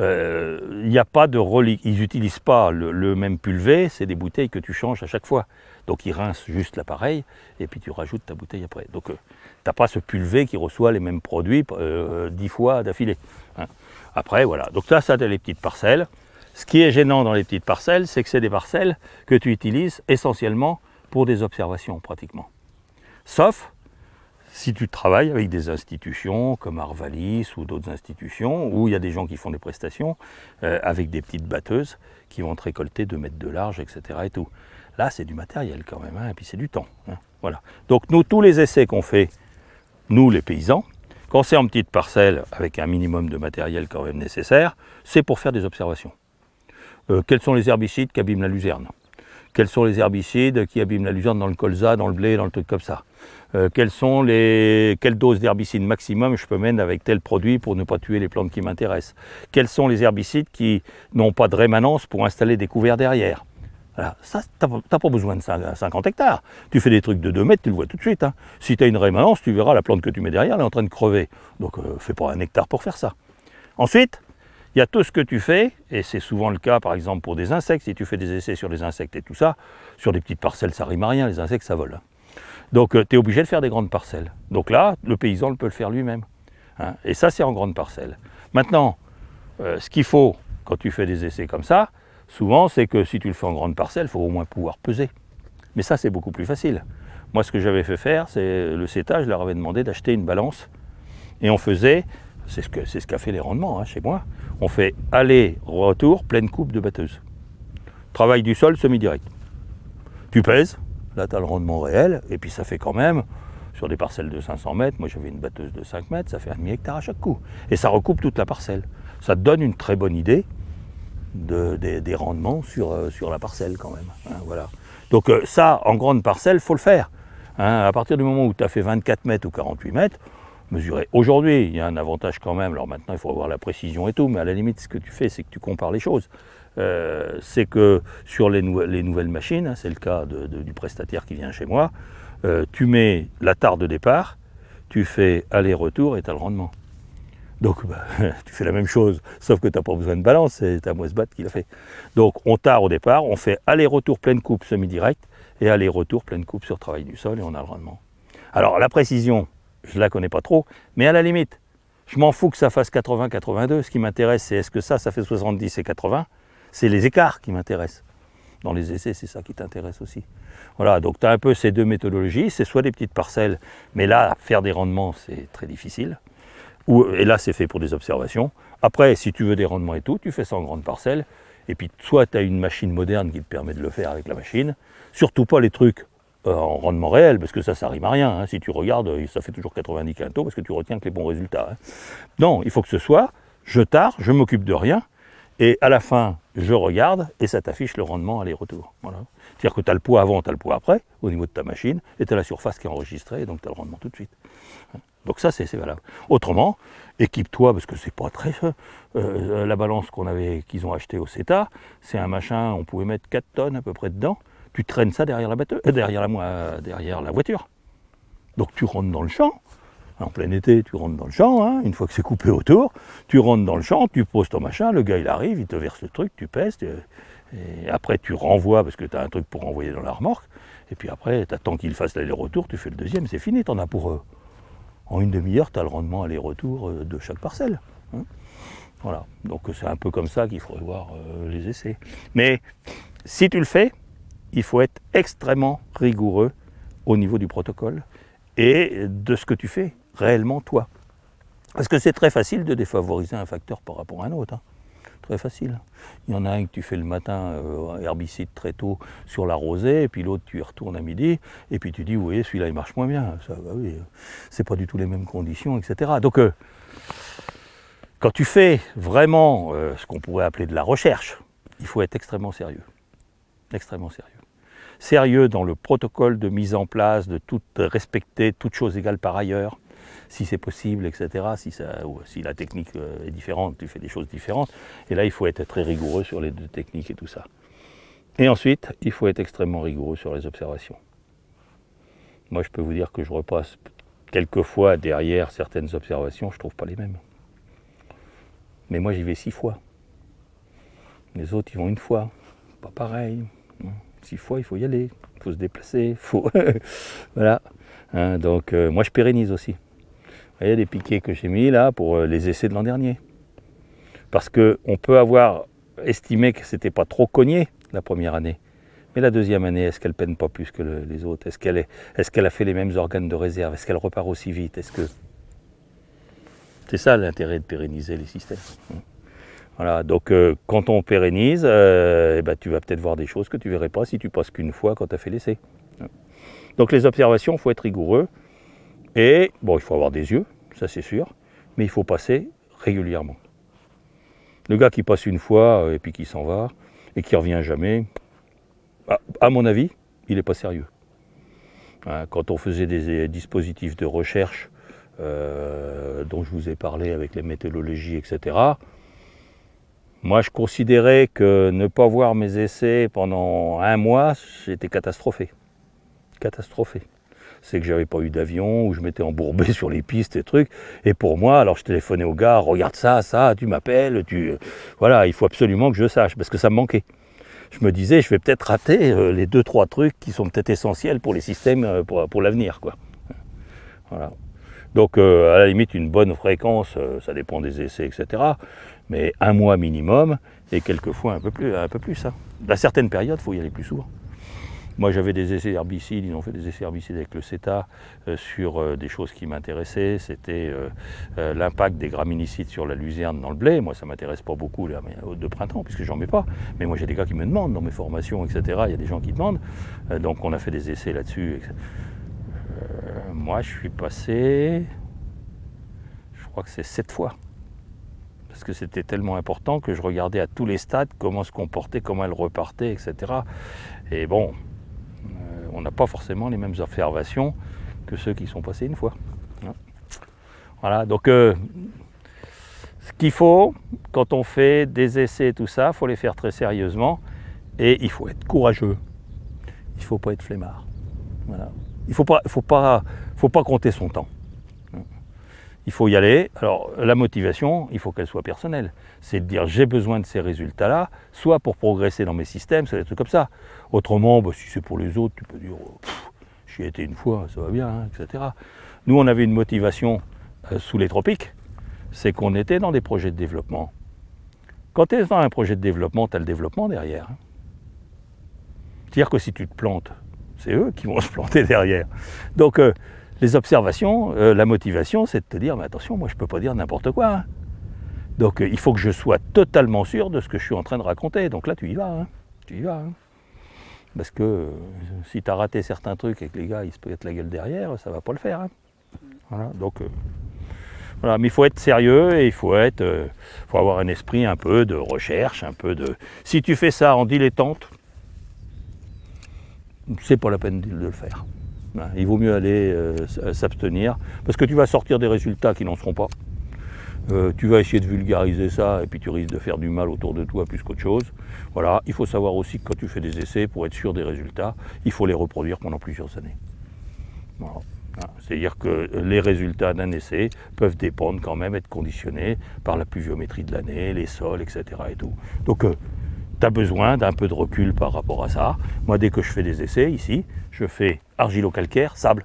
euh, il n'y a pas de Ils n'utilisent pas le, le même pulvé, c'est des bouteilles que tu changes à chaque fois. Donc il rince juste l'appareil et puis tu rajoutes ta bouteille après. Donc euh, tu n'as pas ce pulvé qui reçoit les mêmes produits euh, euh, dix fois d'affilée. Hein. Après voilà, donc là ça tu as les petites parcelles. Ce qui est gênant dans les petites parcelles, c'est que c'est des parcelles que tu utilises essentiellement pour des observations pratiquement. Sauf si tu travailles avec des institutions comme Arvalis ou d'autres institutions, où il y a des gens qui font des prestations avec des petites batteuses qui vont te récolter 2 mètres de large, etc. Et tout. Là, c'est du matériel quand même, hein, et puis c'est du temps. Hein, voilà. Donc nous, tous les essais qu'on fait, nous les paysans, quand c'est en petite parcelle, avec un minimum de matériel quand même nécessaire, c'est pour faire des observations. Euh, quels sont les herbicides qui abîment la luzerne Quels sont les herbicides qui abîment la luzerne dans le colza, dans le blé, dans le truc comme ça Quelle euh, quelles, sont les, quelles doses d'herbicides maximum je peux mettre avec tel produit pour ne pas tuer les plantes qui m'intéressent Quels sont les herbicides qui n'ont pas de rémanence pour installer des couverts derrière alors Ça, tu n'as pas besoin de 50 euh, hectares. Tu fais des trucs de 2 mètres, tu le vois tout de suite. Hein. Si tu as une rémanence, tu verras la plante que tu mets derrière, elle est en train de crever. Donc, euh, fais pas un hectare pour faire ça. Ensuite, il y a tout ce que tu fais, et c'est souvent le cas, par exemple, pour des insectes. Si tu fais des essais sur les insectes et tout ça, sur des petites parcelles, ça rime à rien, les insectes, ça vole. Donc, euh, tu es obligé de faire des grandes parcelles. Donc là, le paysan le peut le faire lui-même. Hein. Et ça, c'est en grande parcelle. Maintenant, ce qu'il faut quand tu fais des essais comme ça, souvent, c'est que si tu le fais en grande parcelle, il faut au moins pouvoir peser. Mais ça, c'est beaucoup plus facile. Moi, ce que j'avais fait faire, c'est le CETA, je leur avais demandé d'acheter une balance. Et on faisait, c'est ce qu'a ce qu'a fait les rendements hein, chez moi, on fait aller-retour, pleine coupe de batteuse. Travail du sol semi-direct. Tu pèses, là tu as le rendement réel, et puis ça fait quand même, sur des parcelles de 500 mètres, moi j'avais une batteuse de 5 mètres, ça fait un demi-hectare à chaque coup. Et ça recoupe toute la parcelle. Ça te donne une très bonne idée des, rendements sur, euh, sur la parcelle quand même. Hein, voilà. Donc euh, ça, en grande parcelle, faut le faire. Hein. à partir du moment où tu as fait 24 mètres ou 48 mètres, mesurer. Aujourd'hui, il y a un avantage quand même, alors maintenant il faut avoir la précision et tout, mais à la limite ce que tu fais, c'est que tu compares les choses. Euh, c'est que sur les, les nouvelles machines, hein, c'est le cas du prestataire qui vient chez moi, tu mets la tare de départ, tu fais aller-retour et tu as le rendement. Donc, tu bah, fais la même chose, sauf que tu n'as pas besoin de balance, c'est à Moisbat qui l'a fait. Donc, on tarde au départ, on fait aller-retour pleine coupe semi-direct et aller-retour pleine coupe sur travail du sol et on a le rendement. Alors, la précision, je ne la connais pas trop, mais à la limite, je m'en fous que ça fasse 80-82. Ce qui m'intéresse, c'est est-ce que ça, ça fait 70 et 80 C'est les écarts qui m'intéressent. Dans les essais, c'est ça qui t'intéresse aussi. Voilà, donc tu as un peu ces deux méthodologies. C'est soit des petites parcelles, mais là, faire des rendements, c'est très difficile et là, c'est fait pour des observations. Après, si tu veux des rendements et tout, tu fais ça en grande parcelle. Et puis, soit tu as une machine moderne qui te permet de le faire avec la machine. Surtout pas les trucs euh, en rendement réel, parce que ça, ça rime à rien. Hein. Si tu regardes, euh, ça fait toujours 90 quintaux, parce que tu retiens que les bons résultats. Hein. Non, il faut que ce soit, je tarde je m'occupe de rien, et à la fin, je regarde, et ça t'affiche le rendement aller-retour. Voilà. C'est-à-dire que tu as le poids avant, tu as le poids après, au niveau de ta machine, et tu as la surface qui est enregistrée, donc tu as le rendement tout de suite. Donc ça, c'est valable. Autrement, équipe-toi, parce que c'est pas très... Euh, euh, la balance qu'on avait, qu'ils ont achetée au CETA, c'est un machin, on pouvait mettre 4 tonnes à peu près dedans. Tu traînes ça derrière la, batteuse, euh, derrière, la, voiture. Donc tu rentres dans le champ, en plein été, tu rentres dans le champ, hein. une fois que c'est coupé autour, tu rentres dans le champ, tu poses ton machin, le gars il arrive, il te verse le truc, tu pèses, et après tu renvoies parce que tu as un truc pour renvoyer dans la remorque, et puis après tu attends qu'il fasse l'aller-retour, tu fais le deuxième, c'est fini, t'en as pour, eux en une demi-heure, tu as le rendement aller-retour euh, de chaque parcelle. Hein. voilà, donc c'est un peu comme ça qu'il faudrait voir euh, les essais. Mais si tu le fais, il faut être extrêmement rigoureux au niveau du protocole et de ce que tu fais réellement toi. Parce que c'est très facile de défavoriser un facteur par rapport à un autre. Hein très facile. Il y en a un que tu fais le matin euh, herbicide très tôt sur la rosée, et puis l'autre tu y retournes à midi, et puis tu dis, oui, celui-là il marche moins bien, ça, bah c'est pas du tout les mêmes conditions, etc. Donc, euh, quand tu fais vraiment euh, ce qu'on pourrait appeler de la recherche, il faut être extrêmement sérieux. Extrêmement sérieux. Sérieux dans le protocole de mise en place, de tout respecter, toute chose égale par ailleurs si c'est possible, etc. Si, la technique euh, est différente, tu fais des choses différentes. Et là, il faut être très rigoureux sur les deux techniques et tout ça. Et ensuite, il faut être extrêmement rigoureux sur les observations. Moi, je peux vous dire que je repasse quelquefois derrière certaines observations, je ne trouve pas les mêmes. Mais moi, j'y vais six fois. Les autres, ils vont une fois. Pas pareil. Six fois, il faut y aller. Il faut se déplacer. Faut... voilà. Hein, donc, euh, moi, je pérennise aussi les piquets que j'ai mis là pour euh, les essais de l'an dernier. Parce qu'on peut avoir estimé que c'était pas trop cogné la première année. Mais la deuxième année, est-ce qu'elle peine pas plus que les autres Est-ce qu'elle est, est a fait les mêmes organes de réserve Est-ce qu'elle repart aussi vite Est-ce que c'est ça l'intérêt de pérenniser les systèmes hum. Voilà. Donc euh, quand on pérennise, euh, eh ben, tu vas peut-être voir des choses que tu verrais pas si tu passes qu'une fois quand tu as fait l'essai. Hum. Donc les observations, faut être rigoureux et bon, il faut avoir des yeux ça c'est sûr, mais il faut passer régulièrement. Le gars qui passe une fois euh, et puis qui s'en va et qui revient jamais, bah, à mon avis, il n'est pas sérieux. Hein, quand on faisait des dispositifs de recherche euh, dont je vous ai parlé avec les méthodologies, etc., moi je considérais que ne pas voir mes essais pendant un mois, c'était catastrophé. Catastrophé c'est que j'avais pas eu d'avion, où je m'étais embourbé sur les pistes et trucs. Et pour moi, alors je téléphonais au gars, regarde ça, ça, tu m'appelles, tu. Voilà, il faut absolument que je sache, parce que ça me manquait. Je me disais, je vais peut-être rater euh, les deux, trois trucs qui sont peut-être essentiels pour les systèmes, euh, pour, pour l'avenir, quoi. Voilà. Donc, euh, à la limite, une bonne fréquence, ça dépend des essais, etc. Mais un mois minimum, et quelquefois un peu plus, un peu plus. Hein. À certaines périodes, il faut y aller plus souvent. Moi, j'avais des essais herbicides, ils ont fait des essais herbicides avec le CETA euh, sur euh, des choses qui m'intéressaient. C'était euh, l'impact des graminicides sur la luzerne dans le blé. Moi, ça m'intéresse pas beaucoup la de printemps, puisque j'en mets pas. Mais moi, j'ai des gars qui me demandent dans mes formations, etc. Il y a des gens qui demandent. donc, on a fait des essais là-dessus. moi, je suis passé, je crois que c'est sept fois parce que c'était tellement important que je regardais à tous les stades comment se comportait, comment elle repartait, etc. Et bon, on n'a pas forcément les mêmes observations que ceux qui sont passés une fois. Hein. Voilà, donc euh, ce qu'il faut quand on fait des essais et tout ça, il faut les faire très sérieusement et il faut être courageux. Il ne faut pas être flemmard. Il ne faut pas, faut, pas, faut pas compter son temps il faut y aller. Alors la motivation, il faut qu'elle soit personnelle. C'est de dire j'ai besoin de ces résultats-là, soit pour progresser dans mes systèmes, soit des trucs comme ça. Autrement, bah, si c'est pour les autres, tu peux dire oh, j'y ai été une fois, ça va bien, hein, etc. Nous, on avait une motivation euh, sous les tropiques, c'est qu'on était dans des projets de développement. Quand tu es dans un projet de développement, tu as le développement derrière. Hein. C'est-à-dire que si tu te plantes, c'est eux qui vont se planter derrière. Donc, euh, les observations, euh, la motivation, c'est de te dire, mais attention, moi je ne peux pas dire n'importe quoi. Hein. Donc euh, il faut que je sois totalement sûr de ce que je suis en train de raconter. Donc là, tu y vas. Hein. Tu y vas. Hein. Parce que euh, si tu as raté certains trucs et que les gars, ils se pètent la gueule derrière, ça va pas le faire. Voilà. Donc voilà, mais il faut être sérieux et il faut être, faut avoir un esprit un peu de recherche, un peu de. Si tu fais ça en dilettante, c'est pas la peine de le faire. Hein, il vaut mieux aller euh, s'abstenir parce que tu vas sortir des résultats qui n'en seront pas. Euh, tu vas essayer de vulgariser ça et puis tu risques de faire du mal autour de toi plus qu'autre chose. Voilà, il faut savoir aussi que quand tu fais des essais, pour être sûr des résultats, il faut les reproduire pendant plusieurs années. Hein, c'est-à-dire que les résultats d'un essai peuvent dépendre quand même, être conditionnés par la pluviométrie de l'année, les sols, etc. Et tout. Donc, euh, tu as besoin d'un peu de recul par rapport à ça. Moi, dès que je fais des essais ici, je fais argilo-calcaire, sable.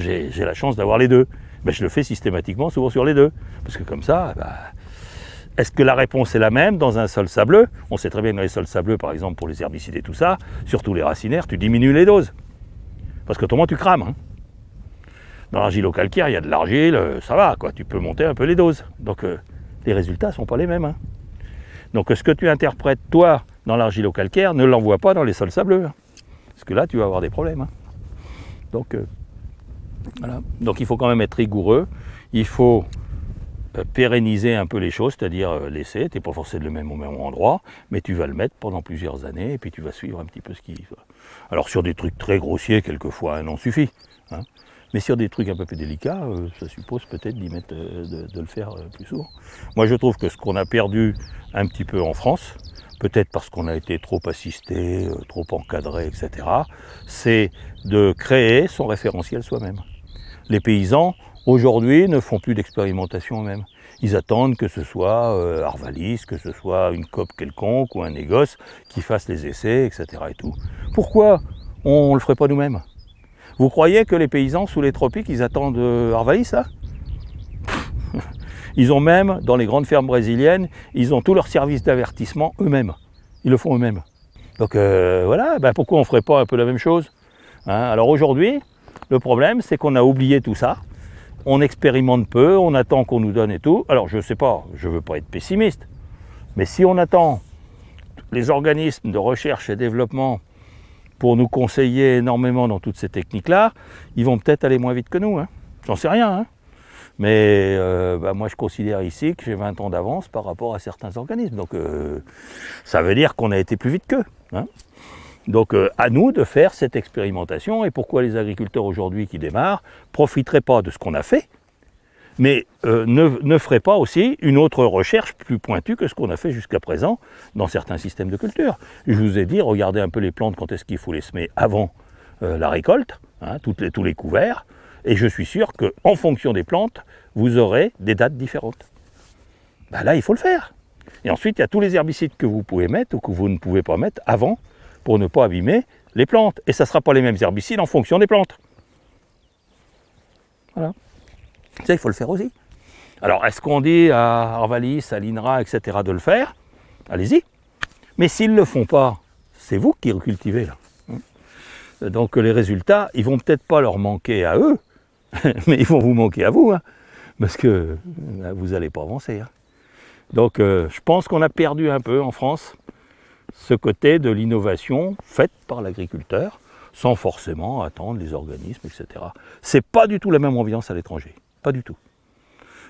J'ai la chance d'avoir les deux. mais ben, je le fais systématiquement, souvent sur les deux. Parce que comme ça, ben, est-ce que la réponse est la même dans un sol sableux On sait très bien que dans les sols sableux, par exemple, pour les herbicides et tout ça, surtout les racinaires, tu diminues les doses. Parce que autrement, tu crames. Hein. Dans l'argilo-calcaire, il y a de l'argile, euh, ça va, quoi. Tu peux monter un peu les doses. Donc, euh, les résultats ne sont pas les mêmes. Hein. Donc, ce que tu interprètes, toi, dans l'argilo-calcaire, ne l'envoie pas dans les sols sableux. Hein là, tu vas avoir des problèmes. Hein. Donc, euh, Donc, il faut quand même être rigoureux. Il faut euh, pérenniser un peu les choses, c'est-à-dire euh, laisser, tu n'es pas forcé de le même au même endroit, mais tu vas le mettre pendant plusieurs années et puis tu vas suivre un petit peu ce qui... Alors sur des trucs très grossiers, quelquefois un an suffit, hein. mais sur des trucs un peu plus délicats, ça suppose peut-être d'y mettre, de, de, le faire plus souvent. Moi je trouve que ce qu'on a perdu un petit peu en France, peut-être parce qu'on a été trop assisté, euh, trop encadré, etc., c'est de créer son référentiel soi-même. Les paysans, aujourd'hui, ne font plus d'expérimentation eux-mêmes. Ils attendent que ce soit euh, Arvalis, que ce soit une COP quelconque ou un négoce qui fasse les essais, etc. Et tout. Pourquoi on ne le ferait pas nous-mêmes Vous croyez que les paysans sous les tropiques, ils attendent euh, Arvalis, ça ils ont même, dans les grandes fermes brésiliennes, ils ont tous leurs services d'avertissement eux-mêmes. Ils le font eux-mêmes. Donc euh, voilà, ben, pourquoi on ne ferait pas un peu la même chose hein? Alors aujourd'hui, le problème, c'est qu'on a oublié tout ça. On expérimente peu, on attend qu'on nous donne et tout. Alors je ne sais pas, je ne veux pas être pessimiste, mais si on attend les organismes de recherche et développement pour nous conseiller énormément dans toutes ces techniques-là, ils vont peut-être aller moins vite que nous. Hein. J'en sais rien. Hein. Mais euh, bah, moi, je considère ici que j'ai 20 ans d'avance par rapport à certains organismes. Donc, euh, ça veut dire qu'on a été plus vite qu'eux. Hein. donc, euh, à nous de faire cette expérimentation. Et pourquoi les agriculteurs aujourd'hui qui démarrent profiteraient pas de ce qu'on a fait, mais ne, feraient pas aussi une autre recherche plus pointue que ce qu'on a fait jusqu'à présent dans certains systèmes de culture. Je vous ai dit, regardez un peu les plantes, quand est-ce qu'il faut les semer avant la récolte, hein, tous les couverts. Et je suis sûr qu'en fonction des plantes, vous aurez des dates différentes. Ben là, il faut le faire. Et ensuite, il y a tous les herbicides que vous pouvez mettre ou que vous ne pouvez pas mettre avant pour ne pas abîmer les plantes. Et ça ne sera pas les mêmes herbicides en fonction des plantes. Voilà. Ça, il faut le faire aussi. Alors, est-ce qu'on dit à Arvalis, à l'INRA, etc., de le faire Allez-y. Mais s'ils ne le font pas, c'est vous qui recultivez, là. Donc, les résultats, ils vont peut-être pas leur manquer à eux, mais ils vont vous manquer à vous, hein, parce que euh, vous n'allez pas avancer. Hein. Donc euh, je pense qu'on a perdu un peu en France ce côté de l'innovation faite par l'agriculteur, sans forcément attendre les organismes, etc. C'est pas du tout la même ambiance à l'étranger, pas du tout.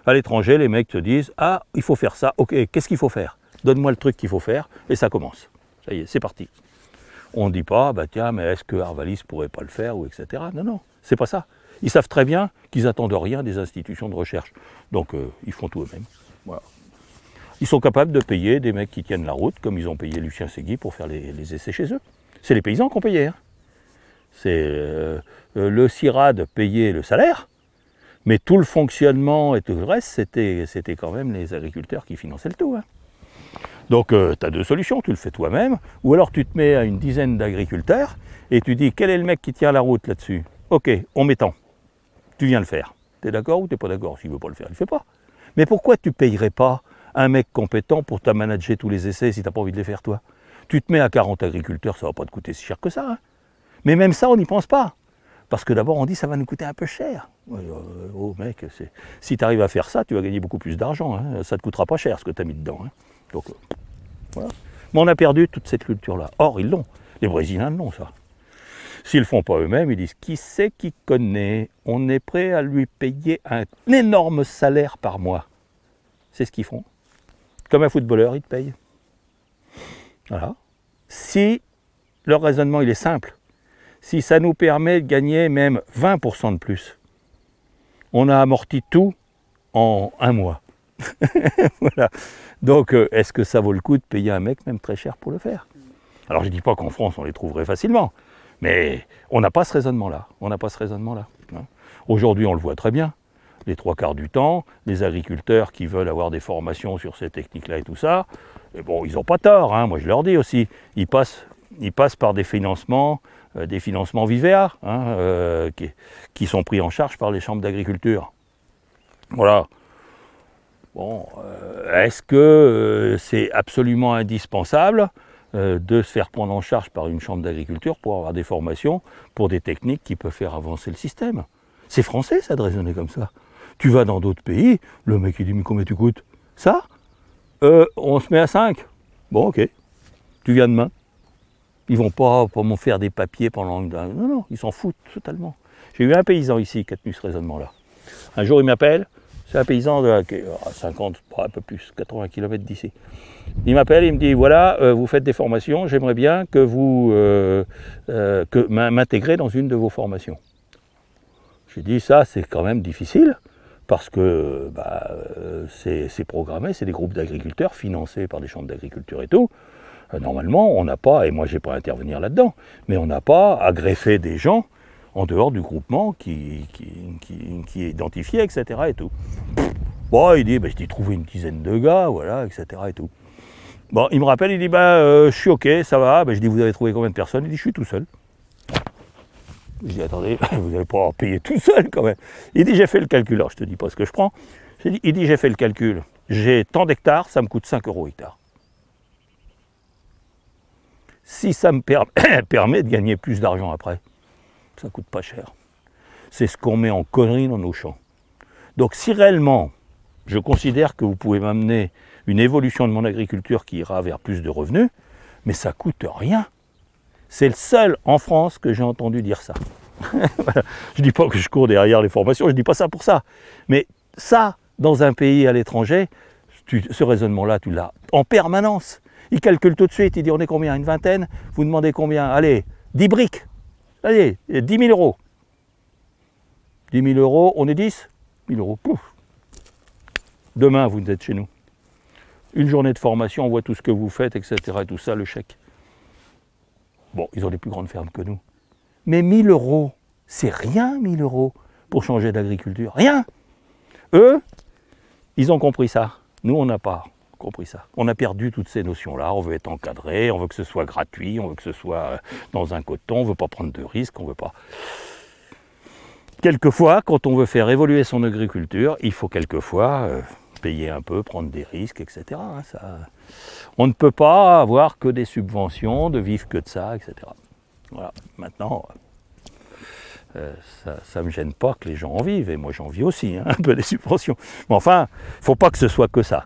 À l'étranger, les mecs te disent Ah, il faut faire ça, ok, qu'est-ce qu'il faut faire Donne-moi le truc qu'il faut faire, et ça commence. Ça y est, c'est parti. On ne dit pas, bah tiens, mais est-ce que Arvalis pourrait pas le faire, ou etc. Non, non, c'est pas ça. Ils savent très bien qu'ils n'attendent rien des institutions de recherche. Donc euh, ils font tout eux-mêmes. Ils sont capables de payer des mecs qui tiennent la route, comme ils ont payé Lucien Segui pour faire les, essais chez eux. C'est les paysans qui ont payé. Hein. C'est euh, euh, le CIRAD payait le salaire, mais tout le fonctionnement et tout le reste, c'était quand même les agriculteurs qui finançaient le tout. Hein. Donc tu as deux solutions, tu le fais toi-même, ou alors tu te mets à une dizaine d'agriculteurs et tu dis quel est le mec qui tient la route là-dessus Ok, on met tu viens le faire. Tu es d'accord ou tu pas d'accord S'il ne veut pas le faire, il ne fait pas. Mais pourquoi tu payerais pas un mec compétent pour t'amanager tous les essais si tu n'as pas envie de les faire toi Tu te mets à 40 agriculteurs, ça ne va pas te coûter si cher que ça. Hein. Mais même ça, on n'y pense pas. Parce que d'abord, on dit ça va nous coûter un peu cher. Euh, oh mec, si tu arrives à faire ça, tu vas gagner beaucoup plus d'argent. Hein. Ça ne te coûtera pas cher ce que tu as mis dedans. Hein. Donc, euh, voilà. Mais on a perdu toute cette culture-là. Or, ils l'ont. Les Brésiliens l'ont, ça. S'ils ne font pas eux-mêmes, ils disent qui sait, qui connaît On est prêt à lui payer un énorme salaire par mois. C'est ce qu'ils font. Comme un footballeur, ils te payent. Voilà. Si leur raisonnement, il est simple, si ça nous permet de gagner même 20% de plus, on a amorti tout en un mois. voilà. Donc, euh, est-ce que ça vaut le coup de payer un mec même très cher pour le faire Alors, je ne dis pas qu'en France, on les trouverait facilement. Mais on n'a pas ce raisonnement-là. On n'a pas ce raisonnement-là. Hein. Aujourd'hui, on le voit très bien. Les trois quarts du temps, les agriculteurs qui veulent avoir des formations sur ces techniques-là et tout ça, eh bon, ils n'ont pas tort. Hein. Moi, je leur dis aussi, ils passent, par des financements, euh, des financements Vivea, hein, euh, qui, sont pris en charge par les chambres d'agriculture. Voilà. Bon, euh, est-ce que c'est absolument indispensable euh, de se faire prendre en charge par une chambre d'agriculture pour avoir des formations pour des techniques qui peuvent faire avancer le système. C'est français, ça, de raisonner comme ça. Tu vas dans d'autres pays, le mec il dit mais combien tu coûtes Ça euh, On se met à 5. Bon ok, tu viens demain. Ils vont pas, pour m'en faire des papiers pendant... Non, non, ils s'en foutent totalement. J'ai eu un paysan ici qui a tenu ce raisonnement-là. Un jour il m'appelle, c'est un paysan de 50, un peu plus, 80 km d'ici. Il m'appelle, il me dit voilà, euh, vous faites des formations, j'aimerais bien que vous euh, euh m'intégrez dans une de vos formations. J'ai dit ça, c'est quand même difficile parce que bah, euh, c'est programmé, c'est des groupes d'agriculteurs financés par des chambres d'agriculture et tout. Normalement, on n'a pas, et moi je n'ai pas à intervenir là-dedans, mais on n'a pas à greffer des gens en dehors du groupement qui, est identifié, etc. Et tout. Bon, bah, il dit, bah, je t'ai trouvé une dizaine de gars, voilà, etc. Et tout. Bon, il me rappelle, il dit, bah, euh, je suis OK, ça va. Bah, je dis, vous avez trouvé combien de personnes Il dit, je suis tout seul. Je dis, attendez, vous n'allez pas en payer tout seul quand même. Il dit, j'ai fait le calcul. Alors, je te dis pas ce que je prends. il dit, j'ai fait le calcul. J'ai tant d'hectares, ça me coûte 5 euros hectare. Si ça me permet de gagner plus d'argent après, ça coûte pas cher. C'est ce qu'on met en connerie dans nos champs. Donc si réellement je considère que vous pouvez m'amener une évolution de mon agriculture qui ira vers plus de revenus, mais ça coûte rien. C'est le seul en France que j'ai entendu dire ça. Je ne dis pas que je cours derrière les formations, je ne dis pas ça pour ça. Mais ça, dans un pays à l'étranger, ce raisonnement-là, tu l'as en permanence. Il calcule tout de suite, il dit on est combien Une vingtaine Vous demandez combien Allez, 10 briques Allez, 10 000 euros. 10 000 euros, on est 10 000 euros, pouf. Demain, vous êtes chez nous. Une journée de formation, on voit tout ce que vous faites, etc. tout ça, le chèque. Bon, ils ont des plus grandes fermes que nous. Mais 1000 euros, c'est rien, 1000 euros, pour changer d'agriculture. Rien. Eux, ils ont compris ça. Nous, on n'a pas. On a perdu toutes ces notions-là. On veut être encadré, on veut que ce soit gratuit, on veut que ce soit euh, dans un coton, on veut pas prendre de risques, on veut pas. Quelquefois, quand on veut faire évoluer son agriculture, il faut quelquefois euh, payer un peu, prendre des risques, etc. Hein, on ne peut pas avoir que des subventions, de vivre que de ça, etc. Voilà. Maintenant, euh, ça ne me gêne pas que les gens en vivent, et moi j'en vis aussi, hein, un peu des subventions. Mais enfin, il ne faut pas que ce soit que ça.